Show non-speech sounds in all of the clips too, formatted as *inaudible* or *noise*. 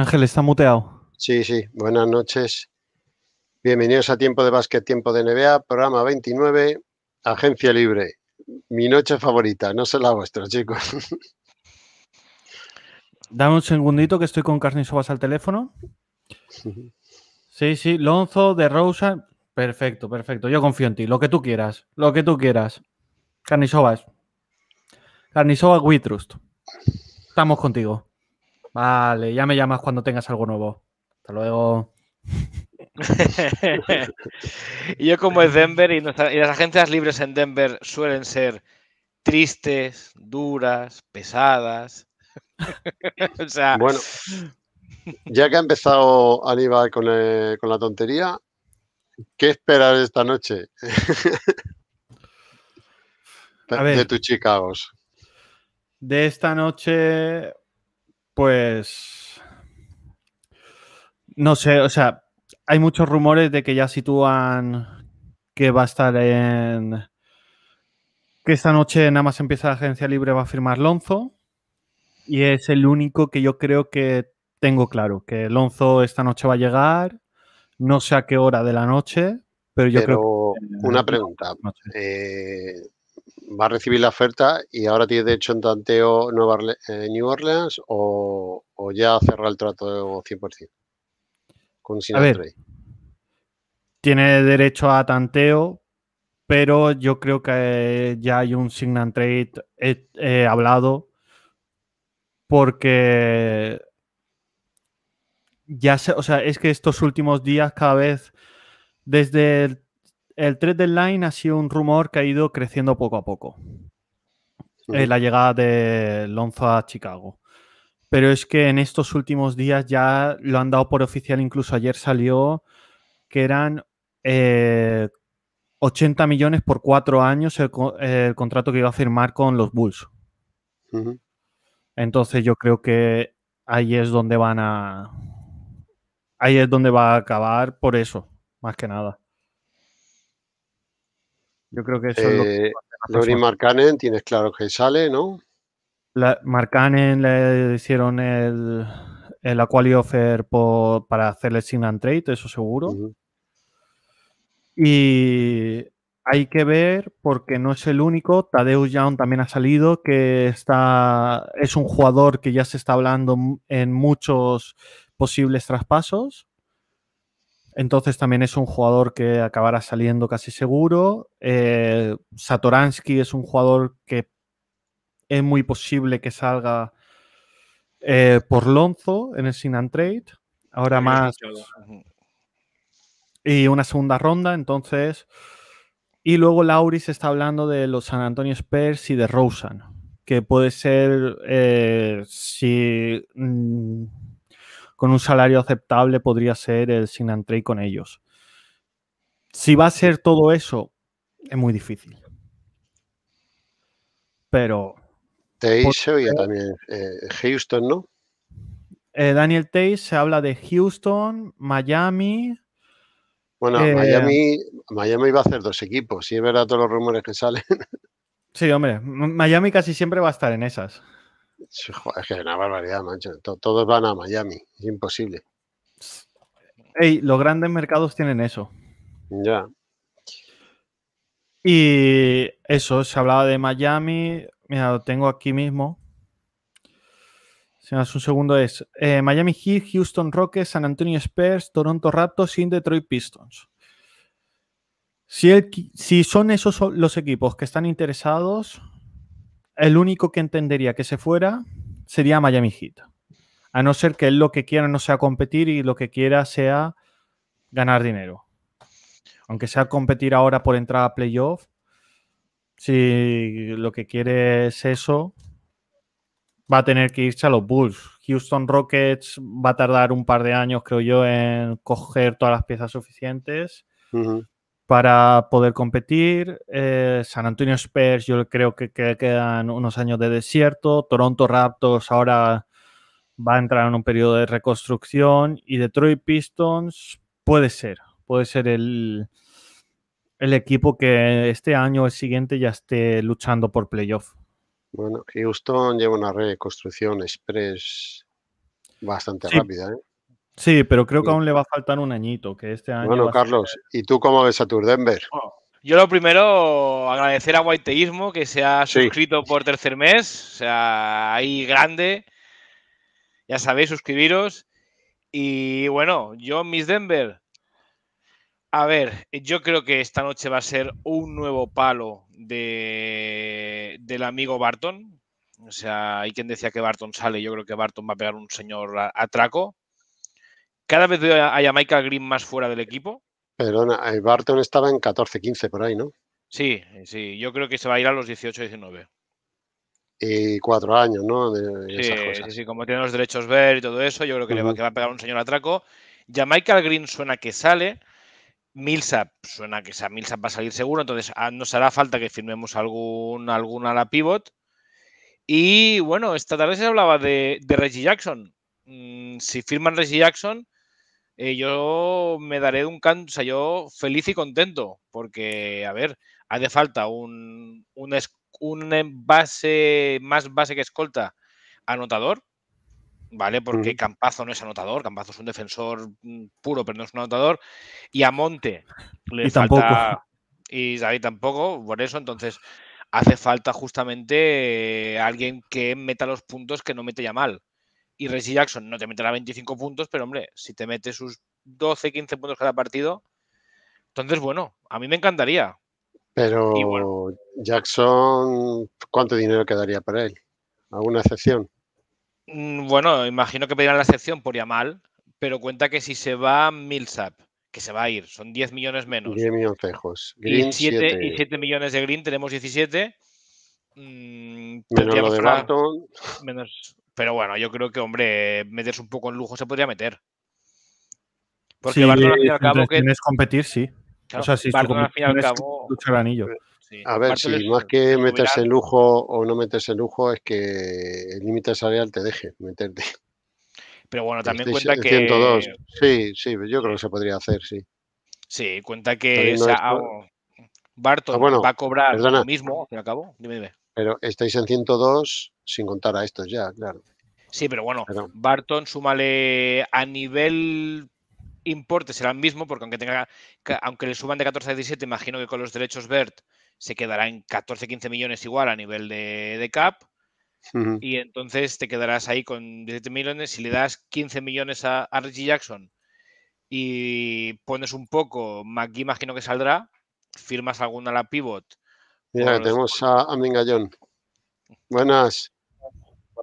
Ángel, está muteado. Sí, sí, buenas noches. Bienvenidos a Tiempo de Básquet, Tiempo de NBA, programa 29, Agencia Libre. Mi noche favorita, no sé la vuestra, chicos. *laughs* Dame un segundito que estoy con Carnisovas al teléfono. Sí, sí, Lonzo, de Rosa. Perfecto, perfecto. Yo confío en ti. Lo que tú quieras. Lo que tú quieras. Carnisovas. Carnisovas We Trust. Estamos contigo. Vale, ya me llamas cuando tengas algo nuevo. Hasta luego. Y *laughs* Yo como es Denver y, las agencias libres en Denver suelen ser tristes, duras, pesadas. *laughs* o sea... Bueno, ya que ha empezado Aníbal con, eh, con la tontería, ¿qué esperar esta noche de, tus De esta noche, *laughs* Pues. No sé, o sea, hay muchos rumores de que ya sitúan que va a estar en. Que esta noche nada más empieza la agencia libre, va a firmar Lonzo. Y es el único que yo creo que tengo claro, que Lonzo esta noche va a llegar, no sé a qué hora de la noche, pero yo creo que... Una pregunta va a recibir la oferta y ahora tiene derecho a en tanteo eh, New Orleans o, ya cerrar el trato 100% con A ver, tiene derecho a tanteo, pero yo creo que ya hay un sign and trade eh, eh, hablado porque ya se, o sea, es que estos últimos días cada vez desde el el trade deadline ha sido un rumor que ha ido creciendo poco a poco. Eh, la llegada de Lonzo a Chicago. Pero es que en estos últimos días ya lo han dado por oficial, incluso ayer salió que eran 80 eh, millones por cuatro años el, contrato que iba a firmar con los Bulls. Entonces yo creo que ahí es donde van a... Ahí es donde va a acabar por eso, más que nada. Yo creo que eso es lo que... Eh, Marcanen, tienes claro que sale, ¿no? La, le hicieron el, el Aquali Offer para hacerle Sign and Trade, eso seguro. Y hay que ver, porque no es el único, Tadeusz Young también ha salido, que está, es un jugador que ya se está hablando en muchos posibles traspasos. Entonces también es un jugador que acabará saliendo casi seguro. Eh, Satoransky es un jugador que es muy posible que salga eh, por Lonzo en el Sin Trade. Ahora más. Y una segunda ronda, entonces. Y luego Lauris está hablando de los San Antonio Spurs y de Rosen, que puede ser eh, si. Mm, con un salario aceptable podría ser el sin and trade con ellos. Si va a ser todo eso, es muy difícil. Pero. Teis y también eh, Houston, ¿no? Eh, Daniel Teis se habla de Houston, Miami. Bueno, eh, Miami, Miami va a hacer dos equipos, si es verdad todos los rumores que salen. Sí, hombre, Miami casi siempre va a estar en esas es que es una barbaridad, mancho. Todos van a Miami, es imposible. Ey, los grandes mercados tienen eso. Ya. Y eso, se hablaba de Miami. Mira, lo tengo aquí mismo. Si me das un segundo, es eh, Miami Heat, Houston Rockets, San Antonio Spurs, Toronto Raptors y Detroit Pistons. Si, si son esos los equipos que están interesados, el único que entendería que se fuera sería Miami Heat. A no ser que él lo que quiera no sea competir y lo que quiera sea ganar dinero. Aunque sea competir ahora por entrar a playoff, si lo que quiere es eso, va a tener que irse a los Bulls. Houston Rockets va a tardar un par de años, creo yo, en coger todas las piezas suficientes para poder competir. Eh, San Antonio Spurs, yo creo que, quedan unos años de desierto. Toronto Raptors ahora va a entrar en un periodo de reconstrucción. Y Detroit Pistons puede ser, puede ser el, el equipo que este año o el siguiente ya esté luchando por playoff. Bueno, Houston lleva una reconstrucción express bastante rápida. ¿eh? Sí, pero creo que aún le va a faltar un añito, que este año. Bueno, Carlos, ¿y tú cómo ves a Tour Denver? yo lo primero, agradecer a Guaiteísmo que se ha suscrito por tercer mes. O sea, ahí grande. Ya sabéis, suscribiros. Y bueno, yo Miss Denver. A ver, yo creo que esta noche va a ser un nuevo palo de, del amigo Barton. O sea, hay quien decía que Barton sale, yo creo que Barton va a pegar un señor atraco. Cada vez veo a Jamaica Green más fuera del equipo. Perdona, eh, Barton estaba en 14-15 por ahí, ¿no? Sí, sí, yo creo que se va a ir a los 18-19. Y cuatro años, ¿no? sí, sí, sí, como tiene los derechos ver y todo eso, yo creo que, le va, a pegar un señor atraco. Jamaica Green suena que sale. Millsap suena que Millsap va a salir seguro, entonces ah, nos hará falta que firmemos alguna a la pivot. Y bueno, esta tarde se hablaba de, de Reggie Jackson. Mm, si firman Reggie Jackson, eh, yo me daré un canto, o sea, yo feliz y contento, porque, a ver, hace falta un, un, base, más base que escolta, anotador, ¿vale? Porque Campazo no es anotador, Campazo es un defensor mm, puro, pero no es un anotador. Y a Monte le falta. Y David tampoco, por eso, entonces hace falta justamente eh, alguien que meta los puntos que no mete ya mal. Y Reggie Jackson no te meterá 25 puntos, pero hombre, si te mete sus 12, 15 puntos cada partido, entonces bueno, a mí me encantaría. Pero Jackson, ¿cuánto dinero quedaría para él? ¿Alguna excepción? Mm, bueno, imagino que pedirán la excepción por Yamal, pero cuenta que si se va Millsap, que se va a ir, son 10 millones menos. 10 millones Green, y Y millones de Green, tenemos 17. Mm, menos Menos, pero bueno, yo creo que, hombre, meterse un poco en lujo se podría meter. Porque sí, al cabo. Que... Tienes competir, sí. o sea, si Barton al fin y cabo. Eh, a ver, si más que meterse en lujo o no meterse en lujo, es que el límite salarial te deje meterte. Pero bueno, también cuenta 102. que. Sí, sí, yo creo que se podría hacer, sí. Sí, cuenta que ah, va a cobrar lo mismo, cabo. Pero estáis en 102 sin contar a estos ya, claro. Sí, pero bueno, Barton, súmale a nivel importe será el mismo, porque aunque tenga, aunque le suman de 14 a 17, imagino que con los derechos BERT se quedará en 14, 15 millones igual a nivel de, cap. Y entonces te quedarás ahí con 17 millones. Si le das 15 millones a, Richie Jackson y pones un poco, McGee imagino que saldrá, firmas alguna a la pivot. Mira, tenemos a, a Buenas.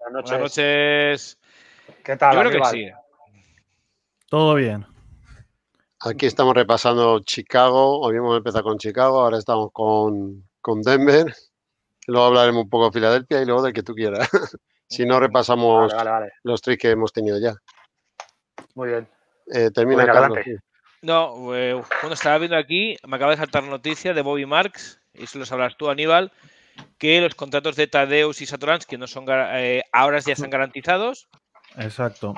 Buenas noches. ¿Qué tal? Todo bien. Aquí estamos repasando Chicago. Hoy hemos empezado con Chicago, ahora estamos con, Denver. Luego hablaremos un poco de Filadelfia y luego del que tú quieras. *laughs* si no, repasamos los tres que hemos tenido ya. Muy bien. Eh, termina, Carlos. No, eh, bueno, estaba viendo aquí, me acaba de saltar noticia de Bobby Marx y se los hablas tú, Aníbal, que los contratos de Tadeus y Satorans, que no son eh, ahora ya están garantizados. Exacto.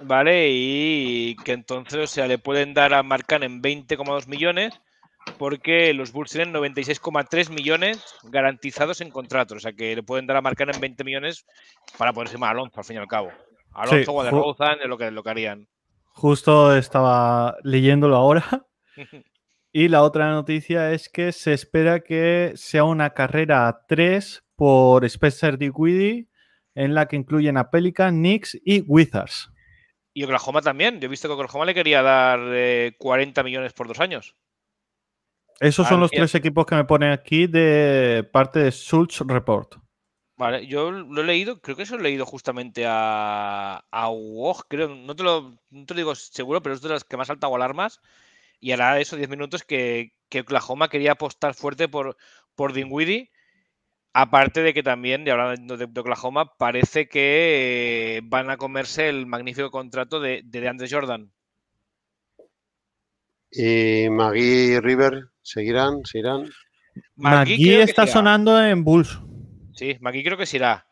Vale, y que entonces, o sea, le pueden dar a Marcan en 20,2 millones, porque los Bulls tienen 96,3 millones garantizados en contratos. O sea, que le pueden dar a Marcan en 20 millones para ponerse más Alonso, al fin y al cabo. Alonso de lo que, lo que harían. Justo estaba leyéndolo ahora. *laughs* Y la otra noticia es que se espera que sea una carrera a 3 por Spencer Guidi, en la que incluyen a Pelican, Knicks y Wizards. Y Oklahoma también. Yo he visto que Oklahoma le quería dar 40 eh, millones por dos años. Esos son los eh. tres equipos que me ponen aquí de parte de Schultz Report. Vale, yo lo he leído, creo que eso lo he leído justamente a, a Woj, creo, no te, lo, te digo seguro, pero es de las que más saltado alarmas y ahora esos 10 minutos que, Oklahoma quería apostar fuerte por, por Dinwiddie. Aparte de que también, y hablando de, Oklahoma, parece que van a comerse el magnífico contrato de, de Jordan. ¿Y Magui y River seguirán? Magui está sonando en Bulls. Sí, Magui creo que sí irá.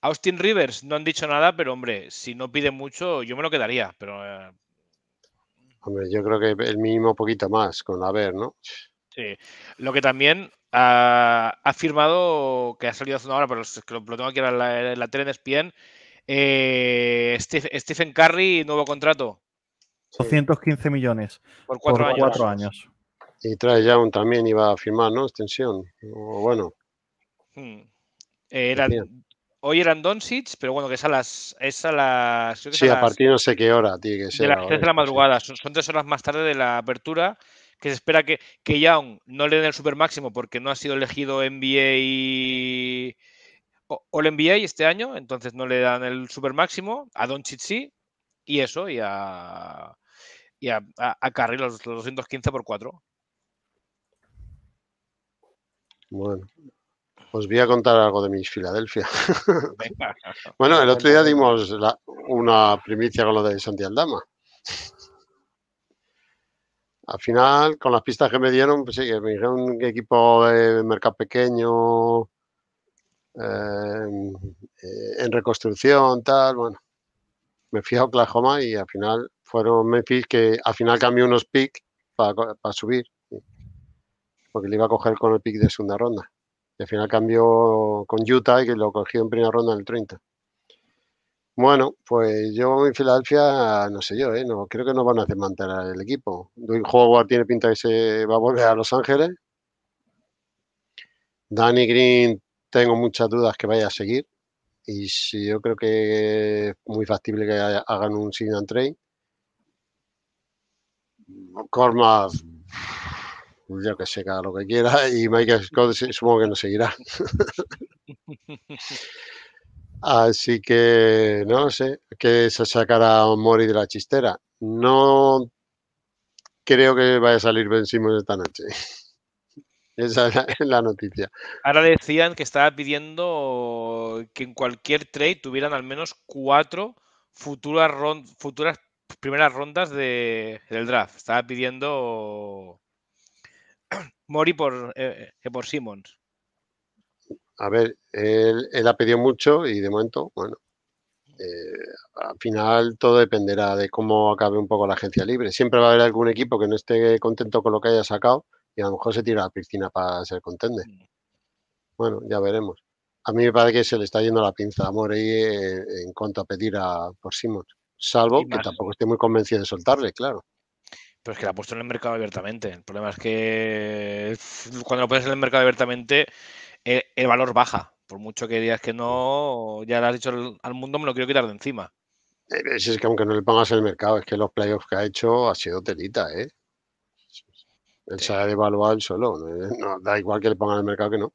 Austin Rivers no han dicho nada, pero hombre, si no pide mucho, yo me lo quedaría. Pero eh, Hombre, yo creo que el mínimo poquito más con haber, ¿no? Sí. Lo que también ha, firmado, que ha salido hace una hora, pero que lo, tengo aquí en la, en la tele e eh, Stephen Curry, nuevo contrato. 215 millones. Por cuatro, años. Y Trae Young también iba a firmar, ¿no? Extensión. O bueno. Hmm. Era eh, Hoy eran Doncic, pero bueno, que es a las. Es a las sí, a, partir no sé qué hora tiene que ser. De la madrugada. Son, tres horas más tarde de la apertura, que se espera que, que Young no le den el super máximo porque no ha sido elegido NBA. All NBA este año, entonces no le dan el super máximo. A Doncic sí. Y eso, y a. Y a, los, los 215 por 4. Bueno, os voy a contar algo de mis Filadelfia. *laughs* bueno, el otro día dimos una primicia con lo de Santi Aldama. Al final, con las pistas que me dieron, pues sí, me dijeron un equipo de mercado pequeño, em, eh, en reconstrucción, tal, bueno. Me fui a Oklahoma y al final fueron Memphis que al final cambió unos picks para, para subir, porque le iba a coger con el pick de segunda ronda al final cambió con Utah y que lo cogió en primera ronda en el 30. Bueno, pues yo en Filadelfia, no sé yo, ¿eh? no, creo que no van a desmantelar el equipo. Dwight Howard tiene pinta que se va a volver a Los Ángeles. Danny Green, tengo muchas dudas que vaya a seguir. Y si yo creo que es muy factible que hagan un sign and trade. Pues yo que sé, cada lo que quiera, y Michael Scott supongo que no seguirá. *laughs* Así que no sé qué se sacará Mori de la chistera. No creo que vaya a salir Ben Simmons esta noche. *laughs* Esa es la, noticia. Ahora decían que estaba pidiendo que en cualquier trade tuvieran al menos cuatro futuras, futuras primeras rondas de, del draft. Estaba pidiendo *coughs* Mori por, eh, por Simmons. A ver, él, ha pedido mucho y de momento, bueno, eh, al final todo dependerá de cómo acabe un poco la agencia libre. Siempre va a haber algún equipo que no esté contento con lo que haya sacado y a lo mejor se tira a la piscina para ser contente. Mm. Bueno, ya veremos. A mí me parece que se le está yendo la pinza a Morey eh, en, cuanto a pedir a por Simmons, salvo que tampoco esté muy convencido de soltarle, claro. Pero es que la ha puesto en el mercado abiertamente. El problema es que cuando lo pones en el mercado abiertamente, eh, el, valor baja. Por mucho que digas que no, ya lo has dicho al, mundo, me lo quiero quitar de encima. Es, eh, eh, es que aunque no le pongas en el mercado, es que los playoffs que ha hecho ha sido telita, ¿eh? Él se ha devaluado el solo. No, da igual que le pongan el mercado que no.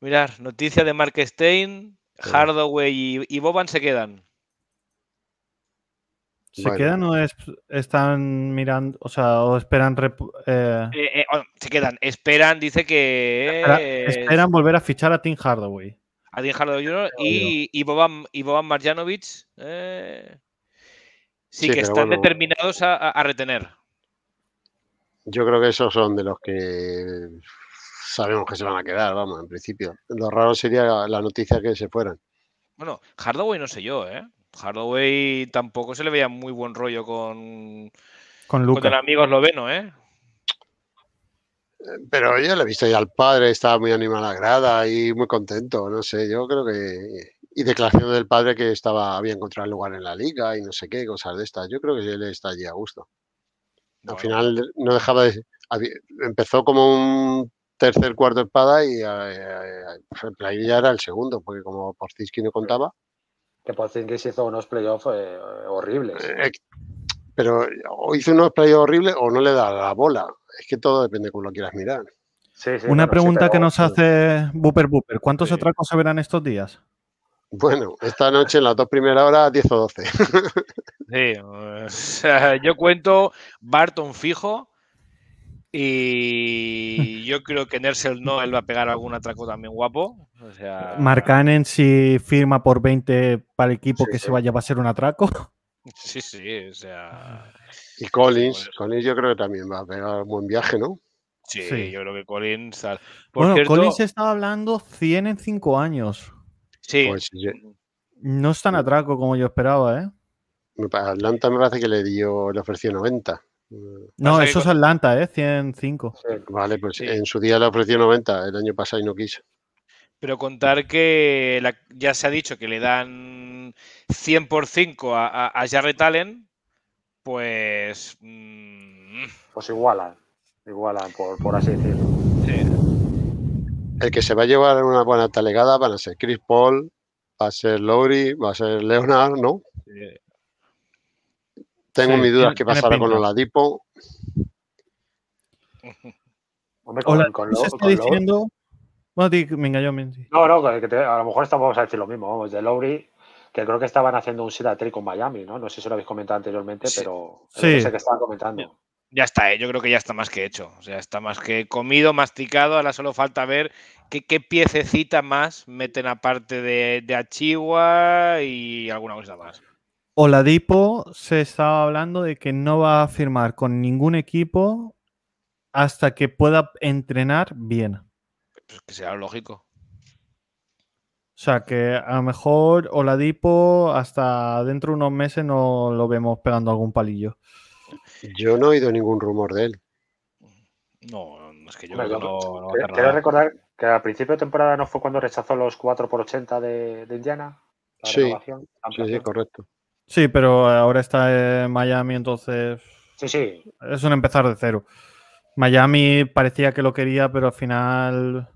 Mirar, noticia de Mark Stein, Hardaway y, y Boban se quedan. ¿Se quedan o están mirando, o sea, o esperan... Eh, eh, eh, oh, se quedan, esperan, dice que... esperan volver a fichar a Tim Hardaway. A Tim Hardaway y, y Boban, y Marjanovic. Sí, que están determinados a, a, retener. Yo creo que esos son de los que sabemos que se van a quedar, vamos, en principio. Lo raro sería la noticia que se fueran. Bueno, Hardaway no sé yo, ¿eh? Hardaway tampoco se le veía muy buen rollo con, con, con el amigo esloveno, ¿eh? Eh, Pero yo le he visto ya al padre, estaba muy animado y muy contento, no sé, yo creo que... Y declaración del padre que estaba, había encontrado lugar en la liga y no sé qué, cosas de estas. Yo creo que él está allí a gusto. Al final no dejaba de... Empezó como un tercer cuarto espada y eh, eh ya era el segundo, porque como Porciski no contaba, que se hizo unos playoffs eh, horribles. Eh, pero o hizo unos playoffs horribles o no le da la bola. Es que todo depende de cómo lo quieras mirar. Una pregunta que nos hace Booper Booper. ¿Cuántos atracos se verán estos días? Bueno, esta noche en las dos primeras horas, 10 o 12. sí, yo cuento Barton fijo, y yo creo que Nersel no, él va a pegar algún atraco también guapo. O sea... si firma por 20 para el equipo que se vaya, va a ser un atraco. Sí, sí, o sea. Y Collins, Collins yo creo que también va a pegar un buen viaje, ¿no? Sí, yo creo que Collins. bueno, Collins estaba hablando 100 en 5 años. Sí. Pues no es tan mm. atraco como yo esperaba, ¿eh? Atlanta me parece que le dio, le ofreció 90. No, eso es Atlanta, ¿eh? 105. Vale, pues en su día le ofreció 90, el año pasado y no quiso. Pero contar que ya se ha dicho que le dan 100 por 5 a, a, Allen, pues. Mm. Pues igualan, eh. igualan, eh, por, así decirlo. El que se va a llevar una buena talegada van a ser Chris Paul, va a ser Lowry, va a ser Leonard, ¿no? Tengo mi mis dudas qué pasará con Oladipo. *laughs* Hombre, con, está diciendo... me No, no, a lo mejor estamos a decir lo mismo, vamos, de Lowry, que creo que estaban haciendo un trick con Miami, ¿no? No sé si lo habéis comentado anteriormente, pero sí. sé que estaban comentando. Ya está, eh, yo creo que ya está más que hecho. O sea, está más que comido, masticado. Ahora solo falta ver qué, piececita más meten aparte de, de y alguna cosa más. Oladipo se estaba hablando de que no va a firmar con ningún equipo hasta que pueda entrenar bien. Pues que sea lógico. O sea, que a lo mejor Oladipo hasta dentro de unos meses no lo vemos pegando algún palillo. Yo no he oído ningún rumor de él. No, es que yo no, quiero, recordar que al principio de temporada no fue cuando rechazó los 4 por 80 de, Indiana. sí, sí, sí, correcto. Sí, pero ahora está en eh, Miami, entonces. Sí, sí. Es un empezar de cero. Miami parecía que lo quería, pero al final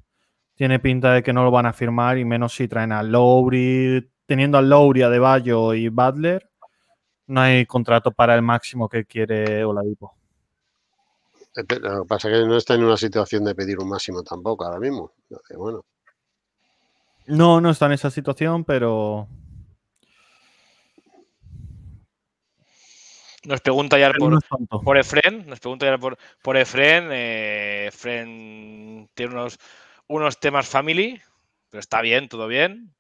tiene pinta de que no lo van a firmar y menos si traen a Lowry. Teniendo a Lowry, a Deballo y Butler, no hay contrato para el máximo que quiere Oladipo. Eh, lo que pasa es que no está en una situación de pedir un máximo tampoco ahora mismo. No, no está en esa situación, pero Nos pregunta ya por, Efren, nos pregunta ya por, Efren. Eh, tiene unos, temas family, pero está bien, todo bien.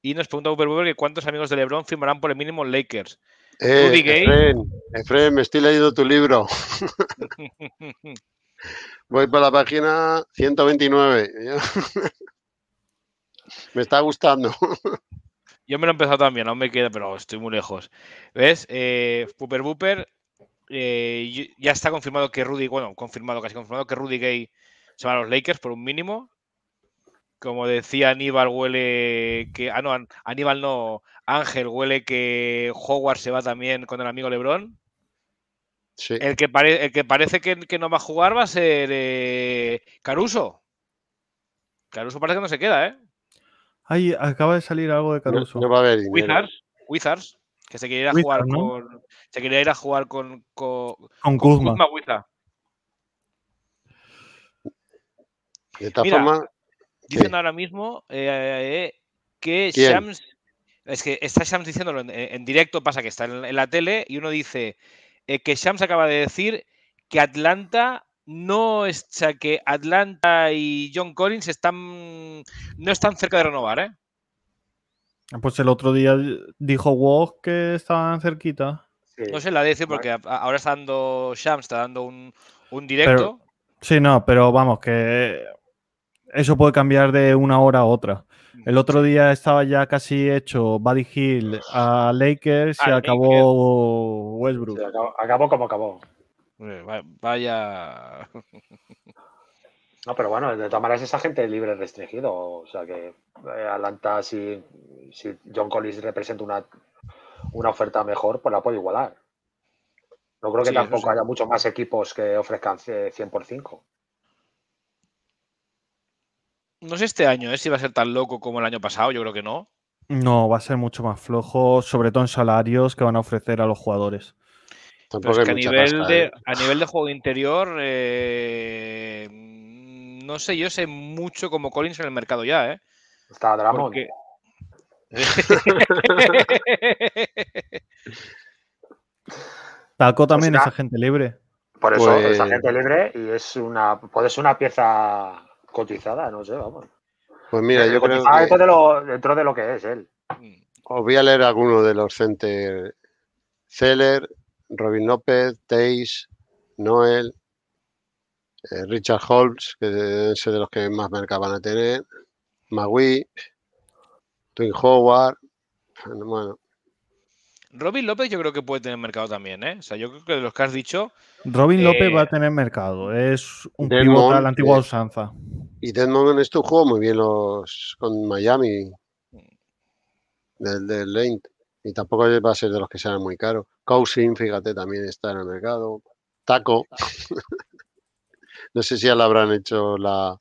Y nos pregunta Uber que cuántos amigos de LeBron firmarán por el mínimo Lakers. Eh, Efren, me estoy leyendo tu libro. *laughs* Voy para la página 129. *laughs* me está gustando. Yo me lo he empezado también, no me queda, pero estoy muy lejos. ¿Ves? Eh, Pooper Booper, eh, ya está confirmado que Rudy, bueno, confirmado, casi confirmado que Rudy Gay se va a los Lakers por un mínimo. Como decía Aníbal, huele que. Ah, no, Aníbal no. Ángel huele que Hogwarts se va también con el amigo Lebron. Sí. El, que que parece que, no va a jugar va a ser eh, Caruso. Caruso parece que no se queda, ¿eh? Ay, acaba de salir algo de Caruso. a Wizards, Wizards, que se quería ir a jugar con. Se quería ir a jugar con. Con, Kuzma. Kuzma De esta Mira, forma. Dicen ahora mismo eh, eh, eh, que Shams. Es que está Shams diciéndolo en, directo, pasa que está en, la tele, y uno dice que Shams acaba de decir que Atlanta no es, o que Atlanta y John Collins están no están cerca de renovar, ¿eh? Ah, pues el otro día dijo walk que estaban cerquita. No sé la dice porque ahora está dando Shams, está dando un, directo. sí, no, pero vamos, que eso puede cambiar de una hora a otra. El otro día estaba ya casi hecho Buddy Hill a Lakers y acabó Westbrook. acabó como acabó. Vaya. *laughs* No, pero bueno, de todas maneras esa gente libre restringido. O sea que eh, Atlanta, si, John Collins representa una, oferta mejor, pues la puede igualar. No creo que tampoco haya muchos más equipos que ofrezcan 100 por 5. No sé este año ¿eh? si va a ser tan loco como el año pasado, yo creo que no. No, va a ser mucho más flojo, sobre todo en salarios que van a ofrecer a los jugadores a, nivel de, ¿eh? a nivel de juego interior, eh, mm, no sé, yo sé mucho como Collins en el mercado ya, ¿eh? Está Dramon. *laughs* Taco pues también es agente libre. Por eso es pues agente libre y es una, puede ser una pieza cotizada, no sé, vamos. Pues mira, eh, yo creo dentro de lo que es él. Mm. Os voy a leer alguno de los center. Seller, Robin López, Teis, Noel, eh, Richard Holmes, que deben ser de los que más mercado van a tener, Magui, Twin Howard, bueno. Robin López yo creo que puede tener mercado también, ¿eh? O sea, yo creo que de los que has dicho... Robin eh, López va a tener mercado, es un pivot a la antigua eh, usanza. Y Deadmond en esto juego muy bien los con Miami, mm. del y tampoco va a ser de los que sean muy caros. Cousin, fíjate, también está en el mercado. Taco. *laughs* no sé si ya le habrán hecho la,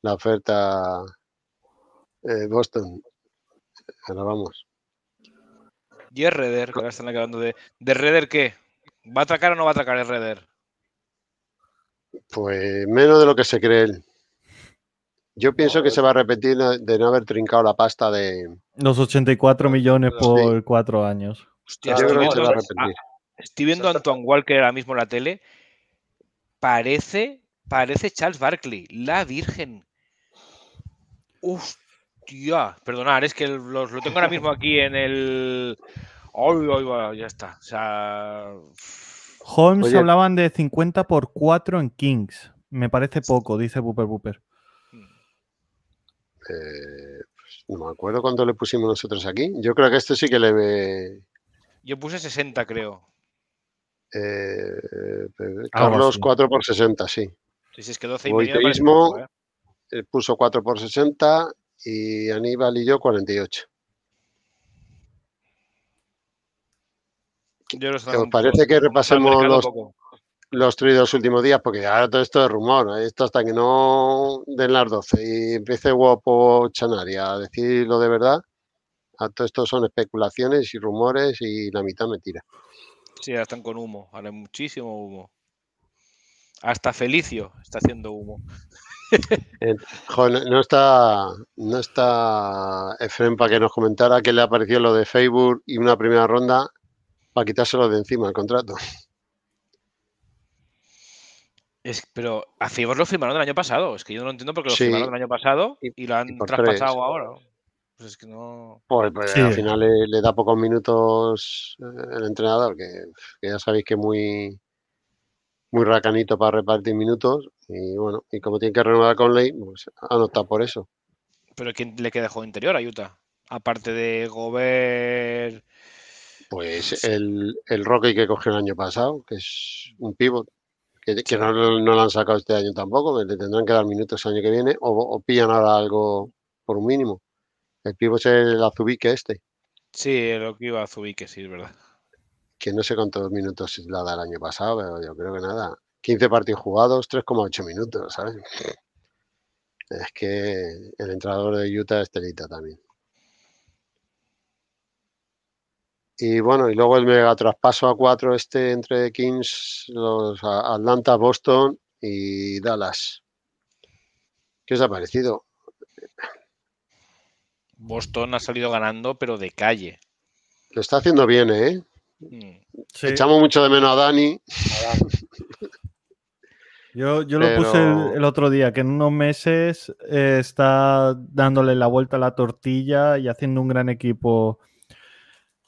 la oferta eh, Boston. Ahora vamos. Y es Redder, que ahora están acabando de. ¿De Redder qué? ¿Va a atacar o no va a atacar el Redder? Pues menos de lo que se cree él. Yo pienso que pues se va a repetir de no haber trincado la pasta de. Los 84 ah, millones por cuatro años. Hostia, se va a ah, Estoy viendo a Antoine Walker ahora mismo la tele. Parece, parece Charles Barkley, la Virgen. Hostia, perdonad, es que los, lo tengo ahora mismo *laughs* aquí en el. Ay, ay, ya está. O Holmes hablaban de 50 por 4 en Kings. Me parece poco, dice Booper Booper. Eh, no me acuerdo cuánto le pusimos nosotros aquí. Yo creo que este sí que le... ve... Yo puse 60, creo. Eh, eh, Carlos, 4 por 60, sí. Sí, es que 12 y puso 4 por 60 y Aníbal y yo 48. Yo parece que repasemos los, los tres los últimos días, porque ahora todo esto es rumor. ¿eh? Esto hasta que no den las 12 y empiece Guapo Chanari a decir lo de verdad, todo esto son especulaciones y rumores y la mitad mentira. Sí, ahora están con humo, ahora hay muchísimo humo. Hasta Felicio está haciendo humo. *laughs* no está, no está Efren para que nos comentara que le apareció lo de Facebook y una primera ronda para quitárselo de encima el contrato pero a Fibor lo firmaron el año pasado. Es que yo no lo entiendo porque lo firmaron el año pasado y, lo han traspasado ahora. Pues es que no. Pues, pues al final le, da pocos minutos eh, el entrenador, que, ya sabéis que muy muy racanito para repartir minutos. Y bueno, y como tiene que renovar con Ley, pues han por eso. Pero ¿quién le queda juego interior a Utah? Aparte de Gobert. Pues el, el Rocky que cogió el año pasado, que es un pivot que, no, no, lo han sacado este año tampoco, le tendrán que dar minutos el año que viene, o, pillan ahora algo por un mínimo. El pivo es el Azubique este. Sí, el que Azubique, sí, es verdad. Que no sé cuántos minutos la da el año pasado, pero yo creo que nada. 15 partidos jugados, 3,8 minutos, ¿sabes? Es que el entrenador de Utah es telita también. Y bueno, y luego el mega traspaso a cuatro este entre Kings, los Atlanta, Boston y Dallas. ¿Qué os ha parecido? Boston ha salido ganando, pero de calle. Lo está haciendo bien, ¿eh? Mm. Echamos mucho de menos a Dani. *laughs* Yo, lo puse el, otro día, que en unos meses eh, está dándole la vuelta a la tortilla y haciendo un gran equipo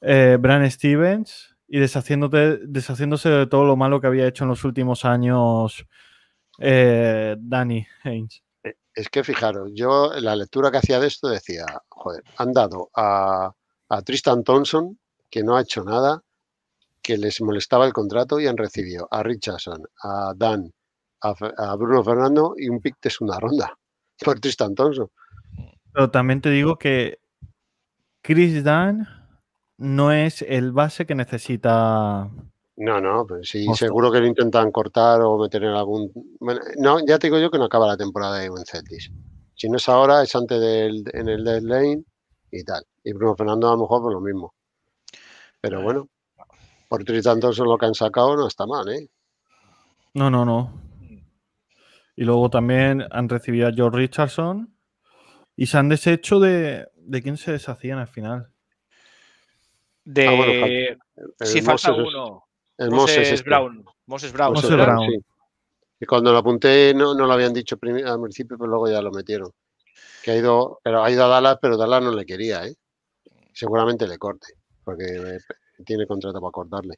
eh, Bran Stevens y deshaciéndose de todo lo malo que había hecho en los últimos años eh, Danny Haynes. Eh, es que fijaros, yo en la lectura que hacía de esto decía, joder, han dado a, Tristan Thompson, que no ha hecho nada, que les molestaba el contrato y han recibido a Richardson, a Dan, a, Bruno Fernando y un pick es una ronda *laughs* por Tristan Thompson. Pero también te digo que Chris Dan no es el base que necesita. No, no, pero pues sí, seguro que lo intentan cortar o meter en algún. no, ya te digo yo que no acaba la temporada de Celtis. Si no es ahora, es antes del, en el deadline y tal. Y Bruno Fernando a lo mejor por lo mismo. Pero eh. bueno, por tres tantos lo que han sacado no está mal, ¿eh? No, no, no. Y luego también han recibido a George Richardson y se han deshecho de. ¿De quién se deshacían al final? Ah, de si falta uno. El este. Moses, Brown. Moses Brown. Y cuando lo apunté no, lo habían dicho al principio, pero luego ya lo metieron. Que ha ido, pero ha ido a Dallas, pero Dallas no le quería, ¿eh? Seguramente le corte, porque eh, tiene contrato para cortarle.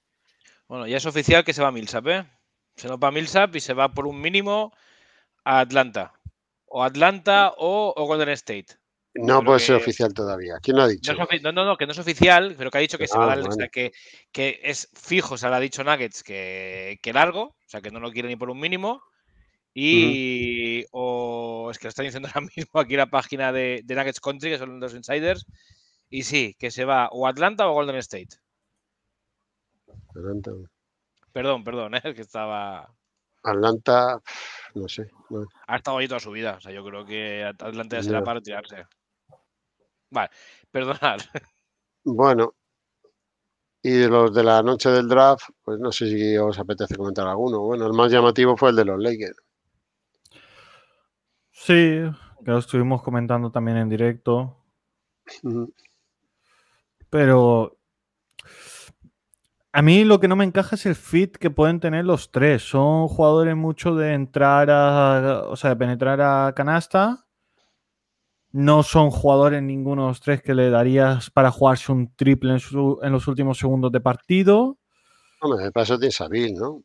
Bueno, ya es oficial que se va a Millsap, ¿eh? Se nos va a Millsap y se va por un mínimo a Atlanta. O Atlanta o Golden State. No puede ser oficial todavía. ¿Quién lo ha dicho? No, no, no, que no es oficial, pero que ha dicho que se ah, que, es fijo, o sea, ha dicho Nuggets que, largo, o sea, que no lo quiere ni por un mínimo. Y o es que lo están diciendo *laughs* ahora mismo aquí la página de, Nuggets Country, que son los insiders. Y sí, que se va o Atlanta o Golden State. Atlanta. Perdón, perdón, es ¿eh? *laughs* que estaba. Atlanta, no sé. Ha estado ahí toda su vida. O sea, yo creo que Atlanta ya será para tirarse. Vale, *laughs* perdonad. Bueno, y de los de la noche del draft, pues no sé si os apetece comentar alguno. Bueno, el más llamativo fue el de los Lakers. Sí, que lo estuvimos comentando también en directo. Pero a mí lo que no me encaja es el fit que pueden tener los tres. Son jugadores mucho de entrar a, o sea, de penetrar a canasta no son jugadores ninguno de los tres que le darías para jugarse un triple en, los últimos segundos de partido. Hombre, a ¿no?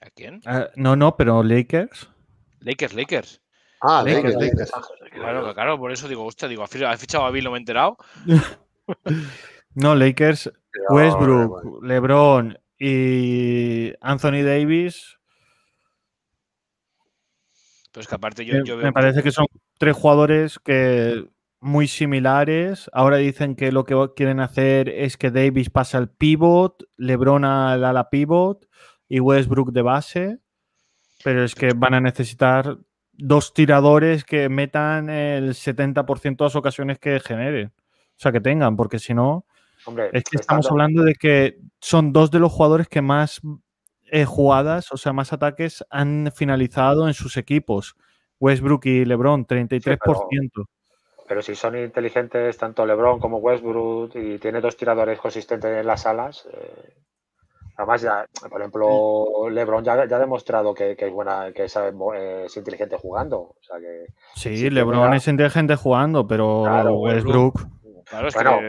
¿A quién? Ah, no, no, pero Lakers. Lakers, Lakers. Ah, Lakers, Lakers. Claro, claro, por eso digo, ¿usted digo, ¿Ha fichado a Bill, no me he enterado. *laughs* no, Lakers, Westbrook, LeBron y Anthony Davis aparte yo, Me parece que son tres jugadores que muy similares. Ahora dicen que lo que quieren hacer es que Davis pase al pivot, LeBron al ala pivot y Westbrook de base. Pero es que van a necesitar dos tiradores que metan el 70% de las ocasiones que generen. O sea, que tengan, porque si no... es que estamos hablando de que son dos de los jugadores que más eh, jugadas, o sea, más ataques han finalizado en sus equipos. Westbrook y LeBron, 33%. pero, si son inteligentes tanto LeBron como Westbrook y tiene dos tiradores consistentes en las alas, eh, además ya, por ejemplo, LeBron ya, ha demostrado que, es buena, que es, eh, inteligente jugando. sí, LeBron es inteligente jugando, pero Westbrook Claro, bueno,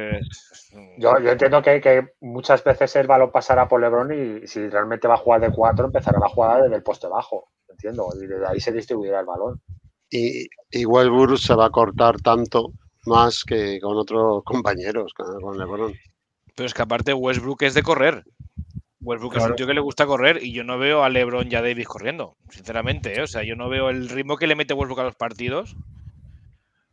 yo, entiendo que, que, muchas veces el balón pasará por Lebron y, si realmente va a jugar de cuatro, empezará la jugada desde el poste bajo, entiendo, y desde ahí se distribuirá el balón. Y Westbrook se va a cortar tanto más que con otros compañeros, con Lebron. Pero es que aparte Westbrook es de correr. Westbrook es un tío que le gusta correr y yo no veo a LeBron ya Davis corriendo, sinceramente. ¿eh? O sea, yo no veo el ritmo que le mete Westbrook a los partidos.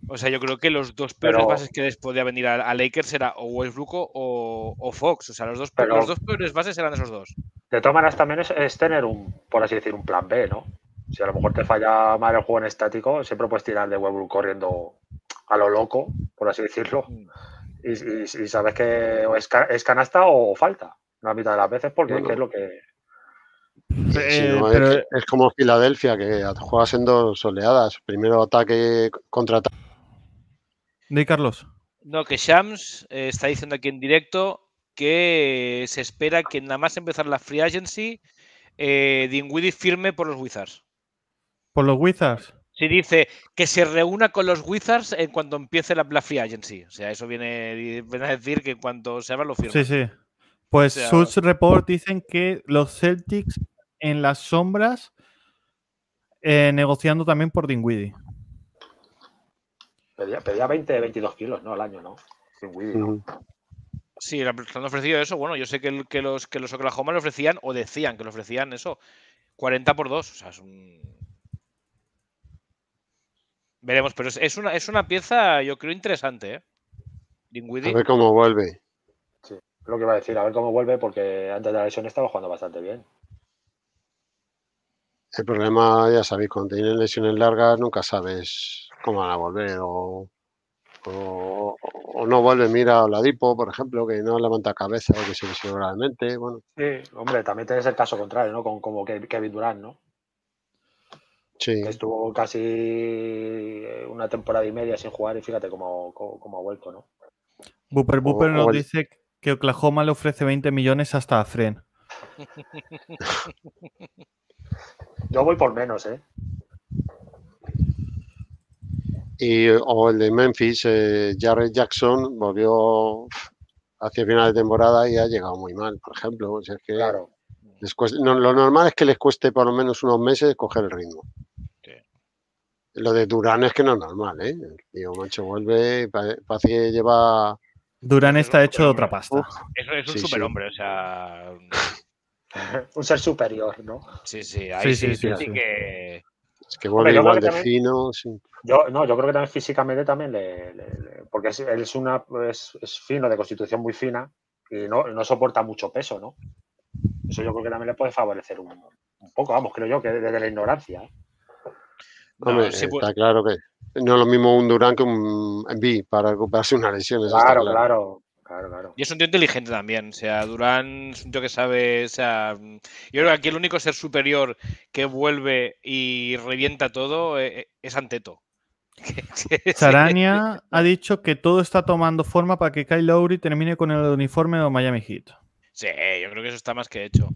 O sea, yo creo que los dos peores bases que les podía venir a, Lakers era o Westbrook o, Fox. O sea, los dos, peores bases eran esos dos. De todas maneras, también es, tener un, por así decir, un plan B, ¿no? Si a lo mejor te falla mal el juego en estático, siempre puedes tirar de Westbrook corriendo a lo loco, por así decirlo. Mm. Y, sabes que es, canasta o falta, la mitad de las veces, porque es lo eh, que es, como Filadelfia, que juegas en dos oleadas. Primero ataque, contra ataque. De Carlos. No, que Shams eh, está diciendo aquí en directo que se espera que nada más empezar la free agency, eh, firme por los Wizards. ¿Por los Wizards? Sí, dice que se reúna con los Wizards en cuanto empiece la, free agency. O sea, eso viene, a decir que en cuanto se abra lo firme Sí, sí. Pues sus Report dicen que los Celtics en las sombras eh, negociando también por Dinwiddie. Pedía, 20, 22 kilos, ¿no? Al año, ¿no? Sin Sí, le han ofrecido eso. Bueno, yo sé que, los, que los Oklahoma le ofrecían, o decían que le ofrecían eso, 40 por 2. O sea, es un. Veremos, pero es, una, es una pieza, yo creo, interesante, ¿eh? A ver cómo vuelve. Sí, lo que iba a decir, a ver cómo vuelve, porque antes de la lesión estaba jugando bastante bien. El problema, ya sabéis, cuando tienen lesiones largas nunca sabes cómo van a volver o, no vuelve, mira Oladipo, por ejemplo, que no levanta cabeza o que se lesionó gravemente. Bueno. Sí, hombre, también tienes el caso contrario, ¿no? Con, como Kevin Durant, ¿no? Sí. estuvo casi eh, una temporada y media sin jugar y fíjate cómo, ha vuelto, ¿no? Booper Booper nos dice que Oklahoma le ofrece 20 millones hasta a Fren. *laughs* *laughs* Yo voy por menos, ¿eh? Y o el de Memphis, eh, Jared Jackson volvió hacia final de temporada y ha llegado muy mal, por ejemplo. que claro. lo normal es que les cueste por lo menos unos meses coger el ritmo. Lo de Durán es que no es normal, ¿eh? El tío Mancho vuelve, que lleva... Durán está hecho de otra pasta. Eso es un superhombre, o sea... *laughs* un ser superior, ¿no? Sí, sí, ahí sí, sí, que. Es que vuelve igual de fino. Yo, no, yo creo que también físicamente también le. porque él es, una, es, fino, de constitución muy fina, y no, soporta mucho peso, ¿no? Eso yo creo que también le puede favorecer un, poco, vamos, creo yo, que desde la ignorancia. ¿eh? Pues está claro que no es lo mismo un Durán que un B para recuperarse una lesión. claro, claro. Y es un tío inteligente también. O sea, Durán es un tío que sabe. O sea, yo creo que aquí el único ser superior que vuelve y revienta todo eh, eh, es Anteto. *laughs* Sarania ha dicho que todo está tomando forma para que Kyle Lowry termine con el uniforme de Miami Heat. Sí, yo creo que eso está más que hecho.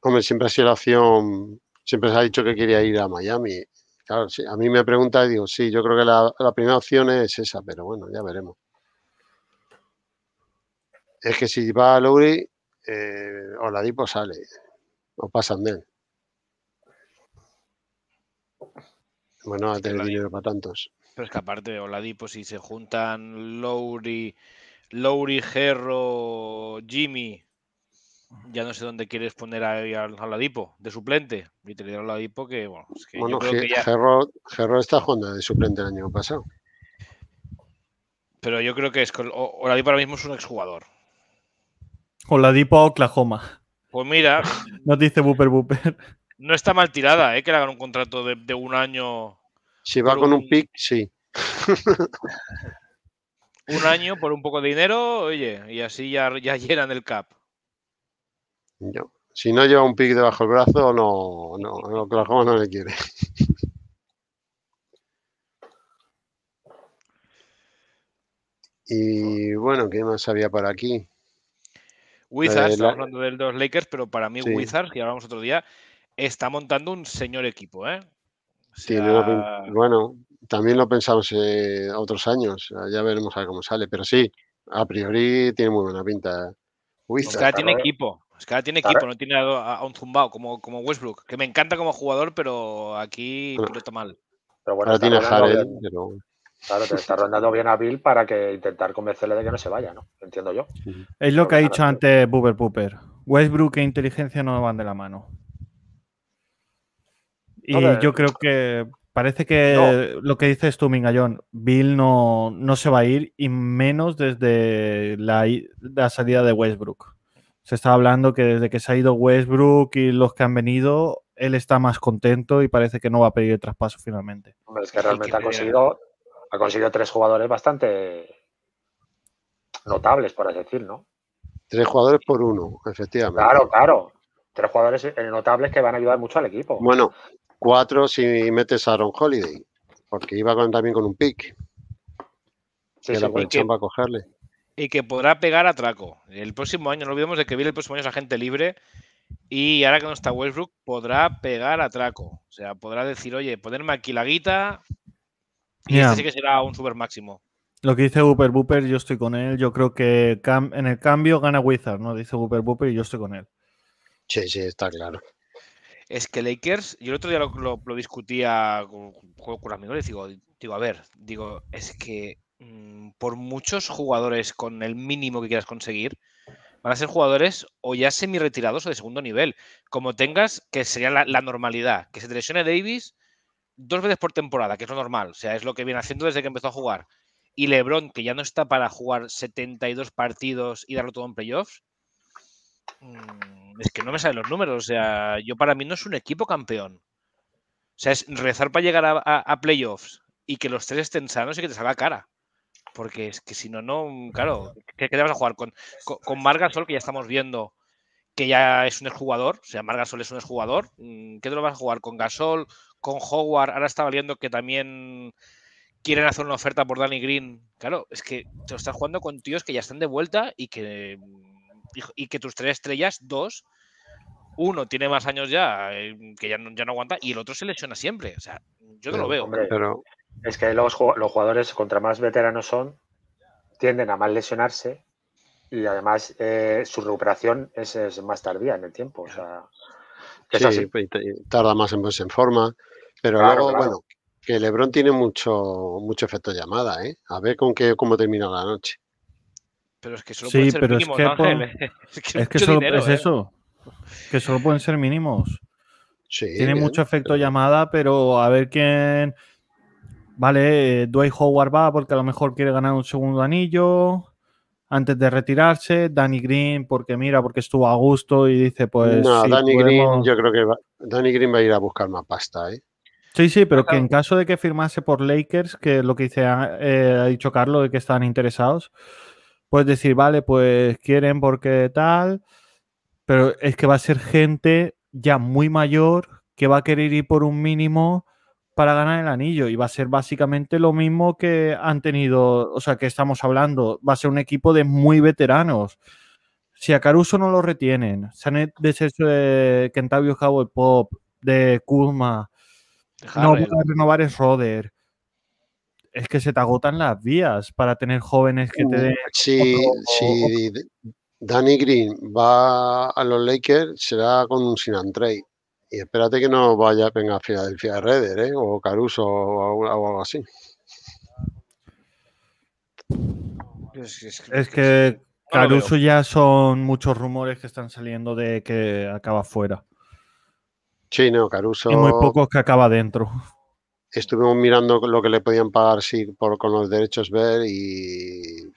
Hombre, siempre ha sido la opción. Siempre se ha dicho que quería ir a Miami. Claro, a mí me pregunta y digo, sí, yo creo que la primera opción es esa, pero bueno, ya veremos es que si va a Lowry, eh, Oladipo sale o pasan de él. Bueno, a tener dinero para tantos. Pero es que aparte, Oladipo, si se juntan Lowry, Lowry, Gerro, Jimmy, ya no sé dónde quieres poner a, Oladipo de suplente. Y te Oladipo que, bueno, es que yo creo que ya... Gerro, está jugando de suplente el año pasado. Pero yo creo que es Oladipo ahora mismo es un exjugador. Con la a Oklahoma. Pues mira. *laughs* Nos dice Booper Booper. No está mal tirada, ¿eh? Que le hagan un contrato de, un año. Si va con un, pick, sí. *laughs* un año por un poco de dinero, oye, y así ya, ya llenan el cap. Si no lleva un pick debajo del brazo, no, no, Oklahoma no le quiere. *laughs* y bueno, ¿qué más había por aquí? Wizards, estamos hablando de los Lakers, pero para mí Wizards, y hablamos otro día, está montando un señor equipo, ¿eh? bueno, también lo pensamos a eh, otros años, ya veremos a cómo sale, pero sí, a priori tiene muy buena pinta. ¿eh? Wizards. que tiene ¿eh? equipo, tiene equipo, no tiene a, un zumbao como, como, Westbrook, que me encanta como jugador, pero aquí no. mal. ahora tiene pero... Claro, te está rondando bien a Bill para que intentar convencerle de que no se vaya, ¿no? Entiendo yo. Es lo que ha dicho antes Buber Pooper. Westbrook e inteligencia no van de la mano. Y yo creo que parece que lo que dices tú, Mingallón, Bill no, no, se va a ir y menos desde la, la, salida de Westbrook. Se está hablando que desde que se ha ido Westbrook y los que han venido, él está más contento y parece que no va a pedir el traspaso finalmente. es que realmente ha conseguido ha conseguido tres jugadores bastante notables, por así decirlo. Tres jugadores por uno, efectivamente. Claro, claro. Tres jugadores eh, notables que van a ayudar mucho al equipo. Bueno, cuatro si metes a Aaron Holiday, porque iba con, también con un pick. la va a cogerle. Y que podrá pegar a Traco. El próximo año, no olvidemos de que viene el próximo año esa gente libre. Y ahora que no está Westbrook, podrá pegar a Traco. O sea, podrá decir, oye, ponerme aquí la guita, y este sí que será un super máximo. Lo que dice Booper Booper, yo estoy con él. Yo creo que en el cambio gana Wizard, ¿no? Dice Booper Booper y yo estoy con él. Sí, sí, está claro. Es que Lakers, yo el otro día lo, discutía con, con amigos y digo, digo, a ver, digo, es que mm, por muchos jugadores con el mínimo que quieras conseguir, van a ser jugadores o ya semi retirados o de segundo nivel, como tengas, que sería la, normalidad, que se lesione Davis dos veces por temporada, que es lo normal, o sea, es lo que viene haciendo desde que empezó a jugar, y LeBron, que ya no está para jugar 72 partidos y darlo todo en playoffs, mm, es que no me salen los números. O sea, yo para mí no es un equipo campeón. O sea, es rezar para llegar a, playoffs y que los tres estén sanos y que te salga cara. Porque es que si no, no, claro, ¿qué, te vas a jugar? Con, con, con Margasol, que ya estamos viendo que ya es un exjugador, o sea, Margasol es un exjugador, mm, ¿qué te lo vas a jugar? ¿Con Gasol? con Howard, ahora está valiendo que también quieren hacer una oferta por Danny Green. Claro, es que te lo estás jugando con tíos que ya están de vuelta y que, mm, y que tus tres estrellas, dos, uno tiene más años ya, eh, que ya no, ya no aguanta, y el otro se lesiona siempre. O sea, yo no lo veo. Hombre, pero... Es que los, jugadores, contra más veteranos son, tienden a más lesionarse y además eh, su recuperación es, más tardía en el tiempo. O sea, sí, tarda más en ponerse en forma. Pero luego, bueno, que Lebron tiene mucho, mucho efecto llamada, ¿eh? A ver con qué, cómo termina la noche. Pero es que solo pueden ser mínimos, *laughs* es que, es que, solo es ¿eh? eso. Que solo pueden ser mínimos. Sí, tiene mucho efecto llamada, pero a ver quién. Vale, Dwight Howard va porque a lo mejor quiere ganar un segundo anillo antes de retirarse. Danny Green, porque mira, porque estuvo a gusto y dice, pues. No, Danny Green, yo creo que Danny Green va a ir a buscar más pasta, ¿eh? Sí, sí, pero que en caso de que firmase por Lakers, que es lo que dice, ah, eh, ha dicho Carlos, de que están interesados, puedes decir, vale, pues quieren porque tal, pero es que va a ser gente ya muy mayor que va a querer ir por un mínimo para ganar el anillo y va a ser básicamente lo mismo que han tenido, o sea, que estamos hablando, va a ser un equipo de muy veteranos. Si a Caruso no lo retienen, Sanet, han e-, deshecho de Kentavio Howard Pop, de Kuzma, no, para renovar es Roder. Es que se te agotan las vías para tener jóvenes que te mm, den. Si Danny Green va a los Lakers, será con un sin Andrade. Y espérate que no vaya venga a Filadelfia Redder, ¿eh? o Caruso o algo así. Pues es que Caruso ya son muchos rumores que están saliendo de que acaba fuera. Chino, Caruso. Y muy pocos que acaba dentro. Estuvimos mirando lo que le podían pagar con los derechos ver y,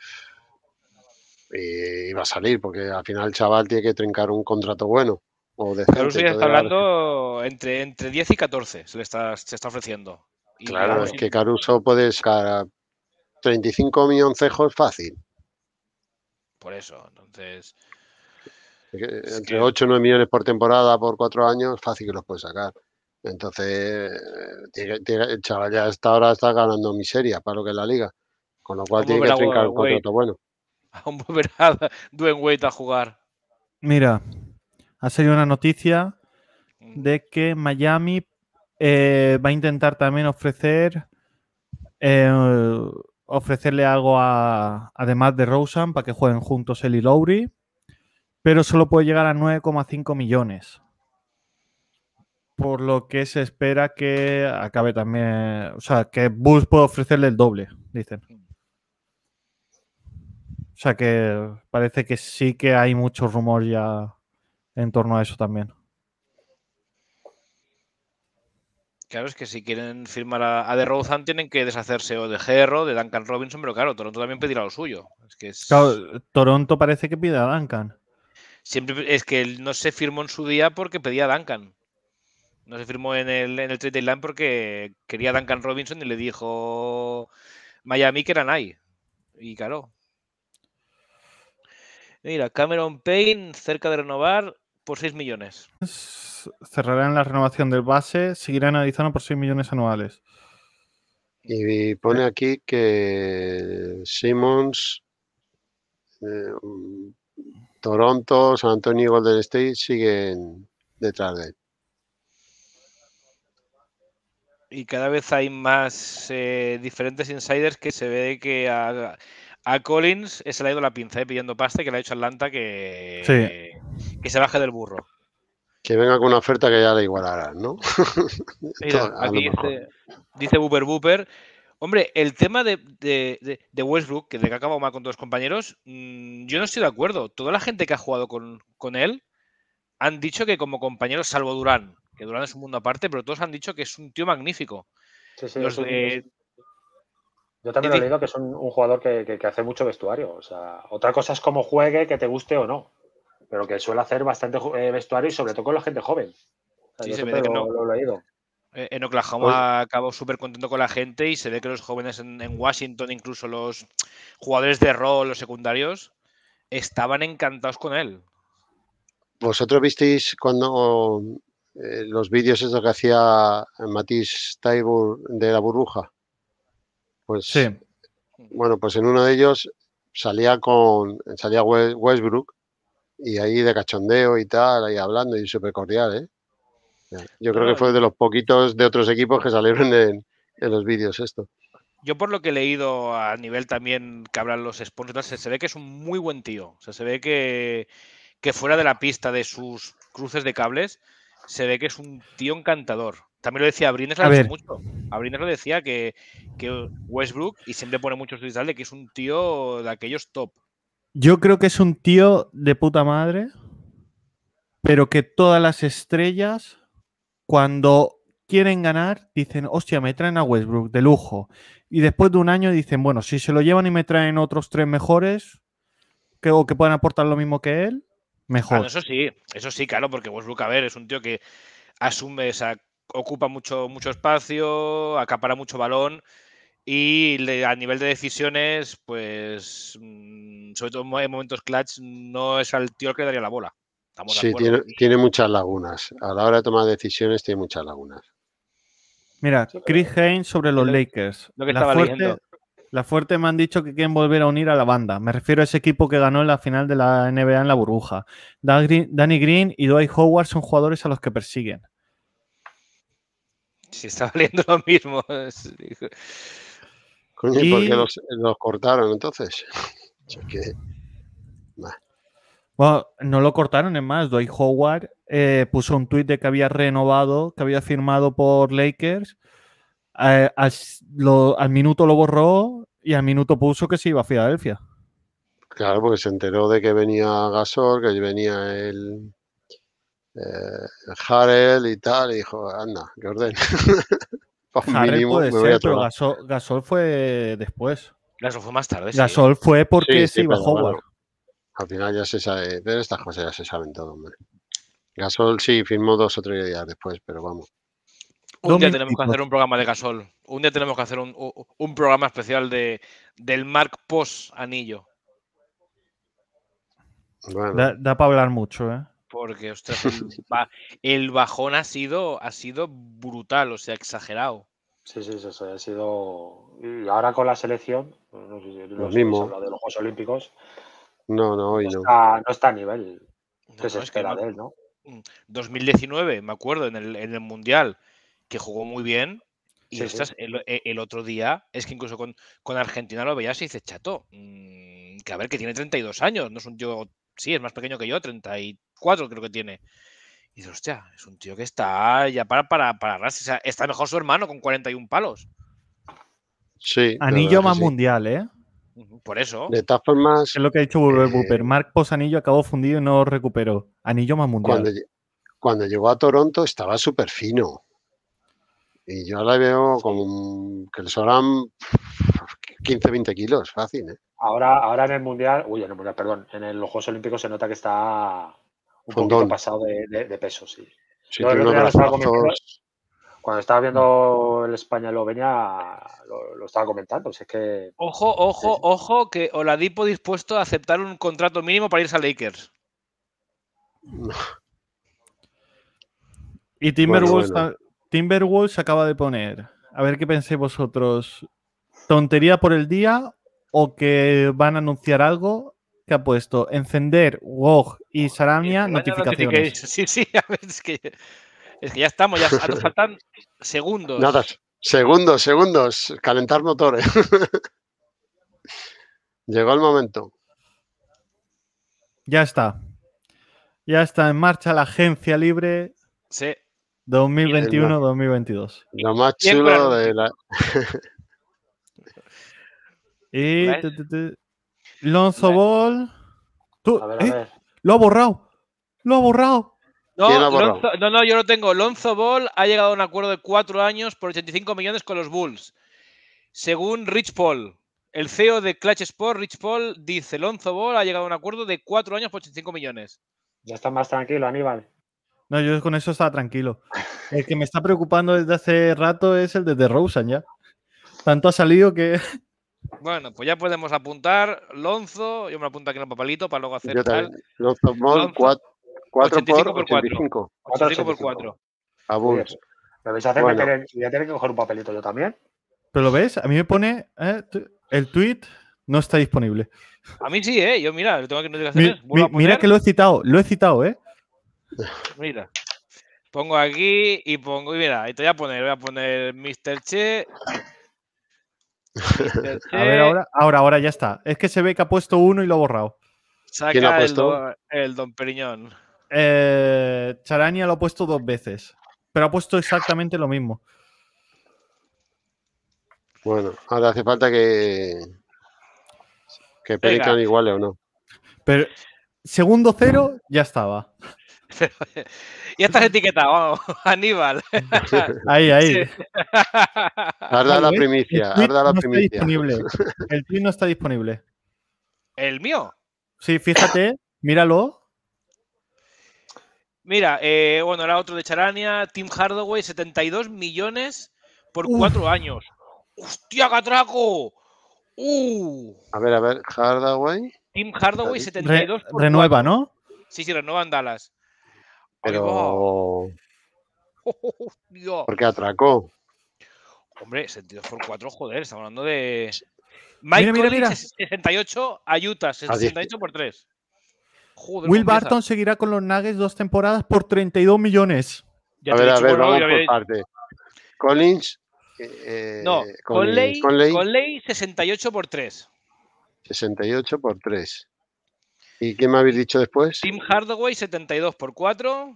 iba a salir, porque al final el chaval tiene que trincar un contrato bueno. O Caruso ya está hablando entre, entre 10 y 14, se le está, ofreciendo. claro, es que Caruso puede sacar 35 milloncejos fácil. Por eso, entonces entre 8 o 9 millones por temporada por cuatro años, fácil que los puede sacar. Entonces, chaval ya hasta ahora está ganando miseria para lo que es la liga. Con lo cual tiene que trincar un contrato bueno. Aún *laughs* volverá Dwayne Wade a jugar. Mira, ha salido una noticia mm. de que Miami eh, va a intentar también ofrecer eh, ofrecerle algo a además de Rosen para que jueguen juntos él y Lowry pero solo puede llegar a 9,5 millones. Por lo que se espera que acabe también, o sea, que Bulls puede ofrecerle el doble, dicen. O sea que parece que sí que hay mucho rumor ya en torno a eso también. Claro, es que si quieren firmar a, The DeRozan tienen que deshacerse o de Gerro, de Duncan Robinson, pero claro, Toronto también pedirá lo suyo. Toronto parece que pide a Duncan. Siempre es que no se firmó en su día porque pedía a Duncan. No se firmó en el, en el trade porque quería a Duncan Robinson y le dijo Miami que era ahí. Y claro. Mira, Cameron Payne cerca de renovar por 6 millones. Cerrarán la renovación del base, seguirán analizando por 6 millones anuales. Y pone aquí que Simmons eh, Toronto, San Antonio y Golden State siguen detrás de él. Y cada vez hay más eh, diferentes insiders que se ve que a, Collins eh, se le ha ido la pinza eh, pidiendo pasta que le ha hecho Atlanta que, que se baje del burro. Que venga con una oferta que ya le igualarán, ¿no? *laughs* aquí dice, dice Booper Booper Hombre, el tema de, Westbrook, que de que acabado mal con todos los compañeros, mm, yo no estoy de acuerdo. Toda la gente que ha jugado con, él han dicho que como compañero, salvo Durán, que Durán es un mundo aparte, pero todos han dicho que es un tío magnífico. Sí, sí, yo también le digo que es un, jugador que, hace mucho vestuario. O sea, otra cosa es cómo juegue, que te guste o no. Pero que suele hacer bastante eh, vestuario y sobre todo con la gente joven. sí, se que no. lo, he eh, en Oklahoma acabó súper contento con la gente y se ve que los jóvenes en, Washington, incluso los jugadores de rol, los secundarios, estaban encantados con él. ¿Vosotros visteis cuando eh, los vídeos esos que hacía Matisse Taibur de la burbuja? Pues sí. Bueno, pues en uno de ellos salía con salía Westbrook y ahí de cachondeo y tal, ahí hablando y súper cordial, ¿eh? Yo creo que fue de los poquitos de otros equipos que salieron en, los vídeos esto. Yo por lo que he leído a nivel también que hablan los sponsors, se, ve que es un muy buen tío. O sea, se ve que, fuera de la pista de sus cruces de cables, se ve que es un tío encantador. También lo decía Abrines. lo decía mucho. A lo decía que, Westbrook, y siempre pone mucho su de que es un tío de aquellos top. Yo creo que es un tío de puta madre, pero que todas las estrellas cuando quieren ganar, dicen, hostia, me traen a Westbrook de lujo. Y después de un año dicen, bueno, si se lo llevan y me traen otros tres mejores, que, o que puedan aportar lo mismo que él, mejor. eso sí, eso sí, claro, porque Westbrook, a ver, es un tío que asume, sea, ocupa mucho, mucho espacio, acapara mucho balón. Y a nivel de decisiones, pues mm, sobre todo en momentos clutch, no es al tío el que daría la bola sí, tiene, muchas lagunas. A la hora de tomar decisiones tiene muchas lagunas. Mira, Chris Haynes sobre los Lakers. la, fuerte, me han dicho que quieren volver a unir a la banda. Me refiero a ese equipo que ganó en la final de la NBA en la burbuja. Danny Green y Dwight Howard son jugadores a los que persiguen. Si está valiendo *laughs* lo mismo. ¿y por qué los, los cortaron entonces? *laughs* Bueno, no lo cortaron, en más, Dwight Howard eh, puso un tuit de que había renovado, que había firmado por Lakers. Eh, al, minuto lo borró y al minuto puso que se iba a Filadelfia. Claro, porque se enteró de que venía Gasol, que venía el, eh, y tal, y dijo, anda, orden. orden. *laughs* puede ser, pero Gasol, fue después. Gasol fue más tarde. Gasol fue porque se iba a Howard. Al final ya se sabe, pero estas cosas ya se saben todo, hombre. Gasol sí firmó dos o tres días después, pero vamos. Un día tenemos que hacer un programa de Gasol. Un día tenemos que hacer un, programa especial de, del Mark Post Anillo. Da, para hablar mucho, ¿eh? Porque, ostras, el, bajón ha sido, ha sido brutal, o sea, exagerado. Sí, sí, sí, ha sido. Y ahora con la selección, lo mismo, lo mismo. de los Juegos Olímpicos, no, no, no. Está, no está a nivel que es de él, ¿no? 2019, mm, me acuerdo, en el, Mundial, que jugó muy bien, y e, El, otro día, es que incluso con, Argentina lo veías y dices, chato, mm, que a ver, que tiene 32 años, no es un tío, sí, es más pequeño que yo, 34 creo que tiene. Y dices, hostia, es un tío que está ya para, para, para o está mejor su hermano con 41 palos. Sí. Anillo más mundial, ¿eh? Por eso. De todas formas. Es lo que ha dicho Booper. Eh, Mark Posanillo acabó fundido y no recuperó. Anillo más mundial. Cuando, llegó a Toronto estaba súper fino. Y yo ahora veo como que le sobran 15, 20 kilos, fácil. ¿eh? Ahora, ahora en el Mundial, uy, en el Mundial, perdón, en los Juegos Olímpicos se nota que está un poquito pasado de, peso, sí. no, cuando estaba viendo el españa lovenia lo, lo, estaba comentando. es que, ojo, ojo, ojo, que Oladipo dispuesto a aceptar un contrato mínimo para irse a Lakers. *laughs* Y Timberwolves, acaba de poner, a ver qué pensáis vosotros, tontería por el día o que van a anunciar algo que ha puesto encender WOG y Saramia notificaciones. *laughs* Sí, sí, a ver, es que es que ya estamos, ya nos *laughs* faltan segundos. segundos, segundos. Calentar motores. *laughs* Llegó el momento. Ya está. Ya está en marcha la agencia libre. Sí. 2021-2022. Lo más chulo de la. *laughs* y. Lonzo Ball. Tú, ¿eh? Lo ha borrado. Lo ha borrado. No, no, yo lo tengo. Lonzo Ball ha llegado a un acuerdo de cuatro años por 85 millones con los Bulls. Según Rich Paul, el CEO de Clutch Sport, Rich Paul, dice: Lonzo Ball ha llegado a un acuerdo de cuatro años por 85 millones. Ya está más tranquilo, Aníbal. No, yo con eso estaba tranquilo. El que me está preocupando desde hace rato es el de DeRozan ya. Tanto ha salido que. *laughs* Bueno, pues ya podemos apuntar Lonzo. Yo me lo apunto aquí en el papelito para luego hacer. Lonzo Ball, Cuatro, 4 por 4. por 4. A Bulls. Me vais a hacer bueno. voy a tener que coger un papelito yo también. ¿Pero lo ves? A mí me pone eh, el tweet no está disponible. A mí sí, ¿eh? Yo mira, lo tengo que, no mira que lo he citado, lo he citado, ¿eh? Mira. Pongo aquí y pongo, y mira, ahí te voy a poner, voy a poner Mr. Che. *laughs* A ver, ahora, ahora, ya está. Es que se ve que ha puesto uno y lo ha borrado. Saca ¿Quién ha puesto? el Don Periñón. Eh, Charania lo ha puesto dos veces, pero ha puesto exactamente lo mismo. Bueno, ahora hace falta que. que Pelican iguales o no. Pero segundo cero ya estaba. *laughs* ya estás etiquetado, *laughs* Aníbal. *laughs* Ahí, ahí. Arda la primicia, arda la primicia. el tweet no está disponible. ¿El mío? Sí, fíjate, míralo, Mira, eh, bueno, era otro de Charania, Tim Hardaway, 72 millones por cuatro años. ¡Hostia, catraco! Uh. A ver, a ver, Hardaway. Tim Hardaway, 72 por Renueva, ¿no? Sí, sí, renuevan Dallas. Pero. Dios. *laughs* ¿Por qué atracó? Hombre, 72 por 4, joder, estamos hablando de. Mike mira, 68 a 68 ah, por 3. Will Barton seguirá con los Nuggets dos temporadas por 32 millones. a ver, a ver, vamos por parte. Collins. Eh, eh, no, Conley, 68 por 3. 68 por 3. ¿Y qué me habéis dicho después? Tim Hardaway 72 por 4.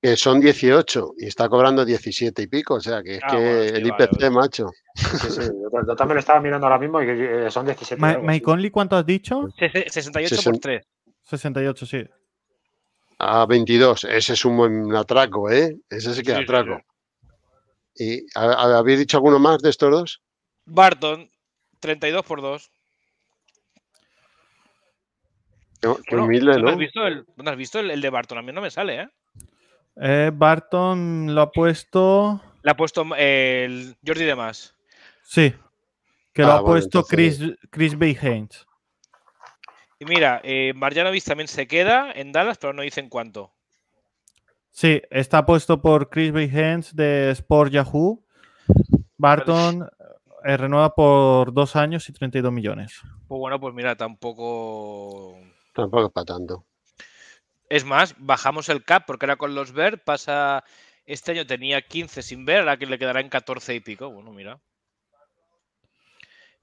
Que son 18 y está cobrando 17 y pico, o sea que es ah, que el IPC, macho. yo también lo estaba mirando ahora mismo y eh, son 17. Mike Conley, ¿cuánto has dicho? 68 por 3. 68, sí. A ah, 22, ese es un buen atraco, ¿eh? Ese sí que es atraco. ¿Y habéis dicho alguno más de estos dos? Barton, 32 por 2. No, qué ¿no? has visto, el, de Barton? A mí no me sale, ¿eh? eh Barton lo ha puesto. Lo ha puesto eh, el Jordi de Sí. Que lo ah, ha puesto Chris, Chris B. Haynes. Y mira, eh, Marjanovic también se queda en Dallas, pero no dicen cuánto. Sí, está puesto por Chris Hens de Sport Yahoo. Barton eh, renueva por dos años y 32 millones. Pues bueno, pues mira, tampoco. Tampoco es para tanto. Es más, bajamos el cap porque era con los Ver, pasa. Este año tenía 15 sin ver, ahora que le quedará en 14 y pico. Bueno, mira.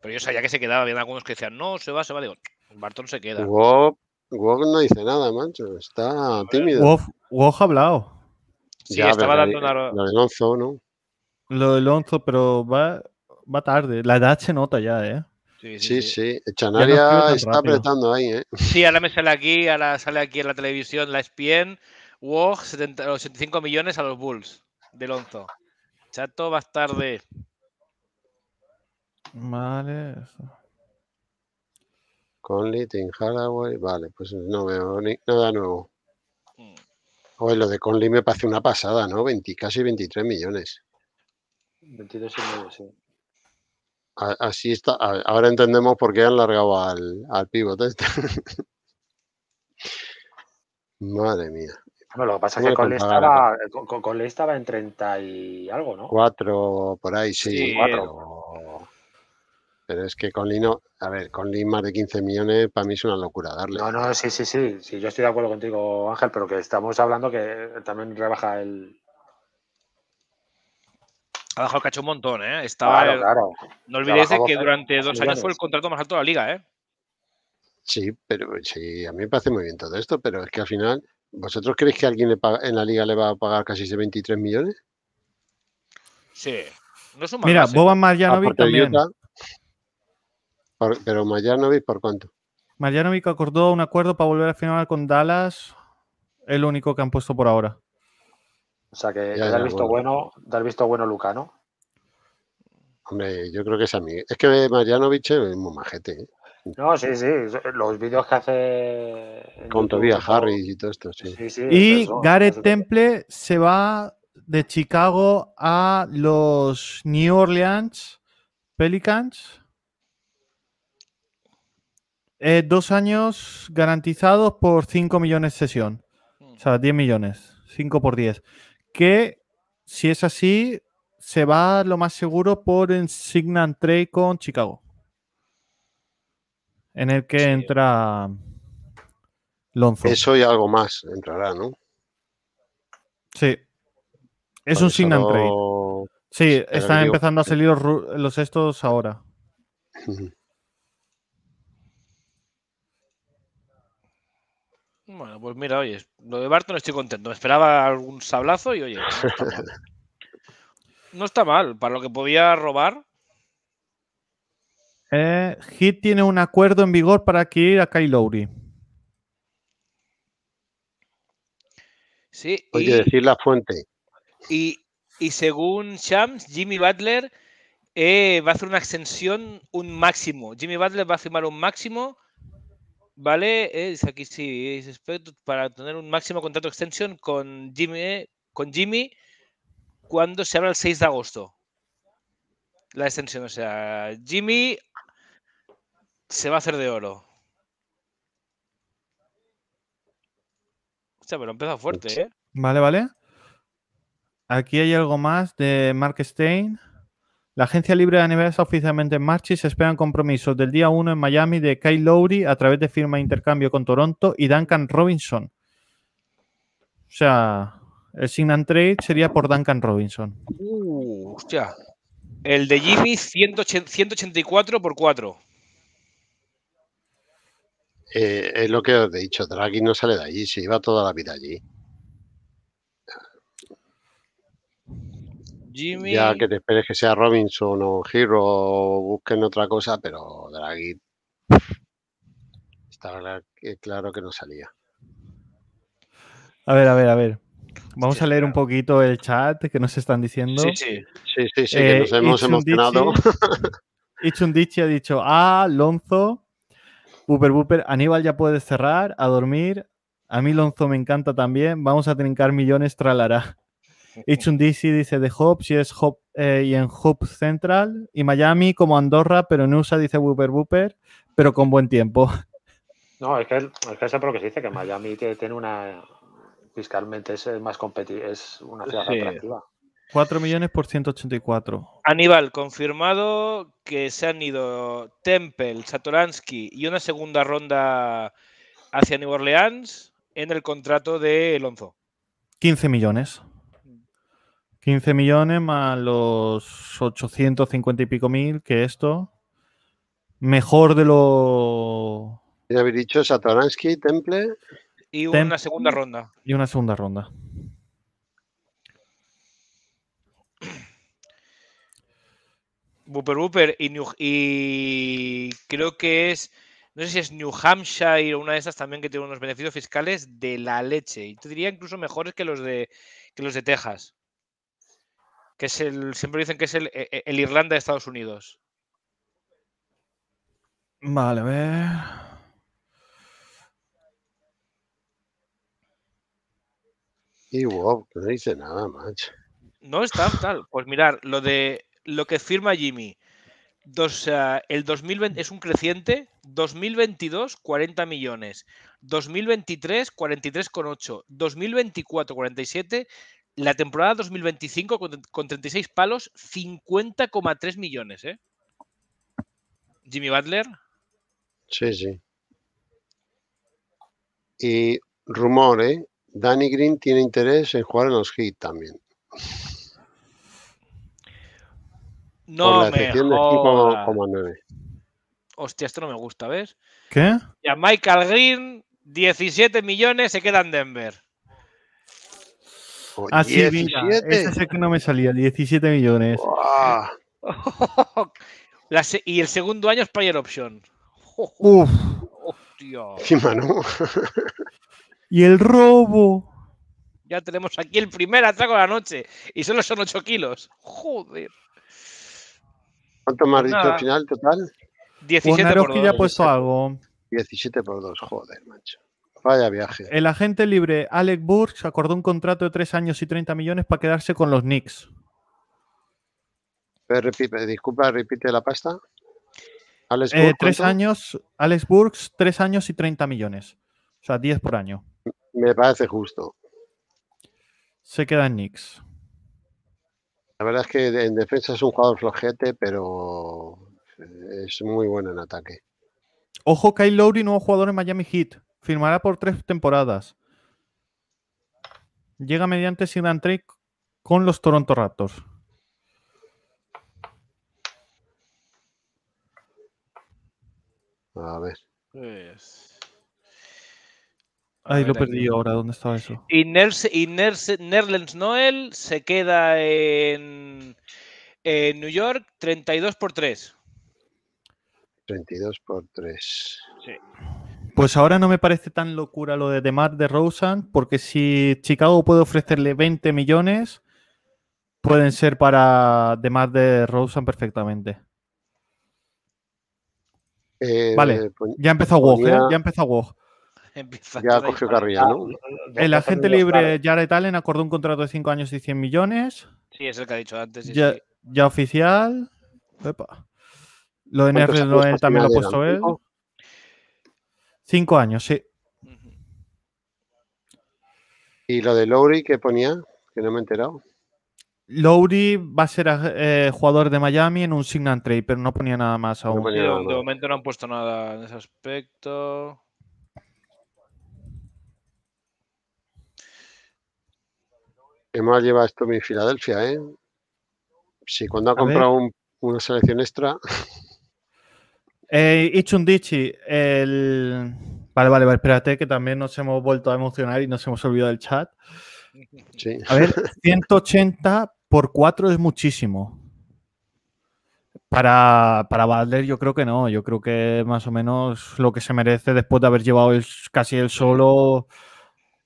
Pero yo sabía que se quedaba, había algunos que decían, no, se va, se va. Digo, Barton se queda. Wog, no dice nada, mancho. Está tímido. Wog, ha hablado. Sí, estaba dando una... Lo de Lonzo, ¿no? Lo de Lonzo, pero va, va tarde. La edad se nota ya, ¿eh? Sí, sí. Chanaria está apretando ahí, ¿eh? Sí, ahora me sale aquí, ahora sale aquí en la televisión la ESPN. Wog, 85 millones a los Bulls de Lonzo. Chato, va tarde. Vale. Eso. Conley, Tim Halloway, vale, pues no veo nada nuevo. Hoy hmm. lo de Conley me parece una pasada, ¿no? 20, casi 23 millones. 22 millones, sí. así está. ahora entendemos por qué han largado al, al pivote. Este. *laughs* Madre mía. Bueno, lo que pasa es que eh, Conley estaba, con, estaba en 30 y algo, ¿no? Cuatro, por ahí, sí. sí cuatro. Pero es que con Lino, a ver, con Lino más de 15 millones para mí es una locura darle. No, no, sí, sí, sí, yo estoy de acuerdo contigo, Ángel, pero que estamos hablando que también rebaja el. Ha bajado el cacho un montón, ¿eh? Estaba, claro, claro. No olvides que durante dos años fue el contrato más alto de la liga, ¿eh? Sí, pero sí, a mí me parece muy bien todo esto, pero es que al final, ¿vosotros creéis que alguien en la liga le va a pagar casi ese 23 millones? Sí. No Mira, ¿eh? Boban Marjanovic también pero Mayanovic, ¿por cuánto? Mayanovic acordó un acuerdo para volver a final con Dallas, el único que han puesto por ahora. O sea que ya, ya, visto bueno. visto bueno Luca, ¿no? Hombre, yo creo que es a mí. Es que Marjanovic es muy majete. ¿eh? No, sí, sí. Los vídeos que hace. Con Tobias Harris y todo esto, sí. y Gareth Temple se va de Chicago a los New Orleans Pelicans eh, dos años garantizados por 5 millones de sesión. Hmm. O sea, 10 millones. 5 por 10. Que, si es así, se va lo más seguro por el Sign Trade con Chicago. En el que entra Lonzo. Eso y algo más entrará, ¿no? Sí. Es un Sign and Trade. Sí, están empezando a salir los, los estos ahora. Bueno, pues mira, oye, lo de Barton estoy contento. esperaba algún sablazo y oye, *laughs* no está mal. para lo que podía robar. Eh, tiene un acuerdo en vigor para ir a Kyle Lowry. Sí. Oye, y, decir la fuente. Y, según Shams, Jimmy Butler eh, va a hacer una extensión, un máximo. Jimmy Butler va a firmar un máximo ¿vale? Es aquí sí, para tener un máximo contrato extensión con Jimmy, con Jimmy cuando se abra el 6 de agosto. La extensión, o sea, Jimmy se va a hacer de oro. O sea, pero empieza fuerte, ¿eh? Vale, vale. Aquí hay algo más de Mark Stein. La agencia libre de la NBA está oficialmente en marcha y se esperan compromisos del día 1 en Miami de Kyle Lowry a través de firma de intercambio con Toronto y Duncan Robinson. O sea, el sign and trade sería por Duncan Robinson. Uh, hostia. El de Jimmy, 184 por 4. Eh, es lo que os he dicho, Draghi no sale de allí, se iba toda la vida allí. Ya que te esperes que sea Robinson o Giro o busquen otra cosa, pero Draghi está eh, claro que no salía. A ver, a ver, a ver. Vamos a leer un poquito el chat que nos están diciendo. Sí, sí, sí, sí, eh, nos hemos emocionado. *laughs* *laughs* Ichundichi ha dicho, ah, Lonzo, Aníbal ya puedes cerrar, a dormir. A mí Lonzo me encanta también, vamos a trincar millones, tralará. It's un dc dice The Hop, si es Hop eh, y en Hop Central. Y Miami como Andorra, pero en USA dice Wooper Wooper, pero con buen tiempo. No, es que, es que es lo que se dice, que Miami tiene una. fiscalmente es más competitiva, es una ciudad atractiva. 4 millones por 184. Aníbal, confirmado que se han ido Temple, Satoransky y una segunda ronda hacia New Orleans en el contrato de Lonzo. 15 millones. 15 millones más los 850 y pico mil que esto. Mejor de lo. Ya habéis dicho Satoransky, Temple. Y una segunda ronda. Y una segunda ronda. Booper Booper y, y creo que es, no sé si es New Hampshire o una de esas también que tiene unos beneficios fiscales de la leche. Y te diría incluso mejores que los de, que los de Texas que es el, siempre dicen que es e, e, el, Irlanda de Estados Unidos. Vale, a ver. Y wow, no dice nada, macho. No está tal. Pues mirar, lo de lo que firma Jimmy. el 2020 es un creciente, 2022 40 millones, 2023 43,8, 2024 47, la temporada 2025 con, 36 palos, 50,3 millones, ¿eh? Jimmy Butler. Sí, sí. Y rumor, ¿eh? Danny Green tiene interés en jugar en los Heat también. No me Hostia, esto no me gusta, ¿ves? ¿Qué? Y a Michael Green, 17 millones, se queda en Denver. Así Ah, 17. Sí, ese es que no me salía, 17 millones. *laughs* La y el segundo año es Player Option. Uf. Hostia. *laughs* y el robo. Ya tenemos aquí el primer atraco de la noche. Y solo son 8 kilos. Joder. ¿Cuánto más pues dicho al final total? 17 por 2. ya he puesto algo. 17 por 2, joder, macho. Vaya viaje. El agente libre Alex Burks acordó un contrato de 3 años y 30 millones para quedarse con los Knicks. Eh, disculpa, repite la pasta. Alex eh, tres años, Alex Burks, 3 años y 30 millones. O sea, 10 por año. Me parece justo. Se queda en Knicks. La verdad es que en defensa es un jugador flojete, pero eh, es muy bueno en ataque. Ojo, Kyle Lowry, nuevo jugador en Miami Heat firmará por tres temporadas. Llega mediante Sidan trick con los Toronto Raptors. A ver. Pues... Ahí lo perdí ahora, ¿dónde estaba eso? Y, Nerlens Noel se queda en, en, New York 32 por 3. 32 por 3. Sí. Pues ahora no me parece tan locura lo de Demar de Rosen, porque si Chicago puede ofrecerle 20 millones, pueden ser para Demar de Rosen perfectamente. Eh, vale, pues ya empezó Wog, ¿eh? ya empezó Wog. Ah, ya cogió carrilla, ¿no? El agente libre Jared Allen acordó un contrato de 5 años y 100 millones. Sí, es el que ha dicho antes. Ya, oficial. Lo de NRL pues también lo ha puesto él. Cinco años, sí. ¿Y lo de Lowry que ponía? Que no me he enterado. Lowry va a ser eh, jugador de Miami en un sign and trade, pero no ponía nada más aún. De momento no han puesto nada en ese aspecto. ¿Qué mal lleva esto mi Filadelfia, eh? Si cuando ha comprado una selección extra. Eh, Ichundichi, el... Vale, vale, vale, espérate que también nos hemos vuelto a emocionar y nos hemos olvidado del chat. A ver, 180 *laughs* por 4 es muchísimo. Para, para Butler yo creo que no, yo creo que más o menos lo que se merece después de haber llevado casi el solo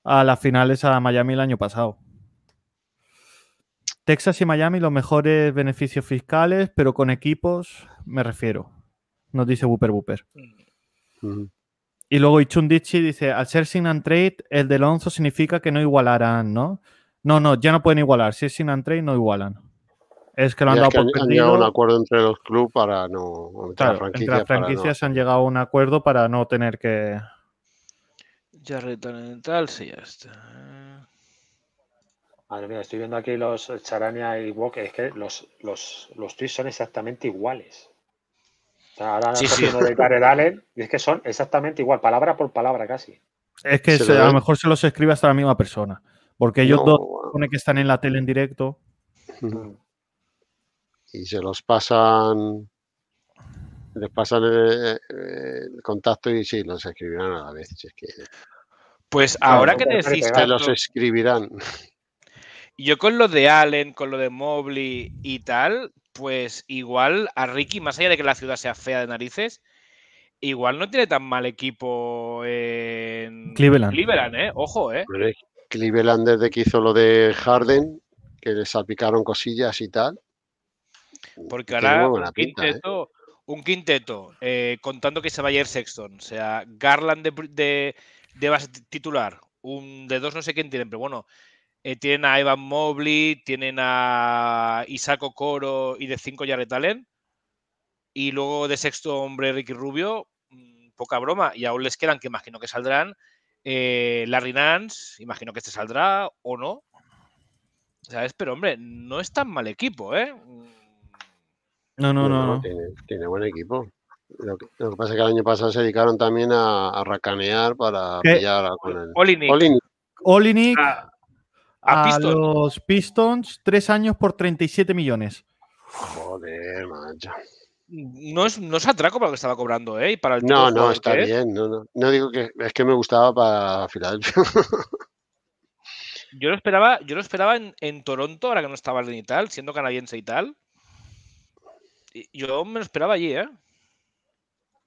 a las finales a Miami el año pasado. Texas y Miami los mejores beneficios fiscales, pero con equipos me refiero nos dice Booper Booper. Y luego Ichundichi dice, al ser sin and trade, el de Lonzo significa que no igualarán, ¿no? No, no, ya no pueden igualar. Si es sin and trade, no igualan. Es que lo han dado por han, un acuerdo entre los clubes para no... Entre las franquicias, han llegado a un acuerdo para no tener que... Ya tal, sí, ya está. Madre estoy viendo aquí los Charania y Wok. Es que los, los, los tweets son exactamente iguales. O sí, Allen y es que son exactamente igual, palabra por palabra casi. Es que a lo mejor se los escribe hasta la misma persona. Porque ellos dos pone que están en la tele en directo. Y se los pasan. Les pasan eh, eh, el, contacto y sí, los escribirán a la vez. Si es que, pues ahora que decís. los escribirán. Yo con lo de Allen, con lo de Mobley y tal, pues igual a Ricky, más allá de que la ciudad sea fea de narices, igual no tiene tan mal equipo en Cleveland. Cleveland, eh. Ojo, eh. Cleveland desde que hizo lo de Harden, que le salpicaron cosillas y tal. Porque ahora ¿eh? un, quinteto, eh, contando que se va a ir Sexton, o sea, Garland de, base titular, un de dos no sé quién tienen, pero bueno, eh, tienen a Evan Mobley, tienen a Isaac Coro y de 5 Jared Y luego de sexto hombre Ricky Rubio, mm, poca broma. Y aún les quedan, que imagino que saldrán, eh, Larry Nance, imagino que este saldrá o no. ¿Sabes? Pero hombre, no es tan mal equipo, ¿eh? Mm. No, no, no. Tiene, buen equipo. Lo que, pasa es que el año pasado se dedicaron también a, racanear para pillar a con el... Ah, a, los Pistons, tres años por 37 millones. Joder, mancha. No es, no atraco para lo que estaba cobrando, ¿eh? para no, no, está bien. No, no. digo que es que me gustaba para Filadelfia. *laughs* yo lo esperaba, yo lo esperaba en, Toronto, ahora que no estaba ni tal, siendo canadiense y tal. Yo me lo esperaba allí, ¿eh?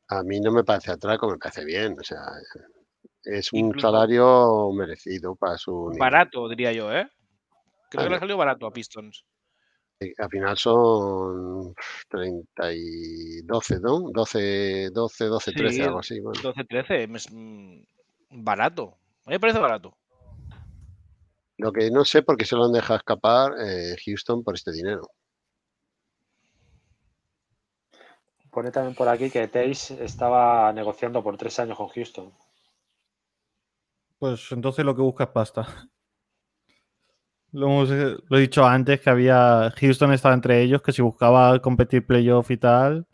A mí no me parece atraco, me parece bien. O sea, es un salario merecido para su. Barato, diría yo, ¿eh? Creo que le ha salido barato a Pistons. al final son 32 12, ¿no? 12, 12, 12, 13, algo así. 12, 13, es mm, barato. A mí me parece barato. Lo que no sé por qué se lo han dejado escapar eh, Houston por este dinero. Pone también por aquí que Teis estaba negociando por tres años con Houston. Pues entonces lo que busca es pasta. *laughs* Lo, eh, lo he dicho antes que había. Houston estaba entre ellos, que si buscaba competir playoff y tal,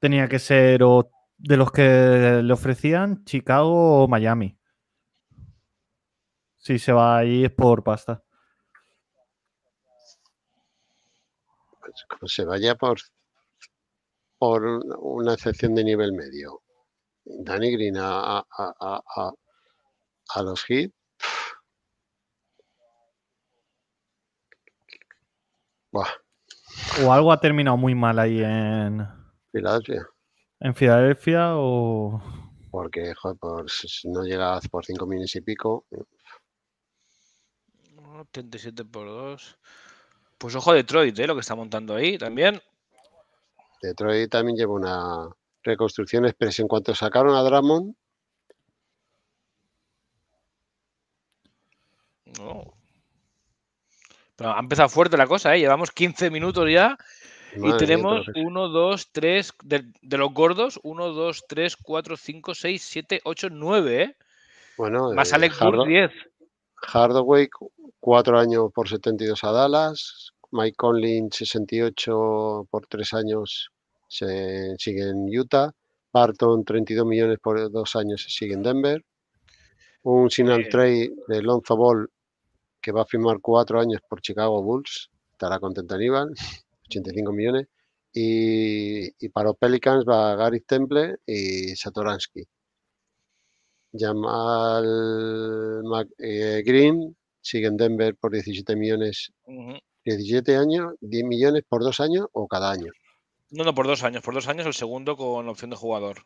tenía que ser o de los que le ofrecían Chicago o Miami. Si se va ahí es por pasta. Pues como se vaya por, por una sección de nivel medio Danny Green a, los hits. O algo ha terminado muy mal ahí en. Filadelfia. En Filadelfia o. Porque, joder, no llegas por 5 minutos y pico. 87 eh. por 2. Pues ojo Detroit, ¿eh? lo que está montando ahí también. Detroit también lleva una, reconstrucciones, pero en cuanto sacaron a Dramond. No. Pero ha empezado fuerte la cosa, ¿eh? Llevamos 15 minutos ya y tenemos 1, 2, 3, de los gordos, 1, 2, 3, 4, 5, 6, 7, 8, 9, Bueno, más eh, Alex 10. Hardaway, 4 años por 72 a Dallas. Mike Conley, 68 por 3 años se sigue en Utah. Barton, 32 millones por dos años, sigue en Denver. Un signal trade de Lonzo Ball que va a firmar cuatro años por Chicago Bulls. Estará contento Aníbal, 85 *laughs* millones. Y, para los Pelicans va Gary Temple y Satoransky. Jamal eh, Green sigue en Denver por 17 millones, 17 años, 10 millones por dos años o cada año. No, no, por dos años. Por dos años el segundo con opción de jugador.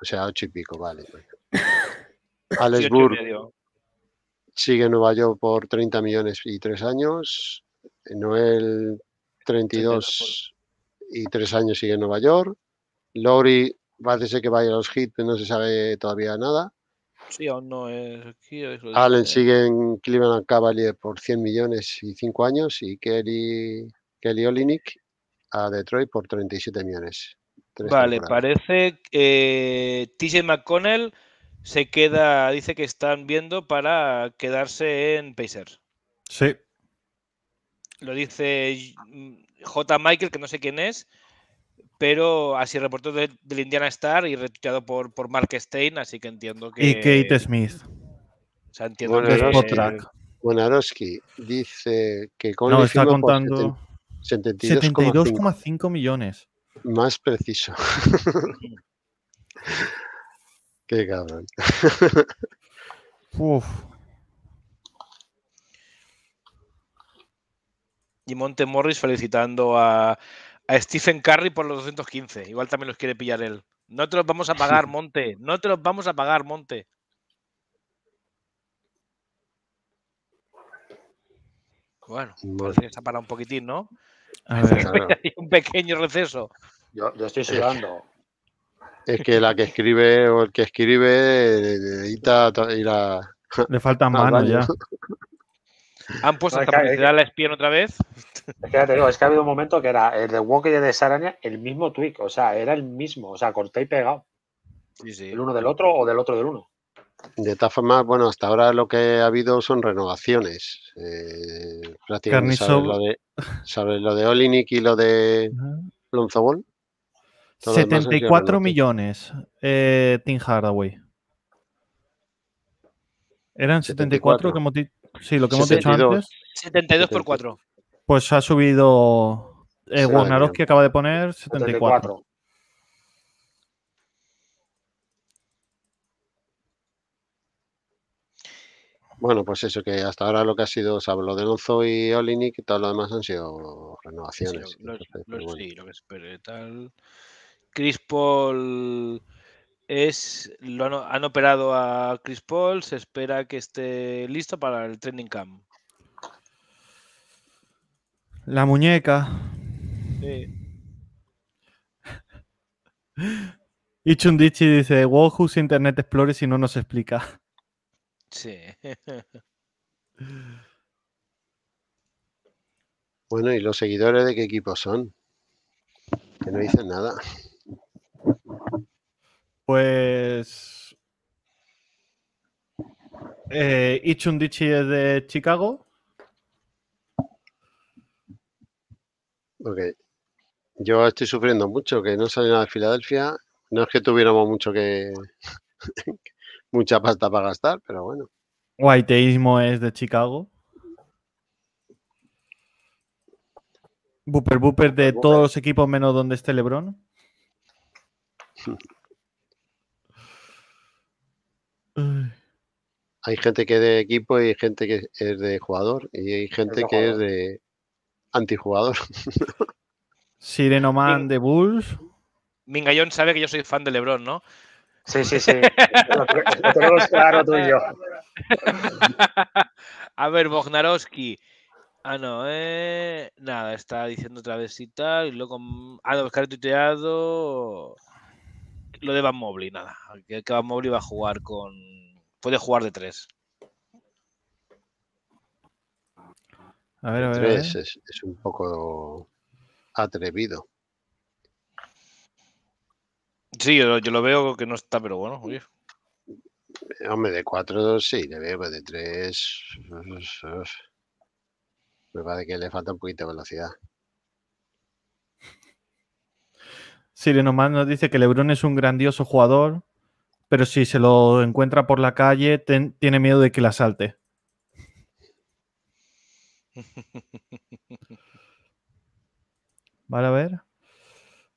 O sea, ocho y pico, vale. Pues. *laughs* Alex Burr sigue en Nueva York por 30 millones y tres años. Noel, 32 y tres años sigue en Nueva York. Lowry parece que va a ir a los hits, pero no se sabe todavía nada. Sí, aún no es aquí. Allen sigue en Cleveland Cavalier por 100 millones y cinco años y Kelly, Kelly Olinick a Detroit por 37 millones. Vale, parece que eh, TJ McConnell se queda, dice que están viendo para quedarse en Pacers. Sí. Lo dice J. Michael, que no sé quién es, pero así reportó del Indiana Star y retuiteado por, por Mark Stein, así que entiendo que. Y Kate Smith. O sea, entiendo bueno, que. dice que con no, está contando. 72,5 millones. Más preciso. *laughs* Qué cabrón. Y Monte Morris felicitando a, Stephen Curry por los 215. Igual también los quiere pillar él. No te los vamos a pagar, *laughs* Monte. No te los vamos a pagar, Monte. Bueno, bueno. se ha parado un poquitín, ¿no? *laughs* un pequeño receso. Yo, estoy sudando. Es que la que escribe o el que escribe edita y *laughs* Le faltan manos ya. ¿Han puesto la espía otra vez? Es que ha habido un momento que era el de Walker y el de Saraña el mismo tweak, o sea, era el mismo, o sea, corté y pegado. El uno del otro o del otro del uno. De todas formas, bueno, hasta ahora lo que ha habido son renovaciones. Eh, lo, de, Olinik y lo de Lonzobol. 74 millones, eh, Tim Hardaway. Eran 74, sí, lo que hemos dicho antes. 72 por 4. Pues ha subido eh, que acaba de poner 74. 74. Bueno, pues eso, que hasta ahora lo que ha sido, o sea, lo de Lonzo y Olinik y todo lo demás han sido renovaciones. Sí, lo que esperé, tal. Chris Paul es han, operado a Chris Paul, se espera que esté listo para el training camp. La muñeca. Sí. *laughs* Ichundichi dice, wow, Internet Explorer si no nos explica. Sí. Bueno, ¿y los seguidores de qué equipo son? Que no dicen nada. Pues. Eh, Ichundichi es de Chicago. Ok. Yo estoy sufriendo mucho, que no salga nada de Filadelfia. No es que tuviéramos mucho que, mucha pasta para gastar, pero bueno. Guaiteísmo es de Chicago. Booper Booper de todos los equipos menos donde esté Lebron. *laughs* hay gente que es de equipo y hay gente que es de jugador y hay gente que es de antijugador. *laughs* Man de Bulls. Mingayón sabe que yo soy fan de Lebron, ¿no? Sí, sí, sí. lo, tenemos claro tú y yo. *laughs* A ver, Bognarowski. Ah, no, eh. Nada, está diciendo otra vez y tal. Y luego. Mm, ah, no, buscar tuiteado. Lo de Van Mobley, nada. Que Van Mobley va a jugar con. Puede jugar de tres. A ver, a ver. es un poco atrevido. Sí, yo, lo veo que no está, pero bueno, oye. Eh, hombre, de 4 sí, le veo, de 3. Pues Me parece que le falta un poquito de velocidad. nomás nos dice que Lebron es un grandioso jugador, pero si se lo encuentra por la calle, tiene miedo de que la salte. *laughs* Vale, a ver.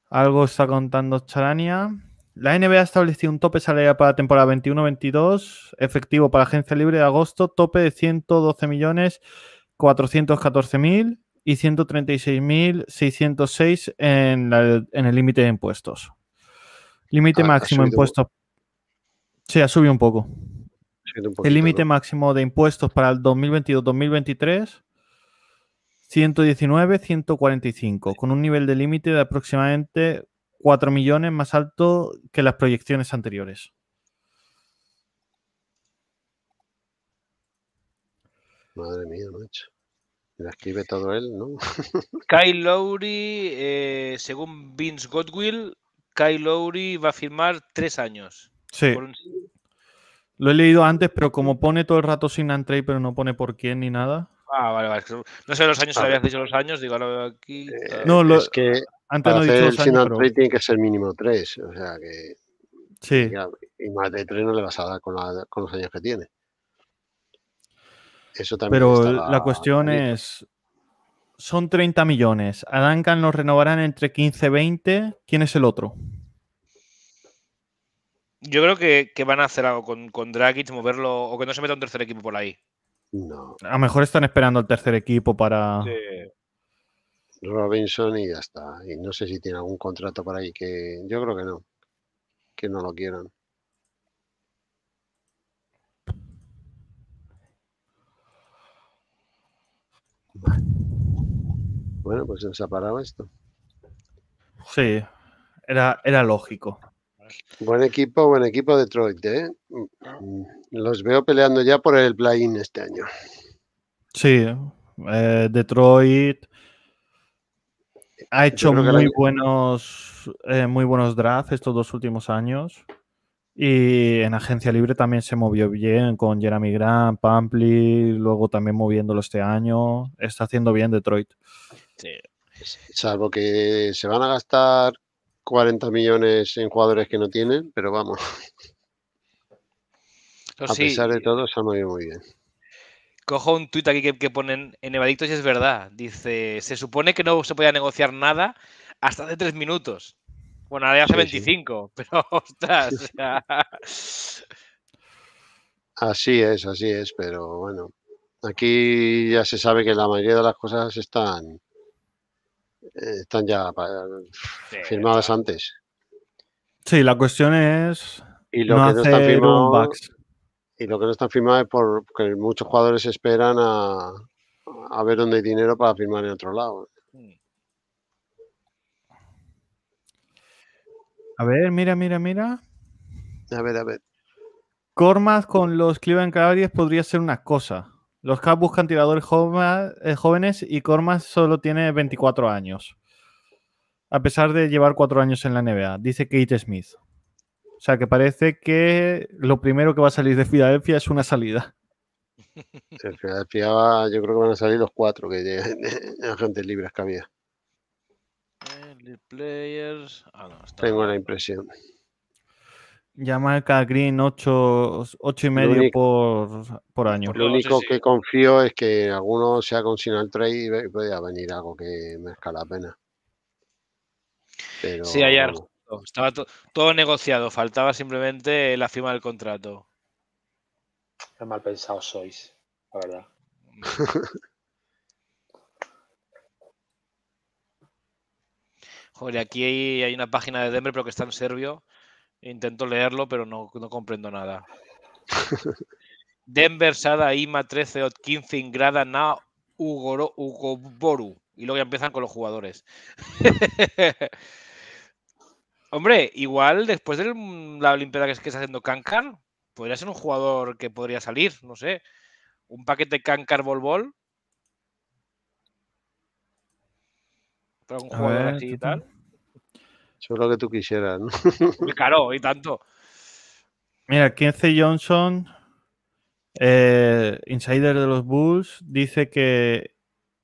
Algo está contando Charania. La NBA ha establecido un tope salarial para la temporada 21-22, efectivo para agencia libre de agosto, tope de 112.414.000 y 136.606 en, en el límite de impuestos. Límite máximo de impuestos. Sí, ha subido un poco. el límite máximo de impuestos para el 2022-2023 119-145, con un nivel de límite de aproximadamente 4 millones más alto que las proyecciones anteriores. Madre mía, macho. La escribe todo él, ¿no? *laughs* Kyle Lowry, eh, según Vince Godwill, Kyle Lowry va a firmar tres años. Sí. Lo he leído antes, pero como pone todo el rato sin entry, pero no pone por quién ni nada. Ah, no sé los años, si habías dicho los años, digo, aquí. Eh, que antes no he dicho los tiene que ser mínimo 3, o sea que. Sí. Y más de 3 no le vas a dar con, los años que tiene. Eso también. Pero la cuestión es. Son 30 millones. A Duncan los renovarán entre 15 y 20. ¿Quién es el otro? Yo creo que, van a hacer algo con, con Dragic, moverlo, o que no se meta un tercer equipo por ahí. No. A lo mejor están esperando el tercer equipo para. Robinson y ya está. Y no sé si tiene algún contrato por ahí que. Yo creo que no. Que no lo quieran. Bueno, pues se ha parado esto. Sí, era, era lógico. Buen equipo, buen equipo Detroit, ¿eh? mm, Los veo peleando ya por el play-in este año. Sí, eh, Detroit ha hecho muy buenos, eh, muy buenos drafts estos dos últimos años. Y en agencia libre también se movió bien con Jeremy Grant, Pampli, luego también moviéndolo este año. Está haciendo bien Detroit. Salvo que se van a gastar 40 millones en jugadores que no tienen, pero vamos. a pesar de eh, todo, se ha movido muy bien. Cojo un tuit aquí que, ponen en Evadictos y es verdad. Dice, se supone que no se podía negociar nada hasta hace tres minutos. Bueno, ahora ya hace 25, *laughs* pero ostras. Así es, así es, pero bueno. Aquí ya se sabe que la mayoría de las cosas están, están ya firmadas antes. Sí, la cuestión es. Y lo que no están firmados. Y lo que no están firmados es porque muchos jugadores esperan a, a ver dónde hay dinero para firmar en otro lado. Hmm. A ver, mira, mira, mira. A ver, a ver. Cormas con los Cleveland Cavaliers podría ser una cosa. Los Cavs buscan tiradores eh, jóvenes y Cormas solo tiene 24 años. A pesar de llevar 4 años en la NBA, dice Kate Smith. O sea que parece que lo primero que va a salir de Filadelfia es una salida. Filadelfia yo creo que van a salir los cuatro que llegan *laughs* agentes libres que había. Eh, ah, Tengo la impresión. Ya marca Green 8, y medio por, año. Lo único que confío es que alguno sea con el trade y pueda venir algo que merezca la pena. Pero... Sí, ayer estaba todo negociado, faltaba simplemente la firma del contrato. Qué mal pensados sois, la verdad. *laughs* Joder, aquí hay, hay, una página de Denver, pero que está en serbio. Intento leerlo, pero no, comprendo nada. Denver, Sada, Ima, 13, Ot, 15, Ingrada, Na, Ugoro, Ugoboru. Y luego ya empiezan con los jugadores. *laughs* Hombre, igual después de la Olimpiada que, es está haciendo Kankar, podría ser un jugador que podría salir, no sé. Un paquete Kankar bol Para un jugador así y tal. Eso es lo que tú quisieras, ¿no? Muy y tanto. Mira, 15 Johnson, eh, insider de los Bulls, dice que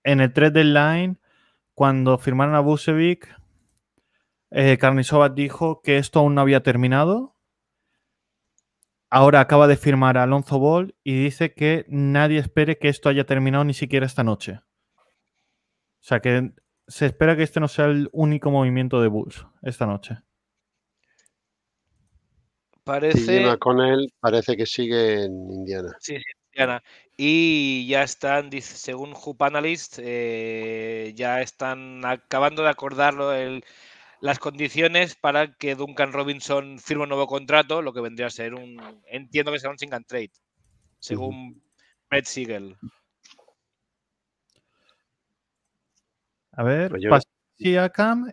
en el 3 del line, cuando firmaron a Busevic, eh, dijo que esto aún no había terminado. Ahora acaba de firmar a Alonso Ball y dice que nadie espere que esto haya terminado ni siquiera esta noche. O sea que se espera que este no sea el único movimiento de Bulls esta noche. Parece. con él, parece que sigue en Indiana. Sí, Indiana. Y ya están, según Hoop Analyst, eh, ya están acabando de acordarlo las condiciones para que Duncan Robinson firme un nuevo contrato, lo que vendría a ser un. Entiendo que será un sing and trade, según Met Siegel. A ver, si pues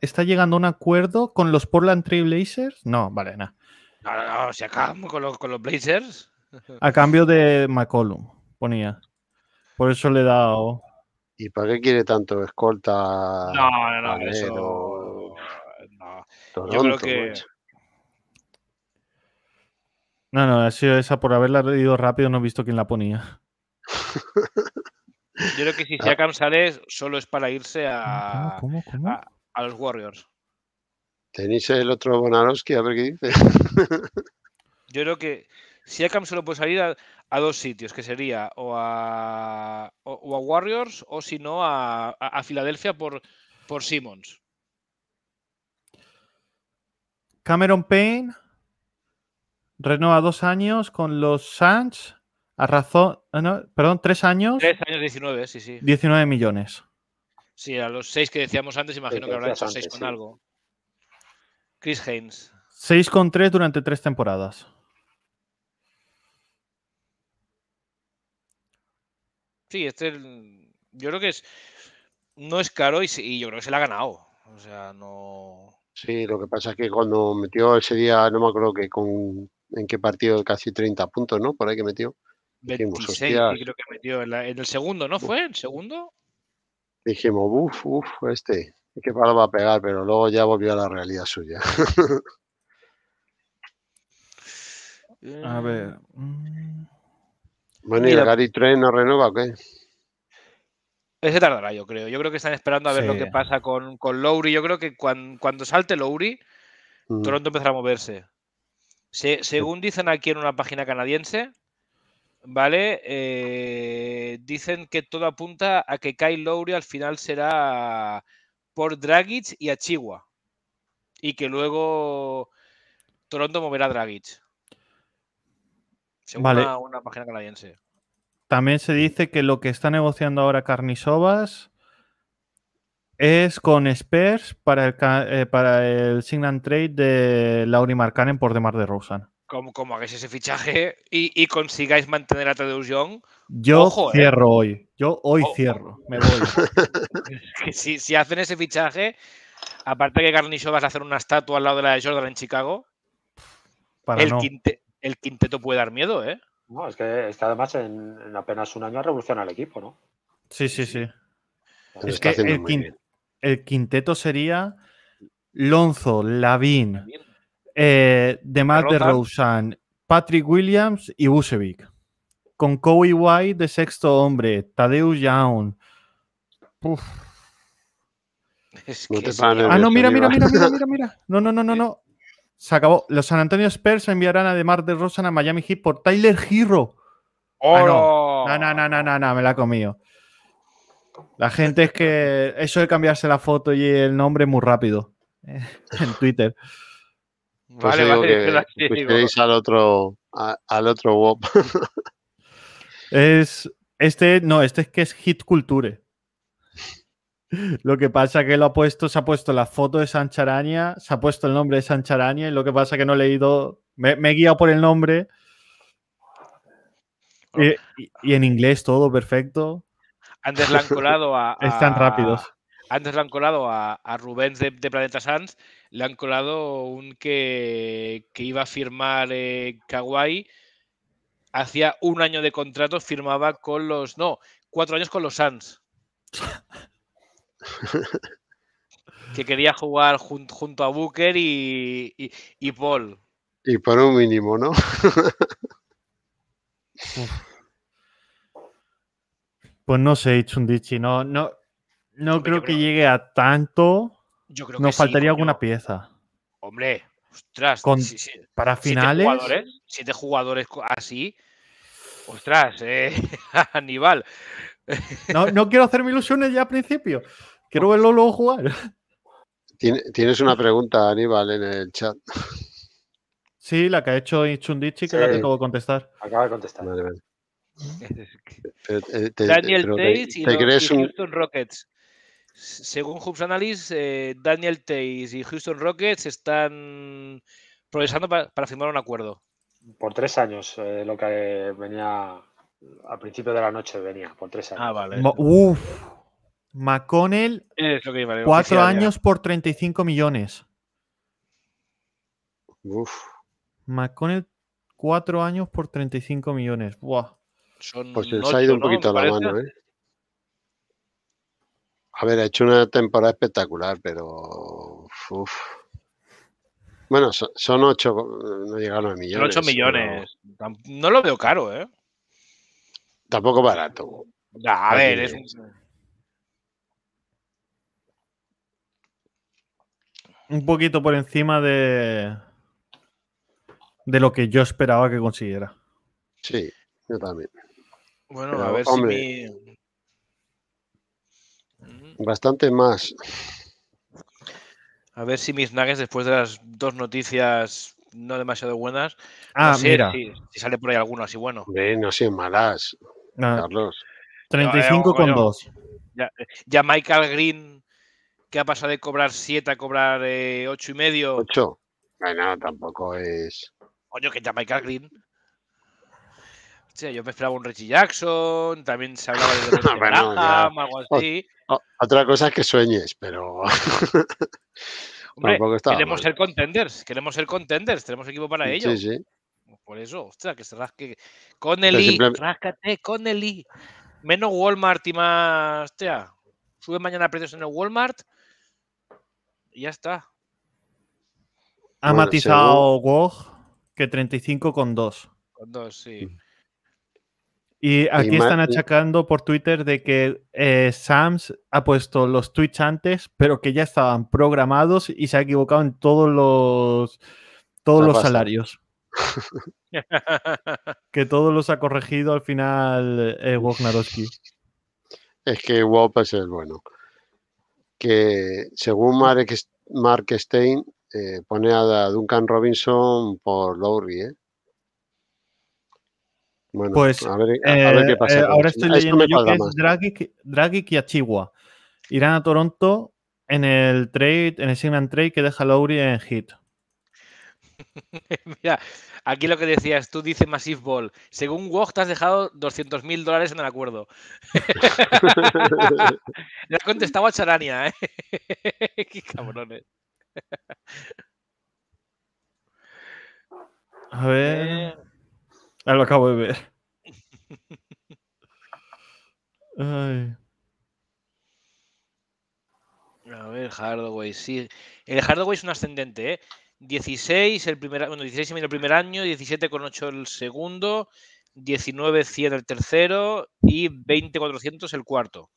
está llegando a un acuerdo con los Portland Trail Blazers. No, vale, nada. No, no, con los, con Blazers. A cambio de McCollum, ponía. Por eso le he dado. ¿Y para qué quiere tanto escolta? No, no, no, eso... no. Yo creo que. No, no, ha sido esa por haberla leído rápido, no he visto quién la ponía. *laughs* Yo creo que si Siakam ah. sale solo es para irse a, a, los Warriors. Tenéis el otro Bonarowski, a ver qué dice. Yo creo que Siakam solo puede salir a, dos sitios, que sería o a, Warriors o si no a, Filadelfia por, por Simmons. Cameron Payne renueva dos años con los Suns a razón, ah, perdón, tres años. Tres años, 19, sí, sí. 19 millones. Sí, a los seis que decíamos antes, imagino que habrá hecho seis con algo. Chris Haynes. Seis con tres durante tres temporadas. Sí, este yo creo que es no es caro y, yo creo que se la ha ganado. O sea, no. Sí, lo que pasa es que cuando metió ese día, no me acuerdo que con en qué partido casi 30 puntos, ¿no? Por ahí que metió. 26 creo que metió en, el segundo, ¿no fue? ¿El segundo? Dijimos, uff, uff, este, es que para va a pegar, pero luego ya volvió a la realidad suya. *laughs* a ver. Mm. Bueno, ¿y el Gary 3 no renueva o qué? Ese tardará, yo creo. Yo creo que están esperando a ver lo que pasa con, con Lowry. Yo creo que cuando, salte Lowry, pronto mm. Toronto empezará a moverse. según dicen aquí en una página canadiense, ¿vale? Eh, dicen que todo apunta a que Kyle Lowry al final será por Dragic y a Y que luego Toronto moverá Dragic. Según una, página canadiense. También se dice que lo que está negociando ahora Carnisovas es con Spurs para el, eh, sign trade de Lauri Markkanen por Demar de Rosan como, hagáis ese fichaje y, consigáis mantener a traducción Yo ¿eh? cierro hoy. Yo hoy cierro. Me voy. *laughs* si, hacen ese fichaje, aparte que Garnisho vas a hacer una estatua al lado de la de Jordan en Chicago, el, quinteto puede dar miedo, ¿eh? No, es que, está además en, apenas un año revoluciona el equipo, ¿no? Sí, sí, sí. es que el, el, quinteto sería Lonzo, Lavín, eh, demás de Roseanne, Patrick Williams y Busevic. Con Cowie White de sexto hombre, Tadeu Young. Uf. no ah, no, mira, este mira, mira, *laughs* mira, mira, mira. No, no, no, no, no. Se acabó. Los San Antonio Spurs enviarán a de Rosan a Miami Heat por Tyler Hero. Ah, ¡Oh! no. no. No, no, no, no, me la he comido. La gente es que eso de cambiarse la foto y el nombre muy rápido eh, en Twitter. Vale, *laughs* al otro, al otro WOP. es, este, no, este es que es Hit Culture. Lo que pasa que lo ha puesto, se ha puesto la foto de Sancharaña, se ha puesto el nombre de Sancharaña y lo que pasa que no he leído, me, he guiado por el nombre. Eh, y, en inglés todo perfecto. Antes han a, Están rápidos antes le han colado a, a Rubens de, Planeta Sans, le han colado un que, iba a firmar eh, Hacía un año de contrato, firmaba con los. No, cuatro años con los Sans. *laughs* que quería jugar junto a Booker y, y, Paul. Y por un mínimo, ¿no? *laughs* Pues no sé, Chundichi, no, no, no creo que llegue a tanto. Yo creo Nos faltaría alguna pieza. Hombre, ostras. Para finales. Siete jugadores, así. Ostras, eh, *laughs* Aníbal. No, no, quiero hacerme ilusiones ya al principio. Quiero verlo luego jugar. Tienes una pregunta, Aníbal, en el chat. Sí, la que ha hecho Inchundichi, que la tengo que contestar. Acaba de contestar. *laughs* Eh, Daniel Tate y, Houston Rockets. Según Hubs Analysis, eh, Daniel Tays y Houston Rockets están progresando para, firmar un acuerdo. Por tres años, eh, lo que venía al principio de la noche, venía, por tres años. Ah, vale. Uf. McConnell, eh, cuatro años por 35 millones. Uf. McConnell, cuatro años por 35 millones. Buah. pues se, ha ido un poquito la mano, ¿eh? A ver, ha hecho una temporada espectacular, pero. Uf. Bueno, son ocho... no llegaron a millones. Son 8 millones. No lo veo caro, ¿eh? Tampoco barato. a ver, es un... un poquito por encima de de lo que yo esperaba que consiguiera. Sí, yo también. Bueno, a ver si Bastante más. A ver si mis nagues después de las dos noticias no demasiado buenas, ah, Si, sale por ahí alguno así bueno. no sé, malas, ah. Carlos. 35 eh, con 2. Ya, Michael Green, que ha pasado de cobrar 7 a cobrar eh, 8 y medio. 8. Bueno, tampoco es. oye que ya Michael Green yo me esperaba un Richie Jackson, también se hablaba de Richie *laughs* bueno, algo así. otra cosa es que sueñes, pero. *laughs* Hombre, queremos ser contenders, queremos ser contenders, tenemos equipo para ello. Sí, sí. Por eso, ostras, que se rasque. Connelly, simplemente... ráscate, Connelly. Menos Walmart y más. Hostia, sube mañana precios en el Walmart y ya está. Ha matizado según... que 35 con 2. Con 2, sí. Mm. Y aquí están achacando por Twitter de que eh, Sams ha puesto los tweets antes, pero que ya estaban programados y se ha equivocado en todos los todos los salarios. *laughs* que todos los ha corregido al final eh, Es que Wop es bueno. Que según Mark, Stein, eh, pone a Duncan Robinson por Lowry, ¿eh? Bueno, pues a ver, eh, qué pasa. Eh, ahora estoy ah, leyendo yo que es Dragic, y Achigua. Irán a Toronto en el trade, en el segment trade que deja Lowry en hit. *laughs* Mira, aquí lo que decías, tú dice Massive Ball. Según Wog, te has dejado 200 mil dólares en el acuerdo. *laughs* Le has contestado a Charania, ¿eh? *laughs* Qué cabrones. A ver. Eh, Ahí lo acabo de ver. Ay. A ver, Hardaway, sí. El Hardaway es un ascendente, ¿eh? 16, el primer, bueno, 16 el primer año, 17,8 el segundo, 19,100 el tercero y 20,400 el cuarto.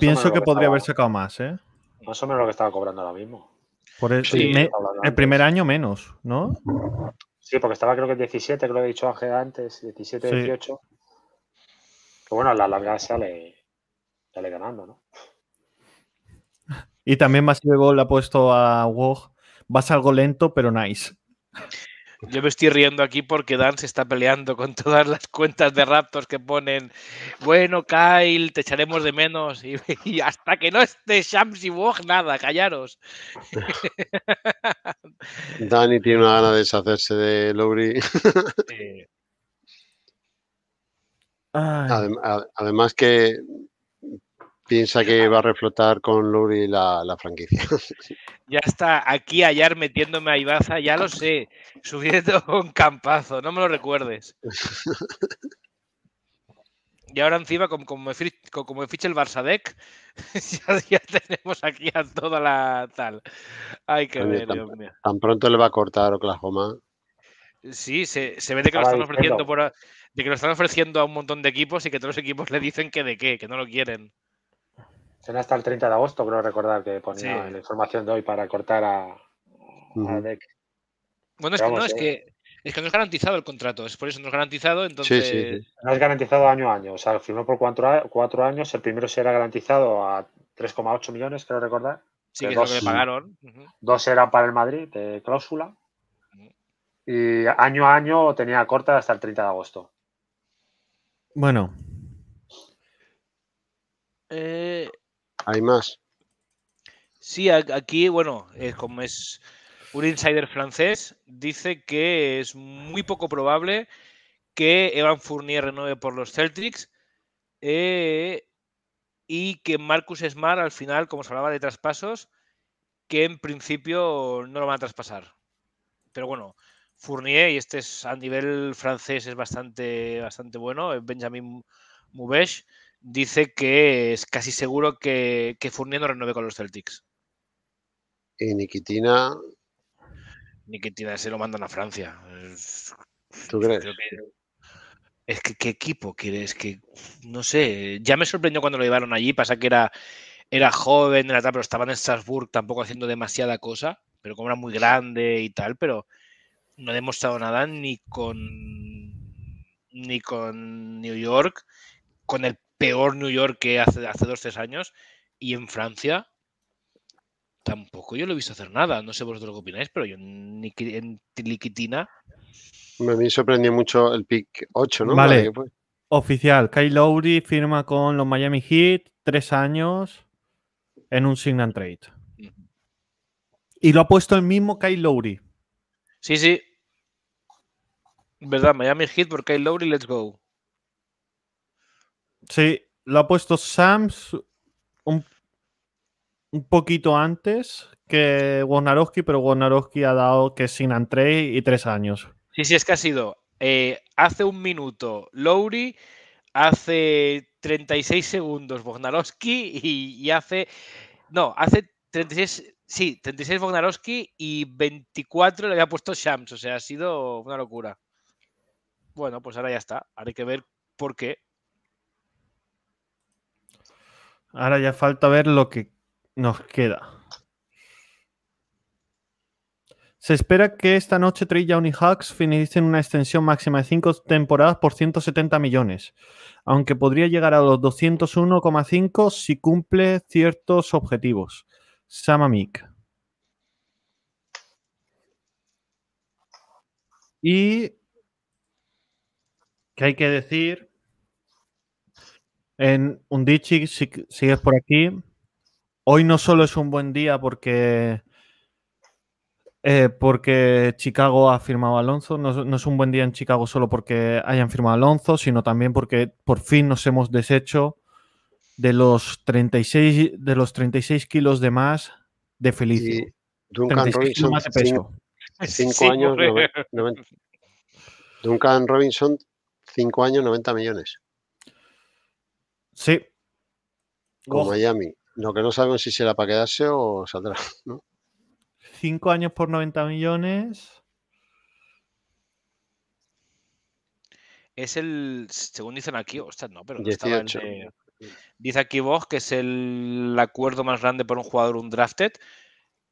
Pienso que, podría haber sacado más, ¿eh? Más o menos lo que estaba cobrando ahora mismo. Por el, el primer año menos, ¿no? Sí, porque estaba creo que 17, creo que he dicho Ángel antes, 17, 18. Que bueno, a la larga sale, ganando, ¿no? Y también más que Gol ha puesto a Wog. Vas algo lento, pero nice. Yo me estoy riendo aquí porque Dan se está peleando con todas las cuentas de Raptors que ponen, bueno, Kyle, te echaremos de menos. Y, *laughs* hasta que no esté y Wog, nada, callaros. *laughs* Dani tiene una gana de deshacerse de Lowry. Además que piensa que va a reflotar con Luri la, la franquicia. *laughs* Ya está aquí hallar metiéndome a Ibaza, ya lo sé, subiendo un *laughs* campazo, no me lo recuerdes. Y ahora encima, como, como, me, el Barsadec, *laughs* ya, tenemos aquí a toda la tal. ay qué ver, tan, Dios mío. Tan pronto le va a cortar Oklahoma. Sí, se, se ve de que, lo están ofreciendo por, de que lo están ofreciendo a un montón de equipos y que todos los equipos le dicen que de qué, que no lo quieren hasta el 30 de agosto, creo recordar que ponía la información de hoy para cortar a, a Bueno, eh. es que, no, es, que, es no garantizado el contrato, es por eso no es garantizado, entonces... Sí, no es garantizado año a año, o sea, firmó por cuatro, años, el primero era garantizado a 3,8 millones, creo recordar. Sí, que, es lo que le pagaron. Dos eran para el Madrid, de cláusula, y año a año tenía corta hasta el 30 de agosto. Bueno. Eh, hay más. Sí, aquí, bueno, es eh, como es un insider francés, dice que es muy poco probable que Evan Fournier renueve por los Celtics eh, y que Marcus Smart al final, como se hablaba de traspasos, que en principio no lo van a traspasar. Pero bueno, Fournier, y este es a nivel francés es bastante, bastante bueno, eh, Benjamin Mubesh, dice que es casi seguro que, que Fournier no renueve con los Celtics. Y Nikitina. Nikitina se lo mandan a Francia. ¿Tú crees? es que qué equipo quieres que. No sé. Ya me sorprendió cuando lo llevaron allí. Pasa que era, era joven, era tal, pero estaba en Strasbourg tampoco haciendo demasiada cosa. Pero como era muy grande y tal, pero no ha demostrado nada ni con ni con New York, con el peor New York que hace, hace dos, tres años. Y en Francia tampoco yo lo he visto hacer nada. No sé vosotros qué opináis, pero yo en, en Liquitina. me sorprendió mucho el pick 8, ¿no? Vale. Oficial, Kyle Lowry firma con los Miami Heat tres años en un sign and trade. Y lo ha puesto el mismo Kyle Lowry. Sí, sí. ¿Verdad? Miami Heat por Kyle Lowry, let's go. Sí, lo ha puesto Sams un, poquito antes que Wojnarowski, pero Wojnarowski ha dado que sin andre y tres años. Sí, sí, es que ha sido eh, hace un minuto Lowry, hace 36 segundos Wojnarowski y, hace. No, hace 36. Sí, 36 Wojnarowski y 24 le había puesto Shams. O sea, ha sido una locura. Bueno, pues ahora ya está. Ahora hay que ver por qué. Ahora ya falta ver lo que nos queda. Se espera que esta noche Trilla y finalicen una extensión máxima de 5 temporadas por 170 millones, aunque podría llegar a los 201,5 si cumple ciertos objetivos. Samamik. Y ¿Qué hay que decir en Undichi, si sigues por aquí. Hoy no solo es un buen día porque, eh, porque Chicago ha firmado Alonso, no, es un buen día en Chicago solo porque hayan firmado Alonso, sino también porque por fin nos hemos deshecho de los 36, de los 36 kilos de más de Felicia. Duncan Robinson, Cinco, años, Duncan Robinson, 5 años, 90 millones. Sí. Con Miami. Lo que no sabemos si será para quedarse o saldrá, *laughs* Cinco años por 90 millones. Es el, según dicen aquí, ostras, no, pero no Estaba dice aquí vos que es el acuerdo más grande por un jugador un drafted,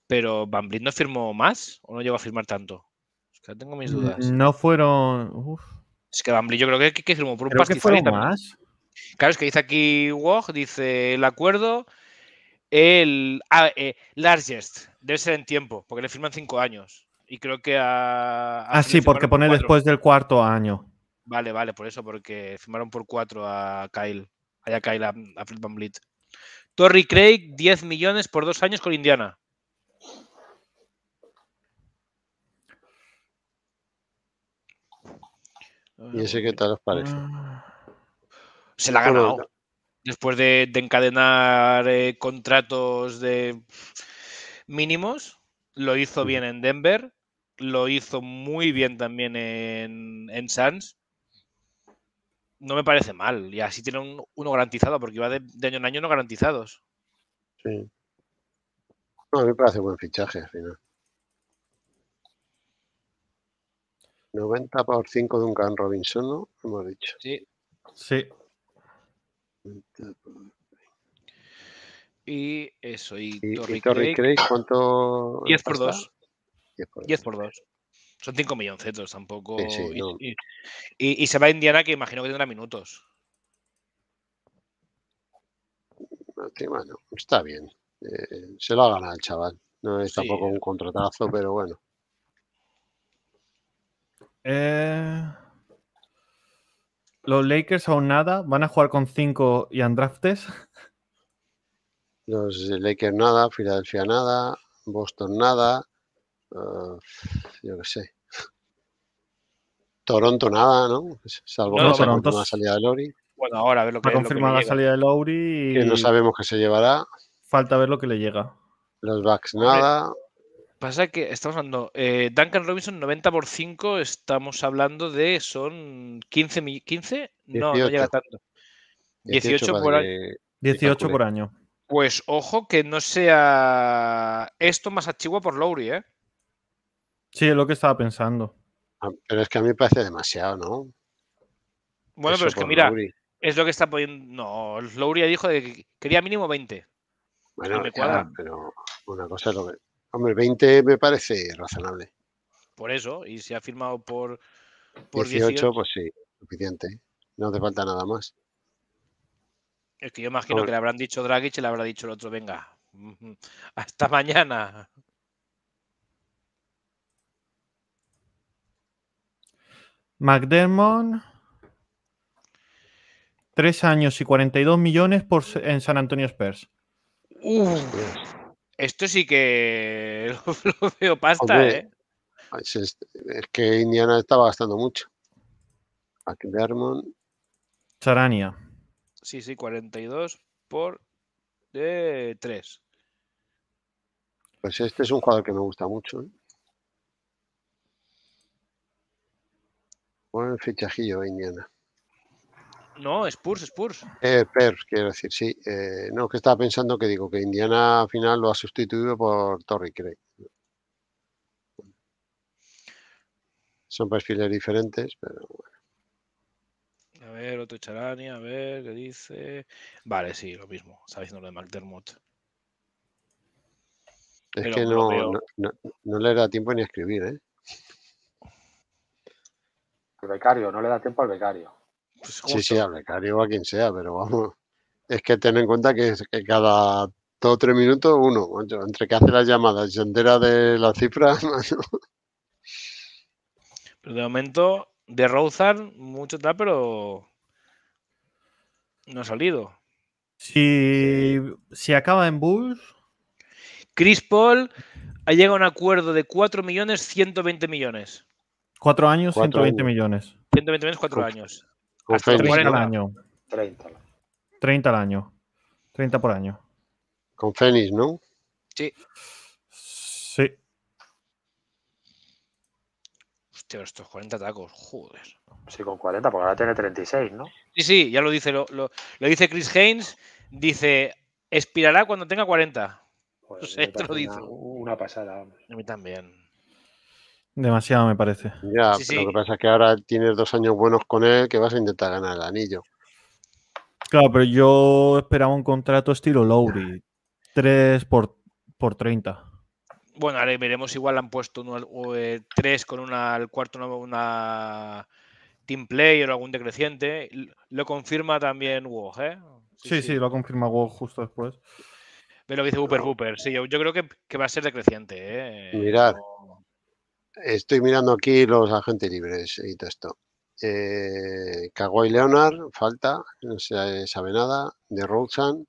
pero Van no firmó más o no llegó a firmar tanto. Es que tengo mis mm, dudas. No fueron. Es que Van yo creo que, firmó por un creo fueron más. Claro, es que dice aquí Wog, dice el acuerdo, el ah, eh, largest, debe ser en tiempo, porque le firman cinco años. Y creo que a. ah, sí, porque pone después del cuarto año. Vale, vale, por eso, porque firmaron por cuatro a Kyle, a Kyle, a, Fred Van Blit. Torrey Craig, 10 millones por dos años con Indiana. ¿Y ese qué tal os parece? Ah. Se la ha ganado. Después de, encadenar eh, contratos de mínimos, lo hizo bien en Denver, lo hizo muy bien también en, en No me parece mal. Y así tiene uno garantizado, porque va de, año en año no garantizados. Sí. No, a mí me parece buen fichaje al final. 90 por 5 Duncan Robinson, ¿no? Hemos dicho. Sí. Sí. Y eso, y, ¿cuánto? 10 por 2. por Son 5 milloncetos tampoco. y, se va a Indiana, que imagino que tendrá minutos. está bien. Eh, se lo ha ganado el chaval. No es tampoco un contratazo, pero bueno. Eh, los Lakers aún nada, van a jugar con 5 y andraftes. *laughs* Los Lakers nada, Filadelfia nada, Boston nada, eh, yo qué sé. Toronto nada, ¿no? Salvo que la salida de Lowry. Bueno, ahora a ver lo que. Ha confirmado la salida de Lowry. Que no sabemos qué se llevará. Falta ver lo que le llega. Los Bucks nada. Pasa que estamos hablando, eh, Duncan Robinson 90 por 5, estamos hablando de, son 15, 15 no, no llega tanto. 18, por año. 18 por año. Pues ojo que no sea esto más achigua por Lowry, ¿eh? Sí, es lo que estaba pensando. Ah, pero es que a mí me parece demasiado, ¿no? Bueno, pero es que mira, es lo que está poniendo. No, Lowry dijo que quería mínimo 20. pero una cosa es lo que. Hombre, 20 me parece razonable. Por eso, y si ha firmado por, por 18, pues sí, suficiente. No te falta nada más. Es que yo imagino que le habrán dicho Dragic y le habrá dicho el otro, venga, hasta mañana. McDermott, 3 años y 42 millones en San Antonio Spurs. Esto sí que *laughs* lo, veo pasta, ¿eh? Es, que Indiana estaba gastando mucho. Aquí Dermond. Charania. Sí, sí, 42 por 3. Eh, pues este es un jugador que me gusta mucho. ¿eh? Buen fichajillo Indiana. No, Spurs, Spurs. Eh, quiero decir, sí. Eh, no, que estaba pensando que digo que Indiana al final lo ha sustituido por Torrey Craig. Son perfiles diferentes, pero bueno. A ver, otro Charani, a ver, ¿qué dice? Vale, sí, lo mismo. Está diciendo lo de McDermott. Es que no, no, le da tiempo ni a escribir, ¿eh? El becario, no le da tiempo al becario. Pues sí, sí, a becario o a quien sea, pero vamos. Es que ten en cuenta que, cada dos o tres minutos uno, entre que hace las llamadas y entera de la cifras. *laughs* de momento, de Rozar, mucho tal, pero no ha salido. Si, si acaba en Bulls. Chris Paul ha llegado a un acuerdo de 4 millones, 120 millones. Cuatro años, 120 millones. 120 millones, cuatro años. 30, al año. 30. 30 al año. 30 por año. Con Fénix, ¿no? Sí. Sí. Hostia, estos 40 tacos, joder. Sí, con 40, porque ahora tiene 36, ¿no? Sí, sí, ya lo dice, lo, dice Chris Haynes, dice, expirará cuando tenga 40. Pues esto *laughs* lo dice. una pasada. A mí también. Demasiado, me parece. Ya, lo que pasa es que ahora tienes dos años buenos con él que vas a intentar ganar el anillo. Claro, pero yo esperaba un contrato estilo Lowry. 3 por, por 30. Bueno, ahora veremos. Igual han puesto eh, tres con una, el cuarto una, una team player o algún decreciente. Lo confirma también Wog, ¿eh? Sí sí, lo confirma Wog justo después. Ve lo que dice Hooper Cooper Sí, yo, creo que, va a ser decreciente. ¿eh? Mirad, estoy mirando aquí los agentes libres y todo esto. Eh, Leonard, falta, no se sabe nada. De Rosen.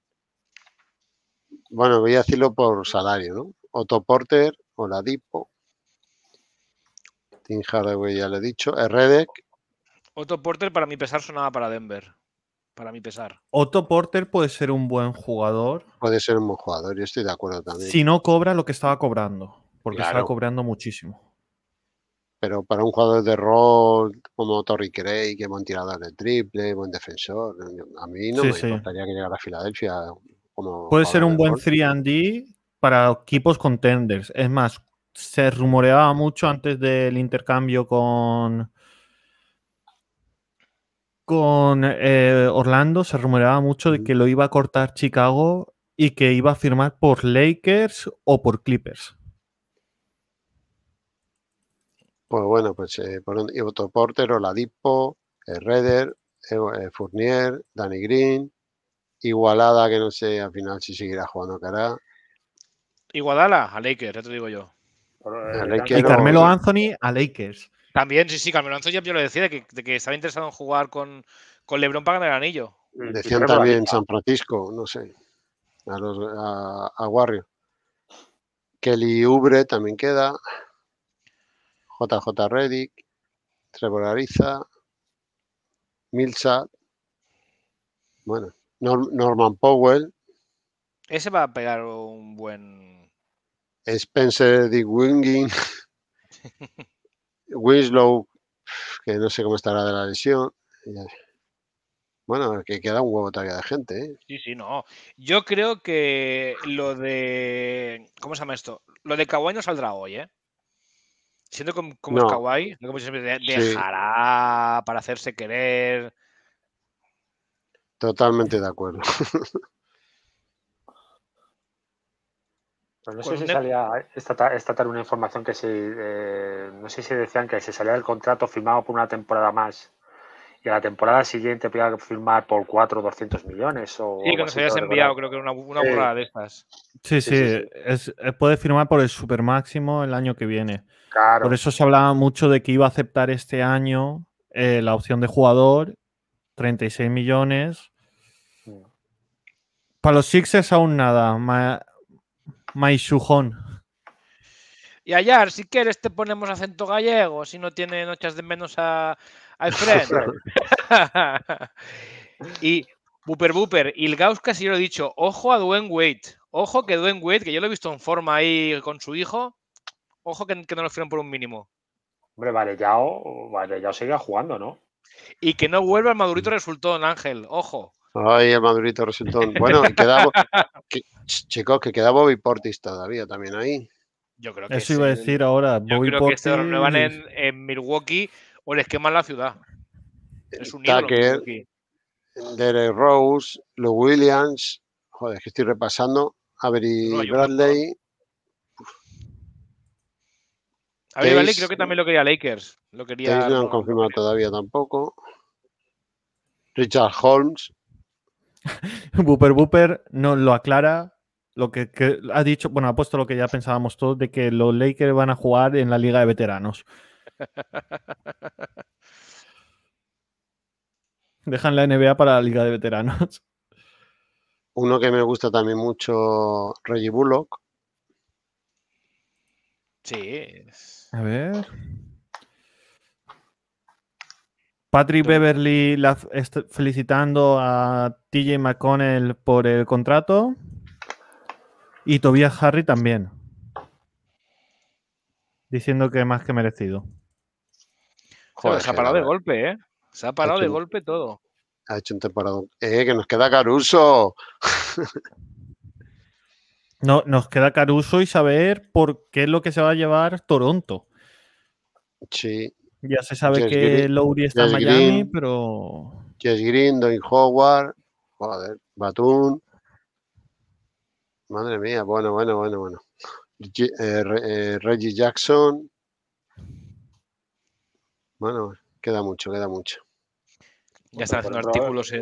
Bueno, voy a decirlo por salario, ¿no? Otto Porter, Oladipo. Tim Hardaway ya lo he dicho. Eh, Redek. Otto Porter, para mi pesar, sonaba para Denver. Para mi pesar. Otto Porter puede ser un buen jugador. Puede ser un buen jugador, yo estoy de acuerdo también. Si no cobra lo que estaba cobrando, porque estaba cobrando muchísimo. Pero para un jugador de rol como Torrey Craig, que buen tirador de triple, buen defensor, a mí no me importaría que llegara a Filadelfia. Puede ser un buen 3D para equipos contenders. Es más, se rumoreaba mucho antes del intercambio con, con eh, Orlando se rumoreaba mucho de que lo iba a cortar Chicago y que iba a firmar por Lakers o por Clippers. Pues bueno, pues eh, otro portero, Ladipo, Redder, eh, Fournier, Danny Green, Igualada, que no sé al final si seguirá jugando cara. Igualada a Lakers, ya te digo yo. Eh, y Carmelo Anthony a Lakers. También, sí, sí, Carmelo Anthony yo lo decía, que, estaba interesado en jugar con, con LeBron para ganar el anillo. Mm, Decían también San Francisco, no sé, a, los, a, Kelly Ubre también queda. JJ Reddick, Trevor Ariza, Milsa, bueno, Norman Powell. Ese va a pegar un buen. Spencer Dick Winging, *laughs* Winslow, que no sé cómo estará de la lesión. Bueno, que queda un huevo todavía de gente. ¿eh? Sí, sí, no. Yo creo que lo de. ¿Cómo se llama esto? Lo de Kawhi no saldrá hoy, ¿eh? siendo como, como es kawaii, no como dejará para hacerse querer. Totalmente de acuerdo. no sé si salía esta, esta una información que se, eh, no sé si decían que se salía el contrato firmado por una temporada más que la temporada siguiente pueda firmar por 4 200 millones. O sí, que nos habías enviado, creo que era una, burrada de estas. Sí, sí, eh, puede firmar por el super máximo el año que viene. Claro. Por eso se hablaba mucho de que iba a aceptar este año eh, la opción de jugador, 36 millones. Mm. Para los Sixers aún nada, Mais sujón. Y Ayar, si quieres te ponemos acento gallego, si no tiene noches de menos a, Alfred *laughs* *laughs* y Booper Booper, el si yo lo he dicho, ojo a Dwayne Wade. Ojo que Dwayne Wade, que yo lo he visto en forma ahí con su hijo, ojo que, no lo firmen por un mínimo. Hombre, vale vale, ya sigue jugando, ¿no? Y que no vuelva el Madurito Resultón, Ángel, ojo. Ay, el Madurito Resultón. Bueno, queda, *laughs* que, chicos, que queda Bobby Portis todavía también ahí. Yo creo que Eso iba a decir ahora. Yo Bobby creo este Portis... que en Milwaukee o les queman la ciudad. Es un Derek Rose, Lou Williams, joder, que estoy repasando, Avery Bradley. Avery Bradley creo que también lo quería Lakers. Lo quería, no, han confirmado todavía tampoco. Richard Holmes. *laughs* Booper Booper no lo aclara. Lo que, que, ha dicho, bueno, ha puesto lo que ya pensábamos todos de que los Lakers van a jugar en la Liga de Veteranos. Dejan la NBA para la Liga de Veteranos. Uno que me gusta también mucho, Reggie Bullock. Sí. A ver. Patrick Beverly felicitando a TJ McConnell por el contrato. Y Tobias Harry también. Diciendo que más que merecido. Joder, se ha parado de golpe, ¿eh? Se ha parado de golpe todo. Ha hecho un temporado. ¡Eh, que nos queda Caruso! no, nos queda Caruso y saber por qué es lo que se va a llevar Toronto. Sí. Ya se sabe que Lowry está en Miami, pero. Jess Green, Howard, joder, Batum. Madre mía, bueno, bueno, bueno, bueno. Eh, eh, Reggie Jackson, bueno, queda mucho, queda mucho. Ya están haciendo artículos eh.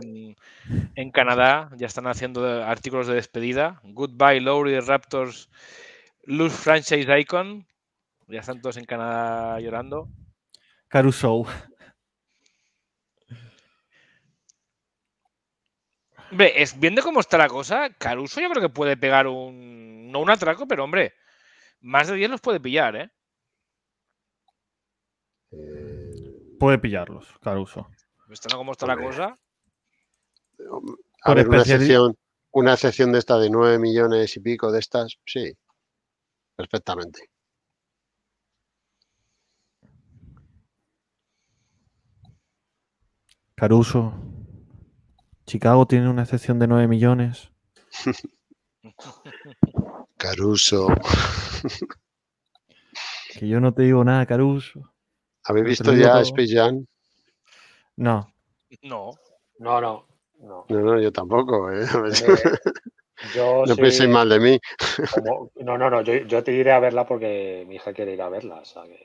en, Canadá, ya están haciendo eh, artículos de despedida. Goodbye, Lowry Raptors, Lose Franchise Icon. Ya están todos en Canadá llorando. Caruso. Hombre, es, viendo cómo está la cosa, Caruso yo creo que puede pegar un. No un atraco, pero hombre, más de 10 los puede pillar, ¿eh? eh puede pillarlos, Caruso. ¿Viste cómo está la cosa? una, excepción de esta de 9 millones y pico de estas, sí, perfectamente. Caruso, Chicago tiene una excepción de 9 millones. *laughs* Caruso. que yo no te digo nada, Caruso. ¿Habéis visto ya Space Jam? No. No. No, no. No, no, yo tampoco. ¿eh? Eh, *laughs* no sí, mal de mí. no, no, no, yo, te iré a verla porque mi hija quiere ir a verla. O sea, que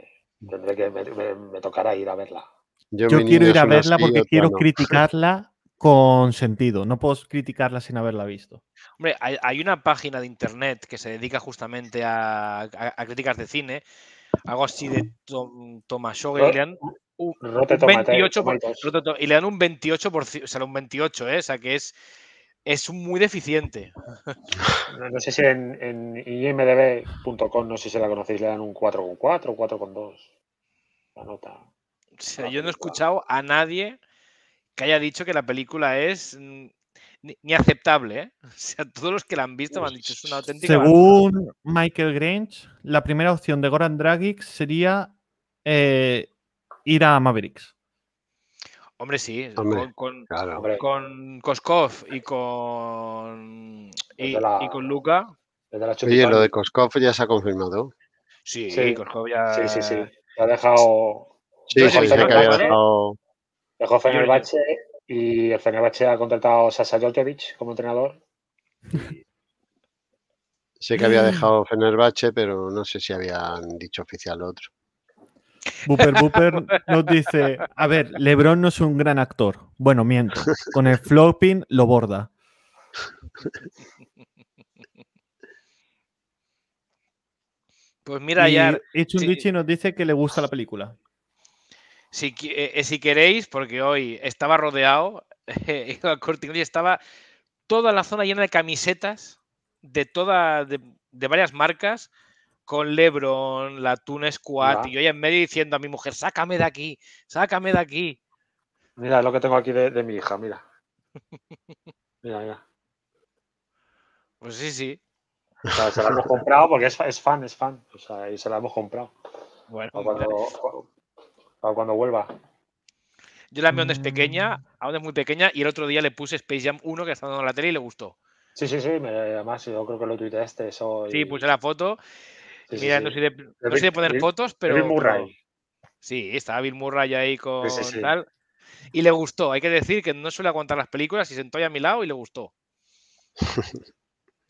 tendré que, me, tocará ir a verla. Yo, quiero ir a verla porque quiero criticarla con sentido. No puedo criticarla sin haberla visto. Hombre, hay, una página de internet que se dedica justamente a, a críticas de cine algo así de Tom, Thomas y le dan un, 28 y le dan un 28 ¿eh? o sea, un 28, ¿eh? o que es es muy deficiente. No, sé si en, imdb.com, no sé si la conocéis, le dan un 4,4, 4,2. La nota. O sea, yo no he escuchado a nadie que haya dicho que la película es mm, ni, aceptable. ¿eh? *laughs* O sea, todos los que la han visto me han dicho es una auténtica. Según Michael Grange, la primera opción de Goran Dragic sería eh, ir a Mavericks. Hombre, sí, con, con, Koskov y con y, y con Luca. Oye, lo de Koskov ya se ha confirmado. Sí, sí, Koskov ya. Sí, sí, sí. ha dejado. Sí, sí, sí, que había dejado. Dejó bache... Y el Fenerbahce ha contratado a Sasa como entrenador. *laughs* Sé que había dejado Fenerbahce, pero no sé si habían dicho oficial otro. Booper Booper nos dice: A ver, Lebron no es un gran actor. Bueno, miento. Con el flopping lo borda. Pues mira, ya. Chundichi nos dice que le gusta la película. Eh, eh, si, queréis, porque hoy estaba rodeado, *laughs* eh, estaba toda la zona llena de camisetas de toda, de, varias marcas, con Lebron, la Tuna Squad, y yo ahí en medio diciendo a mi mujer, sácame de aquí, sácame de aquí. Mira, lo que tengo aquí de, mi hija, *laughs* mira. Mira, Pues sí, sí. se la hemos comprado porque es, fan, es fan. y se la hemos comprado. *laughs* Bueno, para cuando vuelva. Yo la mía donde es mm. pequeña, aún es muy pequeña, y el otro día le puse Space Jam 1 que está dando en la tele y le gustó. Sí, sí, sí, además yo creo que lo tuiteaste este. Sí, puse la foto. Mira, no, sé de, no de poner fotos, pero. Bill Murray. sí, estaba Bill Murray ahí con tal. Y le gustó, hay que decir que no suele aguantar las películas y sentó ahí a mi lado y le gustó. *laughs*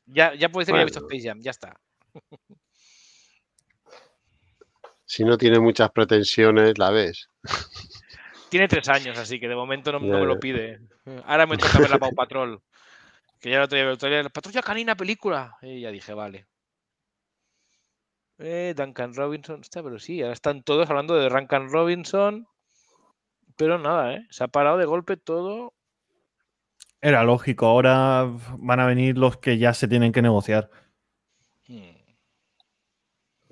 ya, ya puede ser que haya visto Space Jam, ya está. Si no tiene muchas pretensiones, la ves. Tiene tres años, así que de momento no, me lo pide. Ahora me toca ver la Pau Patrol. *laughs* Que ya lo traía, la Patrulla Canina película. Y ya dije, vale. Eh, Duncan Robinson. Está, pero sí, ahora están todos hablando de Duncan Robinson. Pero nada, eh. Se ha parado de golpe todo. Era lógico. Ahora van a venir los que ya se tienen que negociar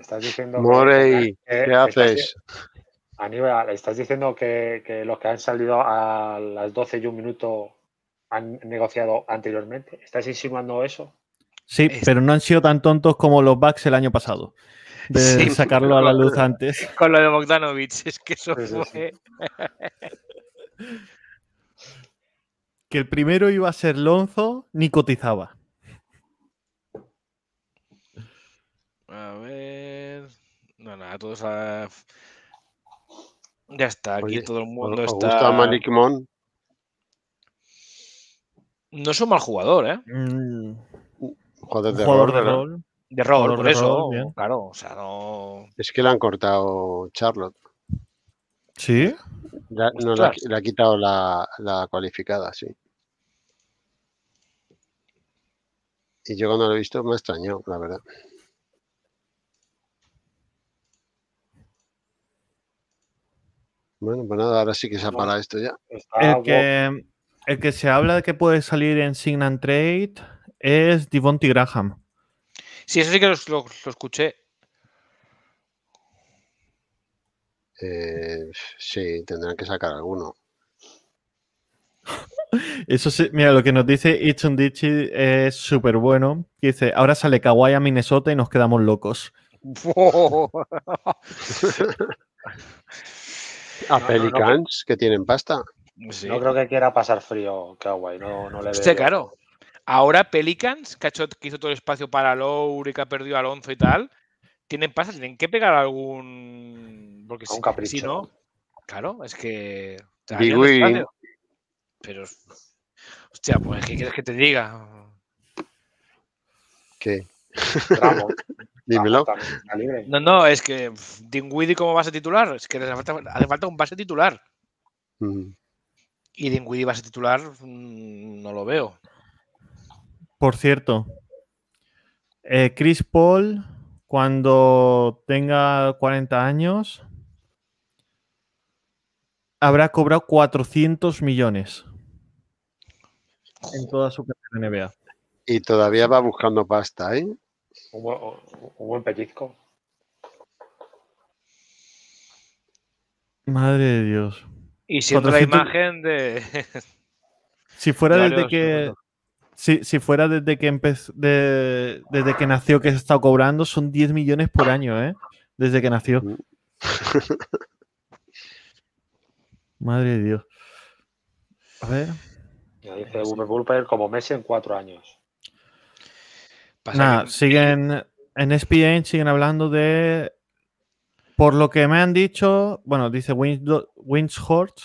estás diciendo. Morey, ¿qué haces? Aníbal, estás diciendo que, los que han salido a las 12 y un minuto han negociado anteriormente. ¿Estás insinuando eso? Sí, pero no han sido tan tontos como los Bucks el año pasado. De sacarlo a la luz antes. *laughs* Con lo de Bogdanovich, es que eso fue. *laughs* que el primero iba a ser Lonzo, ni cotizaba. A ver. No, nada, todos a... Ya está, aquí todo el mundo está. está. gusta No es un mal jugador, ¿eh? Mm. Joder, de jugador de rol. De rol, por eso. claro, o sea, no. Es que le han cortado Charlotte. ¿Sí? le ha, quitado la, la, cualificada, sí. Y yo cuando lo he visto me extrañó, la verdad. Bueno, pues nada, ahora sí que se ha parado esto ya. El que, se habla de que puede salir en Sign Trade es Devonti Graham. Sí, eso sí que lo, escuché. Eh, sí, tendrán que sacar alguno. *laughs* Eso sí, mira, lo que nos dice Ichundichi es súper bueno. Dice, ahora sale Kawhi a Minnesota y nos quedamos locos. *laughs* *laughs* A Pelicans, que tienen pasta. No creo que quiera pasar frío Qué no, no le veo. claro. Ahora Pelicans, que, hizo todo el espacio para Lowry, que ha perdido Alonso y tal, tienen pasta, tienen que pegar algún... Porque si, no, claro, es que... Pero... Hostia, pues, ¿qué quieres que te diga? ¿Qué? *laughs* Dímelo. Ah, pues, no, no, es que Dinwiddie como base titular, es que hace falta, un base titular. Y Dinwiddie base titular mm, no lo veo. Por cierto, eh, Chris Paul, cuando tenga 40 años, habrá cobrado 400 millones en toda su carrera NBA. Y todavía va buscando pasta, ¿eh? Un, buen, un pellizco. Madre de Dios. Y siendo la imagen de. *laughs* si fuera desde que. Si, fuera desde que empezó. desde que nació que se estado cobrando, son 10 millones por año, ¿eh? Desde que nació. Uh. *laughs* Madre de Dios. A ver. Dice como Messi en cuatro años. Nada siguen en ESPN siguen hablando de por lo que me han dicho, bueno, dice Winshort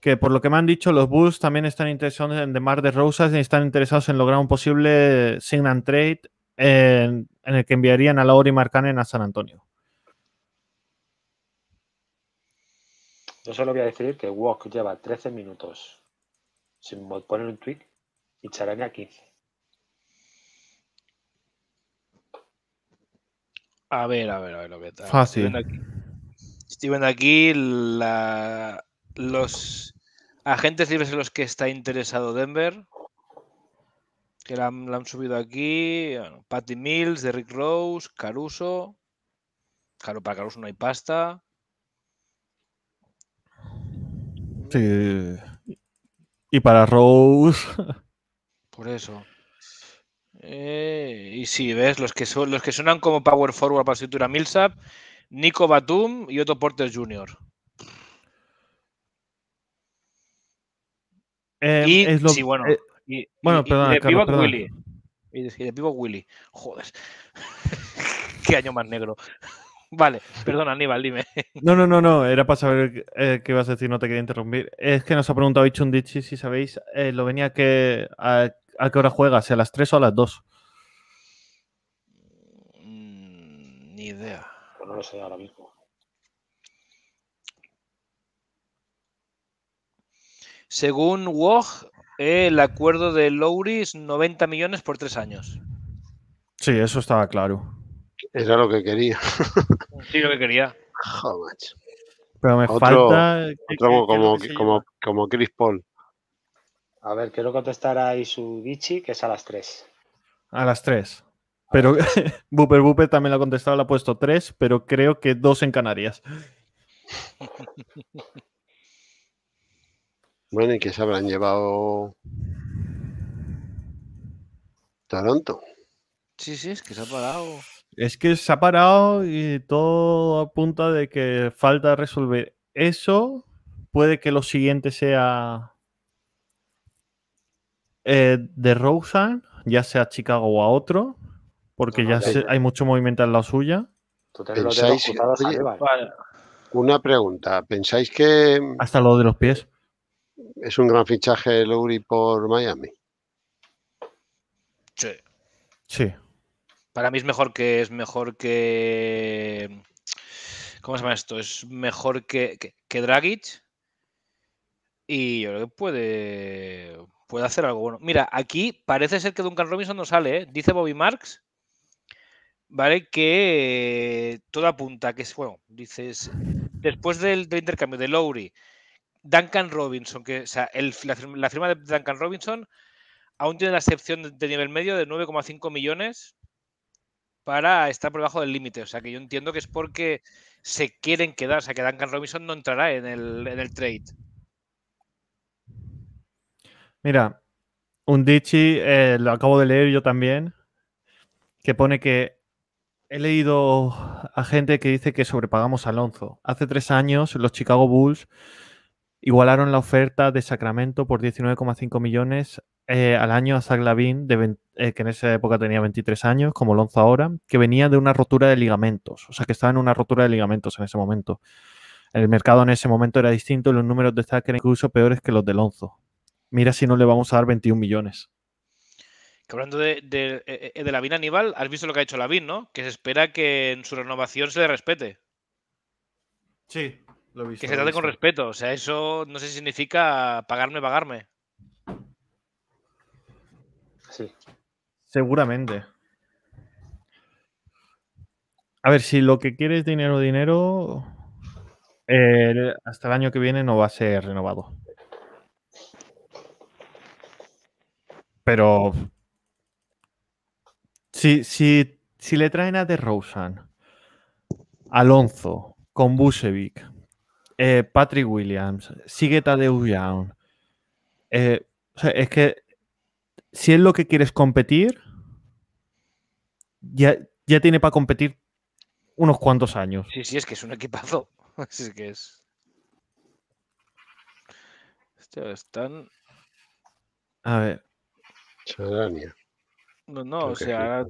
que por lo que me han dicho los Bulls también están interesados en Mar de Rosas y están interesados en lograr un posible sign and trade en, el que enviarían a Lauri Marcanen a San Antonio. Yo solo voy a decir que Walk lleva 13 minutos sin ponen un tweet y a 15. A ver, a ver, a ver lo que está. Estoy aquí, los agentes libres en los que está interesado Denver. Que la, han subido aquí. Patty Mills, Derrick Rose, Caruso. Claro, para Caruso no hay pasta. Sí. Y para Rose. Por eso. Eh, y si ves, los que, son, los que suenan como power forward para estructura Millsap, Nico Batum y Otto Porter Jr. Eh, eh, y, bueno. bueno, de Willy. Y pivot Willy. Joder. *laughs* Qué año más negro. *laughs* Vale, perdona, Aníbal, dime. *laughs* No, no, no, no, era para saber qué ibas a decir, no te quería interrumpir. Es que nos ha preguntado Ichundichi, si sabéis, lo venía que a ¿A qué hora juegas? ¿A las 3 o a las 2? Mm, ni idea. Pues no lo sé ahora mismo. Según WOG, el acuerdo de Lowry 90 millones por 3 años. Sí, eso estaba claro. Era lo que quería. sí, lo que quería. *laughs* Pero me falta. como Chris Paul. A ver, quiero contestar a Isubichi, que es a las 3. A las 3. Pero *laughs* Buper Buper también lo ha contestado, le ha puesto 3, pero creo que 2 en Canarias. *laughs* Bueno, ¿y qué se habrán llevado? ¿Taranto? Sí, sí, es que se ha parado. Es que se ha parado y todo apunta de que falta resolver eso. Puede que lo siguiente sea eh, de Rosen, ya sea a Chicago o a otro, porque ya, hay mucho movimiento en la suya. Una pregunta, ¿pensáis que... Hasta lo de los pies. Es un gran fichaje Lowry por Miami. Sí. Sí. Para mí es mejor que es mejor que ¿cómo se llama esto? Es mejor que, que, Dragic. Y yo creo que puede puede hacer algo bueno. Mira, aquí parece ser que Duncan Robinson no sale, ¿eh? dice Bobby Marks, ¿vale? Que eh, todo apunta, que es, bueno, dices, después del, intercambio de Lowry, Duncan Robinson, que, o sea, la, firma de Duncan Robinson aún tiene la excepción de, nivel medio de 9,5 millones para estar por debajo del límite. O sea, que yo entiendo que es porque se quieren quedar, o sea, que Duncan Robinson no entrará en el, en el trade. Mira, un Dichi, eh, lo acabo de leer yo también, que pone que he leído a gente que dice que sobrepagamos a Alonso. Hace tres años los Chicago Bulls igualaron la oferta de Sacramento por 19,5 millones eh, al año a Zach eh, que en esa época tenía 23 años, como Alonso ahora, que venía de una rotura de ligamentos, o sea que estaba en una rotura de ligamentos en ese momento. El mercado en ese momento era distinto, y los números de Zach eran incluso peores que los de Lonzo mira si no le vamos a dar 21 millones. hablando de, de, eh, eh, de Lavín Aníbal, has visto lo que ha hecho Vin, ¿no? Que se espera que en su renovación se le respete. Sí, lo he visto. Que se trate con respeto. O sea, eso no sé si significa pagarme, pagarme. Sí. Seguramente. A ver, si lo que quieres dinero, dinero, eh, hasta el año que viene no va a ser renovado. Pero. Si, si, le traen a DeRozan, Alonso, con Busevic, eh, Patrick Williams, sigue de Young. Eh, es que si es lo que quieres competir, ya, ya tiene para competir unos cuantos años. Sí, sí, es que es un equipazo. así *laughs* que es. Están. A ver. No, no, o sea,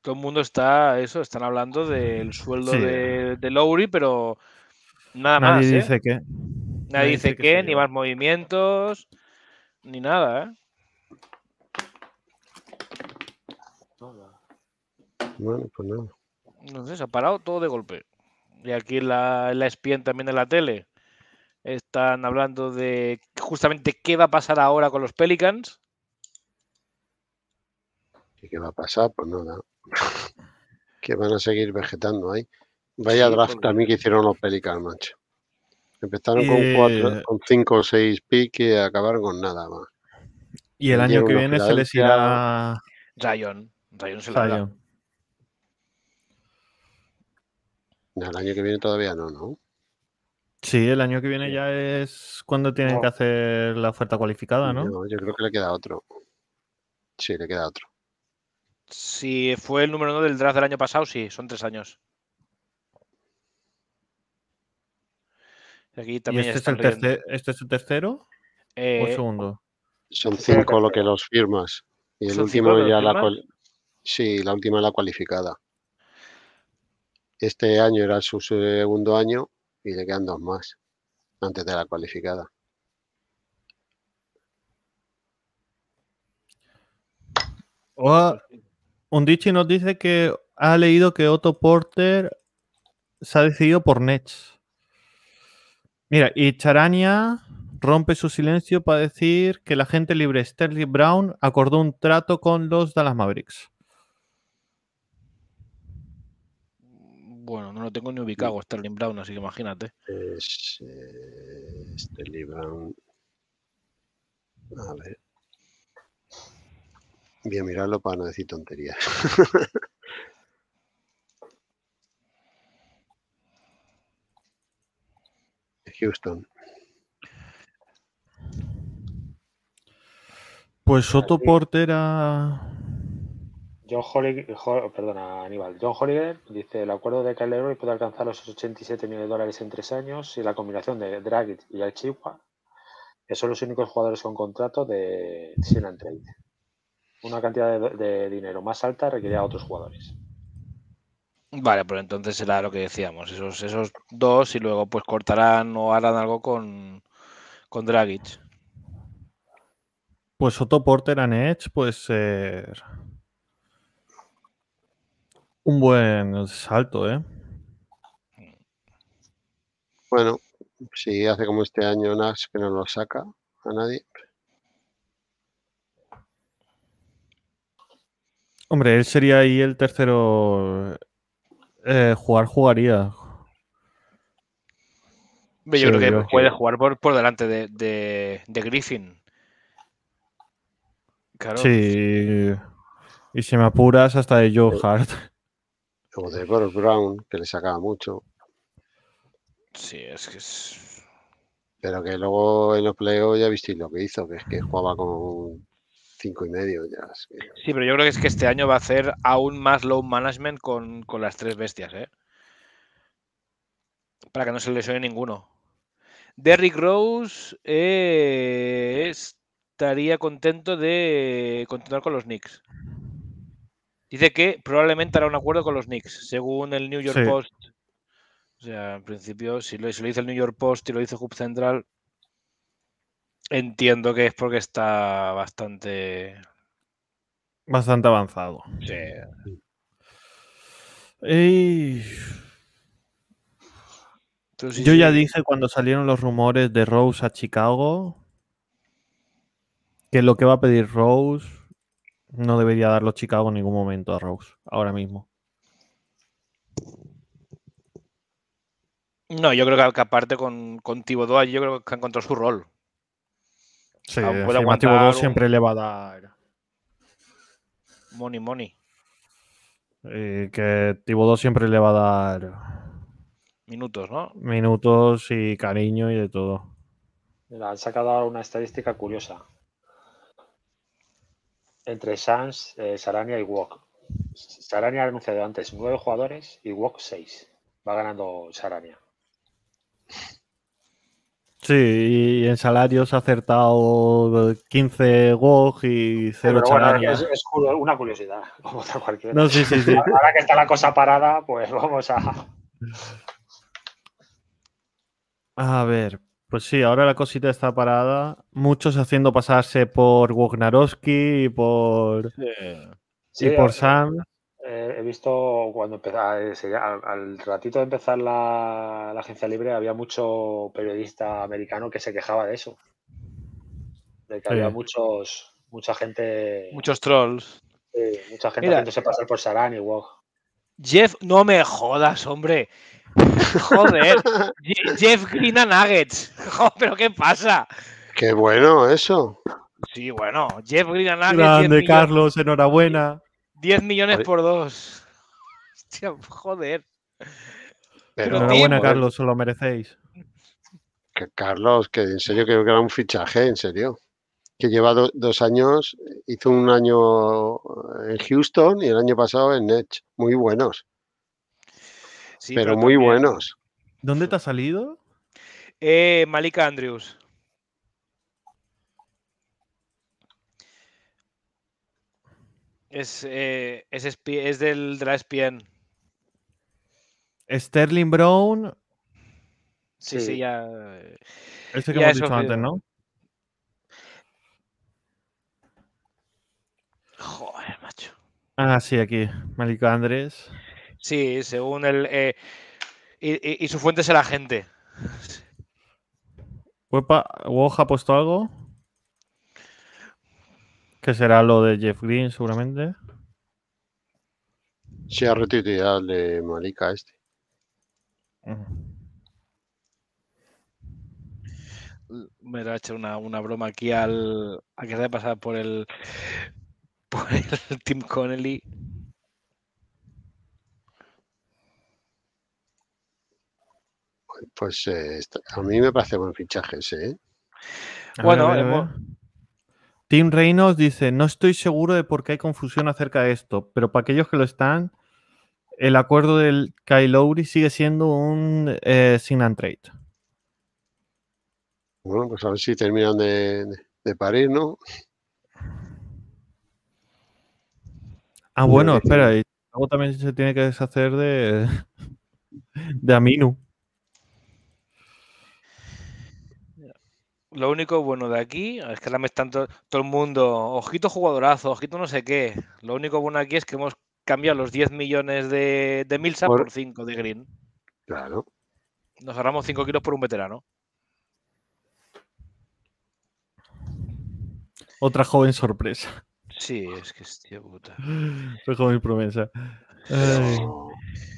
todo el mundo está, eso, están hablando del sueldo de, de, Lowry, pero nada más. ¿eh? Nadie dice qué, Nadie, dice, ni más movimientos, ni nada, ¿eh? Bueno, pues nada. No ha parado todo de golpe. Y aquí la, la espien también de la tele. Están hablando de justamente qué va a pasar ahora con los Pelicans. ¿Y qué va a pasar? Pues nada. *laughs* que van a seguir vegetando ahí. Vaya draft también que hicieron los Pelicans, macho. Empezaron con eh, cuatro, cinco o seis pick y acabaron con nada más. Y el año que viene se les irá Rayon. rayon se No, el año que viene todavía no, ¿no? Sí, el año que viene ya es cuando tienen que hacer la oferta cualificada, ¿no? Yo creo que le queda otro. Sí, le queda otro. Si fue el número uno del draft del año pasado, sí, son tres años. Aquí también este, este, es el tercero o eh, segundo? Son cinco lo que los firmas. Y el último ya la Sí, la última la cualificada. Este año era su segundo año y le quedan dos más antes de la cualificada. Undichi nos dice que ha leído que Otto Porter se ha decidido por Nets. Mira, y Charania rompe su silencio para decir que la gente libre Sterling Brown acordó un trato con los Dallas Mavericks. Bueno, no lo tengo ni ubicado, Sterling Brown, así que imagínate. Es, eh, Sterling Brown. A ver. Voy a mirarlo para no decir tonterías. *laughs* Houston. Pues Soto portera John Holliger, perdona, Aníbal. John Holliger dice: el acuerdo de Kyle puede alcanzar los 87 millones de dólares en tres años y la combinación de Dragic y Alchiwa que son los únicos jugadores con contrato de Sin Trade una cantidad de, dinero más alta requería a otros jugadores. Vale, pues entonces será lo que decíamos, esos, esos dos y luego pues cortarán o harán algo con, con Dragic. Pues Otto Porter en Edge puede un buen salto, ¿eh? Bueno, si hace como este año Nash que no lo saca a nadie, Hombre, él sería ahí el tercero. Eh, jugar jugaría. Yo creo que puede jugar por, por delante de, de, de Griffin. Claro. Sí. Y si me apuras, hasta de Joe Hart. O de Brown, que le sacaba mucho. Sí, es que es. Pero que luego en los playoffs ya visteis lo que hizo, que es que jugaba con cinco y medio ya. Sí, pero yo creo que es que este año va a hacer aún más low management con, con las tres bestias, ¿eh? Para que no se oye ninguno. Derrick Rose eh, estaría contento de continuar con los Knicks. Dice que probablemente hará un acuerdo con los Knicks, según el New York Post. O sea, en principio, si lo, hizo el New York Post y lo hizo Hub Central, Entiendo que es porque está bastante. Bastante avanzado. Yo ya dije cuando salieron los rumores de Rose a Chicago que lo que va a pedir Rose no debería darlo Chicago en ningún momento a Rose, ahora mismo. No, yo creo que, aparte con, con Thibodeau, yo creo que encontró su rol. Sí, siempre le va a dar. Money, money. Eh, que Tivo 2 siempre le va a dar. Minutos, ¿no? Minutos y cariño y de todo. Mira, han sacado una estadística curiosa. Entre Sans, eh, Sarania y Wok. Sarania ha anunciado antes Nueve jugadores y Wok seis Va ganando Sarania. Sí, y en salarios ha acertado 15 GOG y 0 Pero es, una curiosidad, *laughs* como otra cualquiera. No, sí, sí, sí. *laughs* Ahora que está la cosa parada, pues vamos a. A ver, pues sí, ahora la cosita está parada. Muchos haciendo pasarse por Wognarowski y por. Sí. Y por Sam. Eh, he visto cuando ah, eh, al, ratito de empezar la, agencia libre, había mucho periodista americano que se quejaba de eso. De que había muchos, mucha gente. Muchos trolls. Sí, mucha gente no haciéndose pasar por Saran y Jeff, no me jodas, hombre. *laughs* Joder, Jeff Green Nuggets. *laughs* pero ¿qué pasa? Qué bueno eso. Sí, bueno, Jeff Green Nuggets. Grande, Carlos, enhorabuena. 10 millones por dos. *laughs* Hostia, joder. Pero, ¿eh? Carlos, os lo merecéis. Que Carlos, que en serio creo que era un fichaje, en serio. Que lleva dos años, hizo un año en Houston y el año pasado en Nets. Muy buenos. pero, muy buenos. ¿Dónde te ha salido? Eh, Malika Andrews. Es, eh, es del, de la e SPN. Sterling Brown. Sí, sí, ya. Eso que hemos dicho antes, ¿no? Joder, macho. Ah, sí, aquí. Malico Andrés. Sí, según el. Eh, y, y, su fuente es la gente. ¿Woha ha puesto algo? Que será lo de Jeff Green, seguramente. Se ha retirado el de Malika este. Me lo ha hecho una, broma aquí al. a que se ha pasado por el. por el *laughs* Tim Connelly. Pues eh, a mí me parece buen fichaje ese, ¿eh? Bueno, Tim Reynolds dice, no estoy seguro de por qué hay confusión acerca de esto, pero para aquellos que lo están, el acuerdo del Kyle Lowry sigue siendo un eh, sign and trade. Bueno, pues a ver si terminan de, parir, ¿no? Ah, bueno, espera, y luego también se tiene que deshacer de, *laughs* de Aminu. Lo único bueno de aquí es que la me todo el mundo, ojito jugadorazo, ojito no sé qué. Lo único bueno aquí es que hemos cambiado los 10 millones de, de Milsa por... 5 de Green. Claro. Nos ahorramos 5 kilos por un veterano. Otra joven sorpresa. Sí, es que es tío puta. *laughs* Otra joven promesa.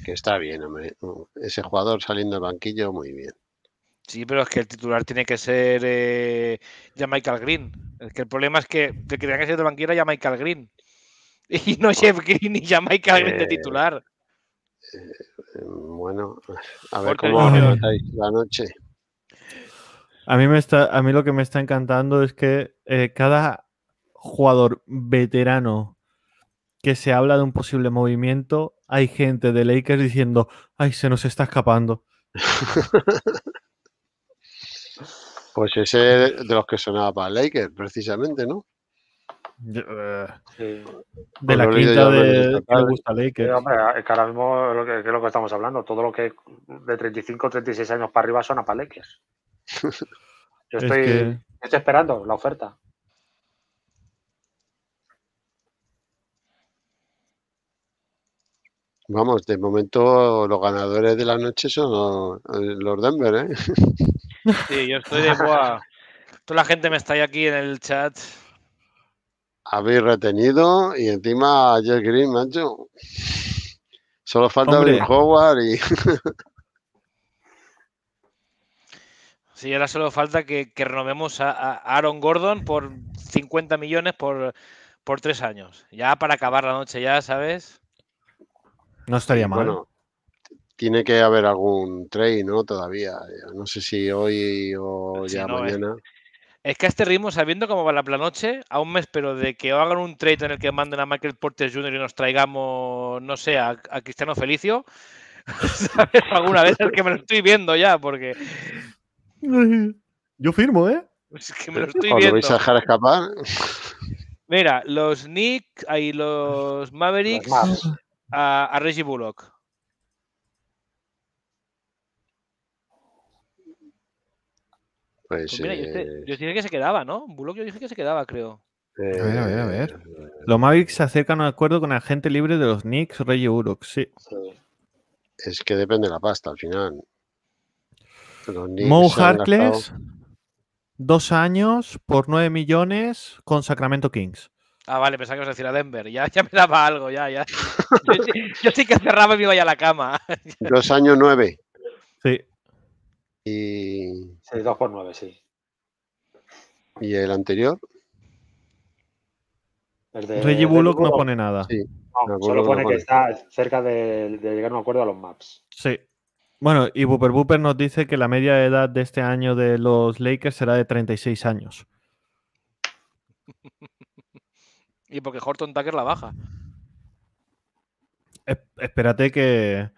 Que está bien, hombre. Ese jugador saliendo del banquillo, muy bien. Sí, pero es que el titular tiene que ser ya eh, Michael Green. que el problema es que te que que ser de banquera ya Michael Green. *laughs* Y no Jeff Green ni ya Michael Green de eh, titular. Eh, bueno, a ver cómo la noche. A mí, me está, a mí lo que me está encantando es que cada jugador veterano que se habla de un posible movimiento, hay gente de Lakers diciendo, ay, se nos está escapando. *laughs* Pues ese de los que sonaba para Lakers, precisamente, ¿no? Eh, de, pues de la quinta de, de, Lakers. es que ahora mismo es lo que, es lo que estamos hablando. Todo lo que de 35 36 años para arriba suena para Lakers. *laughs* Yo estoy, estoy esperando la oferta. Vamos, de momento los ganadores de la noche son los Denver, ¿eh? Sí, yo estoy de boa. Toda la gente me está ahí aquí en el chat. Habéis retenido y encima ayer Green, macho. Solo falta Howard y. *laughs* Sí, ahora solo falta que, renovemos a, Aaron Gordon por 50 millones por, por tres años. Ya para acabar la noche, ya, ¿sabes? No estaría mal. tiene que haber algún trade, ¿no? Todavía. Eh, no sé si hoy o pues ya eh. mañana. Es, que a este ritmo, sabiendo cómo va la planoche, aún me espero de que hagan un trade en el que manden a Michael Porter Jr. y nos traigamos, no sé, a, Cristiano Felicio. *laughs* ¿Sabes? Alguna vez es que me lo estoy viendo ya, porque. Yo firmo, ¿eh? Es que me lo estoy viendo. vais a dejar escapar? Mira, los Nick y los Mavericks a, Reggie Bullock? Pues, pues eh, yo, dije que se quedaba, ¿no? Bullock yo dije que se quedaba, creo. Eh, a ver, a ver, a ver. Los Mavericks se acercan a un acuerdo con agente libre de los Knicks, Reggie Bullock, sí. Es que depende de la pasta al final. Mo Harkless, dos años por 9 millones con Sacramento Kings. Ah, vale, pensaba que ibas a decir a Denver. Ya, ya me daba algo, ya, ya. Yo, sí que cerraba y me iba a la cama. Los *laughs* años 9. Sí. Y. 2 por 9, sí. ¿Y el anterior? El de, Reggie Bullock no pone nada. Sí, solo pone, que está cerca de, de, llegar a un acuerdo a los maps. Sí. Bueno, y Booper Booper nos dice que la media de edad de este año de los Lakers será de 36 años. *laughs* y porque Horton Tucker la baja. Espérate que,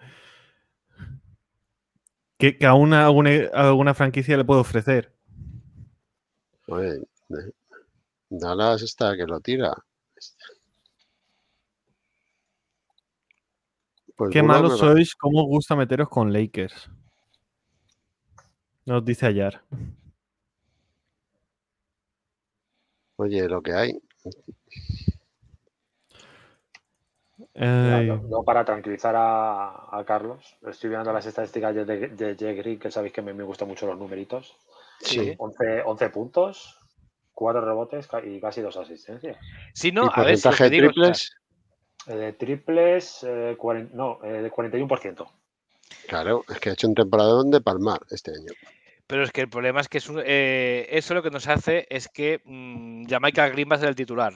que, a, una, Alguna franquicia le puedo ofrecer. Oye, Dallas esta que lo tira. Pues Qué malos sois, cómo gusta meteros con Lakers. Nos dice Ayar. Oye, lo que hay. No, para tranquilizar a, Carlos, estoy viendo las estadísticas de, de, Green, que sabéis que me, me, gustan mucho los numeritos. Sí. 11, 11 puntos, 4 rebotes y casi 2 asistencias. Si no, ¿Y a ver, de triples? Eh, triples, 40, eh, no, eh, 41%. Claro, es que ha hecho un temporadón de palmar este año. Pero es que el problema es que eh, eso lo que nos hace es que mm, Jamaica Green va a ser el titular.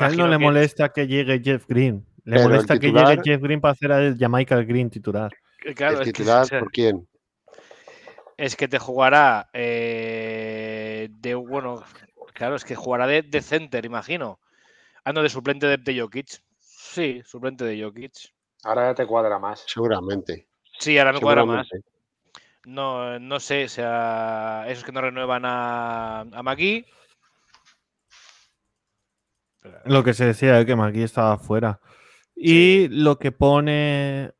A él no le molesta que llegue Jeff Green. Le molesta que llegue Jeff Green para hacer el Jamaica Green titular. Eh, ¿El titular por quién? Es que te jugará eh, de bueno, claro, es que jugará de, center, imagino. Ando ah, de suplente de, de Jokic. Sí, suplente de Jokic. Ahora ya te cuadra más. Seguramente. Sí, ahora me cuadra más. No, no sé, o sea, esos que no renuevan a, Magui Lo que se decía, eh, que Magui estaba fuera. Y lo que pone.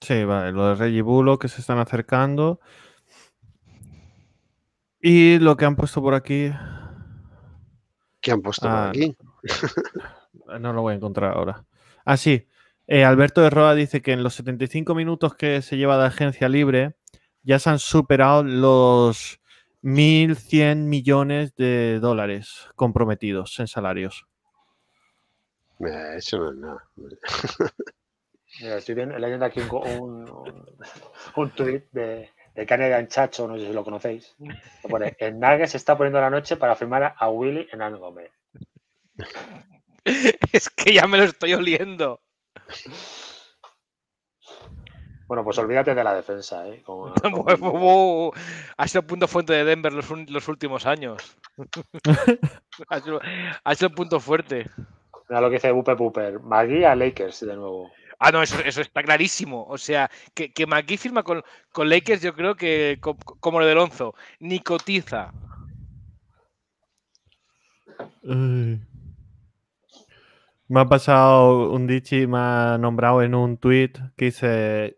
Sí, vale, lo de Regibulo que se están acercando. Y lo que han puesto por aquí puesto ah, aquí? No, lo voy a encontrar ahora. Ah, sí. Eh, Alberto de Roa dice que en los 75 minutos que se lleva de agencia libre ya se han superado los 1.100 millones de dólares comprometidos en salarios. Eh, eso no es nada. estoy viendo, aquí un, un tweet de, el Canadian Chacho, no sé si lo conocéis. *laughs* En pone, se está poniendo la noche para firmar a Willy en Gómez. *laughs* es que ya me lo estoy oliendo. Bueno, pues olvídate de la defensa, ¿eh? *laughs* ha sido punto fuerte de Denver los, últimos años. ha, sido, punto fuerte. Mira lo que dice Bupe Puper. Magui a Lakers de nuevo. Ah, no, eso, está clarísimo. O sea, que, que McGee firma con, con, Lakers, yo creo que como lo de Lonzo, nicotiza. Me ha pasado un dichi, me ha nombrado en un tweet que dice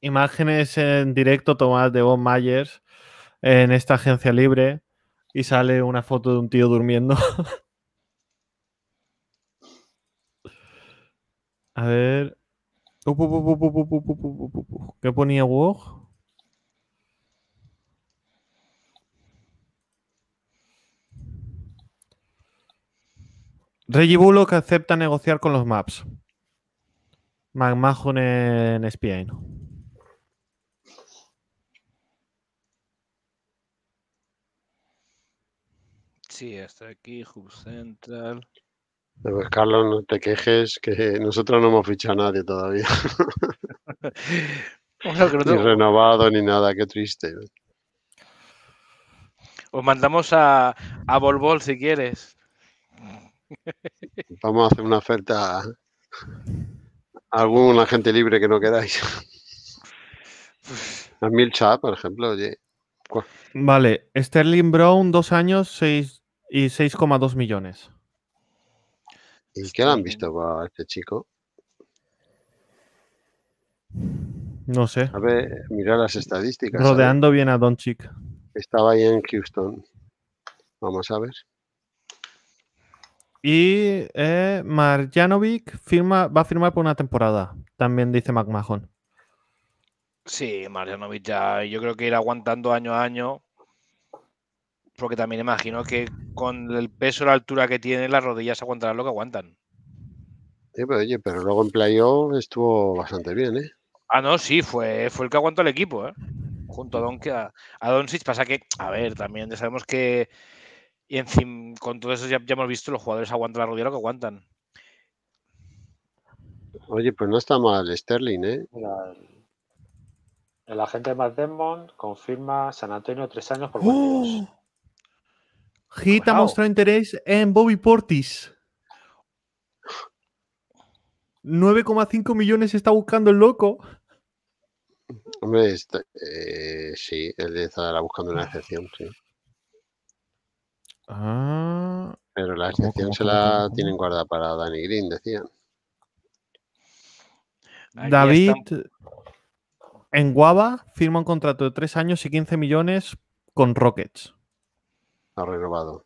imágenes en directo tomadas de Bob Myers en esta agencia libre y sale una foto de un tío durmiendo. *laughs* A ver. ¿Qué ponía Wog? Regibulo que acepta negociar con los maps. Magmajo en Spain. Sí, hasta aquí, Hub Central. Pues, Carlos, no te quejes, que nosotros no hemos fichado a nadie todavía. *laughs* Ni renovado ni nada, qué triste. Os mandamos a, a Volvol si quieres. *laughs* Vamos a hacer una oferta a algún agente libre que no queráis. *laughs* A Milcha, por ejemplo, oye. Vale, Sterling Brown, dos años seis y 6,2 millones. ¿Y qué le este, han visto a este chico? No sé. A ver, mirar las estadísticas. Rodeando bien a Doncic. Estaba ahí en Houston. Vamos a ver. Y eh, Marjanovic firma, va a firmar por una temporada, también dice McMahon. Sí, Marjanovic ya, yo creo que ir aguantando año a año porque también imagino que con el peso, la altura que tiene, las rodillas aguantarán lo que aguantan. Sí, pero, oye, pero luego en playoff estuvo bastante bien, ¿eh? Ah, no, sí, fue, fue el que aguantó el equipo, ¿eh? Junto a, Don, a, Doncic. Pasa que, a ver, también ya sabemos que. Y encima, con todo eso ya, hemos visto, los jugadores aguantan la rodilla lo que aguantan. Oye, pues no está mal Sterling, ¿eh? el agente Matt Desmond confirma San Antonio tres años por ¡Oh! Gita ha mostró interés en Bobby Portis. 9,5 millones está buscando el loco. Hombre, este, eh, sí, él estará buscando una excepción, sí. Ah. Pero la excepción se la tienen guardada para Danny Green, decían. David en Guava firma un contrato de 3 años y 15 millones con Rockets ha renovado.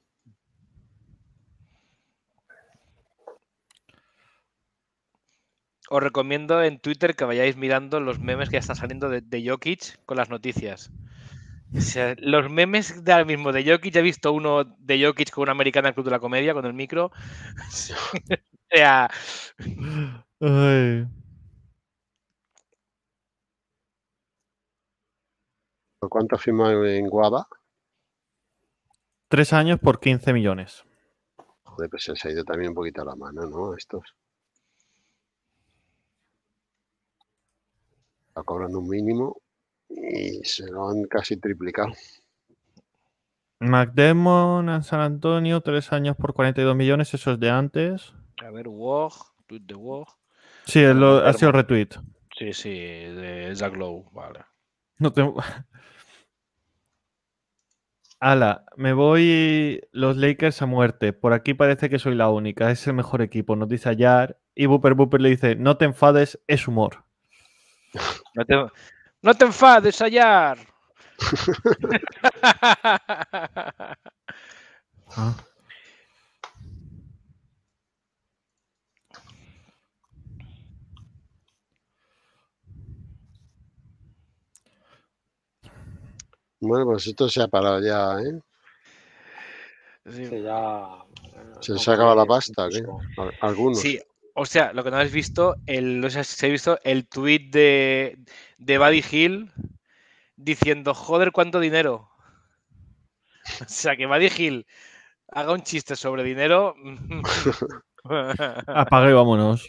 Os recomiendo en Twitter que vayáis mirando los memes que ya están saliendo de, Jokic con las noticias. los memes de ahora mismo de Jokic, he visto uno de Jokic con una americana que Club de la Comedia con el micro. *laughs* o sea. ¿Cuánto firma en Guava? Tres años por 15 millones. Joder, pues se ha ido también un poquito a la mano, ¿no? Estos. Está cobrando un mínimo y se lo han casi triplicado. McDemon en San Antonio, tres años por 42 millones, Eso es de antes. A ver, Wog, tweet de Wog. Sí, ha sido retweet. Sí, sí, de Zaglow, vale. No tengo... *laughs* Ala, me voy los Lakers a muerte. Por aquí parece que soy la única. Es el mejor equipo, nos dice Ayar. Y Booper Booper le dice, no te enfades, es humor. No te, enfades, Ayar. *laughs* *laughs* Ah. Bueno, pues esto se ha parado ya, ¿eh? Se les eh, ha acabado la pasta, ¿qué? Algunos. Sí, o sea, lo que no habéis visto, el, no sé si visto el tweet de, de Buddy Hill diciendo, joder, cuánto dinero. *laughs* O sea, que Buddy Hill haga un chiste sobre dinero. Mm, mm. *laughs* *laughs* Apague y vámonos.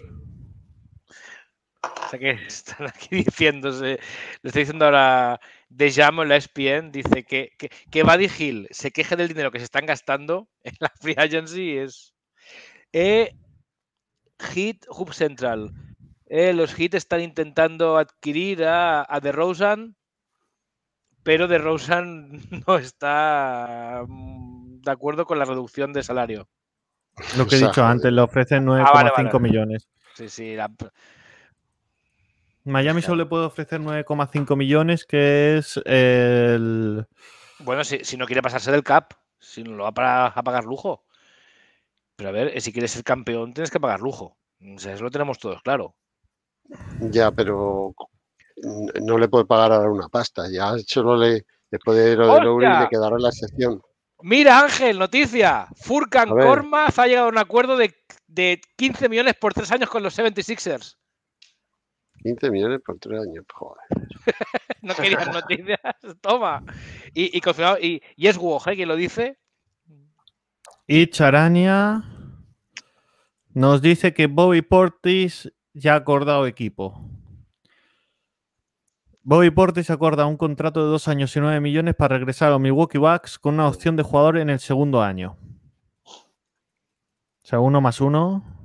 O sea que *laughs* están aquí diciéndose, lo estoy diciendo ahora de Jamo, la ESPN, dice que, que, que Buddy Hill se queje del dinero que se están gastando *laughs* en la Free Agency es... Eh, hit Hub Central. Eh, los hits están intentando adquirir a, The rosen pero The rosen *laughs* no está mm, de acuerdo con la reducción de salario. Lo que he dicho antes, le ofrecen 9,5 ah, millones. Sí, sí, la, Miami solo le puede ofrecer 9,5 millones, que es el. Bueno, si, no quiere pasarse del cap, si no lo va a pagar lujo. Pero a ver, eh, si quieres ser campeón, tienes que pagar lujo. eso lo tenemos todos claro. Ya, pero no le puede pagar ahora una pasta. Ya solo le, le puede ir de le la sección. Mira, Ángel, noticia. Furkan Kormaz ha llegado a un acuerdo de, de 15 millones por tres años con los 76ers. 15 millones por tres años, joder. *laughs* no querías noticias, *laughs* toma. Y, y es Woj, quien lo dice. Y Charania nos dice que Bobby Portis ya ha acordado equipo. Bobby Portis acorda un contrato de dos años y nueve millones para regresar a Milwaukee Bucks con una opción de jugador en el segundo año. O sea, uno más uno,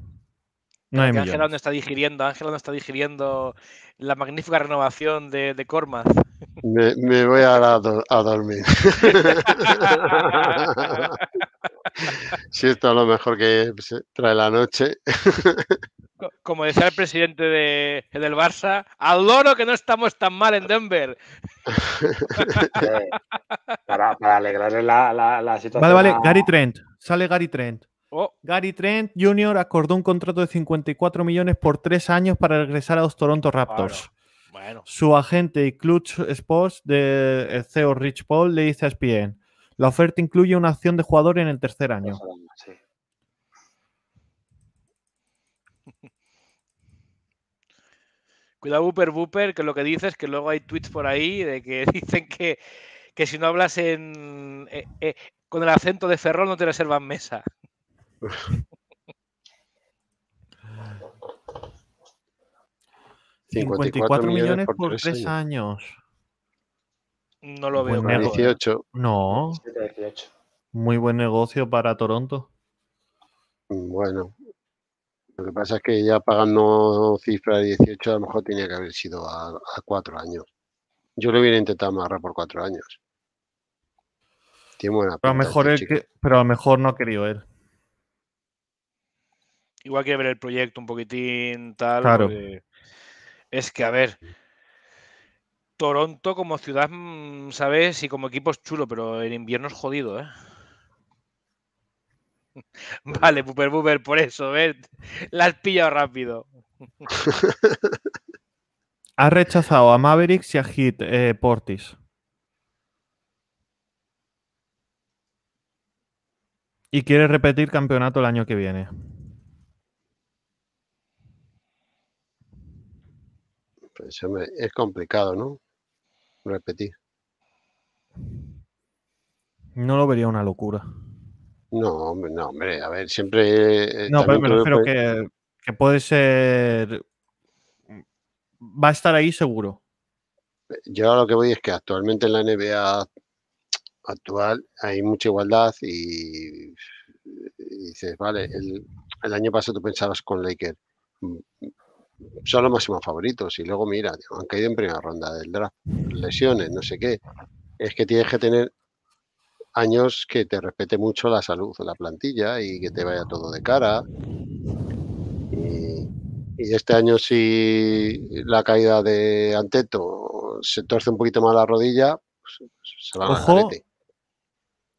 Ángela no, está digiriendo, no está digiriendo la magnífica renovación de, de Cormaz. Me, voy a, a, dormir. si *laughs* esto es lo mejor que trae la noche. Como decía el presidente de, del Barça, adoro que no estamos tan mal en Denver. *laughs* Eh, para, alegrar la, la, la situación. Vale, vale, Gary Trent. Sale Gary Trent. Oh. Gary Trent Jr. acordó un contrato de 54 millones por tres años para regresar a los Toronto Raptors. Su agente y Clutch Sports de CEO Rich Paul le dice a ESPN, la oferta incluye una acción de jugador en el tercer año. *laughs* Cuidado, Booper Booper, que lo que dices es que luego hay tweets por ahí de que *laughs* dicen que, si no hablas en, eh, eh, con el acento de ferro, no te reservan mesa. 54 millones por, tres años. No lo veo. 18. No. Muy buen negocio para Toronto. Bueno. Lo que pasa es que ya pagando cifra de 18 a lo mejor tenía que haber sido a, cuatro 4 años. Yo lo hubiera intentado amarrar por cuatro años. Tiene buena pero, a mejor este pero a lo mejor no ha querido él igual quiere ver el proyecto un poquitín, tal. Claro. Pues, es que, a ver, Toronto como ciudad, mm, ¿sabes? Y como equipo es chulo, pero el invierno es jodido, ¿eh? *laughs* Pues vale, Booper Booper, por eso, ¿ves? La has pillado rápido. *laughs* ha rechazado a Mavericks y a Hit eh, Portis. Y quiere repetir campeonato el año que viene. es complicado, ¿no? Repetir. No lo vería una locura. No, hombre, no, hombre, a ver, siempre... Eh, no, pero me refiero Que, que puede ser... Mm, va a estar ahí seguro. Yo lo que voy es que actualmente en la NBA actual hay mucha igualdad y, dices, vale, el, año pasado tú pensabas con Laker... Mm, son los máximos favoritos. Y luego, mira, han caído en primera ronda del draft, lesiones, no sé qué. Es que tienes que tener años que te respete mucho la salud, la plantilla y que te vaya todo de cara. Y, este año, si la caída de Anteto se torce un poquito más la rodilla, pues, se va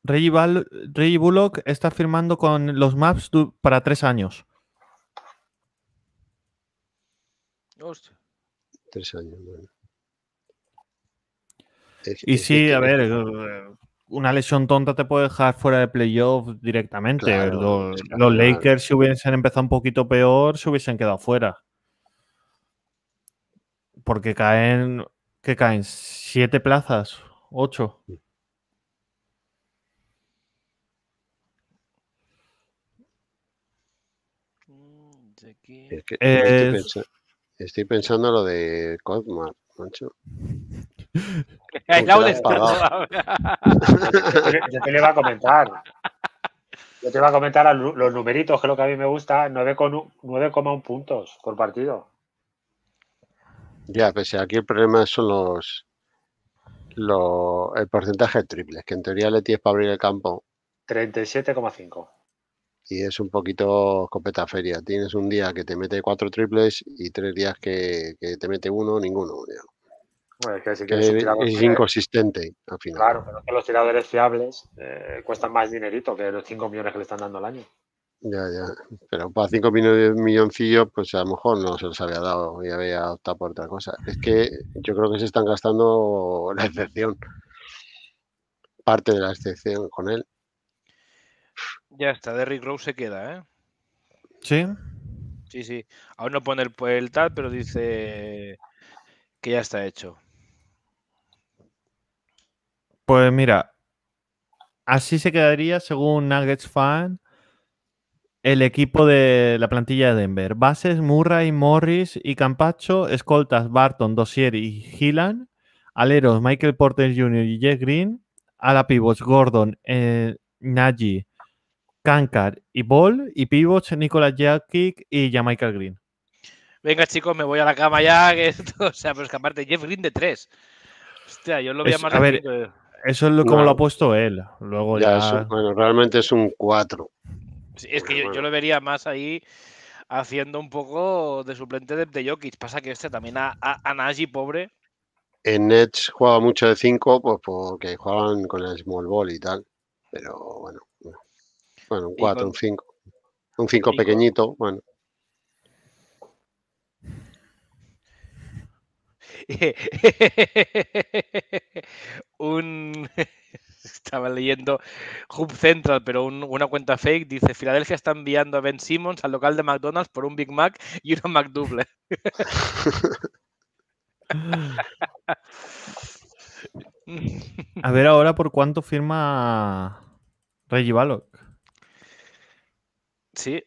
a Bullock está firmando con los Maps para tres años. Tres años, bueno. y sí, a ver, eh, una lesión tonta te puede dejar fuera de playoff directamente. los, Lakers, si hubiesen empezado un poquito peor, se hubiesen quedado fuera. Porque caen, que caen? ¿Siete plazas? ¿Ocho? Mm, Estoy pensando lo de Codmar, macho. *laughs* Ya *laughs* Yo te le va a comentar. Yo te iba a comentar los numeritos, que es lo que a mí me gusta, 9,1 puntos por partido. Ya, pese aquí el problema son los, el porcentaje de triples, que en teoría le tienes para abrir el campo. 37,5 y es un poquito escopeta feria. Tienes un día que te mete cuatro triples y tres días que, te mete uno, ninguno. es, inconsistente al final. Claro, pero los tiradores fiables eh, cuestan más dinerito que los cinco millones que le están dando al año. Ya, ya. Pero para cinco millones, milloncillos, pues a lo mejor no se los había dado y había optado por otra cosa. Es que yo creo que se están gastando la excepción. Parte de la excepción con él. Ya está, Derrick Rose se queda, ¿eh? Sí. Sí, sí. Aún no pone el, tal, pero dice que ya está hecho. Pues mira, así se quedaría, según Nuggets fan, el equipo de la plantilla de Denver. Bases, Murray, Morris y Campacho, escoltas, Barton, Dossier y Gillan, aleros, Michael Porter Jr. y Jeff Green, ala pivots, Gordon, eh, Nagy, Kankar y Ball y pivots Nicolas Jackick y Jamaica Green. Venga, chicos, me voy a la cama ya. *laughs* Que esto, o sea, pero es que aparte Jeff Green de tres. Hostia, yo lo veía más a Eso es como lo ha puesto él. Luego ya. bueno, realmente es un 4. es que yo, lo vería más ahí haciendo un poco de suplente de, Jokic. Pasa que este también a, a, pobre. En Nets jugaba mucho de 5, pues porque jugaban con el small ball y tal. Pero bueno. Bueno, un 4, un 5. Un 5 pequeñito, bueno. *laughs* un *laughs* estaba leyendo Hub Central, pero una cuenta fake dice Filadelfia está enviando a Ben Simmons al local de McDonald's por un Big Mac y una McDouble. *laughs* a ver ahora por cuánto firma Reggie Ballock. Sí.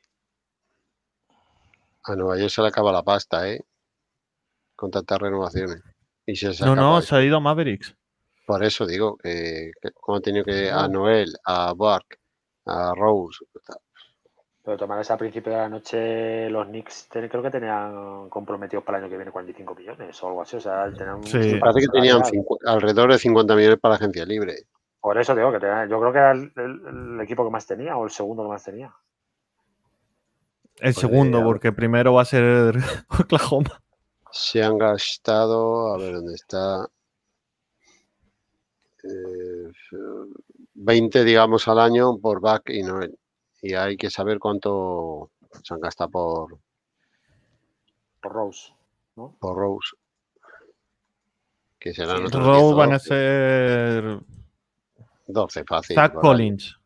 A Nueva York se le acaba la pasta, ¿eh? Con tantas renovaciones. no, no, se ha ido a Mavericks. Por eso digo, que, como ha tenido que a Noel, a Bark, a Rose. Pero tomarás a principio de la noche los Knicks creo que tenían comprometidos para el año que viene 45 millones o algo así. O sea, tenían Parece que tenían alrededor de 50 millones para la agencia libre. Por eso digo que tenían, yo creo que era el, equipo que más tenía o el segundo que más tenía. El segundo, porque primero va a ser *laughs* Oklahoma. Se han gastado, a ver dónde está, 20, eh, digamos, al año por back y no y hay que saber cuánto se han gastado por, Rose, Por Rose. Que serán Rose van a ser 12 fácil. Zach Collins.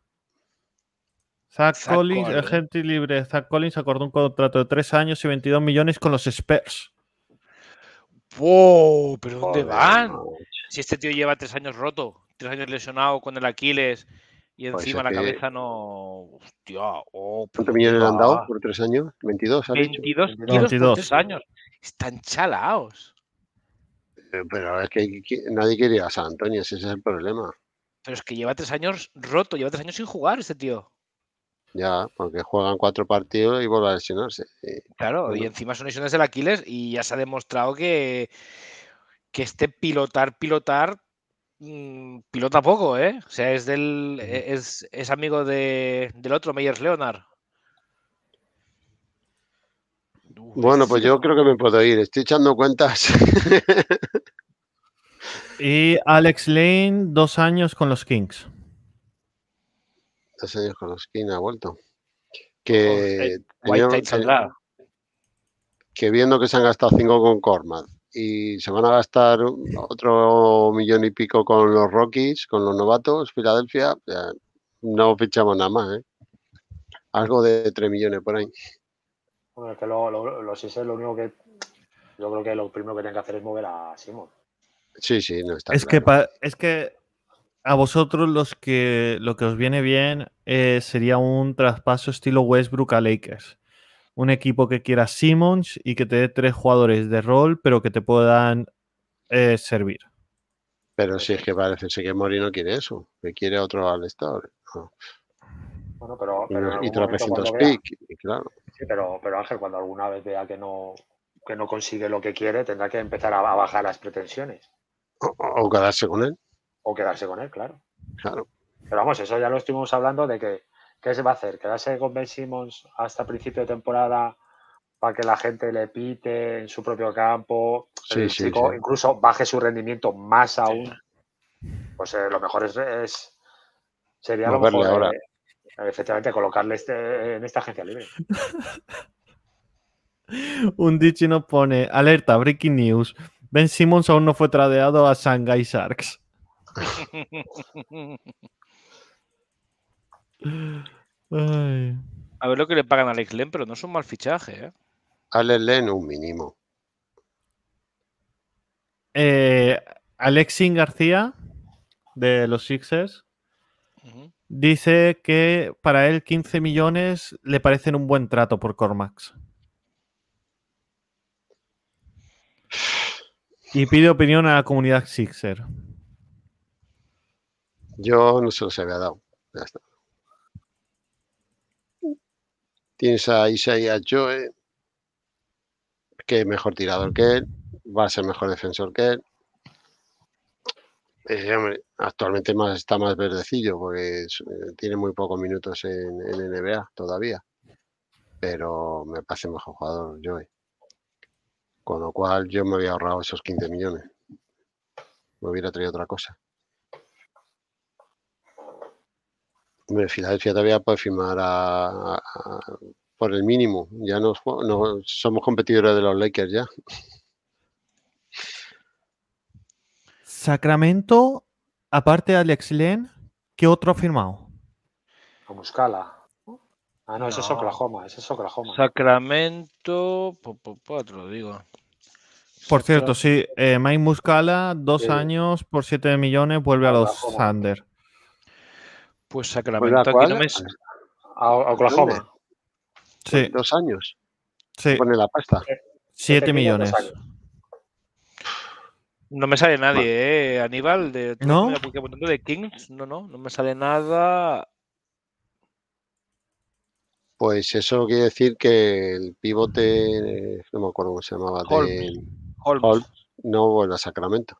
Zach, Collins, Collins, agente libre. Zach Collins acordó un contrato de 3 años y 22 millones con los Spurs. ¡Wow! ¿Pero dónde van? Si este tío lleva 3 años roto, 3 años lesionado con el Aquiles y pues encima la cabeza no. ¡Hostia! Oh, ¿Cuántos millones le han dado por 3 años? ¿22? 22, dicho? 22, 22. años. Están chalaos. Pero, eh, pero es que, que nadie quiere ir a San Antonio, ese es el problema. Pero es que lleva 3 años roto, lleva 3 años sin jugar este tío. Ya, porque juegan cuatro partidos y vuelven a lesionarse. claro, y encima son lesiones del Aquiles y ya se ha demostrado que, que este pilotar, pilotar, mm, pilota poco, ¿eh? O sea, es del e, es, amigo del otro, Meyers Leonard. Bueno, pues yo creo que me puedo ir. Estoy echando cuentas. *laughs* y Alex Lane, dos años con los Kings años con ha vuelto. Pues que, que viendo que se han gastado 5 con Cormac y se van a gastar otro millón y pico con los Rockies, con los novatos, Filadelfia, no fichamos nada más, ¿eh? Algo de 3 millones por ahí. Bueno, es lo, único que. Yo creo que lo primero que tienen que hacer es mover a Simón Sí, sí, no está. Es, que, es que a vosotros los que lo que os viene bien eh, sería un traspaso estilo Westbrook a Lakers. Un equipo que quiera Simmons y que te dé tres jugadores de rol, pero que te puedan eh, servir. Pero si es que parece que Mori no quiere eso, que quiere otro al estado Bueno, pero, y, claro. pero, Ángel, cuando alguna vez vea que no, no consigue lo que quiere, tendrá que empezar a, bajar las pretensiones. o quedarse con él. O quedarse con él, claro. Claro. Pero vamos, eso ya lo estuvimos hablando de que ¿qué se va a hacer? ¿Quedarse con Ben Simmons hasta principio de temporada para que la gente le pite en su propio campo? Sí, incluso baje su rendimiento más aún. Pues eh, lo mejor es, sería lo mejor, eh, efectivamente colocarle este, en esta agencia libre. *laughs* Un dichi nos pone alerta, breaking news. Ben Simmons aún no fue tradeado a Shanghai Sharks. A ver lo que le pagan a Alex Len, pero no es un mal fichaje. ¿eh? Alex Len un mínimo. Eh, Alexin García, de los Sixers, dice que para él 15 millones le parecen un buen trato por Cormax. Y pide opinión a la comunidad Sixer. Yo no se los había dado. Ya está. Tienes a Isaiah Joe, que es mejor tirador que él, va a ser mejor defensor que él. Eh, actualmente está más verdecillo porque eh, tiene muy pocos minutos en, en NBA todavía. Pero me parece mejor jugador Joe. Con lo cual yo me había ahorrado esos 15 millones. Me hubiera traído otra cosa. Hombre, Filadelfia todavía puede firmar por el mínimo. Ya no, somos competidores de los Lakers ya. Sacramento, aparte de Alex Len, ¿qué otro ha firmado? A Muscala. Ah, no, ese es Oklahoma, es Oklahoma. Sacramento, digo. Por cierto, sí, eh, Mike Muscala, dos años por 7 millones, vuelve a los Thunder. Pues, pues Sacramento aquí no me... Eh, a Oklahoma. Sí. Pues dos años. Sí. Pone la pasta. Eh, Siete millones. No me sale nadie, ¿eh? Aníbal, de, ¿No? de Kings, no, no, no me sale nada. Pues eso quiere decir que el pivote, no me acuerdo cómo se llamaba, De, Holmes. no vuelve Sacramento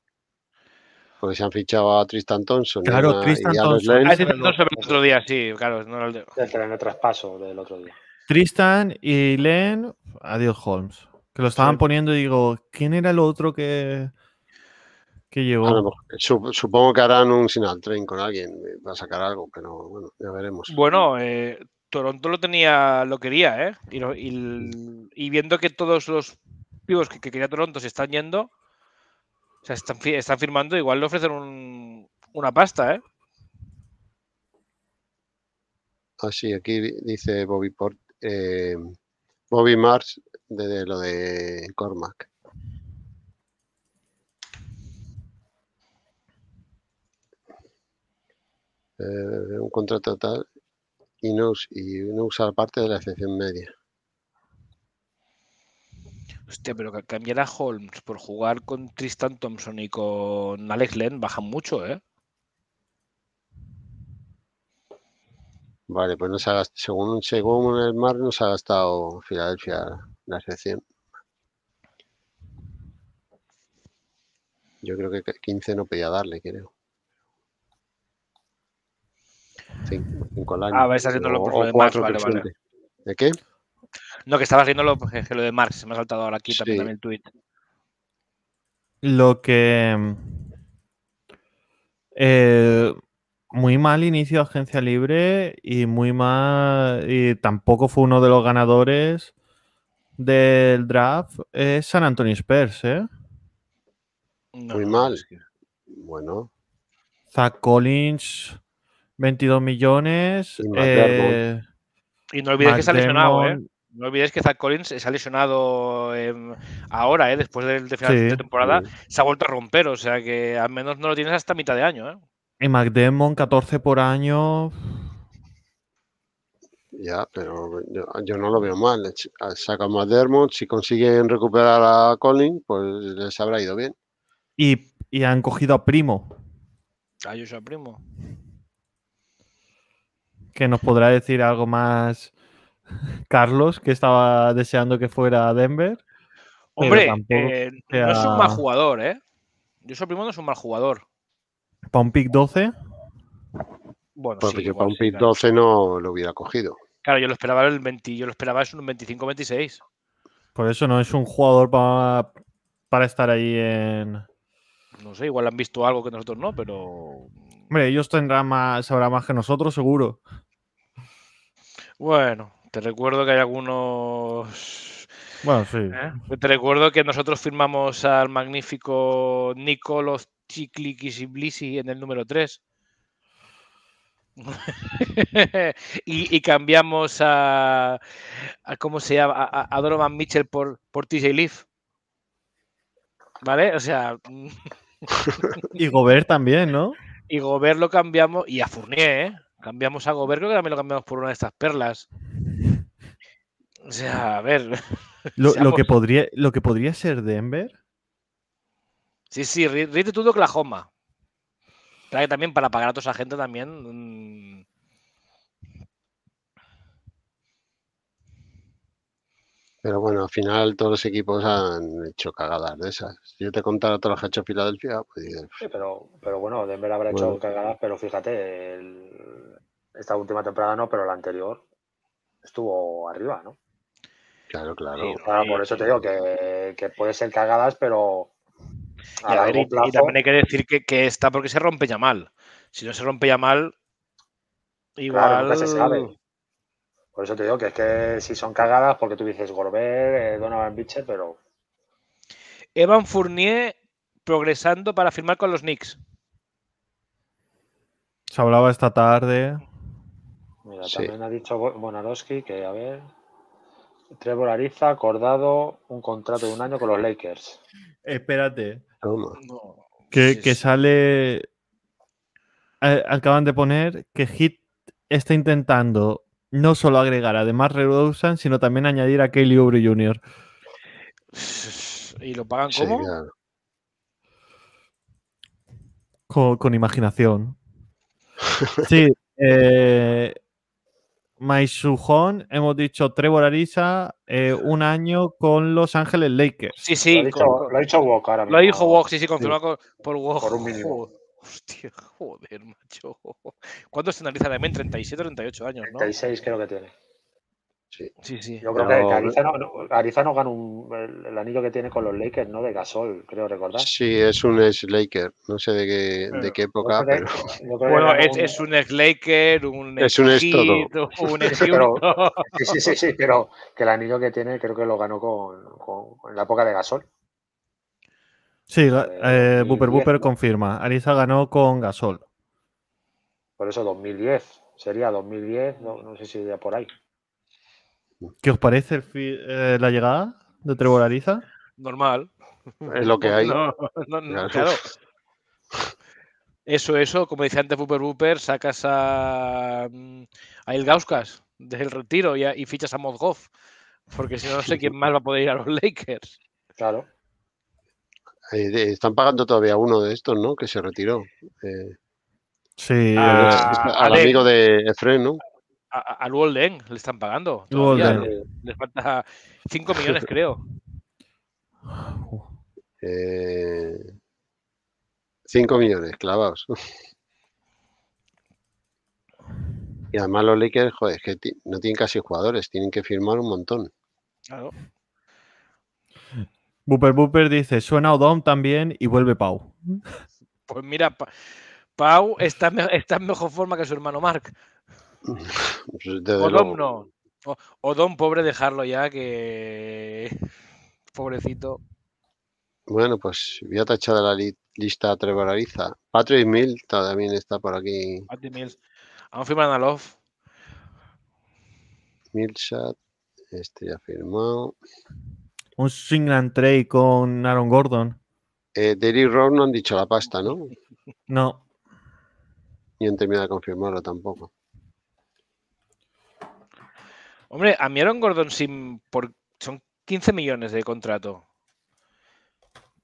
porque se han fichado a Tristan Thompson. Claro, ah, Tristan Thompson. el otro día, sí, claro. No era el, de... traspaso del otro día. Tristan y Len, adiós Holmes. Que lo estaban poniendo y digo, ¿quién era el otro que, que llegó? Pues, eh, supongo que harán un sinal train con alguien, eh, va a sacar algo, pero bueno, ya veremos. Bueno, eh, Toronto lo tenía, lo quería, ¿eh? Y, viendo que todos los pibos que, que, quería Toronto se están yendo, o sea, están, firmando, igual le ofrecen un, una pasta, ¿eh? Ah, sí, aquí dice Bobby Port, eh, Bobby Mars de, lo de Cormac. Eh, un contrato total y no, y no usar parte de la excepción media. Hostia, pero cambiar a Holmes por jugar con Tristan Thompson y con Alex Len baja mucho, ¿eh? Vale, pues se ha gastado, según, el mar nos ha gastado Filadelfia la sección. Yo creo que 15 no podía darle, creo. Ah, vais haciéndolo por lo demás, vale, vale. ¿De qué? No, que estabas leyéndolo pues, que lo de Marx se me ha saltado ahora aquí también, el tweet. Lo que. Mm, eh, muy mal inicio de agencia libre y muy mal. Y tampoco fue uno de los ganadores del draft. Es San Antonio Spurs, ¿eh? Muy mal. Bueno. Zach Collins, 22 millones. Eh, y, no olvides que se ha lesionado, ¿eh? no olvidéis que Zach Collins se ha lesionado em, ahora, eh, después del final de temporada, se ha vuelto a romper, o sea que al menos no lo tienes hasta mitad de año. Eh. Y McDermott, 14 por año. Ya, pero yo, no lo veo mal. a McDermott, si consiguen recuperar a Collins, pues les habrá ido bien. Y, han cogido a Primo. A Primo. Que nos podrá decir algo más Carlos, que estaba deseando que fuera a Denver. Hombre, eh, no es un mal jugador, ¿eh? Yo soy primo, no es un mal jugador. ¿Para un pick 12? Bueno, Porque sí, para un pick 12 no lo hubiera cogido. Claro, yo lo esperaba el 20, yo lo esperaba es un 25-26. Por eso no es un jugador para, para estar ahí en. No sé, igual han visto algo que nosotros no, pero. Hombre, ellos tendrán más, sabrán más que nosotros, seguro. Bueno, te recuerdo que hay algunos. Bueno, sí. ¿eh? Te recuerdo que nosotros firmamos al magnífico Nicolos Ciclicis y Blisi en el número 3. *laughs* y, cambiamos a, ¿Cómo se llama? A, a Mitchell por, por TJ Leaf. ¿Vale? O sea. *laughs* y Gobert también, ¿no? Y Gobert lo cambiamos. Y a Fournier, ¿eh? Cambiamos a Gobert, creo que también lo cambiamos por una de estas perlas. O sea, a ver. *laughs* Lo, que, podría, lo que podría ser Denver. Sí, sí, ríete tú de Oklahoma. para que también para pagar a toda esa gente también. Mm. Pero bueno, al final todos los equipos han hecho cagadas de esas. Si yo te contara todas las que ha hecho Filadelfia, pues Sí, pero, bueno, Denver habrá hecho cagadas, pero fíjate, esta última temporada no, pero la anterior estuvo arriba, ¿no? Claro, claro. Ah, por eso te digo que, puede ser cagadas, pero. A y, también hay que decir que, está porque se rompe ya mal. Si no se rompe ya mal, igual. Por eso te digo que es que si son cagadas, porque tú dices Gorber, eh, Donovan Biche, pero. Evan Fournier progresando para firmar con los Knicks. Se hablaba esta tarde. Mira, también ha dicho Bonarowski que, a ver. Trevor Ariza acordado un contrato de un año con los Lakers. Espérate. Que, sale. Acaban de poner que Hit está intentando no solo agregar a además Redousan, sino también añadir a Kelly Oubre Jr. ¿Y lo pagan cómo? con, con, imaginación. *laughs* Sí, eh, Maisujón, hemos dicho Trevor Ariza, eh, un año con Los Ángeles Lakers. Sí, sí. Lo ha dicho, ahora. lo ha dicho Walk ahora sí, sí, confirmado por Walk. Por un mínimo. *laughs* Hostia, joder, macho. ¿Cuántos analiza de Men? 37 38 años, ¿no? 36 creo que tiene. Sí, sí. sí. Yo creo que Ariza no eh, gana el, anillo que tiene con los Lakers, ¿no? De Gasol, creo recordar. Sí, es un ex Laker. No sé de qué, época. pero... bueno, es, un... es, ex Laker, un Es un ex sí, sí, sí, sí, pero que el anillo que tiene creo que lo ganó con, la época de Gasol. Sí, eh, eh, Buper Booper confirma. Ariza ganó con Gasol. Por eso 2010. Sería 2010, no, no sé si ya por ahí. ¿Qué os parece eh, la llegada de Trevor Ariza? Normal. Es lo que hay. Eso, eso, como decía antes Booper Booper, sacas a, mm, a El Desde el retiro y, fichas a Mozgov, porque si no, no sé quién más va a poder ir a los Lakers. Claro. Eh, están pagando todavía uno de estos, ¿no? Que se retiró. Eh, sí. Ah, al amigo de Efren, ¿no? a, a le están pagando. Le, falta 5 *laughs* millones, creo. 5 eh, millones clavados. *laughs* Y además los Lakers, joder, que no tienen casi jugadores, tienen que firmar un montón. Claro. Booper dice, suena Odom también y vuelve Pau. Pues mira, Pau está, está en mejor forma que su hermano Mark. Odom pues, O, don pobre, dejarlo ya, que. *laughs* Pobrecito. Bueno, pues voy a tachar la lista Trevor Ariza. Patrick Mills también está por aquí. Patrick Mills. Aún a Love. Millsat. Este ya firmado. Un Swingland trade con Aaron Gordon. Eh, Derry no han dicho la pasta, ¿no? No. Ni han terminado de confirmarlo tampoco. Hombre, a mí Gordon sin son 15 millones de contrato.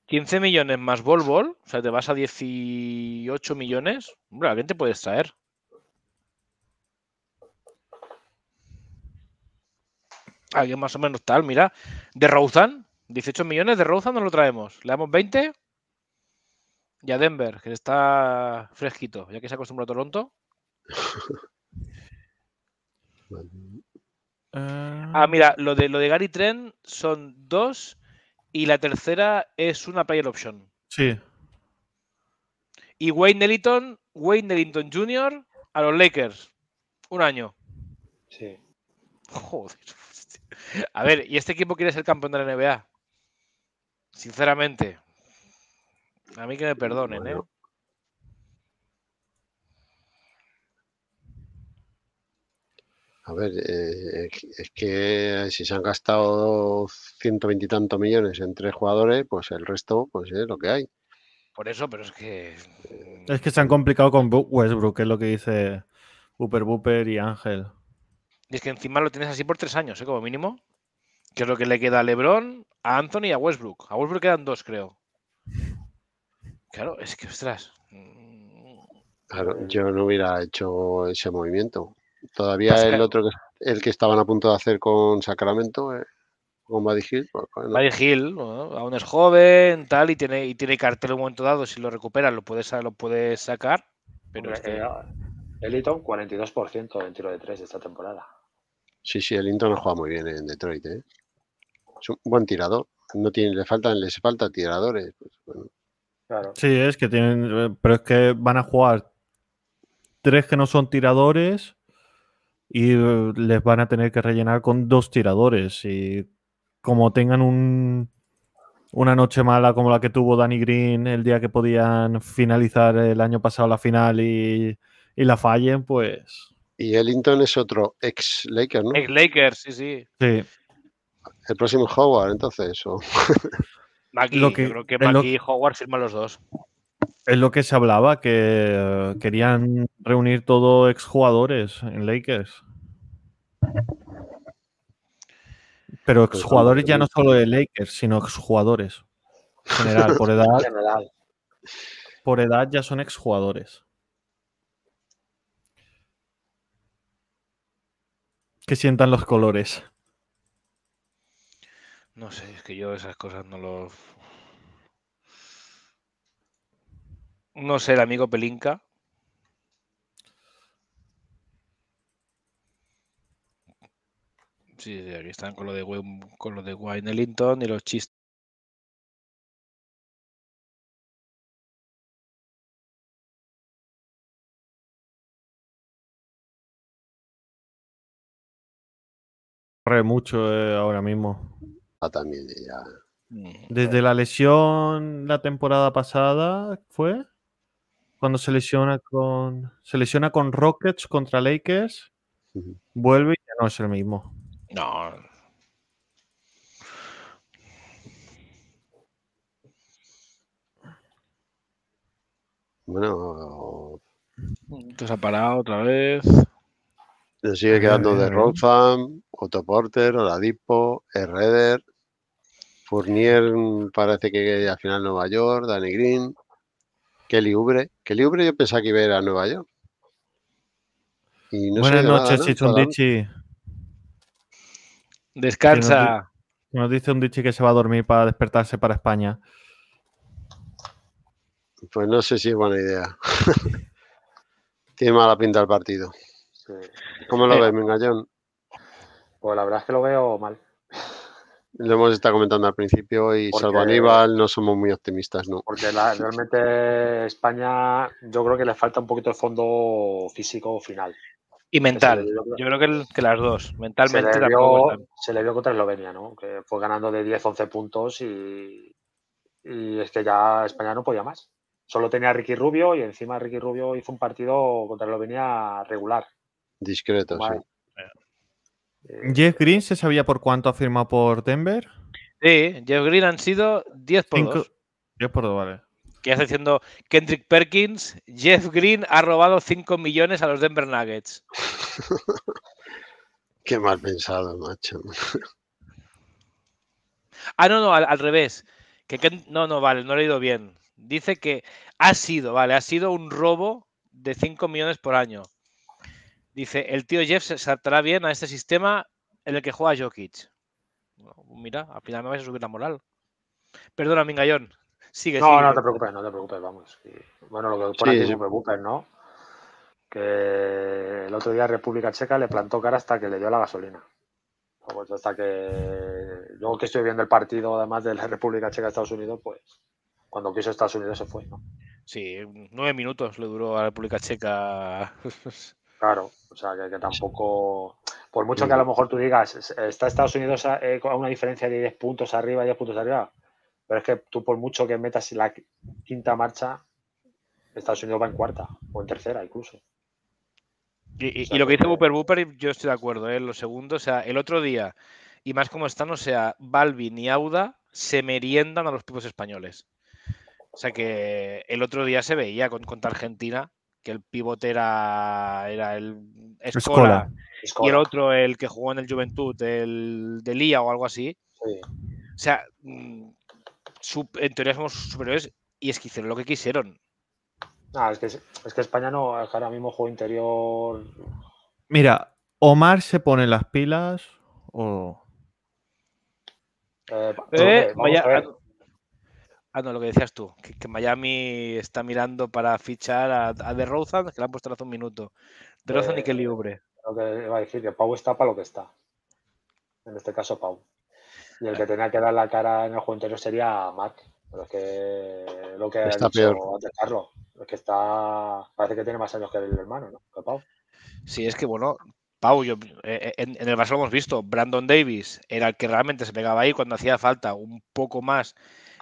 15 millones más bol o sea, te vas a 18 millones. Hombre, alguien te puedes traer? Alguien más o menos tal, mira. De Rouzan, 18 millones de Rouzan no lo traemos. Le damos 20. Y a Denver, que está fresquito, ya que se acostumbra a Toronto. *laughs* Ah, ah, mira, lo de, lo de Gary Trent son dos y la tercera es una player option. Sí. Y Wayne Ellington, Wayne Ellington Jr. a los Lakers. Un año. Sí. Joder. A ver, ¿y este equipo quiere ser campeón de la NBA? Sinceramente. A mí que me perdonen, ¿eh? A ver, eh, es que eh, si se han gastado ciento veintitantos millones en tres jugadores, pues el resto, pues es lo que hay. Por eso, pero es que. Mm, es que se han complicado con Westbrook, es lo que dice Upper Booper y Ángel. Y es que encima lo tienes así por tres años, ¿eh? como mínimo. Que es lo que le queda a LeBron, a Anthony y a Westbrook. A Westbrook quedan dos, creo. Claro, es que, ostras. Mm. Claro, yo no hubiera hecho ese movimiento. Todavía el otro, el que estaban a punto de hacer con Sacramento, eh, con Buddy Hill. Pues, pues, Hill, aún es joven, tal, y tiene, y tiene cartel un momento dado. Si lo recupera lo puedes, lo puedes sacar. Pero eh, el 42% en tiro de tres esta temporada. Sí, sí, Eliton juega muy bien en Detroit. Eh. Es un buen tirador. No tiene, le faltan, les falta tiradores. Pues, Sí, es que tienen, eh, pero es que van a jugar tres que no son tiradores y uh, les van a tener que rellenar con dos tiradores. Y como tengan un, una noche mala como la que tuvo Danny Green el día que podían finalizar el año pasado la final y, la fallen, pues... Y Ellington es otro ex Lakers, ¿no? Ex Lakers, sí, sí. Sí. El próximo Howard, entonces. O... *laughs* creo que Maki y Howard firman los dos. Es lo que se hablaba, que eh, querían reunir todo exjugadores en Lakers. Pero pues exjugadores ya no solo de Lakers, sino exjugadores. En *laughs* general, por edad. Por edad ya son exjugadores. Que sientan los colores. No sé, es que yo esas cosas no los No sé, el amigo Pelinka. Sí, sí, aquí están con lo de con lo de Wayne Ellington y los chistes. Corre mucho eh, ahora mismo. Ah, también ya. Mm. Desde la lesión la temporada pasada fue. Cuando se lesiona con, se con Rockets contra Lakers, vuelve y ya no es el mismo. No. Bueno. Entonces ha parado otra vez. Se sigue quedando de Ronfam, Otto Porter, Oladipo, Herreder, Fournier mm, parece que al final Nueva York, Danny Green. Kelly Ubre. qué libre. yo pensaba que iba a ir a Nueva York. Buenas noches, Chichundichi. Descansa. nos, dice un Dichi que se va a dormir para despertarse para España. Pues no sé si es buena idea. *laughs* Qué mala pinta el partido. ¿Cómo lo eh, ves, Mingallón? Pues la verdad es que lo veo mal lo hemos estado comentando al principio y salvo Aníbal no somos muy optimistas, ¿no? Porque realmente España yo creo que le falta un poquito de fondo físico final. Y mental. yo creo que, las dos. Mentalmente se le, vio, se le vio contra Eslovenia, ¿no? Que fue ganando de 10, 11 puntos y, y es que ya España no podía más. Solo tenía a Ricky Rubio y encima Ricky Rubio hizo un partido contra Eslovenia regular. Discreto, sí. Eh, ¿Jeff Green se sabía por cuánto ha firmado por Denver? Sí, Jeff Green han sido 10 por 2. 10 por 2, vale. Que está diciendo Kendrick Perkins, Jeff Green ha robado 5 millones a los Denver Nuggets. *laughs* Qué mal pensado, macho. *laughs* ah, no, no, al, revés. no, no, vale, no lo he leído bien. Dice que ha sido, vale, ha sido un robo de 5 millones por año. Dice, el tío Jeff se saltará bien a este sistema en el que juega Jokic. mira, al final me vais a subir la moral. Perdona, Mingallón. Sigue, no, sigue. no te preocupes, no te preocupes, vamos. Bueno, lo que pone sí, aquí sí. preocupes, ¿no? Que el otro día República Checa le plantó cara hasta que le dio la gasolina. Pues hasta que yo que estoy viendo el partido además de la República Checa Estados Unidos, pues cuando quiso Estados Unidos se fue, ¿no? Sí, nueve minutos le duró a la República Checa Claro, o sea, que, tampoco, por mucho que a lo mejor tú digas, está Estados Unidos eh, a, una diferencia de 10 puntos arriba, 10 puntos arriba, pero es que tú por mucho que metas la quinta marcha, Estados Unidos va en cuarta o en tercera incluso. Y, lo que dice Booper Booper, yo estoy de acuerdo, en ¿eh? lo segundo, o sea, el otro día, y más como están, o sea, Balvin y Auda se meriendan a los tipos españoles. O sea que el otro día se veía con, contra Argentina, que el pivote era, era el Escola, y el otro, el que jugó en el Juventud, del de o algo así. O sea, mm, en teoría somos superiores y es que hicieron lo que quisieron. Ah, es, que, España no, ahora mismo juego interior. Mira, Omar se pone las pilas o. Eh, eh, Ah, no, lo que decías tú, que, Miami está mirando para fichar a, a DeRozan, que le han puesto hace un minuto. DeRozan y que eh, libre. Lo que iba a decir, que Pau está para lo que está. En este caso, Pau. Y el que tenía que dar la cara en el juego entero sería Matt. Pero es que lo que está dicho Carlos, es que está. Parece que tiene más años que el hermano, ¿no? Que Pau. Sí, es que bueno, Pau, yo, eh, eh, en, el Barça lo hemos visto, Brandon Davis era el que realmente se pegaba ahí cuando hacía falta un poco más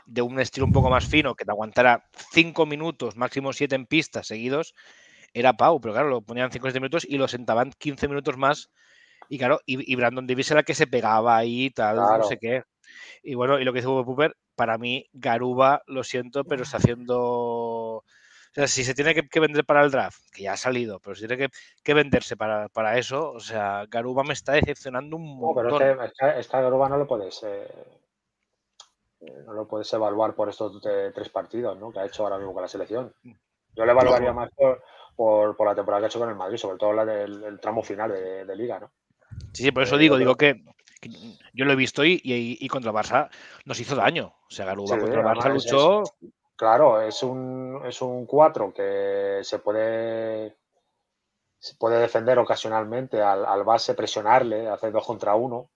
de un estilo un poco más fino, que te aguantara cinco minutos, máximo siete en pista seguidos, era Pau, pero claro, lo ponían cinco o 7 minutos y lo sentaban 15 minutos más. Y claro, y, Brandon Davis era el que se pegaba ahí, tal, no sé qué. Y bueno, y lo que hizo Bob para mí, Garuba, lo siento, pero está haciendo. O sea, si se tiene que, vender para el draft, que ya ha salido, pero si tiene que, venderse para, eso, o sea, Garuba me está decepcionando un montón. No, pero Garuba no lo puedes. Eh, eh, no lo puedes evaluar por estos tres partidos ¿no? que ha hecho ahora mismo con la selección. Mm. Yo le evaluaría más por, la temporada que ha hecho con el Madrid, sobre todo la del tramo final de, Liga. ¿no? Sí, sí, por eso digo, eh, digo que, yo lo he visto y, y, contra Barça nos hizo daño. O sea, contra Barça luchó. claro, es un, es un 4 que se puede se puede defender ocasionalmente al, al base, presionarle, hacer dos contra uno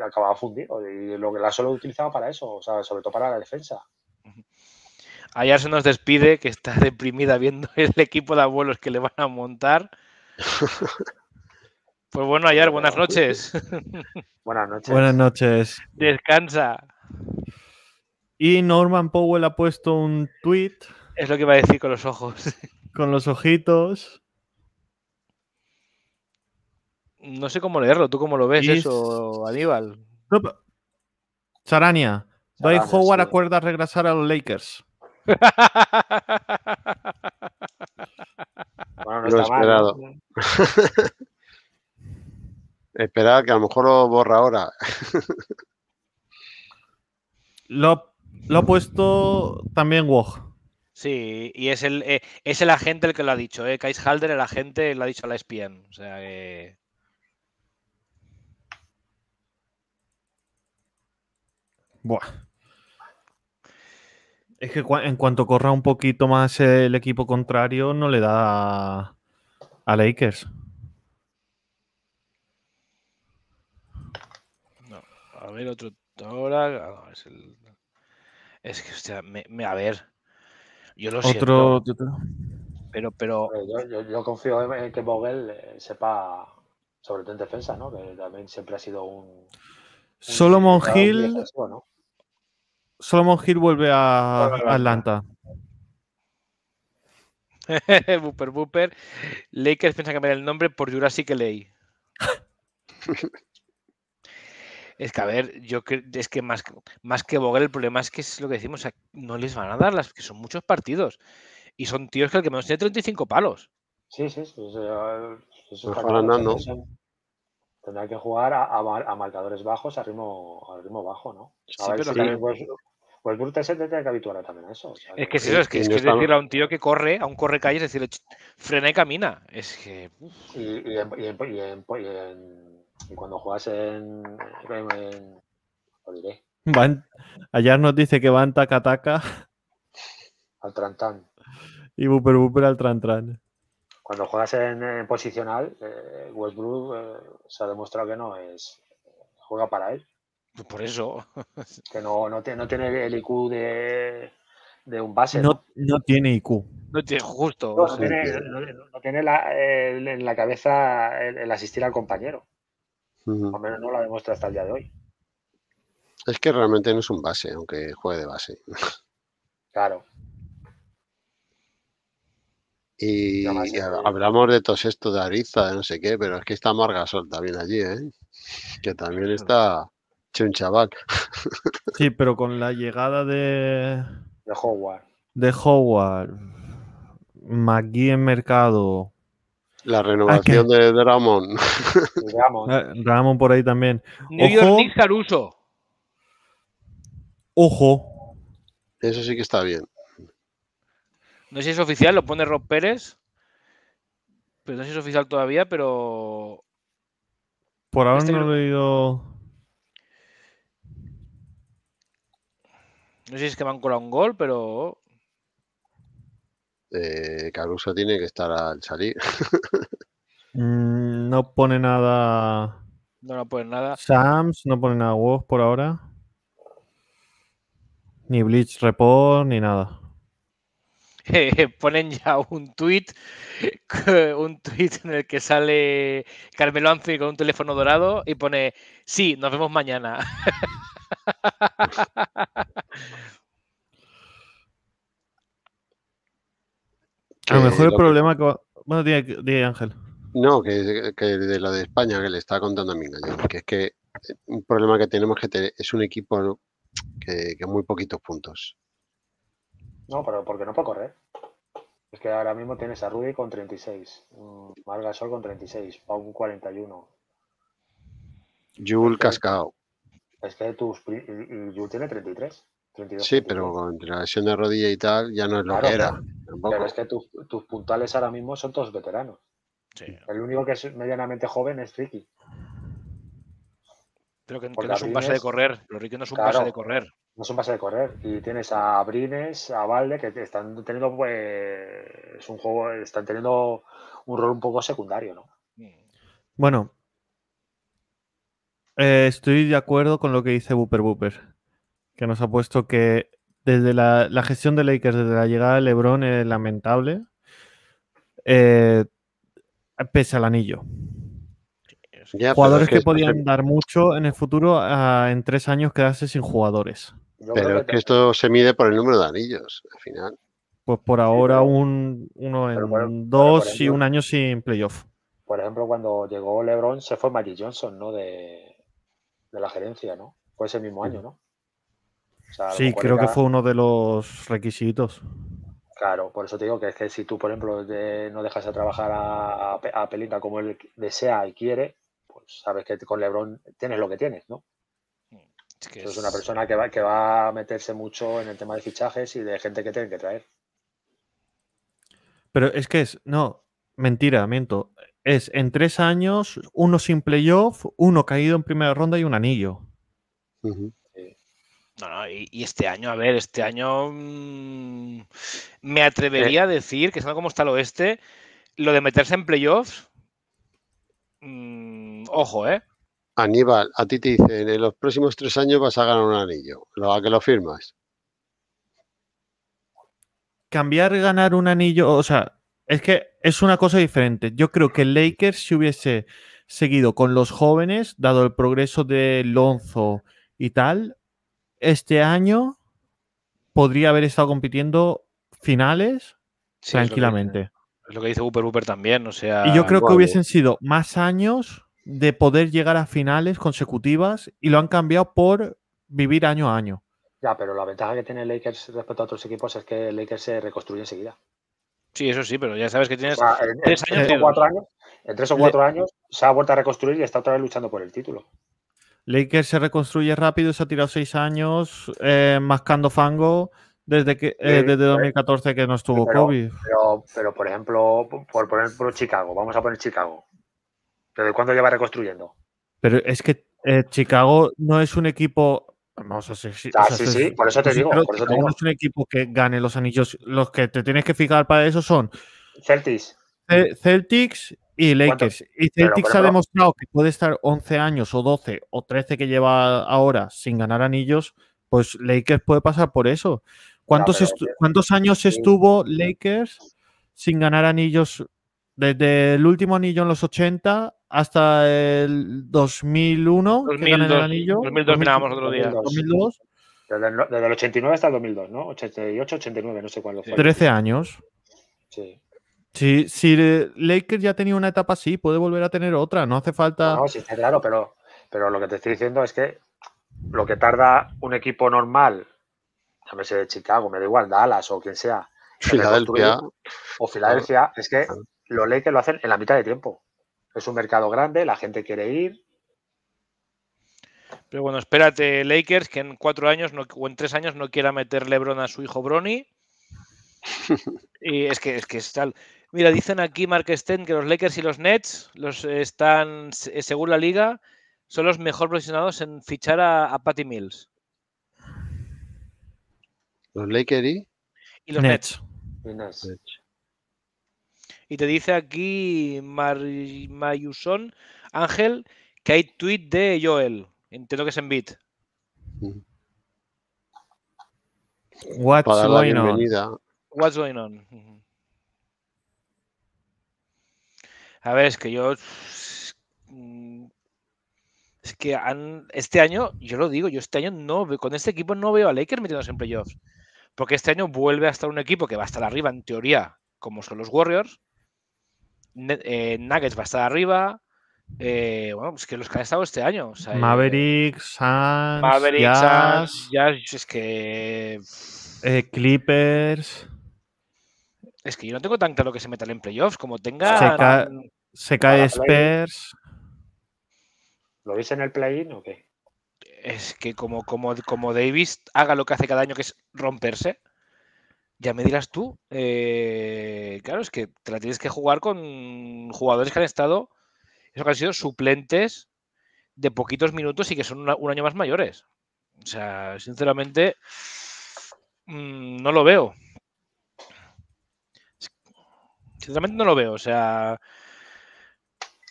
acababa fundido. Y lo que la solo utilizaba para eso, o sea, sobre todo para la defensa. Ayer se nos despide, que está *laughs* deprimida viendo *laughs* el equipo de abuelos que le van a montar. *laughs* Pues bueno, Ayar, buenas noches. Buenas noches. Buenas noches. Descansa. Y Norman Powell ha puesto un tweet. Es lo que va a decir con los ojos. Con los ojitos. No sé cómo leerlo, ¿tú cómo lo ves eso, Aníbal? Sarania, Dwight Howard acuerda regresar a los Lakers. *laughs* bueno, lo he esperado. *laughs* Esperad, que a lo mejor lo borra ahora. *laughs* lo, ha puesto también Woj. Sí, y es el, eh, es el agente el que lo ha dicho, ¿eh? Kais Halder, el agente, lo ha dicho a la ESPN. O sea, que. Buah. Es que en cuanto corra un poquito más el equipo contrario, no le da a, Lakers. No, a ver, otro. Ahora. es, que, hostia, me, a ver. Yo lo otro, siento, Pero, pero. Yo, confío en que Vogel eh, sepa, sobre todo en defensa, ¿no? Que también siempre ha sido un. Solo Solomon Hill. Solomon Hill vuelve a Atlanta. *laughs* Booper, Booper. Lakers piensa cambiar el nombre por Jurassic League. *laughs* es que, a ver, yo es que más, más que Bogel. el problema es que es lo que decimos, no les van a dar las que son muchos partidos. Y son tíos que al que menos tiene 35 palos. Sí, sí, sí. Tendrá que jugar a, marcadores bajos, a ritmo, bajo, ¿no? Pues Brutal se tendría que habituar también a eso. es que, es que, decirle a un tío que corre, a un corre calle, es decirle, frena y camina. Es que. Y, cuando juegas en. lo diré. Ayer nos dice que van taca taca. Al trantán. Y buper buper al trantran. Cuando juegas en, posicional, eh, Westbrook eh, se ha demostrado que no es. Juega para él. *laughs* Por eso. Que no, no, tiene el IQ de, un base. No, ¿no? tiene IQ. No tiene, justo. No, tiene, en la cabeza el, asistir al compañero. Al menos no la demuestra hasta el día de hoy. Es que realmente no es un base, aunque juegue de base. Claro. Y, hablamos de todo esto de Ariza, de no sé qué, pero es que está Margasol también allí, ¿eh? Que también está che, Sí, pero con la llegada de. De Howard. De Howard. McGee en mercado. La ah, renovación de Dramon. Dramon. Ah, por ahí también. Ojo. Ojo. Eso sí que está bien. No sé si es oficial, lo pone Rob Pérez. Pero no sé si es oficial todavía, pero. Por ahora este no lo he oído... No sé si es que van con un gol, pero. Eh, Caruso tiene que estar al salir. *laughs* Mm, no pone nada. No, no pone nada. Sams, no pone nada Wolf por ahora. Ni Bleach Report, ni nada. *laughs* ponen ya un tweet, *laughs* un tweet en el que sale Carmelo Anfi con un teléfono dorado y pone, sí, nos vemos mañana. *laughs* A lo eh, mejor el problema que... Bueno, tiene, Ángel. No, que, que, de lo de España que le estaba contando a Mina, que es que eh, un problema que tenemos es que es un equipo que, que muy poquitos puntos. No, pero porque no puede correr. Es que ahora mismo tienes a Rudy con 36, mm, sol con 36, Pau un 41. Jul Cascao. Es que tus, Jul tiene 33. sí, pero con la lesión de rodilla y tal ya no es lo que era. Pero, es que tus, tus puntales ahora mismo son todos veteranos. El único que es medianamente joven es Ricky que, no es un pase base de correr. los Ricky no es un de correr. No es un base de correr. Y tienes a Brines, a Valde, que están teniendo, pues, es un juego, están teniendo un rol un poco secundario, ¿no? Bueno. Eh, estoy de acuerdo con lo que dice Booper Booper, que nos ha puesto que desde la, gestión de Lakers, desde la llegada de Lebron, es lamentable. Eh, pese al anillo jugadores que, podían dar mucho en el futuro ah, en tres años quedarse sin jugadores. pero es que esto se mide por el número de anillos, al final. Pues por ahora un, uno en dos y un año sin playoff. Por ejemplo, cuando llegó LeBron se fue Magic Johnson, ¿no? De, la gerencia, ¿no? Fue ese mismo año, ¿no? sí, creo que fue uno de los requisitos. Claro, por eso te digo que si tú, por ejemplo, no dejas de trabajar a, a, como él desea y quiere, sabes que con LeBron tienes lo que tienes, ¿no? Mm. Es, que es... una persona que va, que va a meterse mucho en el tema de fichajes y de gente que tiene que traer. Pero es que es, no, mentira, miento. Es en tres años, uno sin playoff, uno caído en primera ronda y un anillo. No, y, este año, a ver, este año mm, me atrevería a eh. decir que, es como está el oeste, lo de meterse en playoffs mmm, ojo, ¿eh? Aníbal, a ti te dicen, en los próximos tres años vas a ganar un anillo. ¿A que lo firmas? Cambiar, ganar un anillo, o sea, es que es una cosa diferente. Yo creo que Lakers si hubiese seguido con los jóvenes, dado el progreso de Lonzo y tal, este año podría haber estado compitiendo finales tranquilamente. Es lo que, dice Hooper Hooper también, o sea... Y yo creo que hubiesen eh. sido más años de poder llegar a finales consecutivas y lo han cambiado por vivir año a año. Ya, pero la ventaja que tiene Lakers respecto a otros equipos es que Lakers se reconstruye enseguida. Sí, eso sí, pero ya sabes que tienes en, tres o cuatro años. En tres o cuatro años se ha vuelto a reconstruir y está otra vez luchando por el título. Lakers se reconstruye rápido, se ha tirado seis años eh, mascando fango desde que eh, desde 2014 que no estuvo COVID. Pero, pero, por ejemplo, por poner por Chicago, vamos a poner Chicago de cuándo lleva reconstruyendo? Pero es que eh, Chicago no es un equipo. Vamos a ser. ah, sí, sí, por eso te digo. No es un equipo que gane los anillos. Los que te tienes que fijar para eso son Celtics. Celtics y Lakers. Y Celtics ha demostrado que puede estar 11 años o 12 o 13 que lleva ahora sin ganar anillos. Pues Lakers puede pasar por eso. ¿Cuántos, años estuvo Lakers sin ganar anillos desde el último anillo en los 80 hasta el 2001, 2002, anillo. otro día. 2002. Desde el, 89 hasta el 2002, ¿no? 88, 89, no sé cuándo fue. 13 años. Sí. Si, eh, Lakers ya tenía una etapa así, puede volver a tener otra, no hace falta. No, sí, claro, pero, pero lo que te estoy diciendo es que lo que tarda un equipo normal, a si de Chicago, me da igual, Dallas o quien sea, O Filadelfia, es que los Lakers lo hacen en la mitad de tiempo. Es un mercado grande, la gente quiere ir. Pero bueno, espérate, Lakers, que en cuatro años o en tres años no quiera meter LeBron a su hijo Bronny. *laughs* y es que, es que tal. Mira, dicen aquí Mark Sten que los Lakers y los Nets los están, según la liga, son los mejor posicionados en fichar a, Patty Mills. ¿Los Lakers y? los Nets. Nets. Y te dice aquí Mar, Ángel que hay tweet de Joel. Entiendo que es en bit. Mm. What's going on? What's going on? A ver, es que yo. Mm, es que este año, yo lo digo, yo este año no con este equipo no veo a Lakers metiéndose en playoffs. Porque este año vuelve a estar un equipo que va a estar arriba, en teoría, como son los Warriors, eh, Nuggets va a estar arriba. Eh, bueno, pues, es que los que han estado este año. Maverick, sea, Mavericks, Suns, es que. Eh, Clippers. Es que yo no tengo tan claro que se metan en playoffs como tenga. Ah, se, cae ah, Spurs. ¿Lo veis en el play-in o qué? Es que como, como, como Davis haga lo que hace cada año, que es romperse ya me dirás tú, eh, claro, es que te la tienes que jugar con jugadores que han estado, eso que han sido suplentes de poquitos minutos y que son un año más mayores. O sea, sinceramente, mm, no lo veo. Sinceramente no lo veo. O sea,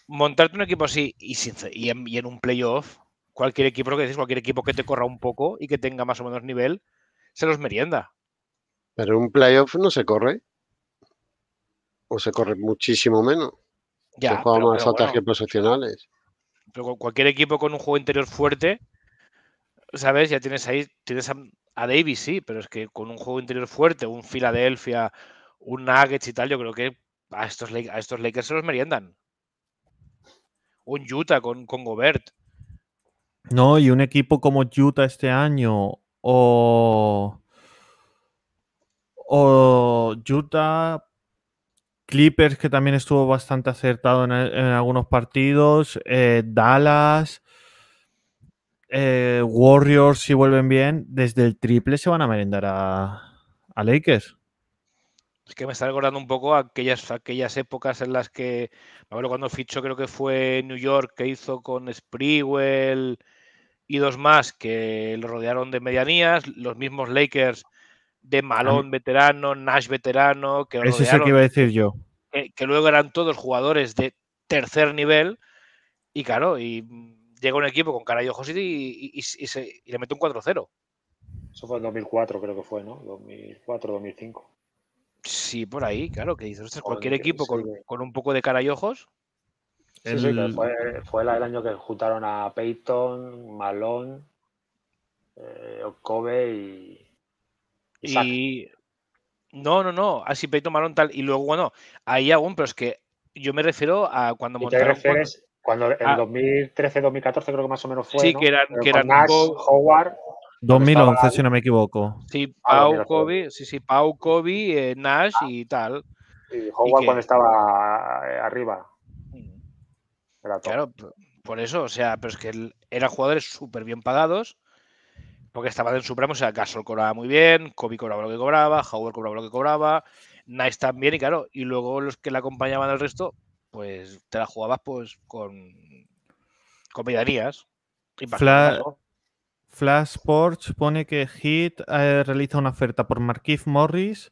montarte un equipo así y, en, un playoff, cualquier equipo que dices, cualquier equipo que te corra un poco y que tenga más o menos nivel, se los merienda. Pero un playoff no se corre. O se corre muchísimo menos. Ya, se juega pero, más pero, cualquier equipo con un juego interior fuerte, ¿sabes? Ya tienes ahí, tienes a, Davis, sí, pero es que con un juego interior fuerte, un Philadelphia, un Nuggets y tal, yo creo que a estos, estos Lakers se los meriendan. Un Utah con, con Gobert. No, y un equipo como Utah este año o o Utah, Clippers, que también estuvo bastante acertado en, algunos partidos, eh, Dallas, eh, Warriors, si vuelven bien, desde el triple se van a merendar a, Lakers. Es que me está recordando un poco aquellas, aquellas épocas en las que, me acuerdo cuando fichó, creo que fue New York, que hizo con Sprewell y dos más que lo rodearon de medianías, los mismos Lakers de Malón veterano, Nash veterano, que Eso es lo que iba a decir yo. Que, luego eran todos jugadores de tercer nivel y claro, y llega un equipo con cara y ojos y, se, le mete un 4-0. Eso fue en 2004 creo que fue, ¿no? 2004, 2005. Sí, por ahí, claro, que dices, cualquier equipo con, un poco de cara y ojos. fue, el año que juntaron a Peyton, Malón eh, y, y no, no, no, así peito tomaron tal y luego bueno, ahí algún pero es que yo me refiero a cuando montaron. cuando, en 2013, 2014 creo que más o menos fue. Sí, que eran, que Nash, Howard. 2011, si no me equivoco. Sí, ah, Pau, Kobe, sí, sí, Pau, Kobe, eh, Nash ah. y tal. Y Howard cuando estaba eh, arriba. Mm. Claro, por eso, o sea, pero es que eran jugadores súper bien pagados porque estaba en supremo o sea, Gasol cobraba muy bien, Kobe cobraba lo que cobraba, Howard cobraba lo que cobraba, Nice también, y claro, y luego los que le acompañaban al resto, pues te la jugabas pues con, con Y Flash, pone que Heat eh, realiza una oferta por marquis Morris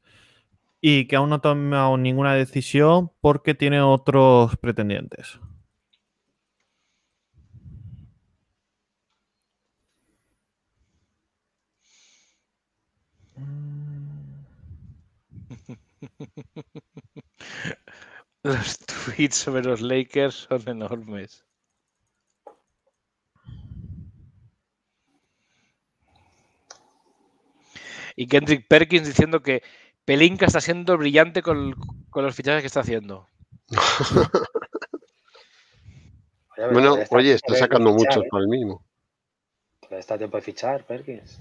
y que aún no ha tomado ninguna decisión porque tiene otros pretendientes. Los *laughs* tweets sobre los Lakers son enormes. Y Kendrick Perkins diciendo que Pelinka está siendo brillante con, los fichajes que está haciendo. *laughs* bueno, oye, está sacando muchos ¿eh? para el mismo. Está tiempo de fichar, Perkins.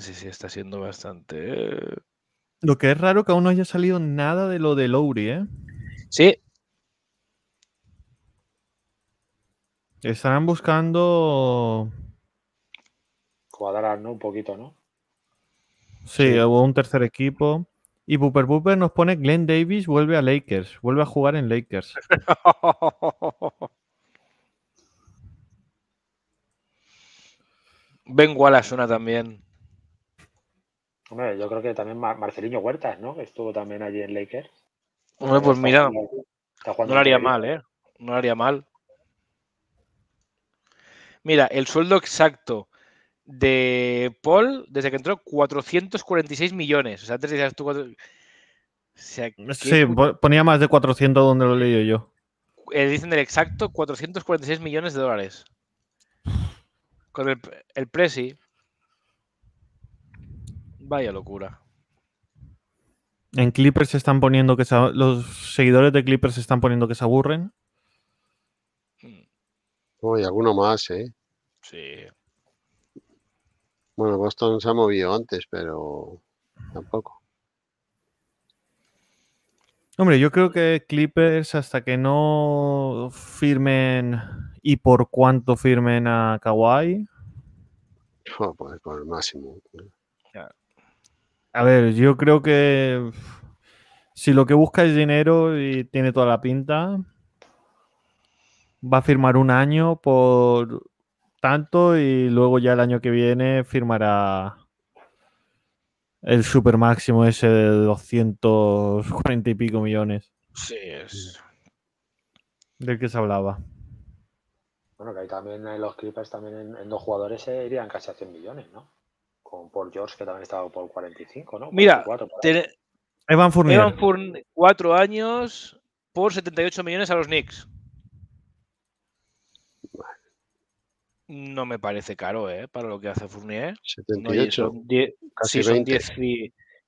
sí, sí, está haciendo bastante. ¿eh? Lo que es raro que aún no haya salido nada de lo de Lowry, ¿eh? Sí. Estarán buscando. Cuadrar, ¿no? Un poquito, ¿no? Sí, hubo un tercer equipo. Y Booper Booper nos pone Glenn Davis vuelve a Lakers, vuelve a jugar en Lakers. *laughs* a la zona también. yo creo que también Marcelino huerta. Huertas, ¿no? Que estuvo también allí en Lakers. Hombre, pues mira, no lo haría mal, ¿eh? No lo haría mal. Mira, el sueldo exacto de Paul, desde que entró, 446 millones. O sea, antes decías tú... sí, ponía más de 400 donde lo leí yo. Eh, dicen del exacto, 446 millones de dólares. Con el, el Presi. Vaya locura. En Clippers se están poniendo que los seguidores de Clippers se están poniendo que se aburren. Mm. Uy, alguno más, ¿eh? Sí. Bueno, Boston se ha movido antes, pero tampoco. Hombre, yo creo que Clippers, hasta que no firmen y por cuánto firmen a Kawhi. pues por el máximo. A ver, yo creo que si lo que busca es dinero y tiene toda la pinta, va a firmar un año por tanto y luego ya el año que viene firmará el super máximo ese de 240 y pico millones. Sí, es. ¿De qué se hablaba. Bueno, que ahí también eh, los Clippers, también en, dos jugadores se irían casi a 100 millones, ¿no? Con Paul George, que también estaba por 45, ¿no? Mira, Evan Fournier. Evan Fournier, cuatro años por 78 millones a los Knicks. no me parece caro, ¿eh? Para lo que hace Fournier. 78, casi sí, 20. Son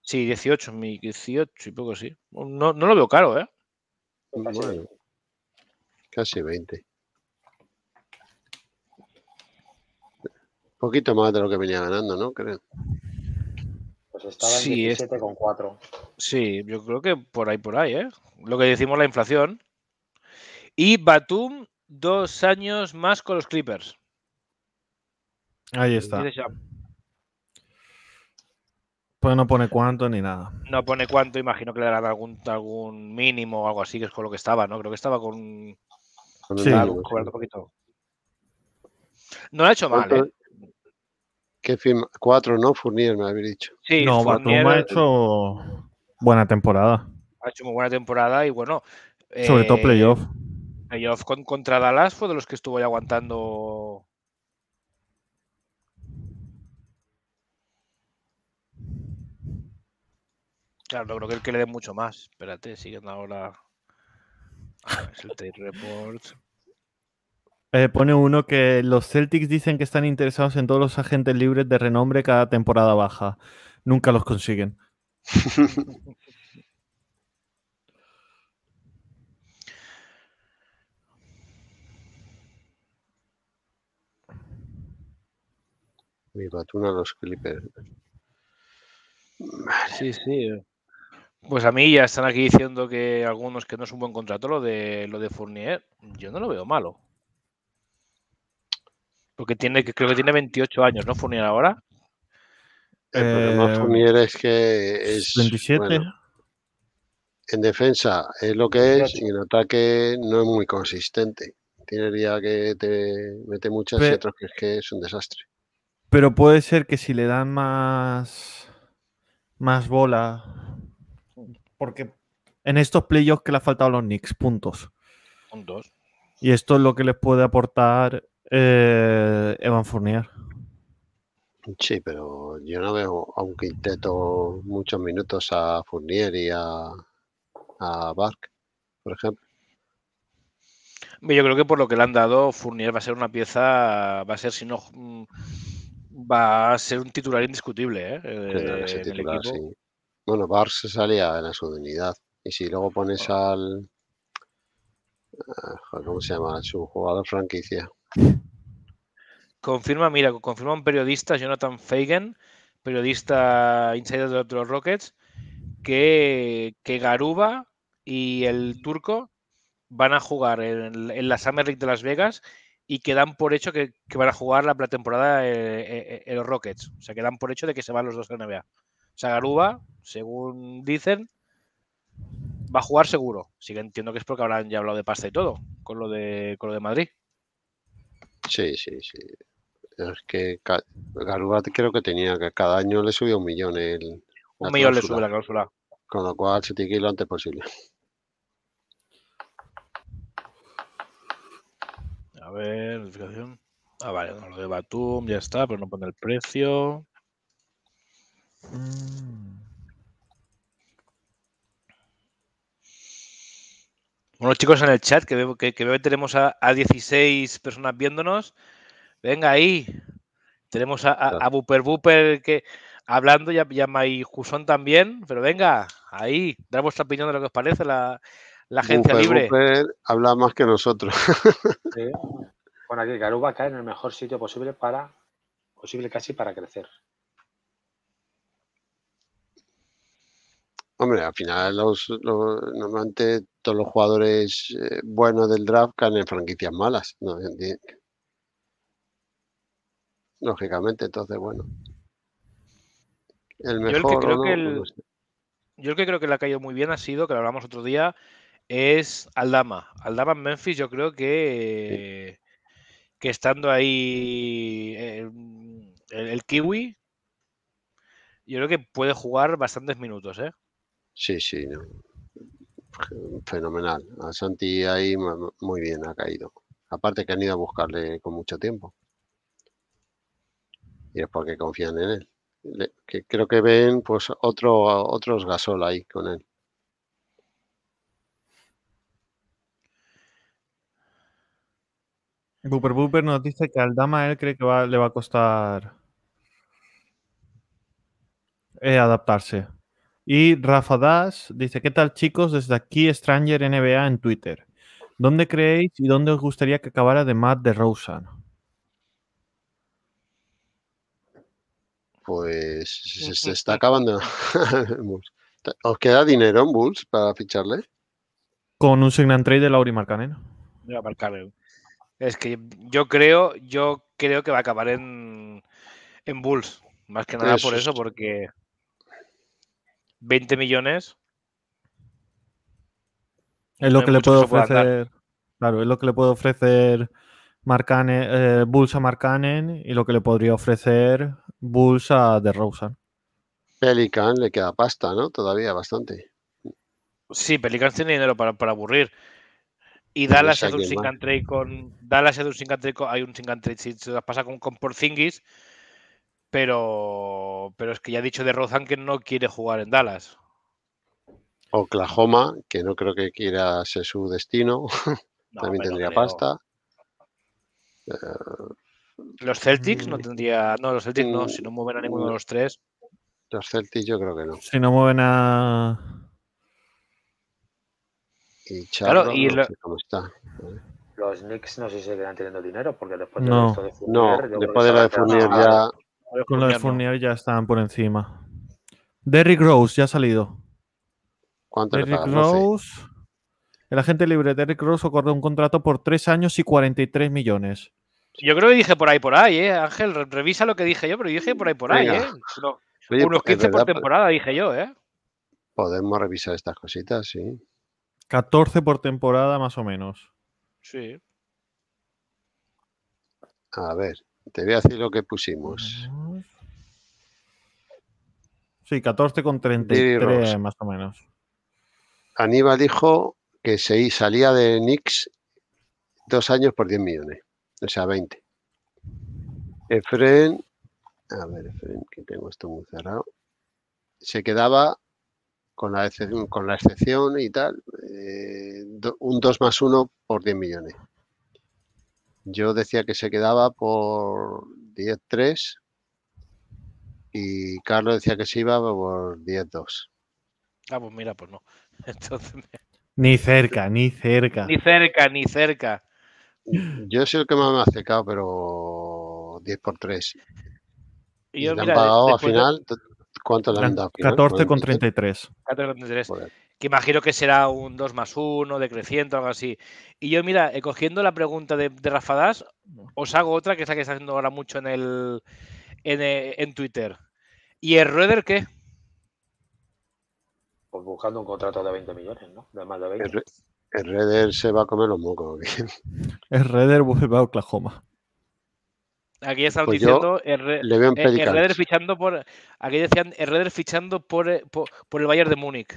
sí, 18, 18 y poco, sí. No, lo veo caro, ¿eh? casi 20. Un poquito más de lo que venía ganando, ¿no? Creo. Pues estaba en sí, 17,4. Sí, yo creo que por ahí, por ahí, ¿eh? Lo que decimos la inflación. Y Batum, dos años más con los Clippers. Ahí está. Pues no pone cuánto ni nada. No pone cuánto, imagino que le darán algún, mínimo o algo así, que es con lo que estaba, ¿no? Creo que estaba con. sí, poquito. No lo ha hecho mal, ¿eh? ¿Qué firma? Cuatro, ¿no? Furnier me habéis dicho. Sí, no, Batum ha hecho buena temporada. Ha hecho muy buena temporada y bueno. Sobre todo eh, playoff. Playoff contra Dallas fue de los que estuvo ya aguantando Claro, no creo que el que le dé mucho más. Espérate, siguen ahora. Eh, pone uno que los Celtics dicen que están interesados en todos los agentes libres de renombre cada temporada baja. Nunca los consiguen. *laughs* Mi los Clippers. Sí, sí. Eh. Pues a mí ya están aquí diciendo que algunos que no es un buen contrato lo de lo de Fournier. Yo no lo veo malo. Porque tiene, creo que tiene 28 años, ¿no? Fournier ahora. El problema de eh, Fournier es que es. 27. en defensa es lo que es y en ataque no es muy consistente. Tiene día que te mete muchas y otros que es que es un desastre. Pero puede ser que si le dan más, más bola porque en estos playoffs que le ha faltado los Knicks, puntos. Puntos. Y esto es lo que les puede aportar eh, Evan Fournier. Sí, pero yo no veo aunque intento, muchos minutos a Fournier y a, Bark, por ejemplo. Yo creo que por lo que le han dado, Fournier va a ser una pieza, va a ser, si no, mm, va a ser un titular indiscutible ¿eh? Bueno, Barr se salía en la subunidad. Y si luego pones ah. al. Ah, ¿Cómo se llama? Su jugador franquicia. Confirma, mira, confirma un periodista, Jonathan Fagan, periodista insider de los Rockets, que, Garuba y el turco van a jugar en, la Summer League de Las Vegas y quedan por hecho que, van a jugar la pretemporada en, eh, eh, eh, los Rockets. O sea, quedan por hecho de que se van los dos a la NBA. O sea, Garuba, según dicen, va a jugar seguro. Sí que entiendo que es porque habrán ya hablado de pasta y todo, con lo de, de Madrid. Sí, sí, sí. Es que Garuba creo que tenía que cada año le subía un millón el. Un millón le sube la cláusula. Con lo cual se tiene que ir lo antes posible. A ver, notificación. Ah, vale, lo de Batum ya está, pero no pone el precio. Mm. Bueno, chicos, en el chat, que veo que, tenemos a, 16 personas viéndonos. Venga ahí. Tenemos a, Buper Buper que, hablando, ya, ya Jusón también, pero venga, ahí, da vuestra opinión de lo que os parece la, agencia libre. Buper habla más que nosotros. *laughs* Bueno, aquí Garuba en el mejor sitio posible para, posible casi para crecer. Hombre, al final los, normalmente todos los jugadores eh, buenos del draft caen en franquicias malas. ¿no? Lógicamente, entonces, bueno. El mejor, pues yo el que creo que le ha caído muy bien ha sido, que lo hablamos otro día, es Aldama. Aldama en Memphis, yo creo que, que estando ahí eh, el Kiwi, yo creo que puede jugar bastantes minutos, ¿eh? Sí, sí, fenomenal. A Santi ahí muy bien ha caído. Aparte que han ido a buscarle con mucho tiempo. Y es porque confían en él. que creo que ven pues otro, otros gasol ahí con él. Booper Booper nos dice que al Dama él cree que le va a costar eh, adaptarse. Y Rafa Das dice, ¿qué tal chicos? Desde aquí Stranger NBA en Twitter. ¿Dónde creéis y dónde os gustaría que acabara de Matt de Rosen? Pues se, pues está acabando. *laughs* *laughs* ¿Os queda dinero en Bulls para ficharle? Con un sign trade de Lauri Marcanen. Es que yo creo, yo creo que va a acabar en, en Bulls. Más que nada por eso, porque 20 millones. Es lo que le puedo ofrecer. Claro, es lo que le puede ofrecer eh, Bulls a Marcanen y lo que le podría ofrecer Bulls a Rosen. Pelican le queda pasta, ¿no? Todavía bastante. Sí, Pelican tiene dinero para, aburrir. Y Dallas es un trade con. Dallas un sin con. Hay un si se las pasa con, con Porzingis pero, pero es que ya ha dicho de Rozan que no quiere jugar en Dallas. Oklahoma, que no creo que quiera ser su destino, *laughs* también tendría pasta. Eh, los Celtics no mm, tendría, no, los Celtics no, si no mm, mueven a ninguno de mm, los tres. Los Celtics yo creo que no. Si no mueven a... Y claro, y cómo está eh. los Knicks no sé si quedan teniendo dinero porque después de no, esto de después de la de ya con lo de Fournier ya están por encima. Derrick Rose ya ha salido. ¿Cuánto Derrick Rose. El agente libre Derrick Rose acordó un contrato por 3 años y 43 millones. Yo creo que dije por ahí por ahí, ¿eh? Ángel, revisa lo que dije yo, pero dije por ahí por ahí, ¿eh? unos 15 pues, por temporada, dije yo, ¿eh? Podemos revisar estas cositas, sí. 14 por temporada, más o menos. Sí. A ver, te voy a decir lo que pusimos. Sí, 14 con 33 más o menos. Aníbal dijo que se salía de Nix dos años por 10 millones, o sea, 20. Efren, a ver, Efren, que tengo esto muy cerrado, se quedaba con la excepción, con la excepción y tal, eh, un 2 más 1 por 10 millones. Yo decía que se quedaba por 10, 3, y Carlos decía que se iba por 10-2. Ah, pues mira, pues no. *laughs* Ni cerca, ni cerca. Ni cerca, ni cerca. Yo soy el que más me ha acercado, pero 10 por 3. Y yo, han pagado al final? ¿Cuánto le han dado? 14 con 33. 14 con 33. Que imagino que será un 2 más 1, decreciente, algo así. Y yo, mira, eh, cogiendo la pregunta de, de Rafadas, os hago otra que es la que está haciendo ahora mucho en, eh, en Twitter. ¿Y el Rueder qué? Pues buscando un contrato de 20 millones, ¿no? De El, Redder se va a comer los mocos. el Redder a Oklahoma. Aquí están pues diciendo el, eh, fichando por. Aquí decían el Redder fichando eh, por, el Bayern de Múnich.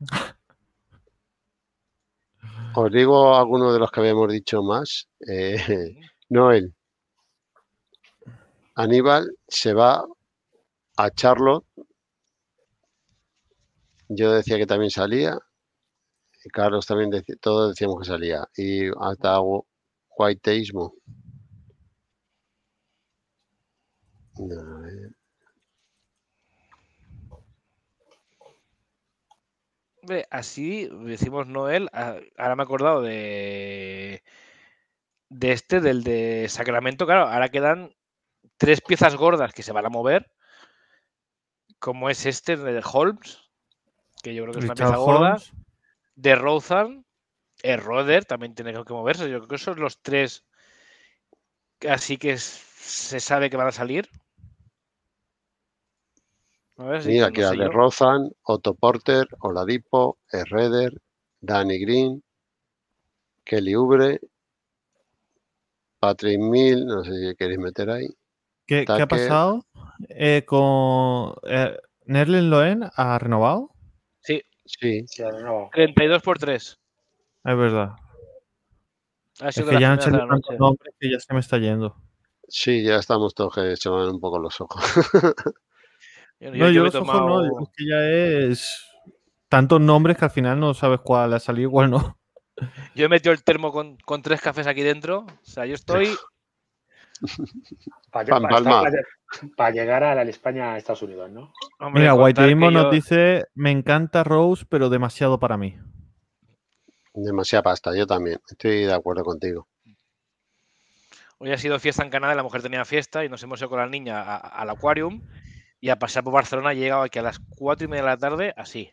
*laughs* Os digo algunos de los que habíamos dicho más. Eh, *laughs* Noel. Aníbal se va a Charlotte. Yo decía que también salía. Carlos también, decía, todos decíamos que salía. Y hasta hago white teismo así decimos Noel. Ah, ahora me he acordado de. De este, del de Sacramento. Claro, ahora quedan tres piezas gordas que se van a mover como es este de Holmes, que yo creo que es una pieza gorda, de Rozan, eh, Roder también tiene que moverse. Yo creo que esos son los tres así que se sabe que van a salir. Mira, aquí la de Rozan, Otto Porter, Oladipo, Herreder, Danny Green, Kelly Ubre, Patrick Mill, no sé si queréis meter ahí. ¿Qué, ¿qué ha pasado? Eh, con eh, Nerlen Loen ha renovado. Sí. Sí, ha renovado. 32 por 3. Es verdad. que ya que ya se me está yendo. Sí, ya estamos todos que se van un poco los ojos. *laughs* no, yo, los ojos que ya es tantos nombres que al final no sabes cuál ha salido igual no. Yo he metido el termo con, tres cafés aquí dentro. O sea, yo estoy para, para, llegar a la España a Estados Unidos, ¿no? Mira, nos dice, me encanta Rose, pero demasiado para mí. Demasiada pasta, yo también. Estoy de acuerdo contigo. Hoy ha sido fiesta en Canadá, la mujer tenía fiesta y nos hemos ido con la niña al aquarium y a pasar por Barcelona he llegado aquí a las cuatro y media de la tarde, así.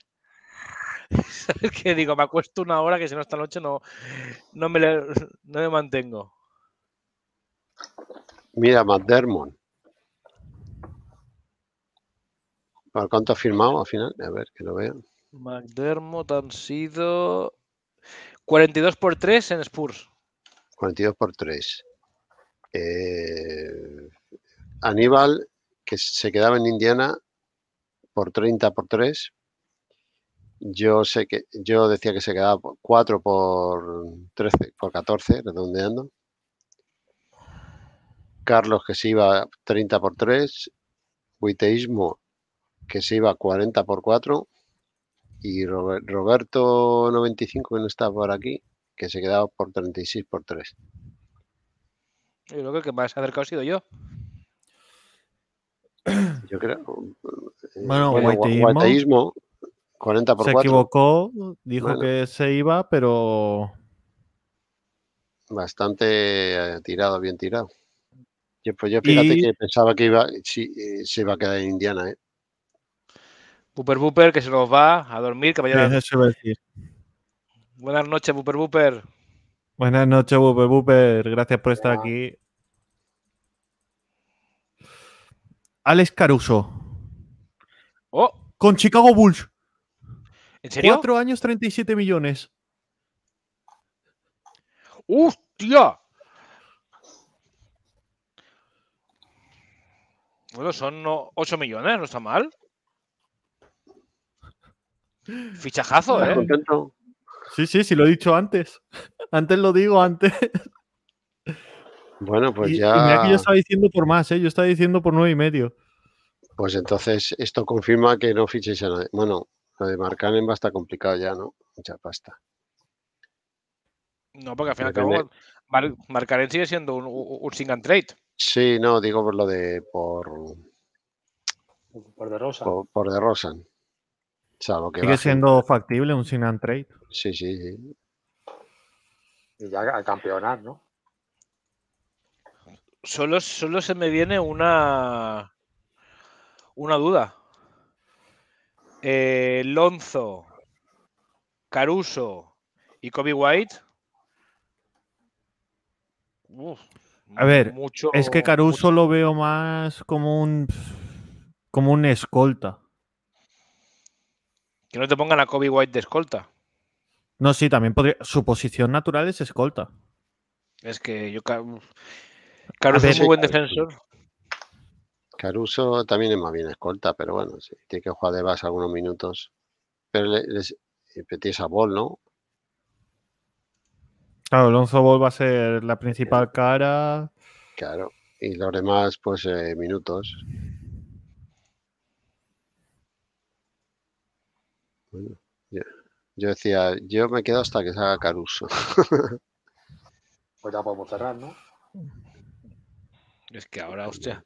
¿Sabes *laughs* Digo, me acuesto una hora que si no esta noche no, no, me, no me mantengo. Mira, McDermott cuánto ha firmado al final? A ver, que lo vean McDermott han sido 42 por 3 en Spurs. 42 por 3. Eh, Aníbal, que se quedaba en Indiana por 30 por 3. Yo sé que yo decía que se quedaba 4 por 13, por 14, redondeando. Carlos que se iba 30 por 3, Huiteísmo, que se iba 40 por 4 y Roberto 95 que no está por aquí, que se quedaba por 36 por 3. Yo creo que el que más acercado ha sido yo. *clears throat* Yo creo. Eh, bueno, bueno 40 por Se equivocó, dijo que se iba, pero. Bastante eh, tirado, bien tirado. Pues yo fíjate que pensaba que iba, sí, eh, se iba a quedar en Indiana. ¿eh? Booper Booper, que se nos va a dormir, caballero. a Buenas noches, Booper Booper. Buenas noches, Booper Booper. Gracias por estar aquí. Alex Caruso. Oh. Con Chicago Bulls. ¿En serio? Cuatro años, 37 millones. ¡Hostia! Bueno, son 8 millones, no está mal. Fichajazo, ¿eh? Sí, sí, sí, lo he dicho antes. Antes lo digo, antes. Bueno, pues ya. Y que yo estaba diciendo por más, ¿eh? Yo estaba diciendo por nueve y medio. Pues entonces esto confirma que no fichéis a nadie. Bueno, lo de Marcanen va a estar complicado ya, ¿no? Mucha pasta. No, porque al final Marcarén Marcaren sigue siendo un, un and trade. Sí, no, digo por lo de. por. Por de Rosa. Por, de Rosa. sigue siendo factible un sing and trade. Sí, sí, sí. Y ya al campeonar, ¿no? Solo, solo se me viene una. una duda. Eh, Lonzo, Caruso y Kobe White a ver, es que Caruso lo veo más como un como un escolta. Que no te pongan a Kobe White de escolta. No, sí, también podría. Su posición natural es escolta. Es que yo Caruso es un buen eh, defensor. Caruso también es más bien escolta, pero bueno, sí, tiene que jugar de base algunos minutos. Pero le, les, esa eh, a Ball, ¿no? Claro, Alonso Ball va a ser la principal cara. Claro, y los demás, pues eh, minutos. Bueno, yo, decía, yo me quedo hasta que salga Caruso. *laughs* pues ya podemos cerrar, ¿no? Es que ahora, pues hostia.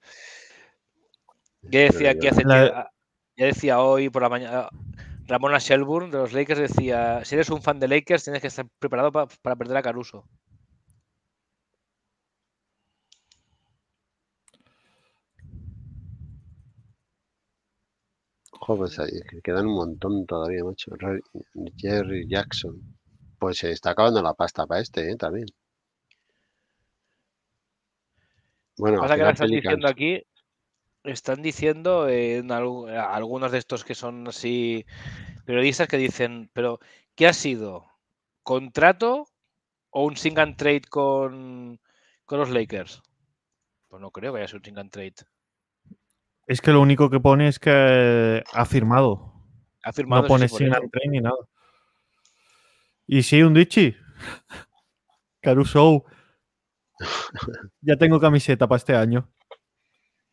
Yo decía, que hace, ah, ya decía hoy por la mañana, Ramona Shelburne de los Lakers decía, si eres un fan de Lakers tienes que estar preparado para perder a Caruso. Joder, pues, quedan un montón todavía, macho. Jerry Jackson. Pues se está acabando la pasta para este, eh, También. Bueno, Pasa que ahora estás diciendo aquí están diciendo algunos de estos que son así periodistas que dicen, pero ¿qué ha sido? ¿Contrato o un sing and trade con, con los Lakers? Pues no creo que haya sido un sing and trade. Es que lo único que pone es que ha firmado. Ha firmado. No pone sing and trade ni nada. Y sí, un Dichi. *laughs* Caruso. *laughs* Ya tengo camiseta para este año.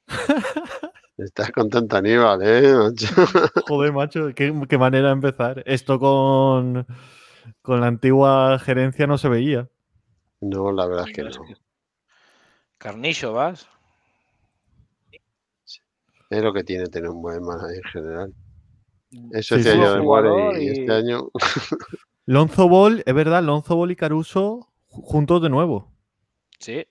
*laughs* Estás con Aníbal, ¿eh? *laughs* Macho? Joder, macho, qué, manera de empezar. Esto con, la antigua gerencia no se veía. No, la verdad es que no. Carnillo, ¿vas? Es lo que tiene tener un buen manager en general. Eso sí, este año de y, y, este año. *laughs* Lonzo Ball, es verdad, Lonzo Ball y Caruso juntos de nuevo. Sí.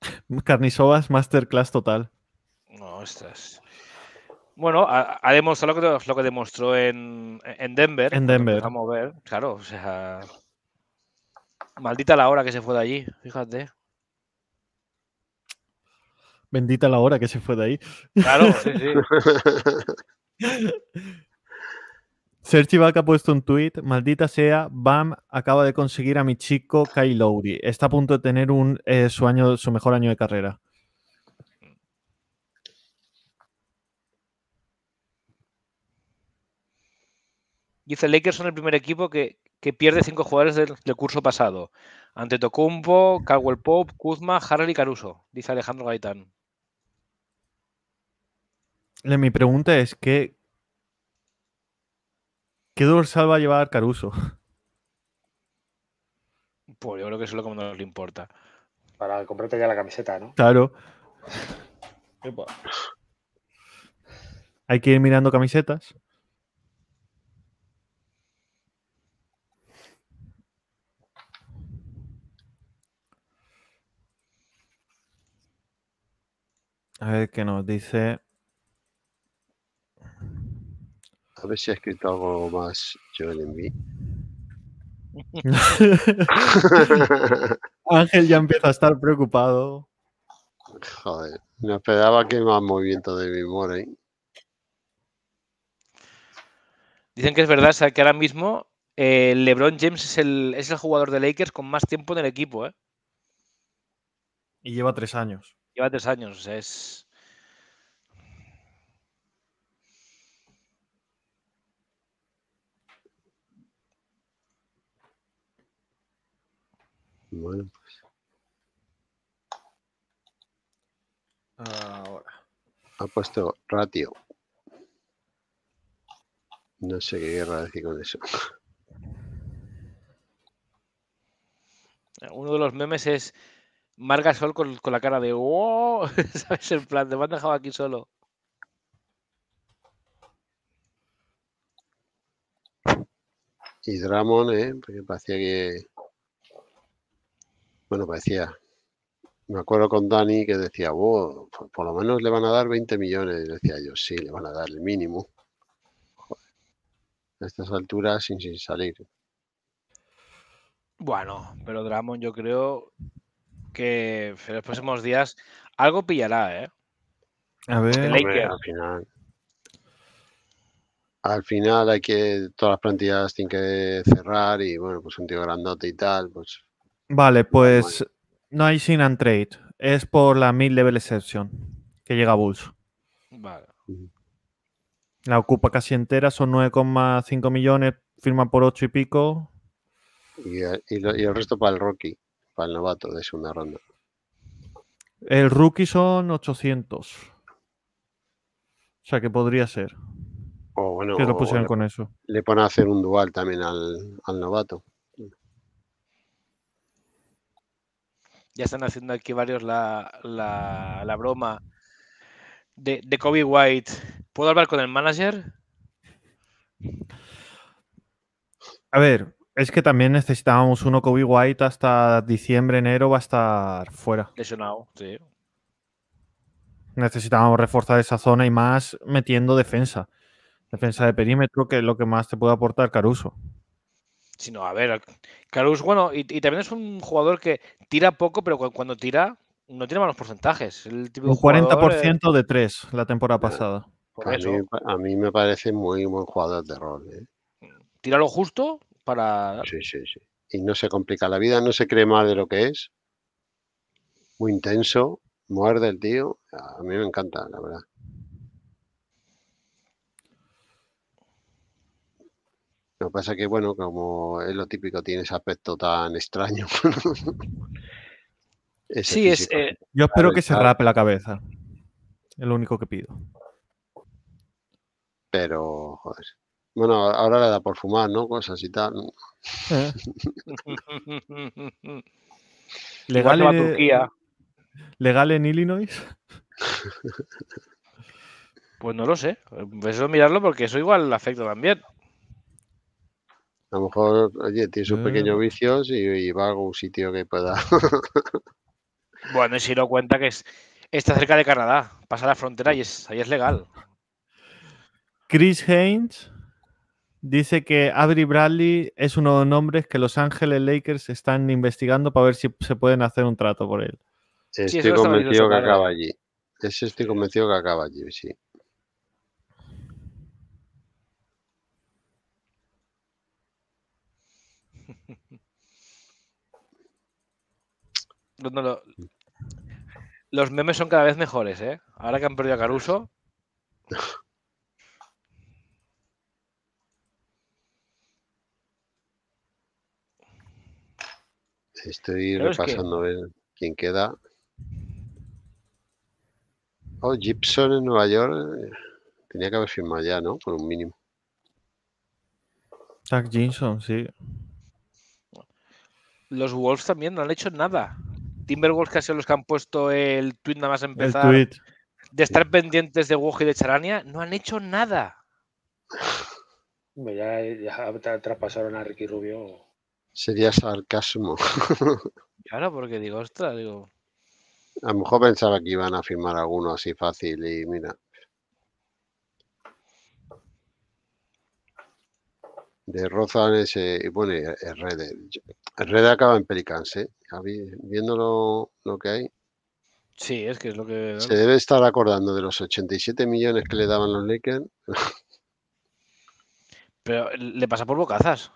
*laughs* Carnisovas, masterclass total. No, estas. Bueno, ha, demostrado lo que, lo que, demostró en, Denver. En Denver. A ver, claro, o sea. Maldita la hora que se fue de allí, fíjate. Bendita la hora que se fue de ahí. Claro, *laughs* Sergi Vaca ha puesto un tuit, maldita sea, Bam acaba de conseguir a mi chico Kai Lowry. Está a punto de tener un, eh, su, su mejor año de carrera. Dice Lakers son el primer equipo que, pierde cinco jugadores del, curso pasado. Ante Tocumbo, Caldwell Pop, Kuzma, Harley y Caruso, dice Alejandro Gaitán. Mi pregunta es, ¿qué, ¿Qué dorsal va a llevar Caruso? Pues yo creo que eso es lo que le importa. Para comprarte ya la camiseta, ¿no? Claro. Hay que ir mirando camisetas. A ver qué nos dice. A ver si ha escrito algo más Joel en *laughs* Ángel ya empieza a estar preocupado. Joder, no esperaba que más movimiento de mi ¿eh? Dicen que es verdad, o sea, que ahora mismo eh, LeBron James es el, jugador de Lakers con más tiempo en el equipo. ¿eh? Y lleva tres años. Lleva tres años, es. Bueno, pues. Ahora. Ha puesto ratio. No sé qué guerra decir con eso. Eh, uno de los memes es Marga Sol con, la cara de ¡Oh! *laughs* ¿Sabes? el plan, te me han dejado aquí solo. Y Dramon, ¿eh? Porque parecía que bueno, parecía, pues me acuerdo con Dani que decía, pues por, lo menos le van a dar 20 millones. Y decía yo, sí, le van a dar el mínimo. A estas alturas sin, salir. Bueno, pero Dramon yo creo que en los próximos días algo pillará, ¿eh? A ver, al final. Al final hay que todas las plantillas tienen que cerrar y bueno, pues un tío grandote y tal, pues Vale, pues no hay sin and trade. Es por la mid-level exception que llega a Bulls. Vale. La ocupa casi entera, son 9,5 millones, firma por 8 y pico. Eh, y el, resto para el rookie, para el novato de segunda ronda. El rookie son 800. O sea que podría ser. que lo pusieron con eso. Le ponen a hacer un dual también al novato. ya están haciendo aquí varios la, broma de, Kobe White. ¿Puedo hablar con el manager? A ver, es que también necesitábamos uno Kobe White hasta diciembre, enero va a estar fuera. Lesionado, sí. Necesitábamos reforzar esa zona y más metiendo defensa. Defensa de perímetro, que es lo que más te puede aportar Caruso sino, a ver, Carlos, bueno, y, también es un jugador que tira poco, pero cuando tira, no tiene malos porcentajes. El tipo un 40% eh, de 3 la temporada pasada. A mí, me parece muy buen jugador de rol. ¿eh? Tira lo justo para. Sí, sí, sí. Y no se complica la vida, no se cree más de lo que es. Muy intenso, muerde el tío. A mí me encanta, la verdad. Lo que pasa es que, bueno, como es lo típico, tiene ese aspecto tan extraño. *laughs* sí, es, eh, Yo espero que se rape la cabeza. Es lo único que pido. Pero, joder. Bueno, ahora le da por fumar, ¿no? Cosas y tal. Eh. *laughs* legal, en, eh, Turquía. ¿Legal en Illinois? pues no lo sé. Eso mirarlo porque eso igual afecta también. A lo mejor, oye, tiene sus pequeños mm. vicios y, va a algún sitio que pueda. *laughs* bueno, y si no cuenta que es, está cerca de Canadá, pasa la frontera y ahí es legal. Chris Haynes dice que Avery Bradley es uno de los nombres que Los Ángeles Lakers están investigando para ver si se pueden hacer un trato por él. Estoy convencido que acaba allí. estoy convencido que acaba allí, sí. los memes son cada vez mejores, ¿eh? Ahora que han perdido a Caruso. Estoy repasando a ver quién queda. Oh, Gibson en Nueva York. Eh, tenía que haber firmado ya, ¿no? Por un mínimo. Jack Gibson, sí. Los Wolves también no han hecho nada. Timberwolves que sido los que han puesto el tweet nada más empezar. De estar pendientes de Woj y de Charania, no han hecho nada. Ya, ya traspasaron a Ricky Rubio. Sería sarcasmo. *laughs* Claro, porque digo, ostras, digo. A lo mejor pensaba que iban a firmar alguno así fácil y mira. de Rozan eh, y bueno, Red. Red acaba en Pelicans, ¿eh? Viendo lo, lo, que hay. Sí, es que es lo que. Se debe estar acordando de los 87 millones que le daban los Lakers. Pero le pasa por bocazas.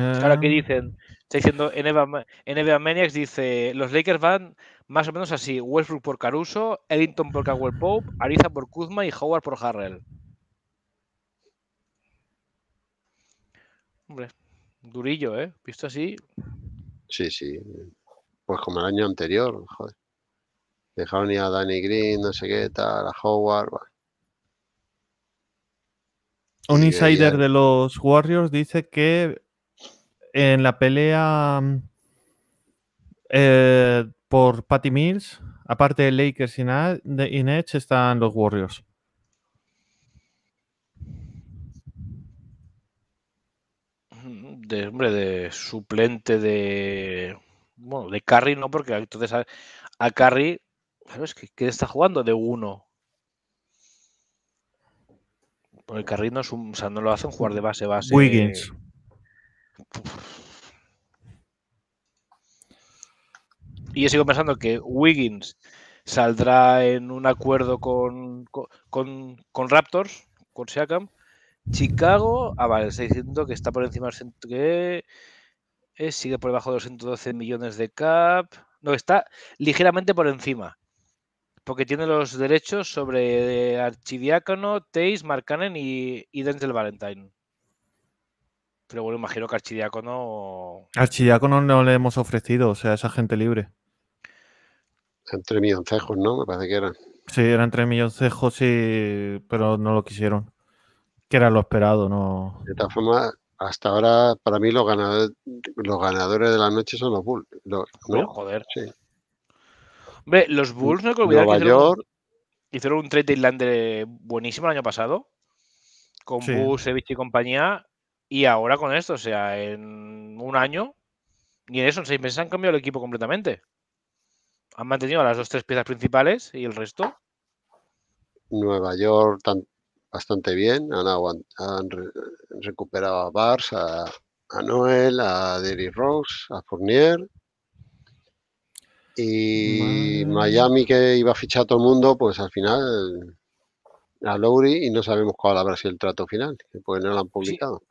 Ahora que eh. dicen, está diciendo en NBA, dice, los Lakers van más o menos así, Westbrook por Caruso, Ellington por Cowell Pope, Ariza por Kuzma y Howard por Harrell. Hombre, durillo, ¿eh? Visto así. Sí, sí. Pues como el año anterior, joder. Dejaron ya a Danny Green, no sé qué, tal, a Howard. Un insider de los Warriors dice que en la pelea eh, por Patty Mills, aparte de Lakers y, de Edge, están los Warriors. De, hombre, de suplente de. Bueno, de Carry no, porque entonces a, a ¿Sabes qué, está jugando de uno? Porque Carry no, es un, o sea, no lo hacen jugar de base base. Wiggins. Y yo sigo pensando que Wiggins saldrá en un acuerdo con, con, Raptors, con Siakam. Chicago, ah, vale, está diciendo que está por encima del que eh, sigue por debajo de los 112 millones de cap. No, está ligeramente por encima. Porque tiene los derechos sobre eh, Archidiácono, Teis, Marcanen y, y Denzel Valentine. Pero bueno, imagino que Archidiácono. Archidiácono no le hemos ofrecido, o sea, esa gente libre. Entre milloncejos, ¿no? Me parece que eran. Sí, eran entre milloncejos, y... pero no lo quisieron. Que era lo esperado, ¿no? De todas formas, hasta ahora, para mí, los ganadores, de la noche son los Bulls. Los, Joder. los Bulls, no hay que olvidar que hicieron, un trade de Islander buenísimo el año pasado. Con sí. Sevich y compañía. Y ahora con esto, o sea, en un año y en eso, en seis meses han cambiado el equipo completamente. Han mantenido las dos, tres piezas principales y el resto. Nueva York bastante bien, han, han recuperado a Bars, a, Noel, a Derry Rose, a Fournier. Y Miami, que iba a fichar a todo el mundo, pues al final a Lowry y no sabemos cuál habrá sido el trato final, porque pues no lo han publicado.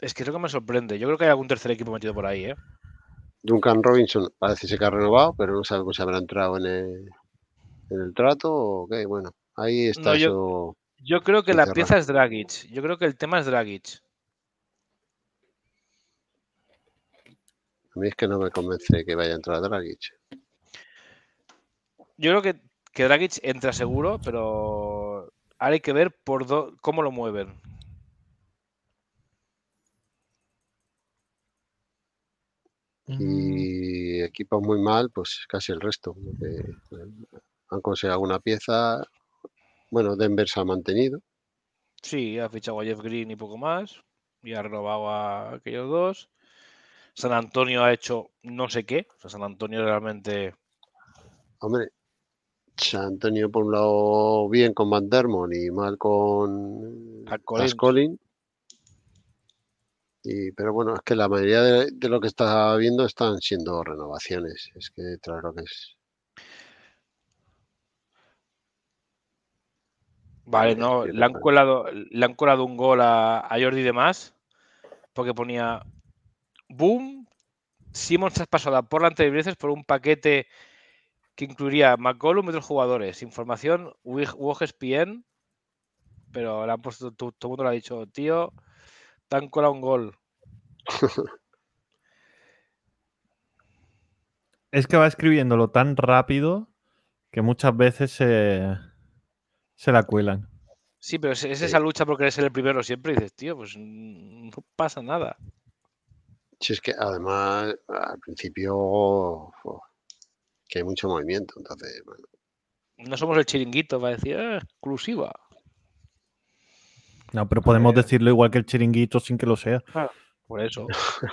Es que creo que me sorprende. Yo creo que hay algún tercer equipo metido por ahí, ¿eh? Duncan Robinson parece que se ha renovado, pero no sabemos si habrá entrado en el, trato o Bueno, ahí está yo, creo que la pieza es Dragic. Yo creo que el tema es Dragic. A mí es que no me convence que vaya a entrar Dragic. Yo creo que, Dragic entra seguro, pero hay que ver por cómo lo mueven. y equipa muy mal, pues casi el resto. han conseguido alguna pieza, bueno, Denver se ha mantenido. Sí, ha fichado a Jeff Green y poco más, y ha renovado a aquellos dos. San Antonio ha hecho no sé qué, o sea, San Antonio realmente... Hombre, San Antonio por un lado bien con Van Dermon y mal con Collins pero bueno, es que la mayoría de, lo que está viendo están siendo renovaciones. Es que tras lo que es. Vale, no, le han colado, le han colado un gol a, Jordi de más, porque ponía boom. Simon pasado por la es por un paquete que incluiría McCollum y otros jugadores. Información, spien pero le han puesto, todo el mundo lo ha dicho, tío, tan cola un gol es que va escribiéndolo tan rápido que muchas veces se, la cuelan. Sí, pero es, esa lucha porque ser el primero siempre y dices, tío, pues mm, no pasa nada. Sí, es que además al principio que hay mucho movimiento, entonces... No somos el chiringuito, va a decir, ah, exclusiva. No, pero podemos eh. decirlo igual que el chiringuito sin que lo sea. Por eso. *laughs*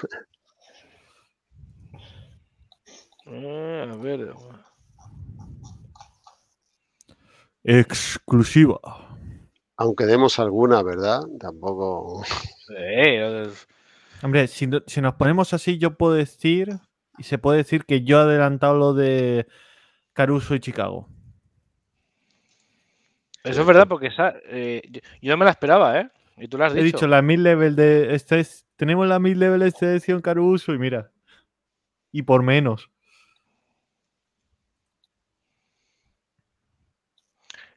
Ah, a ver. Exclusiva. Aunque demos alguna, ¿verdad? Tampoco. Sí, Hombre, si, nos ponemos así, yo puedo decir, y se puede decir que yo he adelantado lo de Caruso y Chicago. Eso es verdad, porque eh, yo, no me la esperaba, ¿eh? Y tú lo has dicho. He dicho la mil level de este tenemos la mid-level extension Caruso y mira. Y por menos.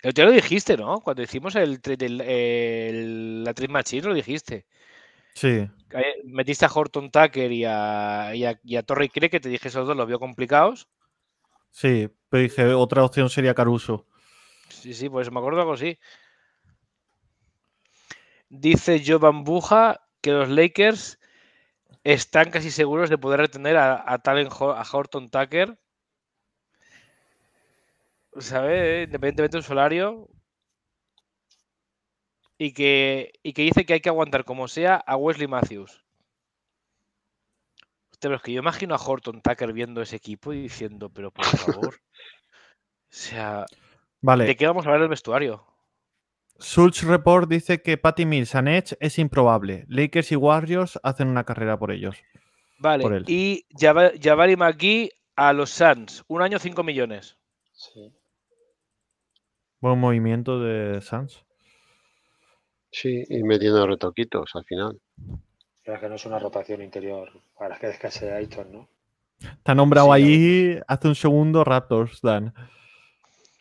El te lo dijiste, ¿no? Cuando hicimos el, la Trip Machine lo dijiste. Sí. Metiste a Horton Tucker y a, y Torrey Cree que te dije esos dos los vio complicados. Sí, pero dije, otra opción sería Caruso. Sí, sí, pues me acuerdo algo así. Dice Jovan Buja, que los Lakers están casi seguros de poder retener a, Horton Tucker. ¿Sabes? Independientemente de salario. Y que, dice que hay que aguantar como sea a Wesley Matthews. Pero es que yo imagino a Horton Tucker viendo ese equipo y diciendo, pero por favor. *laughs* sea, vale. ¿de qué vamos a hablar el vestuario? Such Report dice que Patty Mills a Edge es improbable. Lakers y Warriors hacen una carrera por ellos. Vale, y Jabari McGee a los Suns. Un año 5 millones. Sí. Buen movimiento de Suns. Sí, y metiendo retoquitos al final. Pero que no es una rotación interior para que descanse de ¿no? Está nombrado ahí hace un segundo Raptors, Dan.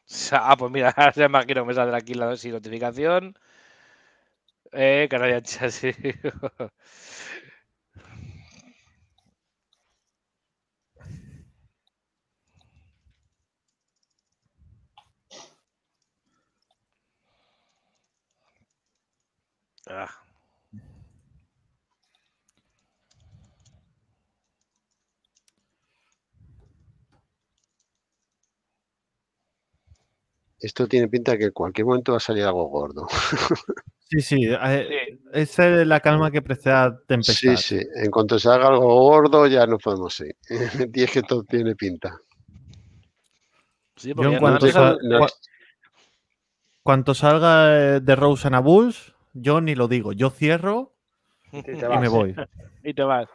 *laughs* Ah, pues mira, se *laughs* me imagino que me saldrá aquí la notificación. Eh, canalla chasis. ah. Esto tiene pinta de que en cualquier momento va a salir algo gordo. Sí, sí, esa eh, es eh, la calma que precede tempestad. Sí, sí, en cuanto salga algo gordo ya no podemos ir. *laughs* Y es que todo tiene pinta. Sí, en cuanto, salga salga eh, de and Bulls, yo ni lo digo. Yo cierro y, me voy. Y te vas.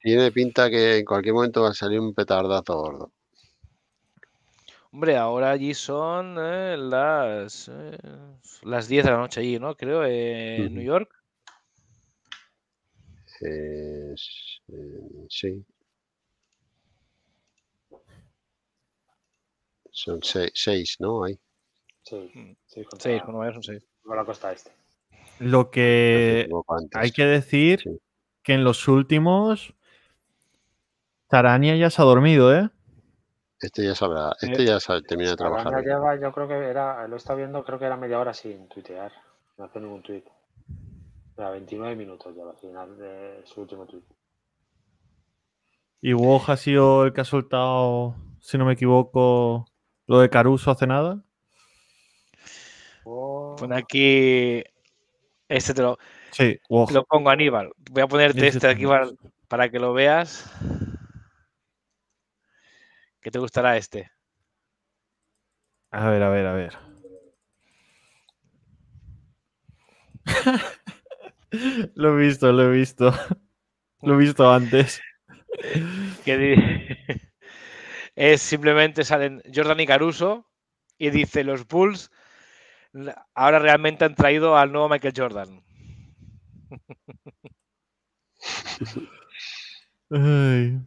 tiene pinta que en cualquier momento va a salir un petardazo gordo. Hombre, ahora allí son eh, las, eh, las 10 de la noche allí, ¿no? Creo, eh, en New York. Eh, sí. Son 6, ¿no? Ahí. Sí, 6 con son 6. Con la costa este. Lo que hay que decir que en los últimos Tarania ya se ha dormido, ¿eh? Este ya sabrá, este eh, ya sabe, termina de trabajar. yo creo que era, lo está viendo, creo que era media hora sin tuitear. No hace ningún tuit. Era 29 minutos ya al final de su último tuit. Y Woj ha sido el que ha soltado, si no me equivoco, lo de Caruso hace nada. aquí. Este te lo. Sí, Lo pongo, Aníbal. Voy a ponerte este, aquí para que lo veas. ¿Qué te gustará este. A ver, a ver, a ver. *laughs* lo he visto, lo he visto. Lo he visto antes. *laughs* *laughs* es simplemente salen Jordan y Caruso y dice los Bulls ahora realmente han traído al nuevo Michael Jordan. Ay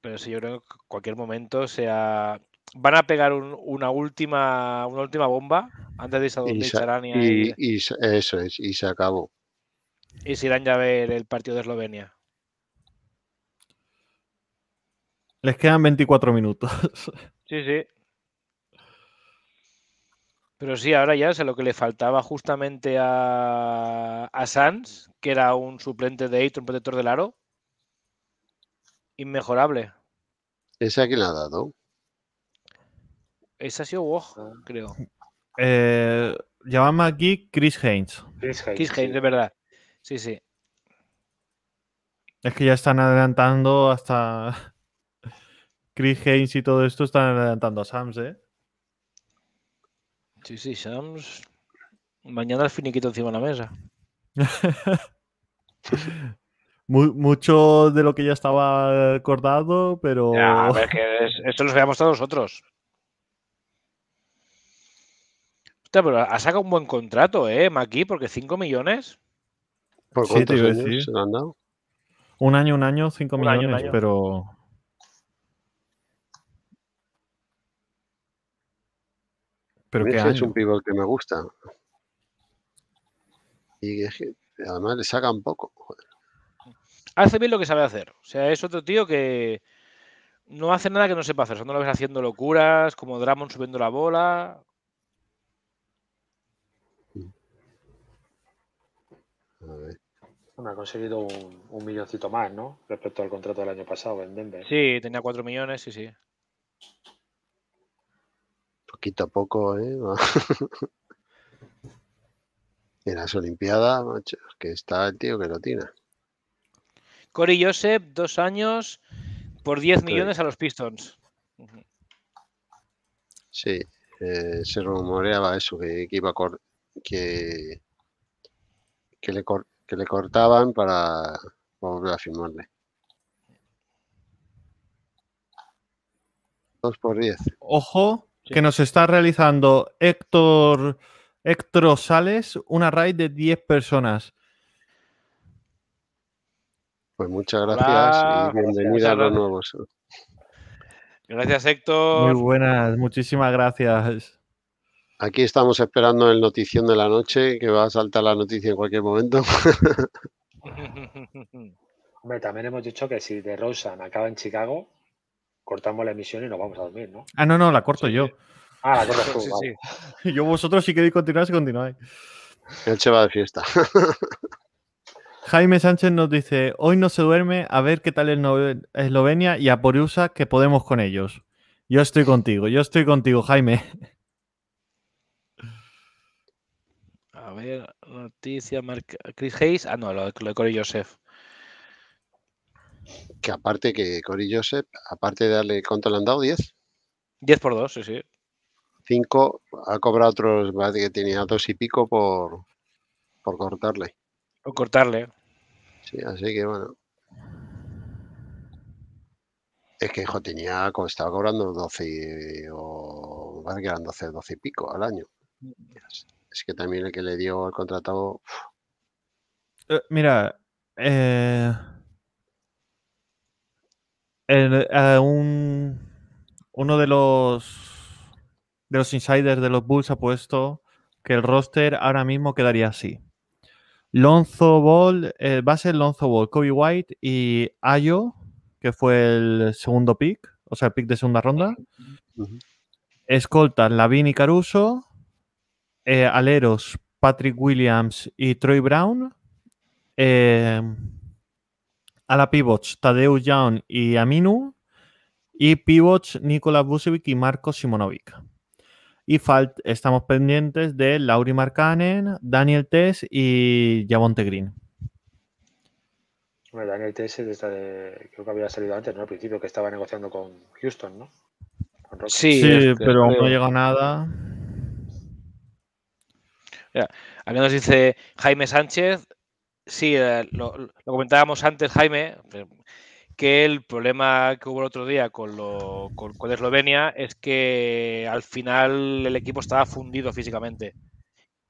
pero sí, yo creo que en cualquier momento sea. Van a pegar una última una última bomba antes de irse a donde Y, eso es, y se acabó. Y se irán ya a ver el partido de Eslovenia. Les quedan 24 minutos. *laughs* Sí, sí. Pero sí, ahora ya sé lo que le faltaba justamente a, a Sanz, que era un suplente de Aiton, protector del aro, Inmejorable. ¿Esa que quién la ha dado? Esa ha sido ojo, ah. creo. Eh, Llamamos aquí Chris Haynes. Chris Haynes, de verdad. Sí, sí. Es que ya están adelantando hasta. *laughs* Chris Haynes y todo esto están adelantando a Sams, ¿eh? Sí, sí, Sams. Mañana el finiquito encima de la mesa. *laughs* *laughs* mucho de lo que ya estaba acordado, pero. Ya, a ver, que esto lo habíamos dado nosotros. Hostia, pero ha sacado un buen contrato, ¿eh, Maki? Porque 5 millones. ¿Por sí, han dado? Un año, un año, 5 millones, pero. Pero año? es un pivot que me gusta. Y además le sacan poco. Joder hace bien lo que sabe hacer. O sea, es otro tío que no hace nada que no sepa hacer. O sea, no lo ves haciendo locuras, como Dramon subiendo la bola. Bueno, ha conseguido un, milloncito más, ¿no? Respecto al contrato del año pasado en Denver. Sí, tenía cuatro millones, sí, sí. Poquito a poco, ¿eh? *laughs* en las Olimpiadas, macho, que está el tío que lo tiene. Corey Joseph, dos años por 10 millones a los Pistons. Sí, eh, se rumoreaba eso, que, que iba que, le cortaban para volver a firmarle. Dos por diez. Ojo, que nos está realizando Héctor, Héctor Sales una raid de 10 personas. Pues muchas gracias y bienvenida a los nuevos. Gracias, Héctor. Muy buenas, muchísimas gracias. Aquí estamos esperando el notición de la noche, que va a saltar la noticia en cualquier momento. *laughs* Hombre, también hemos dicho que si de Rosan acaba en Chicago, cortamos la emisión y nos vamos a dormir, ¿no? Ah, no, no, la corto yo. Ah, la corto tú, sí, *laughs* Yo vosotros si queréis continuar, si continuáis. Él se va de fiesta. *laughs* Jaime Sánchez nos dice, hoy no se duerme, a ver qué tal es Eslovenia y a Poriusa que podemos con ellos. Yo estoy contigo, yo estoy contigo, Jaime. *laughs* A ver, noticia, Mark, Chris Hayes. Ah, no, lo, de Corey Joseph. Que aparte que Corey Joseph, aparte de darle, ¿cuánto le han dado? ¿10? 10 por 2, sí, sí. 5 ha cobrado otros, que tenía dos y pico por, cortarle. O cortarle. Sí, así que bueno. Es que hijo, tenía, estaba cobrando 12 o parece que eran 12, 12 y pico al año. Es que también el que le dio el contratado. Eh, mira, eh, eh uno de los de los insiders de los Bulls ha puesto que el roster ahora mismo quedaría así. Lonzo Ball, eh, va a ser Lonzo Ball, Kobe White y Ayo, que fue el segundo pick, o sea, el pick de segunda ronda. Escolta Lavini y Caruso. Eh, aleros, Patrick Williams y Troy Brown. Em, a la pivots, Tadeu Young y Aminu. Y pivots, Nikola Vucevic y Marco Simonovic. Y estamos pendientes de Lauri Markkanen, Daniel Tess y Javonte Green. Bueno, Daniel Tess es de, creo que había salido antes, ¿no? Al principio que estaba negociando con Houston, ¿no? sí, pero no llega nada. Mira, mí nos dice Jaime Sánchez. Sí, eh, lo, comentábamos antes, Jaime. Pero que el problema que hubo el otro día con, lo, con, Eslovenia es que al final el equipo estaba fundido físicamente,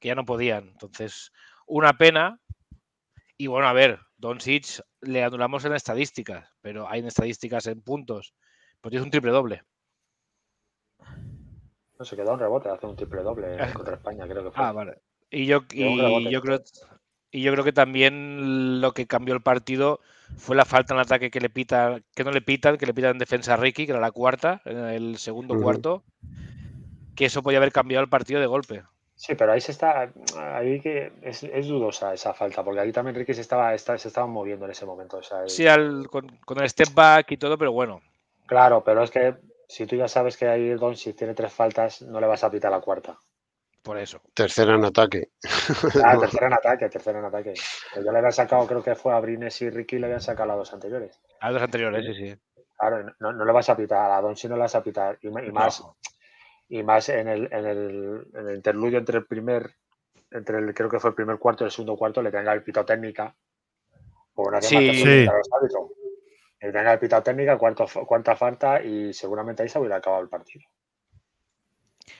que ya no podían. Entonces, una pena. Y bueno, a ver, Don Doncic le anulamos en estadísticas, pero hay en estadísticas en puntos. porque es un triple doble. No se queda un rebote, hace un triple doble eh, ah. contra España, creo que fue. Ah, vale. Y y, yo creo, y yo creo que también lo que cambió el partido fue la falta en ataque que le pita, que no le pitan, que le pitan en defensa a Ricky, que era la cuarta, en el segundo cuarto, que eso podía haber cambiado el partido de golpe. Sí, pero ahí se está, ahí que es, dudosa esa falta, porque ahí también Ricky se estaba, se estaba moviendo en ese momento. Sí, eh. al, con, el step back y todo, pero bueno. Claro, pero es que si tú ya sabes que ahí si tiene tres faltas, no le vas a pitar la cuarta. Por eso. Tercera en ataque. Ah, *laughs* tercera en ataque, tercera en ataque. Pues Yo le había sacado, creo que fue a Brines y Ricky, le habían sacado a dos anteriores. A anteriores, sí, sí. Claro, no, no le vas a pitar, a Don si no le vas a pitar. Y, y más, y más en el, en, el, en, el, interludio entre el primer, entre el, creo que fue el primer cuarto y el segundo cuarto, le tenga el pito técnica. Por una sí, Le tenga el pito técnica, cuánto, cuánta falta y seguramente ahí se hubiera acabado el partido.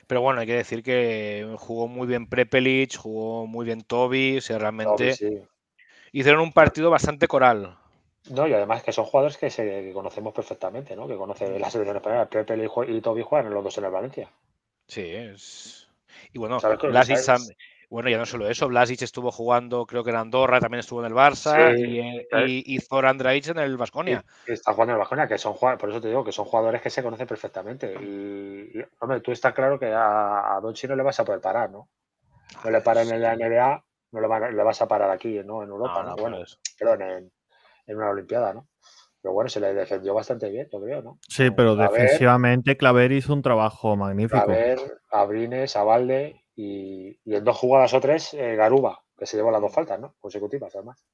Pero bueno, hay que decir que jugó muy bien Prepelic, jugó muy bien Toby, o sea, realmente hicieron un partido bastante coral. No, y además que son jugadores que, se, conocemos perfectamente, ¿no? Que conoce la selección española, Prepelic y Toby juegan los dos en el Valencia. Sí, es... Y bueno, bueno, ya no solo eso, Blasic estuvo jugando, creo que en Andorra, también estuvo en el Barça y, Zor eh, y, en el Vasconia. está jugando en el Vasconia, que son por eso te digo que son jugadores que se conocen perfectamente. Y, hombre, tú estás claro que a, Donchi no le vas a poder parar, ¿no? No le paran en la NBA, no le, vas a parar aquí, ¿no? En Europa, ¿no? Bueno, en, una Olimpiada, ¿no? Pero bueno, se le defendió bastante bien, lo creo, ¿no? Sí, pero defensivamente Claver hizo un trabajo magnífico. Claver, Abrines, Avalde y, en dos jugadas o tres, eh, Garuba, que se llevó las dos mm. faltas, ¿no? Consecutivas, además.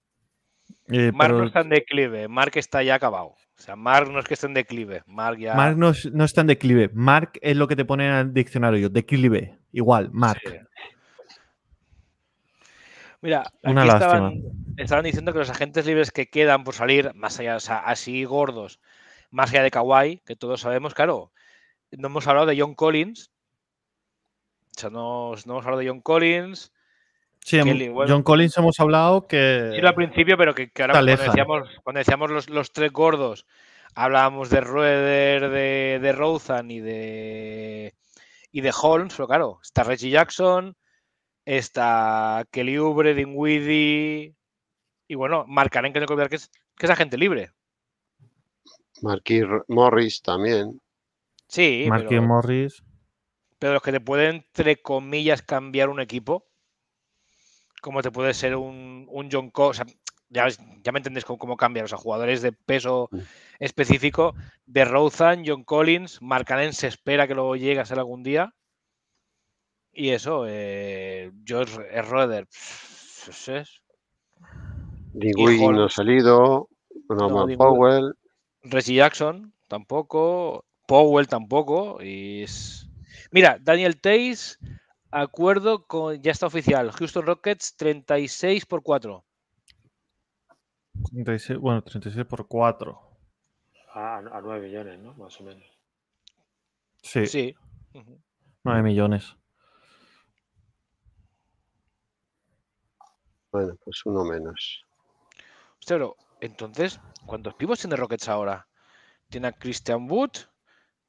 Eh, no está en declive, Mark está ya acabado. O sea, Mark no es que esté en declive. Mark, ya... Mark no, está en declive. Mark es lo que te pone en el diccionario, declive. Igual, Mark. Mira, aquí estaban, estaban, diciendo que los agentes libres que quedan por salir, más allá, o sea, así gordos, más allá de Kawhi, que todos sabemos, claro, no hemos hablado de John Collins, no, hemos hablado de John Collins. Sí, John Collins hemos hablado que. Sí, al principio, pero que, que ahora cuando decíamos, cuando decíamos los, tres gordos, hablábamos de Rueder, de, de y de, y de Holmes, pero claro, está Reggie Jackson, está Kelly Ubre, Dinwiddie y bueno, Marcaren, que no que que es, que agente libre. Marquis Morris también. Sí, Marquis Morris de los que te pueden, entre comillas, cambiar un equipo, como te puede ser un, John Collins. ya, ya, me entendés cómo, cómo cambian, o sea, jugadores de peso específico, de Rozan, John Collins, Marcanen se espera que luego llegue a ser algún día, y eso, eh, George eh, Roeder, Dewey no ha salido, No, no, Powell. Reggie Jackson tampoco, Powell tampoco, y es... Mira, Daniel Teis, acuerdo con, ya está oficial, Houston Rockets 36 por 4. bueno, 36 por 4. Ah, a 9 millones, ¿no? Más o menos. Sí. 9 millones. Bueno, pues uno menos. Pero, entonces, ¿cuántos pibos tiene Rockets ahora? Tiene a Christian Wood,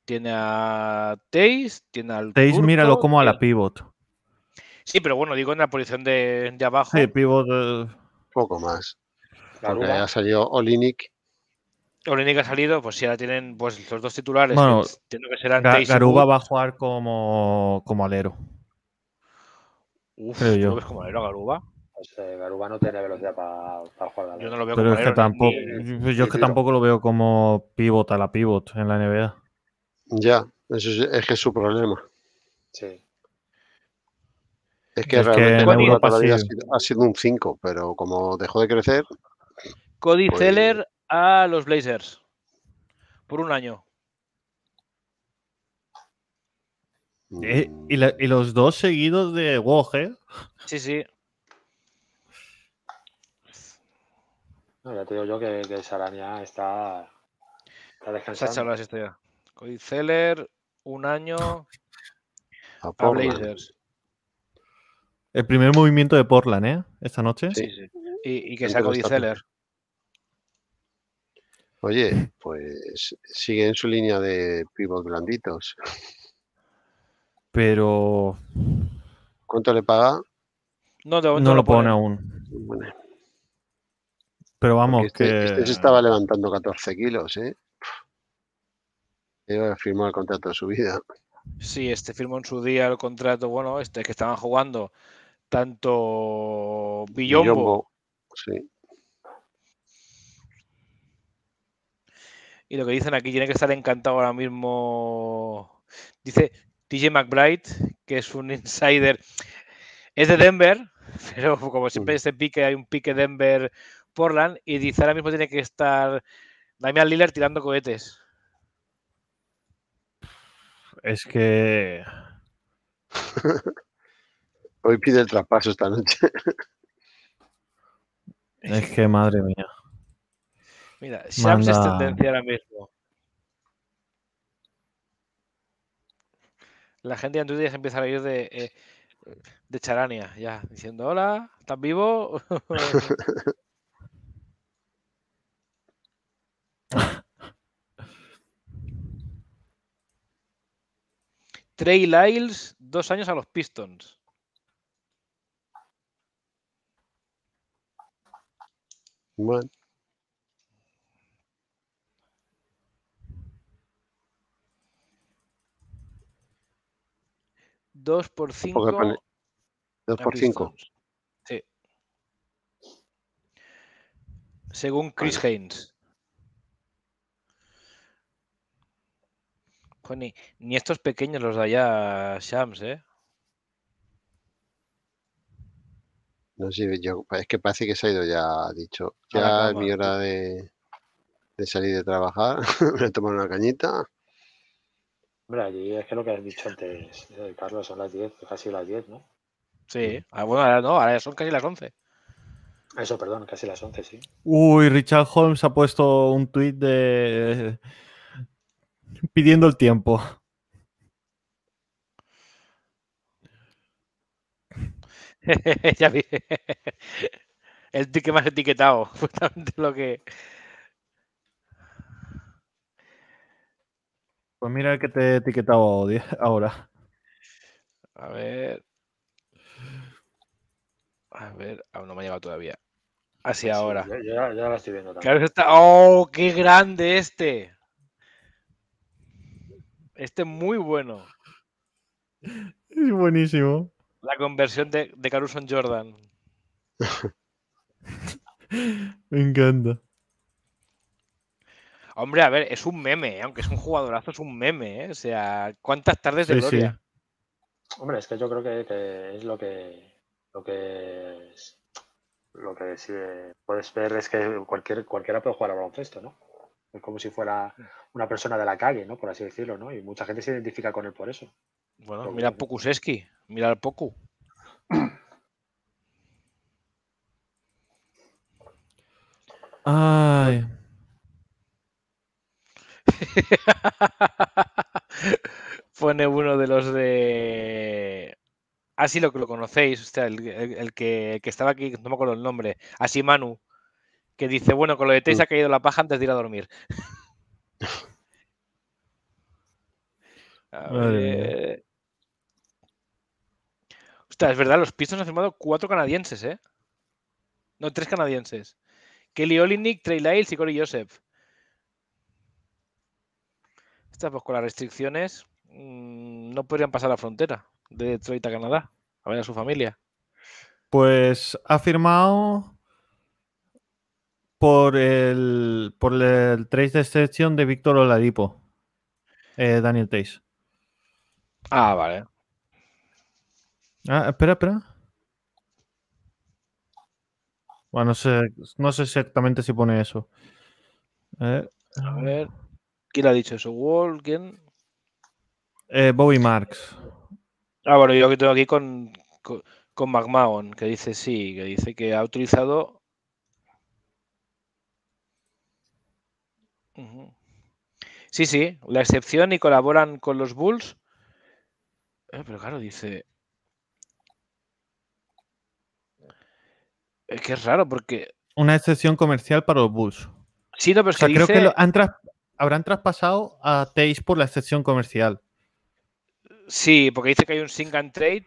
tiene a Teis, tiene al. Teis, míralo como a la pivot. Sí, pero bueno, digo en la posición de, de abajo. Sí, pivot. Eh. Poco más. Porque ha salido Olinik. Olinik ha salido, pues si ahora tienen pues los dos titulares. Bueno, que pues, que serán Ga Garuba va a jugar como, como alero. Uf, creo yo. es como alero Garuba? Pues, eh, Garuba no tiene velocidad para, jugar Yo no lo veo como alero, tampoco, Yo es que tampoco lo veo como pivot a la pivot en la NBA. Ya, eso es, que es su problema. Sí. Es que realmente ha sido un 5, pero como dejó de crecer. Cody pues Zeller a los Blazers por un año. Eh, ¿Y, los dos seguidos de Woj, ¿eh? Sí, sí. ya te digo yo que, que Sarania está, está descansando. las Cody Zeller, un año a, Blazers. El primer movimiento de Portland, ¿eh? Esta noche. Sí, sí. Y, que sea Cody Zeller. Oye, pues sigue en su línea de pivot blanditos. Pero. ¿Cuánto le paga? No, lo pone aún. Pero vamos, este, que. Este se estaba levantando 14 kilos, ¿eh? firmó el contrato de su vida. Sí, este firmó en su día el contrato, bueno, este que estaban jugando tanto Billombo. sí. Y lo que dicen aquí, tiene que estar encantado ahora mismo. Dice TJ McBride, que es un *laughs* insider. Es de Denver, *laughs* pero como siempre este pique, hay un pique Denver-Portland. Y dice ahora mismo tiene que estar Damian Lillard tirando cohetes es que. *laughs* Hoy pide el traspaso esta noche. *laughs* es que madre mía. Mira, Shams es tendencia ahora mismo. La gente en tus ya empieza a ir de, eh, de charania, ya, diciendo, hola, ¿estás vivo? *laughs* Trey Liles, dos años a los Pistons. Bueno. 2 por 5. 2 por 5. Sí. Según Chris Haynes. Ni, ni estos pequeños los de allá, Shams, ¿eh? No sé, es que parece que se ha ido ya, dicho. Ya es mi hora de, de, salir de trabajar, voy *laughs* a tomar una cañita. Hombre, allí es que lo que has dicho antes, eh, Carlos, son las 10, casi las 10, ¿no? Sí, ah, bueno, ahora no, ahora son casi las 11. Eso, perdón, casi las 11, sí. Uy, Richard Holmes ha puesto un tuit de pidiendo el tiempo. *laughs* ya vi. El que más etiquetado, *laughs* justamente lo que. Pues mira el que te he etiquetado ahora. A ver. A ver, aún ah, no me ha llegado todavía. Así pues ahora. Ya, ya, la estoy viendo también. ¡Oh, qué grande este! Este muy bueno. Es buenísimo. La conversión de, Caruso en Jordan. *laughs* Me encanta. Hombre, a ver, es un meme, ¿eh? aunque es un jugadorazo, es un meme. ¿eh? O sea, ¿cuántas tardes de gloria? Hombre, es que yo creo que, es lo que lo que lo que Puedes ver es que cualquier, cualquiera puede jugar al baloncesto, ¿no? Es como si fuera una persona de la calle, ¿no? Por así decirlo, ¿no? Y mucha gente se identifica con él por eso. Bueno, mira a Pokuseski, mira al Poku. *coughs* Ay. *laughs* Pone uno de los de. Así lo que lo conocéis, o el, el, que, que, estaba aquí, no me acuerdo el nombre. Así Manu que dice, bueno, con lo de Teis mm. ha caído la paja antes de ir a dormir. *laughs* a es verdad, los Pistons han firmado cuatro canadienses, ¿eh? No, tres canadienses. Kelly Olinick, Trey Lyles y Corey Joseph. Estas, pues con las restricciones, mm, no podrían pasar la frontera de Detroit a Canadá, a ver a su familia. Pues ha firmado por el, por el de excepción de Víctor Oladipo, eh, Daniel Teis. Ah, vale. Ah, espera, espera. Bueno, no sé, no sé exactamente si pone eso. Eh, A ver. ¿Quién ha dicho eso? ¿Wall? ¿Quién? Eh, Bobby Marks. Ah, bueno, yo que tengo aquí con, con McMahon, que dice sí, que dice que ha utilizado Sí, sí, la excepción y colaboran con los Bulls. Eh, pero claro, dice. Es eh, que es raro porque. Una excepción comercial para los Bulls. Sí, no, pero creo que habrán traspasado a Teis por la excepción comercial. Sí, porque dice que hay un sing and trade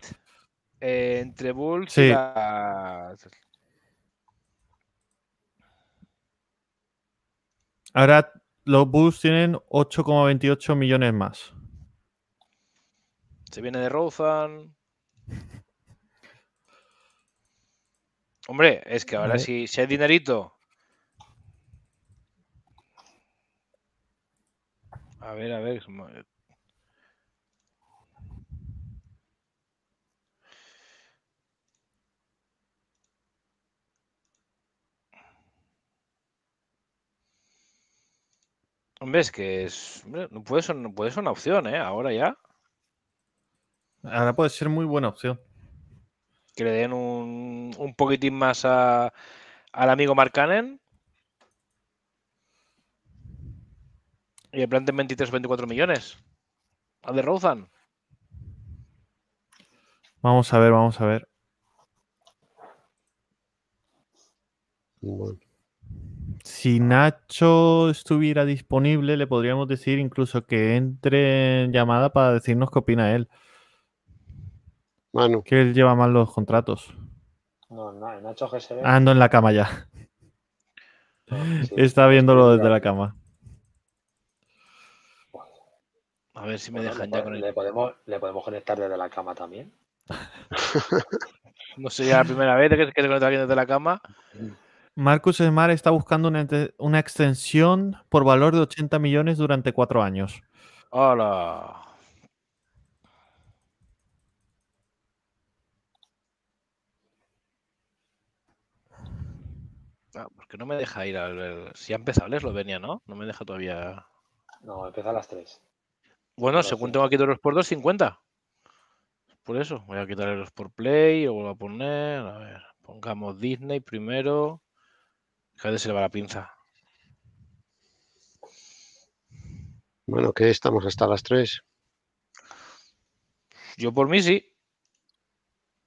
eh, entre Bulls y la... Ahora los Bulls tienen 8,28 millones más. Se viene de Rozan. Hombre, es que ahora sí, si, hay dinerito. A ver, a ver. Hombre, es que es, puede, ser, puede una opción, ¿eh? Ahora ya. Ahora puede ser muy buena opción. Que le den un, un poquitín más a, al amigo Cannon. Y le planten 23 24 millones. A de Rozan. Vamos a ver, vamos a ver si Nacho estuviera disponible, le podríamos decir incluso que entre en llamada para decirnos qué opina él. Manu. Que él lleva mal los contratos. No, no, Nacho GSB. Ah, ando en la cama ya. Ah, *laughs* Está viéndolo desde la cama. A ver si me dejan ya con él. ¿le podemos, conectar desde la cama también? *laughs* no sería la primera vez que le conecta alguien desde la cama. *laughs* Marcus mar está buscando una, extensión por valor de 80 millones durante cuatro años. ¡Hala! Ah, porque pues no me deja ir al. Si ha empezado lo venía ¿no? No me deja todavía. No, empieza a las 3. Bueno, según tengo aquí todos los por 50 Por eso, voy a quitar los por play, o voy a poner. A ver, pongamos Disney primero. Joder, se la pinza. Bueno, ¿qué estamos hasta las 3? Yo por mí sí.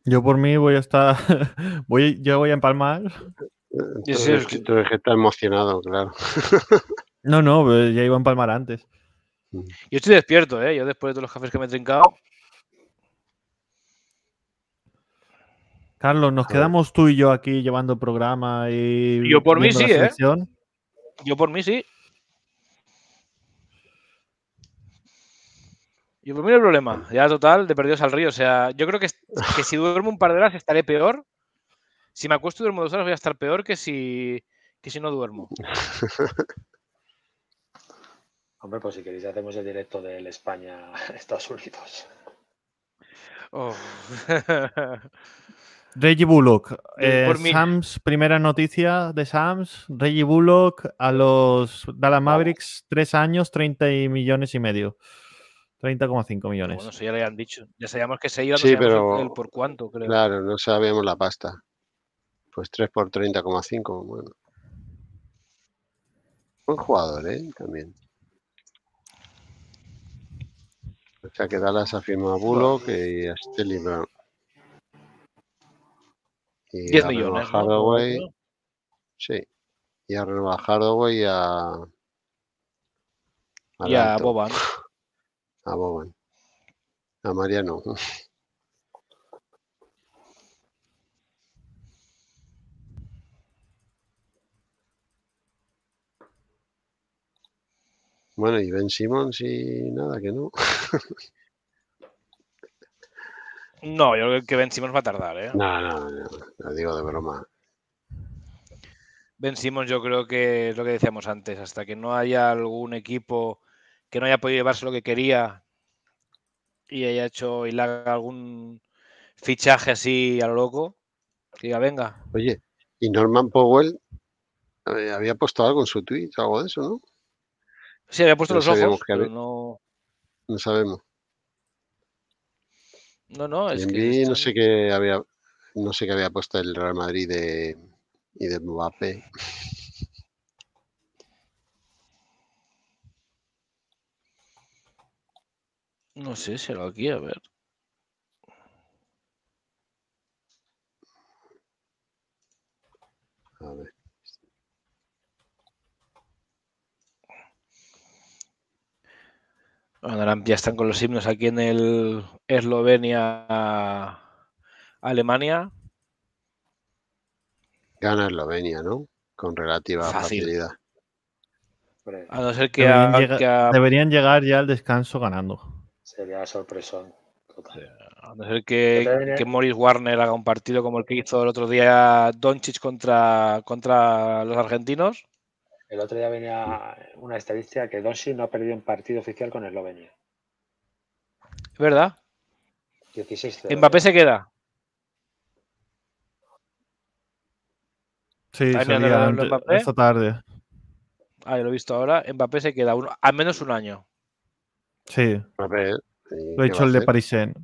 Yo por mí voy a estar. *laughs* voy, yo voy a empalmar. emocionado, claro. no, no, pues, ya iba a empalmar antes. Mm. Yo estoy despierto, ¿eh? Yo después de todos los cafés que me he trincado. Carlos, nos quedamos tú y yo aquí llevando programa y. Yo por mí sí, ¿eh? Yo por mí sí. Yo por mí no hay problema. Ya total, de perdidos al río. O sea, yo creo que, si duermo un par de horas estaré peor. Si me acuesto y duermo dos horas voy a estar peor que si, si no duermo. *laughs* Hombre, pues si queréis hacemos el directo del España-Estados Unidos. Oh. *laughs* Reggie Bullock. Eh, eh Sams, primera noticia de Sams. Reggie Bullock a los Dallas Mavericks, tres años, 30 millones y medio. 30,5 millones. Bueno, eso ya le han dicho. Ya sabíamos que se iba, a pero, por cuánto, creo. Claro, no sabíamos la pasta. Pues 3 por 30,5, bueno. Buen jugador, ¿eh? También. O sea que Dallas afirma a Bullock y a Stelly y eh, A Sí. Y a Renova Hardaway a. Boban. *laughs* A Boban. A Mariano. *laughs* Bueno, y Ben Simmons y nada, que no. *laughs* No, yo creo que vencimos va a tardar, ¿eh? No, no, no, lo digo de broma. Vencimos yo creo que es lo que decíamos antes, hasta que no haya algún equipo que no haya podido llevarse lo que quería y haya hecho algún fichaje así a lo loco, que diga, venga. Oye, y Norman Powell eh, había puesto algo en su tweet, o algo de eso, ¿no? Sí, había puesto los ojos, pero No sabemos. No, no, es que. No sé qué había. No sé qué había puesto el Real Madrid de, y de Mbappé. No sé, será aquí, a ver. A ver. ya están con los himnos aquí en el Eslovenia Alemania. Gana Eslovenia, ¿no? Con relativa facilidad. A no ser que, deberían, llegar, ya al descanso ganando. Sería sorpresón. A no ser que, Morris Warner haga un partido como el que hizo el otro día Doncic contra, contra los argentinos. El otro día venía una estadística que Donsi no ha perdido un partido oficial con Eslovenia. ¿Verdad? 16. Mbappé se queda. Sí, sería esta tarde. Ah, lo he visto ahora. Mbappé se queda al menos un año. Sí. lo he hecho el de Saint.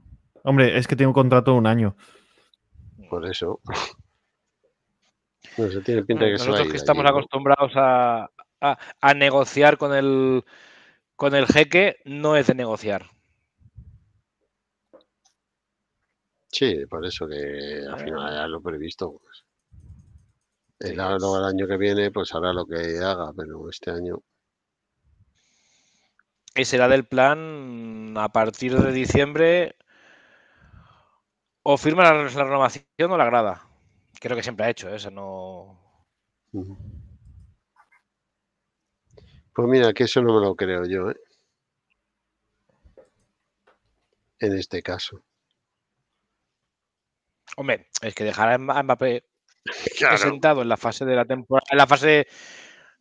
Hombre, es que tiene un contrato un año. Por eso. Pues que Nosotros que estamos acostumbrados a, negociar con el, con el jeque, no es de negociar. Sí, por eso que al final eh. ya lo previsto. Pues, el, año que viene, pues hará lo que haga, pero este año. Y será del plan a partir de diciembre o firma la, la renovación o la grada. Creo que siempre ha hecho, eso. ¿eh? no. Pues mira, que eso no me lo creo yo, ¿eh? En este caso. Hombre, es que dejar a Mbappé *laughs* presentado sentado en la fase de la temporada, en la fase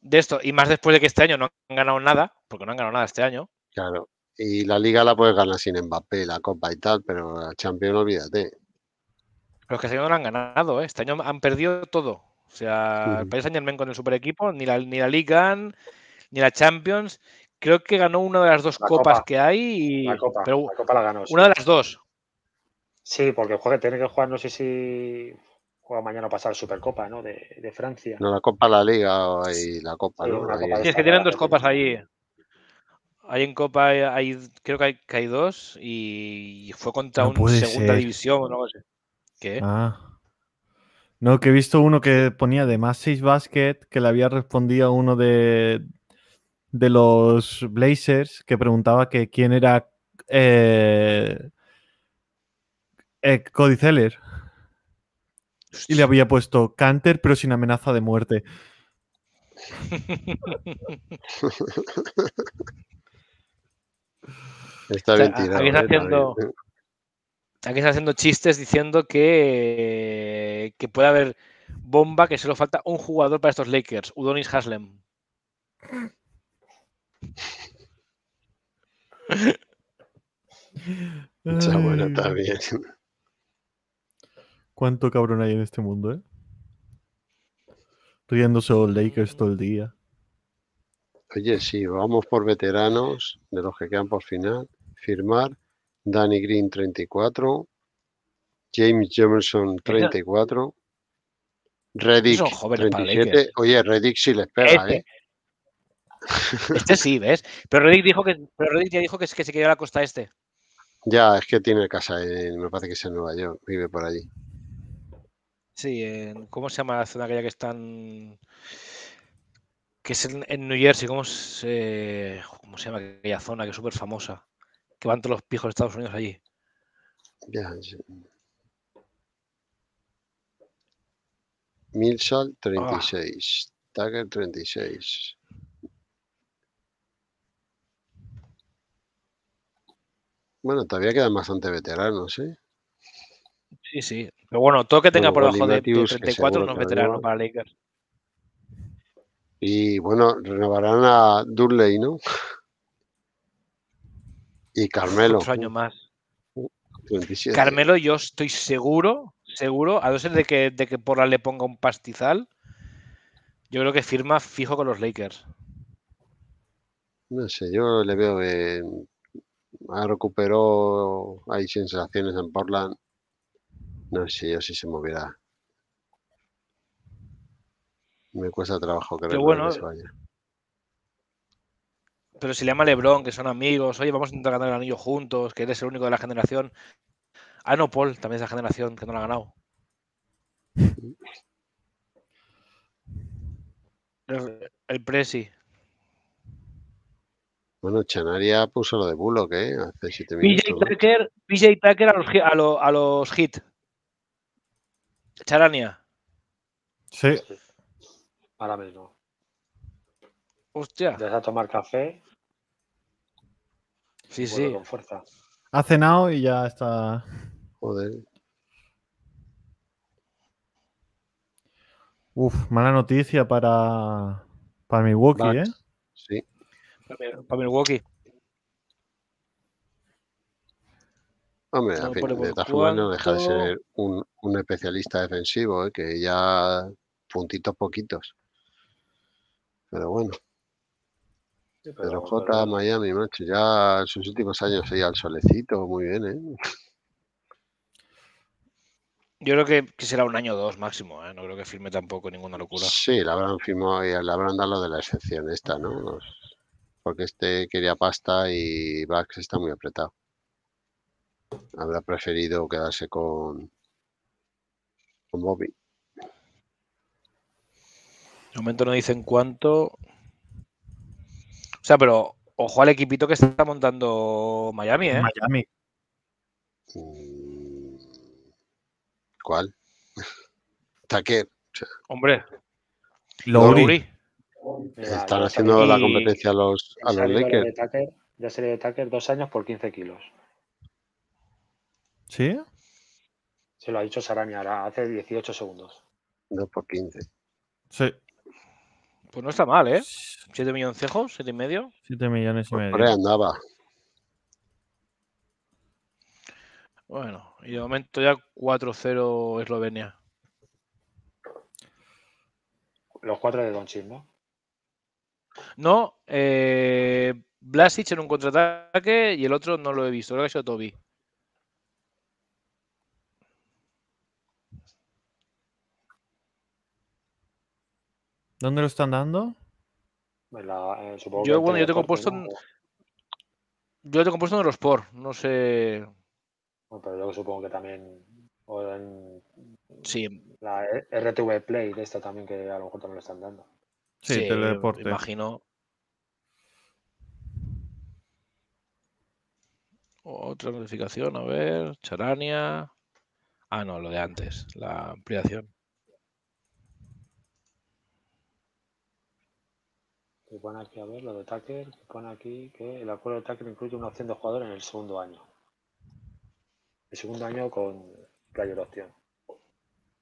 de esto, y más después de que este año no han ganado nada, porque no han ganado nada este año. Claro, y la liga la puedes ganar sin Mbappé, la copa y tal, pero la Champions olvídate. Los que se no lo han ganado, ¿eh? Este año han perdido todo. O sea, el país Saint con el super equipo, ni la, ni la Liga, ni la Champions. Creo que ganó una de las dos copas que hay. Y... la ganó. Una de las dos. Sí, porque juega, tiene que jugar, no sé si juega mañana pasar Supercopa, ¿no? De, de Francia. No, la Copa la Liga y la Copa, ¿no? sí, es que tienen dos copas ahí. Ahí en Copa hay, creo que hay, dos y fue contra una segunda división o no sé. ¿Qué? Ah. No, que he visto uno que ponía de más 6 basket, que le había respondido a uno de, de los Blazers, que preguntaba que quién era eh, eh, Cody Zeller. Y le había puesto Canter, pero sin amenaza de muerte. Está bien Aquí está haciendo chistes diciendo que, que puede haber bomba, que solo falta un jugador para estos Lakers, Udonis Haslem. Está bueno ¿Cuánto cabrón hay en este mundo, eh? Riéndose los Lakers todo el día. Oye, sí, vamos por veteranos, de los que quedan por final, firmar Danny Green 34, James Jefferson 34, pues Reddick 37. Oye, Reddick sí les pega, este ¿eh? Este sí, ¿ves? Pero Reddick dijo que ya dijo que, se quería a la costa este. Ya, es que tiene casa, en, me parece que es en Nueva York, vive por allí. Sí, en, ¿cómo se llama la zona aquella que están? Que es en, New Jersey, ¿cómo se, ¿cómo se llama aquella zona que es súper famosa? que van todos los pijos de Estados Unidos allí. Milsal 36, Tagger 36. Bueno, todavía quedan bastante veteranos, ¿eh? Sí, sí. Pero bueno, todo que tenga por debajo de, 34 no es veterano para Lakers. Y bueno, renovarán a Durley, ¿no? Y Carmelo. año más. Uh, Carmelo, yo estoy seguro, seguro, a no ser de que, de le ponga un pastizal, yo creo que firma fijo con los Lakers. No sé, yo le veo que recuperó, hay sensaciones en Portland. No sé, yo sí se moverá. Me cuesta trabajo creer que se vaya pero si le llama Lebron, que son amigos, oye, vamos a intentar ganar el anillo juntos, que eres el único de la generación. Ah, no, Paul, también es la generación que no la ha ganado. El, Presi. Bueno, Chanaria puso lo de Bulo ¿eh? PJ Tucker, a los, a, los hit. Charania. Sí. Ahora mismo. Hostia. a tomar café. Sí, sí. fuerza. Ha cenado y ya está. Joder. Uf, mala noticia para, para Milwaukee, ¿eh? Sí. Para, Milwaukee. Hombre, a fin, de esta no deja de ser un, un especialista defensivo, ¿eh? que ya puntitos poquitos. Pero bueno. Pedro J Miami, macho, ya en sus últimos años ahí al solecito, muy bien, ¿eh? Yo creo que, será un año o dos máximo, ¿eh? no creo que firme tampoco ninguna locura. Sí, la habrán firmado y habrán dado de la excepción esta, ¿no? Pues, porque este quería pasta y Bax está muy apretado. Habrá preferido quedarse con, con Bobby. De momento no dicen cuánto, o sea, pero ojo al equipito que está montando Miami, ¿eh? Miami. Mm. ¿Cuál? *laughs* ¿Taker? Hombre. Lowry. Están haciendo la competencia a los, a los Lakers. ya sería de Taker dos años por 15 kilos. ¿Sí? Se lo ha dicho Sarañara, hace 18 segundos. Dos por 15. Sí. Pues no está mal, ¿eh? ¿Siete milloncejos? 7 y medio? 7 millones y pues medio. andaba. Bueno, y de momento ya 4-0 Eslovenia. Los cuatro de Don ¿no? No, eh, Blasic en un contraataque y el otro no lo he visto, creo que ha sido Toby. ¿Dónde lo están dando? Eh, yo, bueno, yo tengo compuesto En, yo he compuesto en los por no sé. pero yo supongo que también. O en sí. La RTV Play de esta también, que a lo mejor también lo están dando. Sí, imagino. Otra notificación, a ver. Charania. Ah, no, lo de antes, la ampliación. que pone aquí, a ver, lo de Tucker, que pone aquí que el acuerdo de Tucker incluye una opción de jugador en el segundo año. El segundo año con player opción.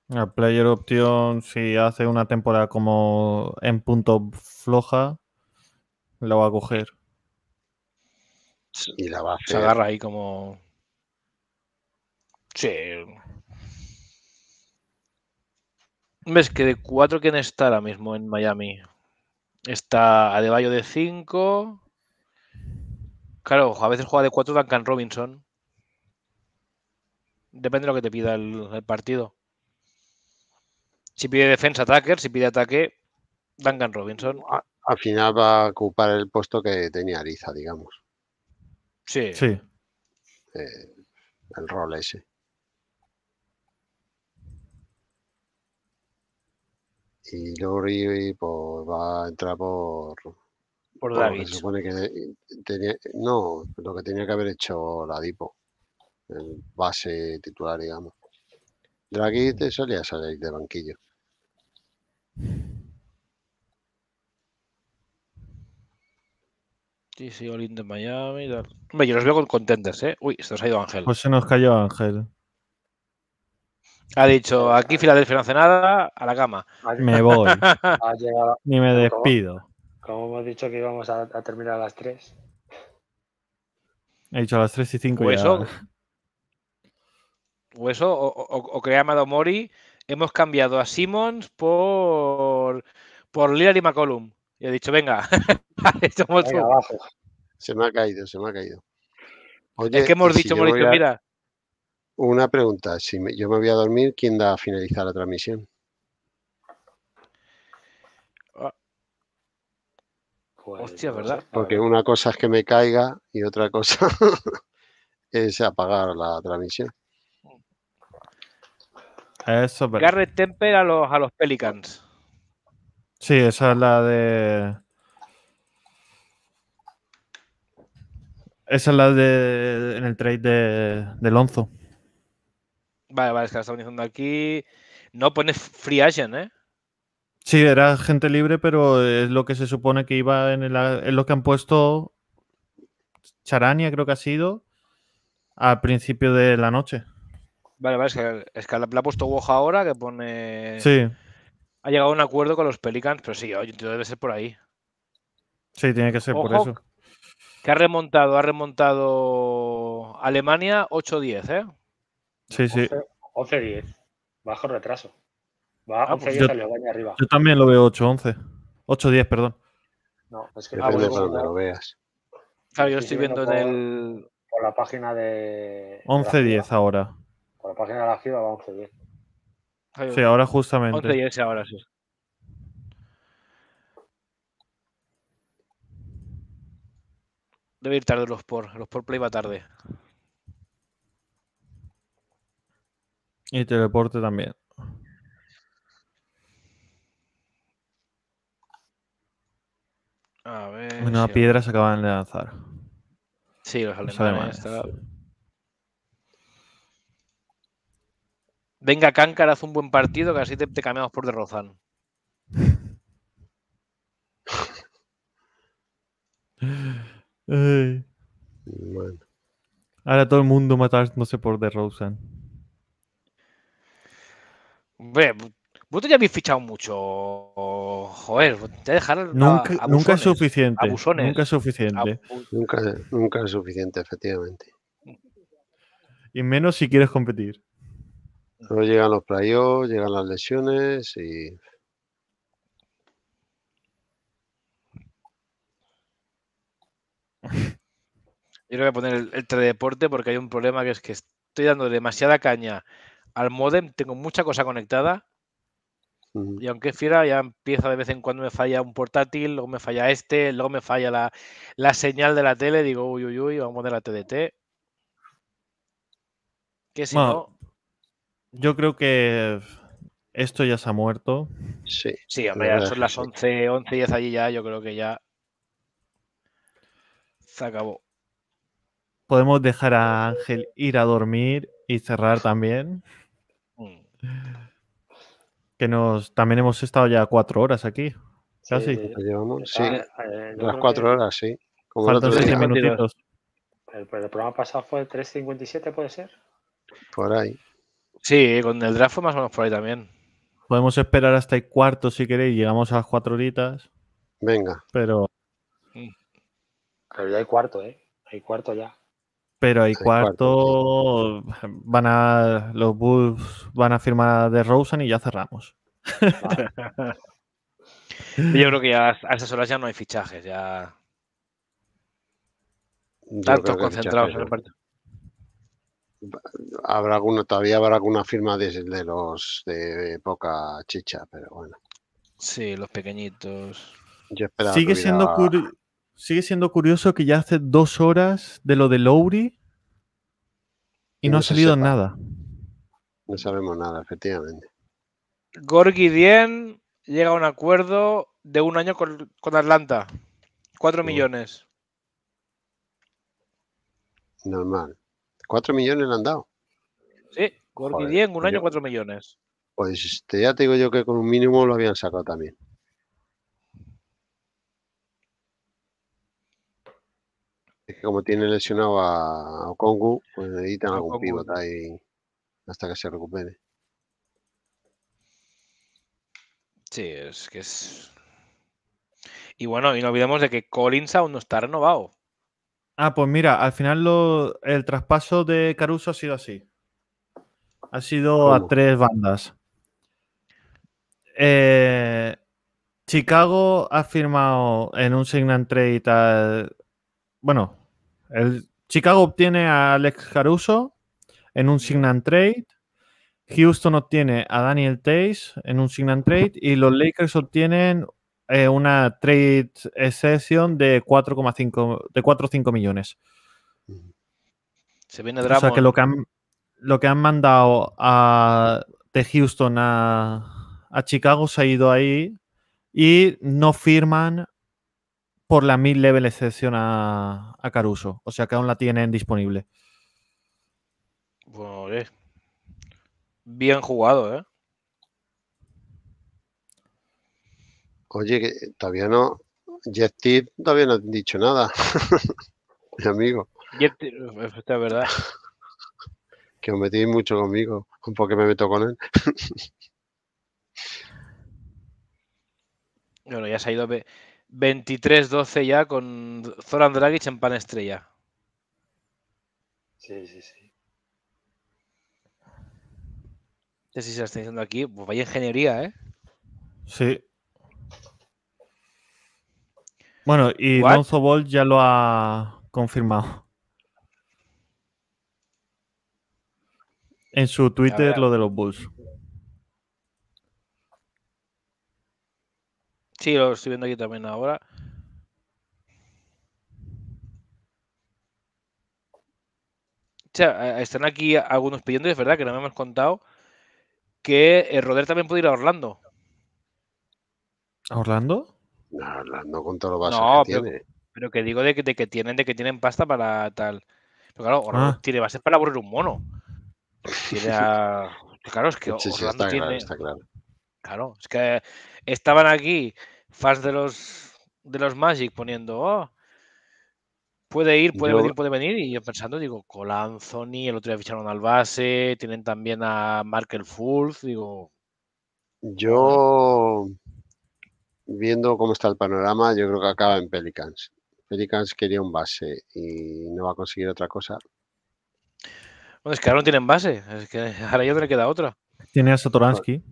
la ah, player opción, si hace una temporada como en punto floja, la va a coger. Y la va a Se agarra ahí como. Sí. ¿Ves que de cuatro quién está ahora mismo en Miami? Está Adebayo de 5. Claro, a veces juega de 4 Duncan Robinson. Depende de lo que te pida el, partido. Si pide defensa, ataque Si pide ataque, Duncan Robinson. al final va a ocupar el puesto que tenía Ariza, digamos. Sí. Sí. Eh, el rol ese. y Lowry pues, va a entrar por. Por Draghi. supone que tenía, no, lo que tenía que haber hecho la Dipo, el base titular, digamos. Draghi te solía salir de banquillo. Sí, sí, Olin de Miami. Hombre, yo los veo con contenders, ¿eh? Uy, se nos ha ido Ángel. Pues se nos cayó Ángel. Ha dicho, aquí Filadelfia no hace nada, a la cama. Me *laughs* voy. Ni me despido. Como hemos dicho que íbamos a, terminar a las 3. He dicho a las 3 y 5 y ya. Hueso o, o, o que ha llamado Mori, hemos cambiado a Simmons por, por Lillard y McCollum. Y ha dicho, venga, *laughs* Se me ha caído, se me ha caído. es que hemos dicho, Mori, mira, una pregunta, si yo me voy a dormir, ¿quién da a finalizar la transmisión? Ah. Hostia, ¿verdad? Porque una cosa es que me caiga y otra cosa *laughs* es apagar la transmisión. Eso, pero... Garrett Temper a los, a los Pelicans. Sí, esa es la de. Esa es la de. En el trade de, de Lonzo. Vale, vale, es que la están diciendo aquí. No pone free agent, ¿eh? Sí, era gente libre, pero es lo que se supone que iba en, el, en lo que han puesto Charania, creo que ha sido, al principio de la noche. Vale, vale, es que, la, ha puesto Woja ahora, que pone... Sí. Ha llegado a un acuerdo con los Pelicans, pero sí, oye, debe ser por ahí. Sí, tiene que ser por eso. Que ha remontado, ha remontado Alemania 8-10, ¿eh? Sí, 11, sí. 11-10. Bajo retraso. Va ah, 11-10 pues a Leobaña arriba. Yo también lo veo 8-11. 8-10, perdón. No, es que Depende ah, bueno, de lo veas. Claro, yo estoy viendo por, en el. Por la página de. 11-10 ahora. Por la página de la FIBA va 11-10. Sí, ahora justamente. 11-10 ahora sí. Debe ir tarde los por. Los por play va tarde. Y teleporte también. A ver. Una piedra se acaban de lanzar. Sí, los alemanes. Venga, Cáncar, haz un buen partido que así te, cambiamos por de Rozan. *laughs* Bueno. Ahora todo el mundo no sé por de Rozan. Hombre, vosotros ya habéis fichado mucho. Joder, te dejar. Nunca, nunca es suficiente. Nunca es suficiente. nunca, nunca es suficiente, efectivamente. Y menos si quieres competir. No llegan los playoffs, llegan las lesiones y. Yo le voy a poner el, teledeporte porque hay un problema que es que estoy dando demasiada caña al modem tengo mucha cosa conectada. Y aunque fiera, ya empieza de vez en cuando me falla un portátil, luego me falla este, luego me falla la, señal de la tele. Digo, uy, uy, uy, vamos a la TDT. ¿Qué si Yo creo que esto ya se ha muerto. Sí. Sí, hombre, son las 11, 11 y es allí ya. Yo creo que ya se acabó. Podemos dejar a Ángel ir a dormir y cerrar también. Que nos también hemos estado ya cuatro horas aquí. Casi. Sí, ah, eh, las cuatro horas, sí. Como faltan el minutitos. El, programa pasado fue el 3.57, ¿puede ser? Por ahí. Sí, con el draft fue más o menos por ahí también. Podemos esperar hasta el cuarto si queréis. Llegamos a las cuatro horitas. Venga. Pero. Mm. Pero ya hay cuarto, ¿eh? Hay cuarto ya pero hay cuarto, van a los Bulls van a firmar de Rosen y ya cerramos. Yo creo que ya a esas horas ya no hay fichajes, ya tantos concentrados en el partido. Habrá todavía habrá alguna firma de, los de poca chicha, pero bueno. Sí, los pequeñitos. sigue siendo, curioso sigue siendo curioso que ya hace dos horas de lo de Lowry y no, ha salido nada. No sabemos nada, efectivamente. Gorgi Dien llega a un acuerdo de un año con, Atlanta. Cuatro millones. Normal. ¿Cuatro millones le han dado? Sí, Gorgi Dien, un pues año, cuatro millones. Pues ya te digo yo que con un mínimo lo habían sacado también. como tiene lesionado a Okongu, pues necesitan algún pivote ahí hasta que se recupere. Sí, es que es. Y bueno, y no olvidemos de que Collins aún no está renovado. Ah, pues mira, al final lo, el traspaso de Caruso ha sido así. Ha sido a tres bandas. Eh, Chicago ha firmado en un sign and trade bueno, Chicago obtiene a Alex Caruso en un sign and trade. Houston obtiene a Daniel Tays en un sign and trade. Y los Lakers obtienen eh, una trade session de 4,5 de 4,5 millones. Se viene O sea que lo que han, lo que han mandado de Houston a, a Chicago se ha ido ahí y no firman por la mil level excepción a, Caruso. O sea que aún la tienen disponible. Bueno, pues, bien jugado, ¿eh? Oye, que todavía no. Tip todavía no ha dicho nada. *laughs* Mi amigo. Jet esta es verdad. que os metéis mucho conmigo. Porque me meto con él. *laughs* bueno, ya se ha ido. 23-12 ya con Zoran Dragic en pan estrella. Sí, sí, sí. No sé si se está diciendo aquí. Pues vaya ingeniería, ¿eh? Sí. Bueno, y Donzo Lonzo ya lo ha confirmado. En su Twitter lo de los Bulls. Sí, lo estoy viendo aquí también ahora. O sea, eh, están aquí algunos pidiendo, es verdad que no me hemos contado, que eh, Roder también puede ir a Orlando. ¿A Orlando? No, Orlando con todo lo base no, que pero, tiene. Pero que digo de que, tienen, de que tienen pasta para tal. Pero claro, Orlando ah. tiene bases para aburrir un mono. *laughs* Claro, es que Orlando tiene. claro, es que estaban aquí fans de los, de los Magic poniendo, oh, puede ir, puede venir, puede venir. Y yo pensando, digo, Colanzoni, zoni, el otro día ficharon al base, tienen también a Markel Fulz, digo. Yo, viendo cómo está el panorama, yo creo que acaba en Pelicans. Pelicans quería un base y no va a conseguir otra cosa. Bueno, es que ahora no tienen base, es que ahora ya le queda otra. Tiene a Satoransky.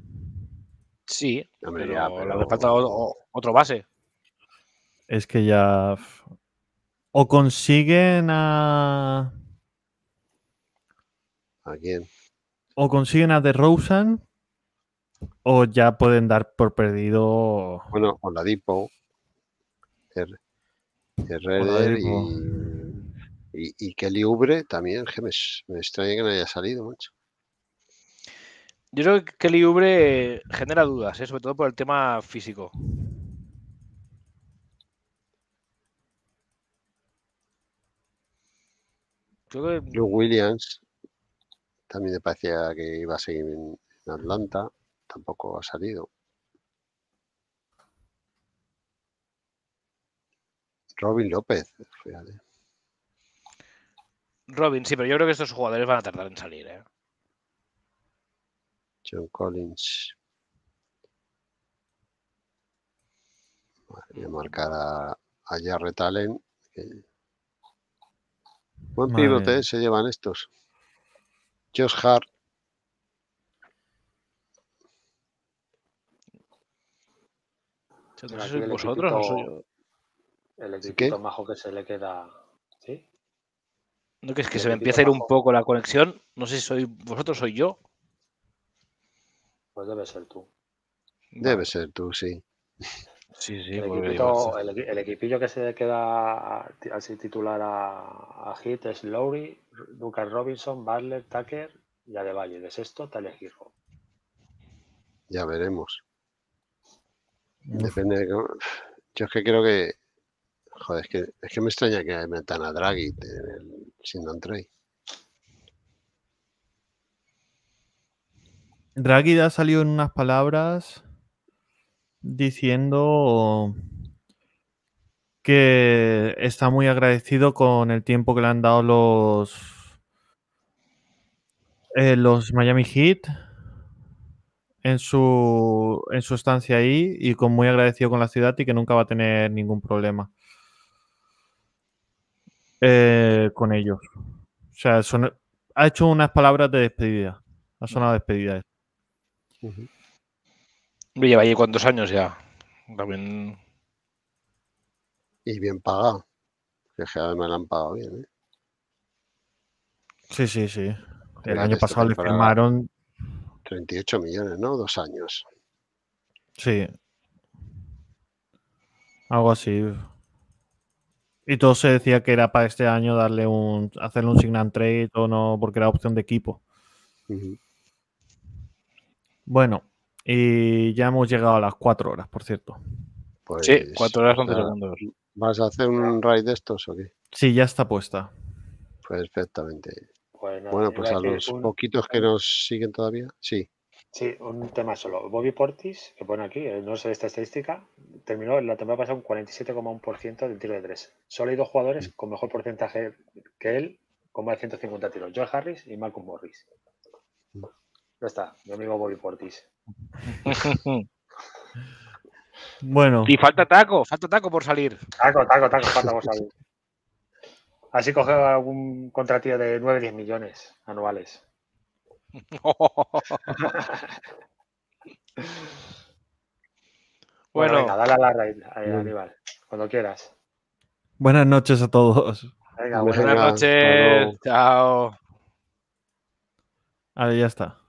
Sí, ya, le falta otro base. Es que ya. O consiguen a. ¿A quién? O consiguen a Rosen o ya pueden dar por perdido. Bueno, con la Dipo, y, y, Kelly Ubre también, que me, me, extraña que no haya salido, mucho. Yo creo que Kelly Ubre genera dudas, ¿eh? sobre todo por el tema físico. Creo Williams también me parecía que iba a seguir en, Atlanta, tampoco ha salido. Robin López, fíjate. Robin, sí, pero yo creo que estos jugadores van a tardar en salir, ¿eh? John Collins. Voy a marcar a, a Jarrett Allen. Buen pivote eh, se llevan estos. Josh Hart. vosotros o El equipo majo que se le queda. No, es que se me empieza a ir un poco la conexión. No sé si soy vosotros o soy yo. Pues debe ser tú. Debe ser tú, sí. Sí, sí, el, el, el, equipillo que se queda así titular a, a Hit es Lowry, Lucas Robinson, Butler, Tucker y Adebayo. De esto Talia Giro. Ya veremos. Depende Yo es que creo que. Joder, es que, es que me extraña que metan a Draghi sin un trade. ha salido en unas palabras diciendo que está muy agradecido con el tiempo que le han dado los eh, los Miami Heat en su estancia ahí y con muy agradecido con la ciudad y que nunca va a tener ningún problema eh, con ellos. O sea, ha hecho unas palabras de despedida. Ha sonado despedida. Lleva ahí cuántos años ya. También. Y bien pagado. que además la han pagado bien, ¿eh? Sí, sí, sí. El año pasado le firmaron 38 millones, ¿no? Dos años. Sí. Algo así. Y todo se decía que era para este año darle un, hacerle un sign and trade o no, porque era opción de equipo. Bueno, y ya hemos llegado a las cuatro horas, por cierto. Pues sí, 4 horas 11 segundos. ¿Vas a hacer un raid de estos o qué? Sí, ya está puesta. Perfectamente. bueno, pues a los poquitos que nos siguen todavía, sí. Sí, un tema solo. Bobby Portis, que pone aquí, eh, no sé esta estadística, terminó la temporada pasada un 47,1% del tiro de tres. Solo hay dos jugadores mm. con mejor porcentaje que él, con más de 150 tiros, George Harris y Malcolm Morris. Mm. Ya está, amigo Bobby Portis. *laughs* bueno. Y falta taco, falta taco por salir. Taco, taco, taco, falta por salir. Así coge algún contratillo de 9-10 millones anuales. *laughs* bueno, venga, dale a la raíz, Aníbal, cuando quieras. Buenas noches a todos. buenas, buenas noches. Chao. Vale, ya está.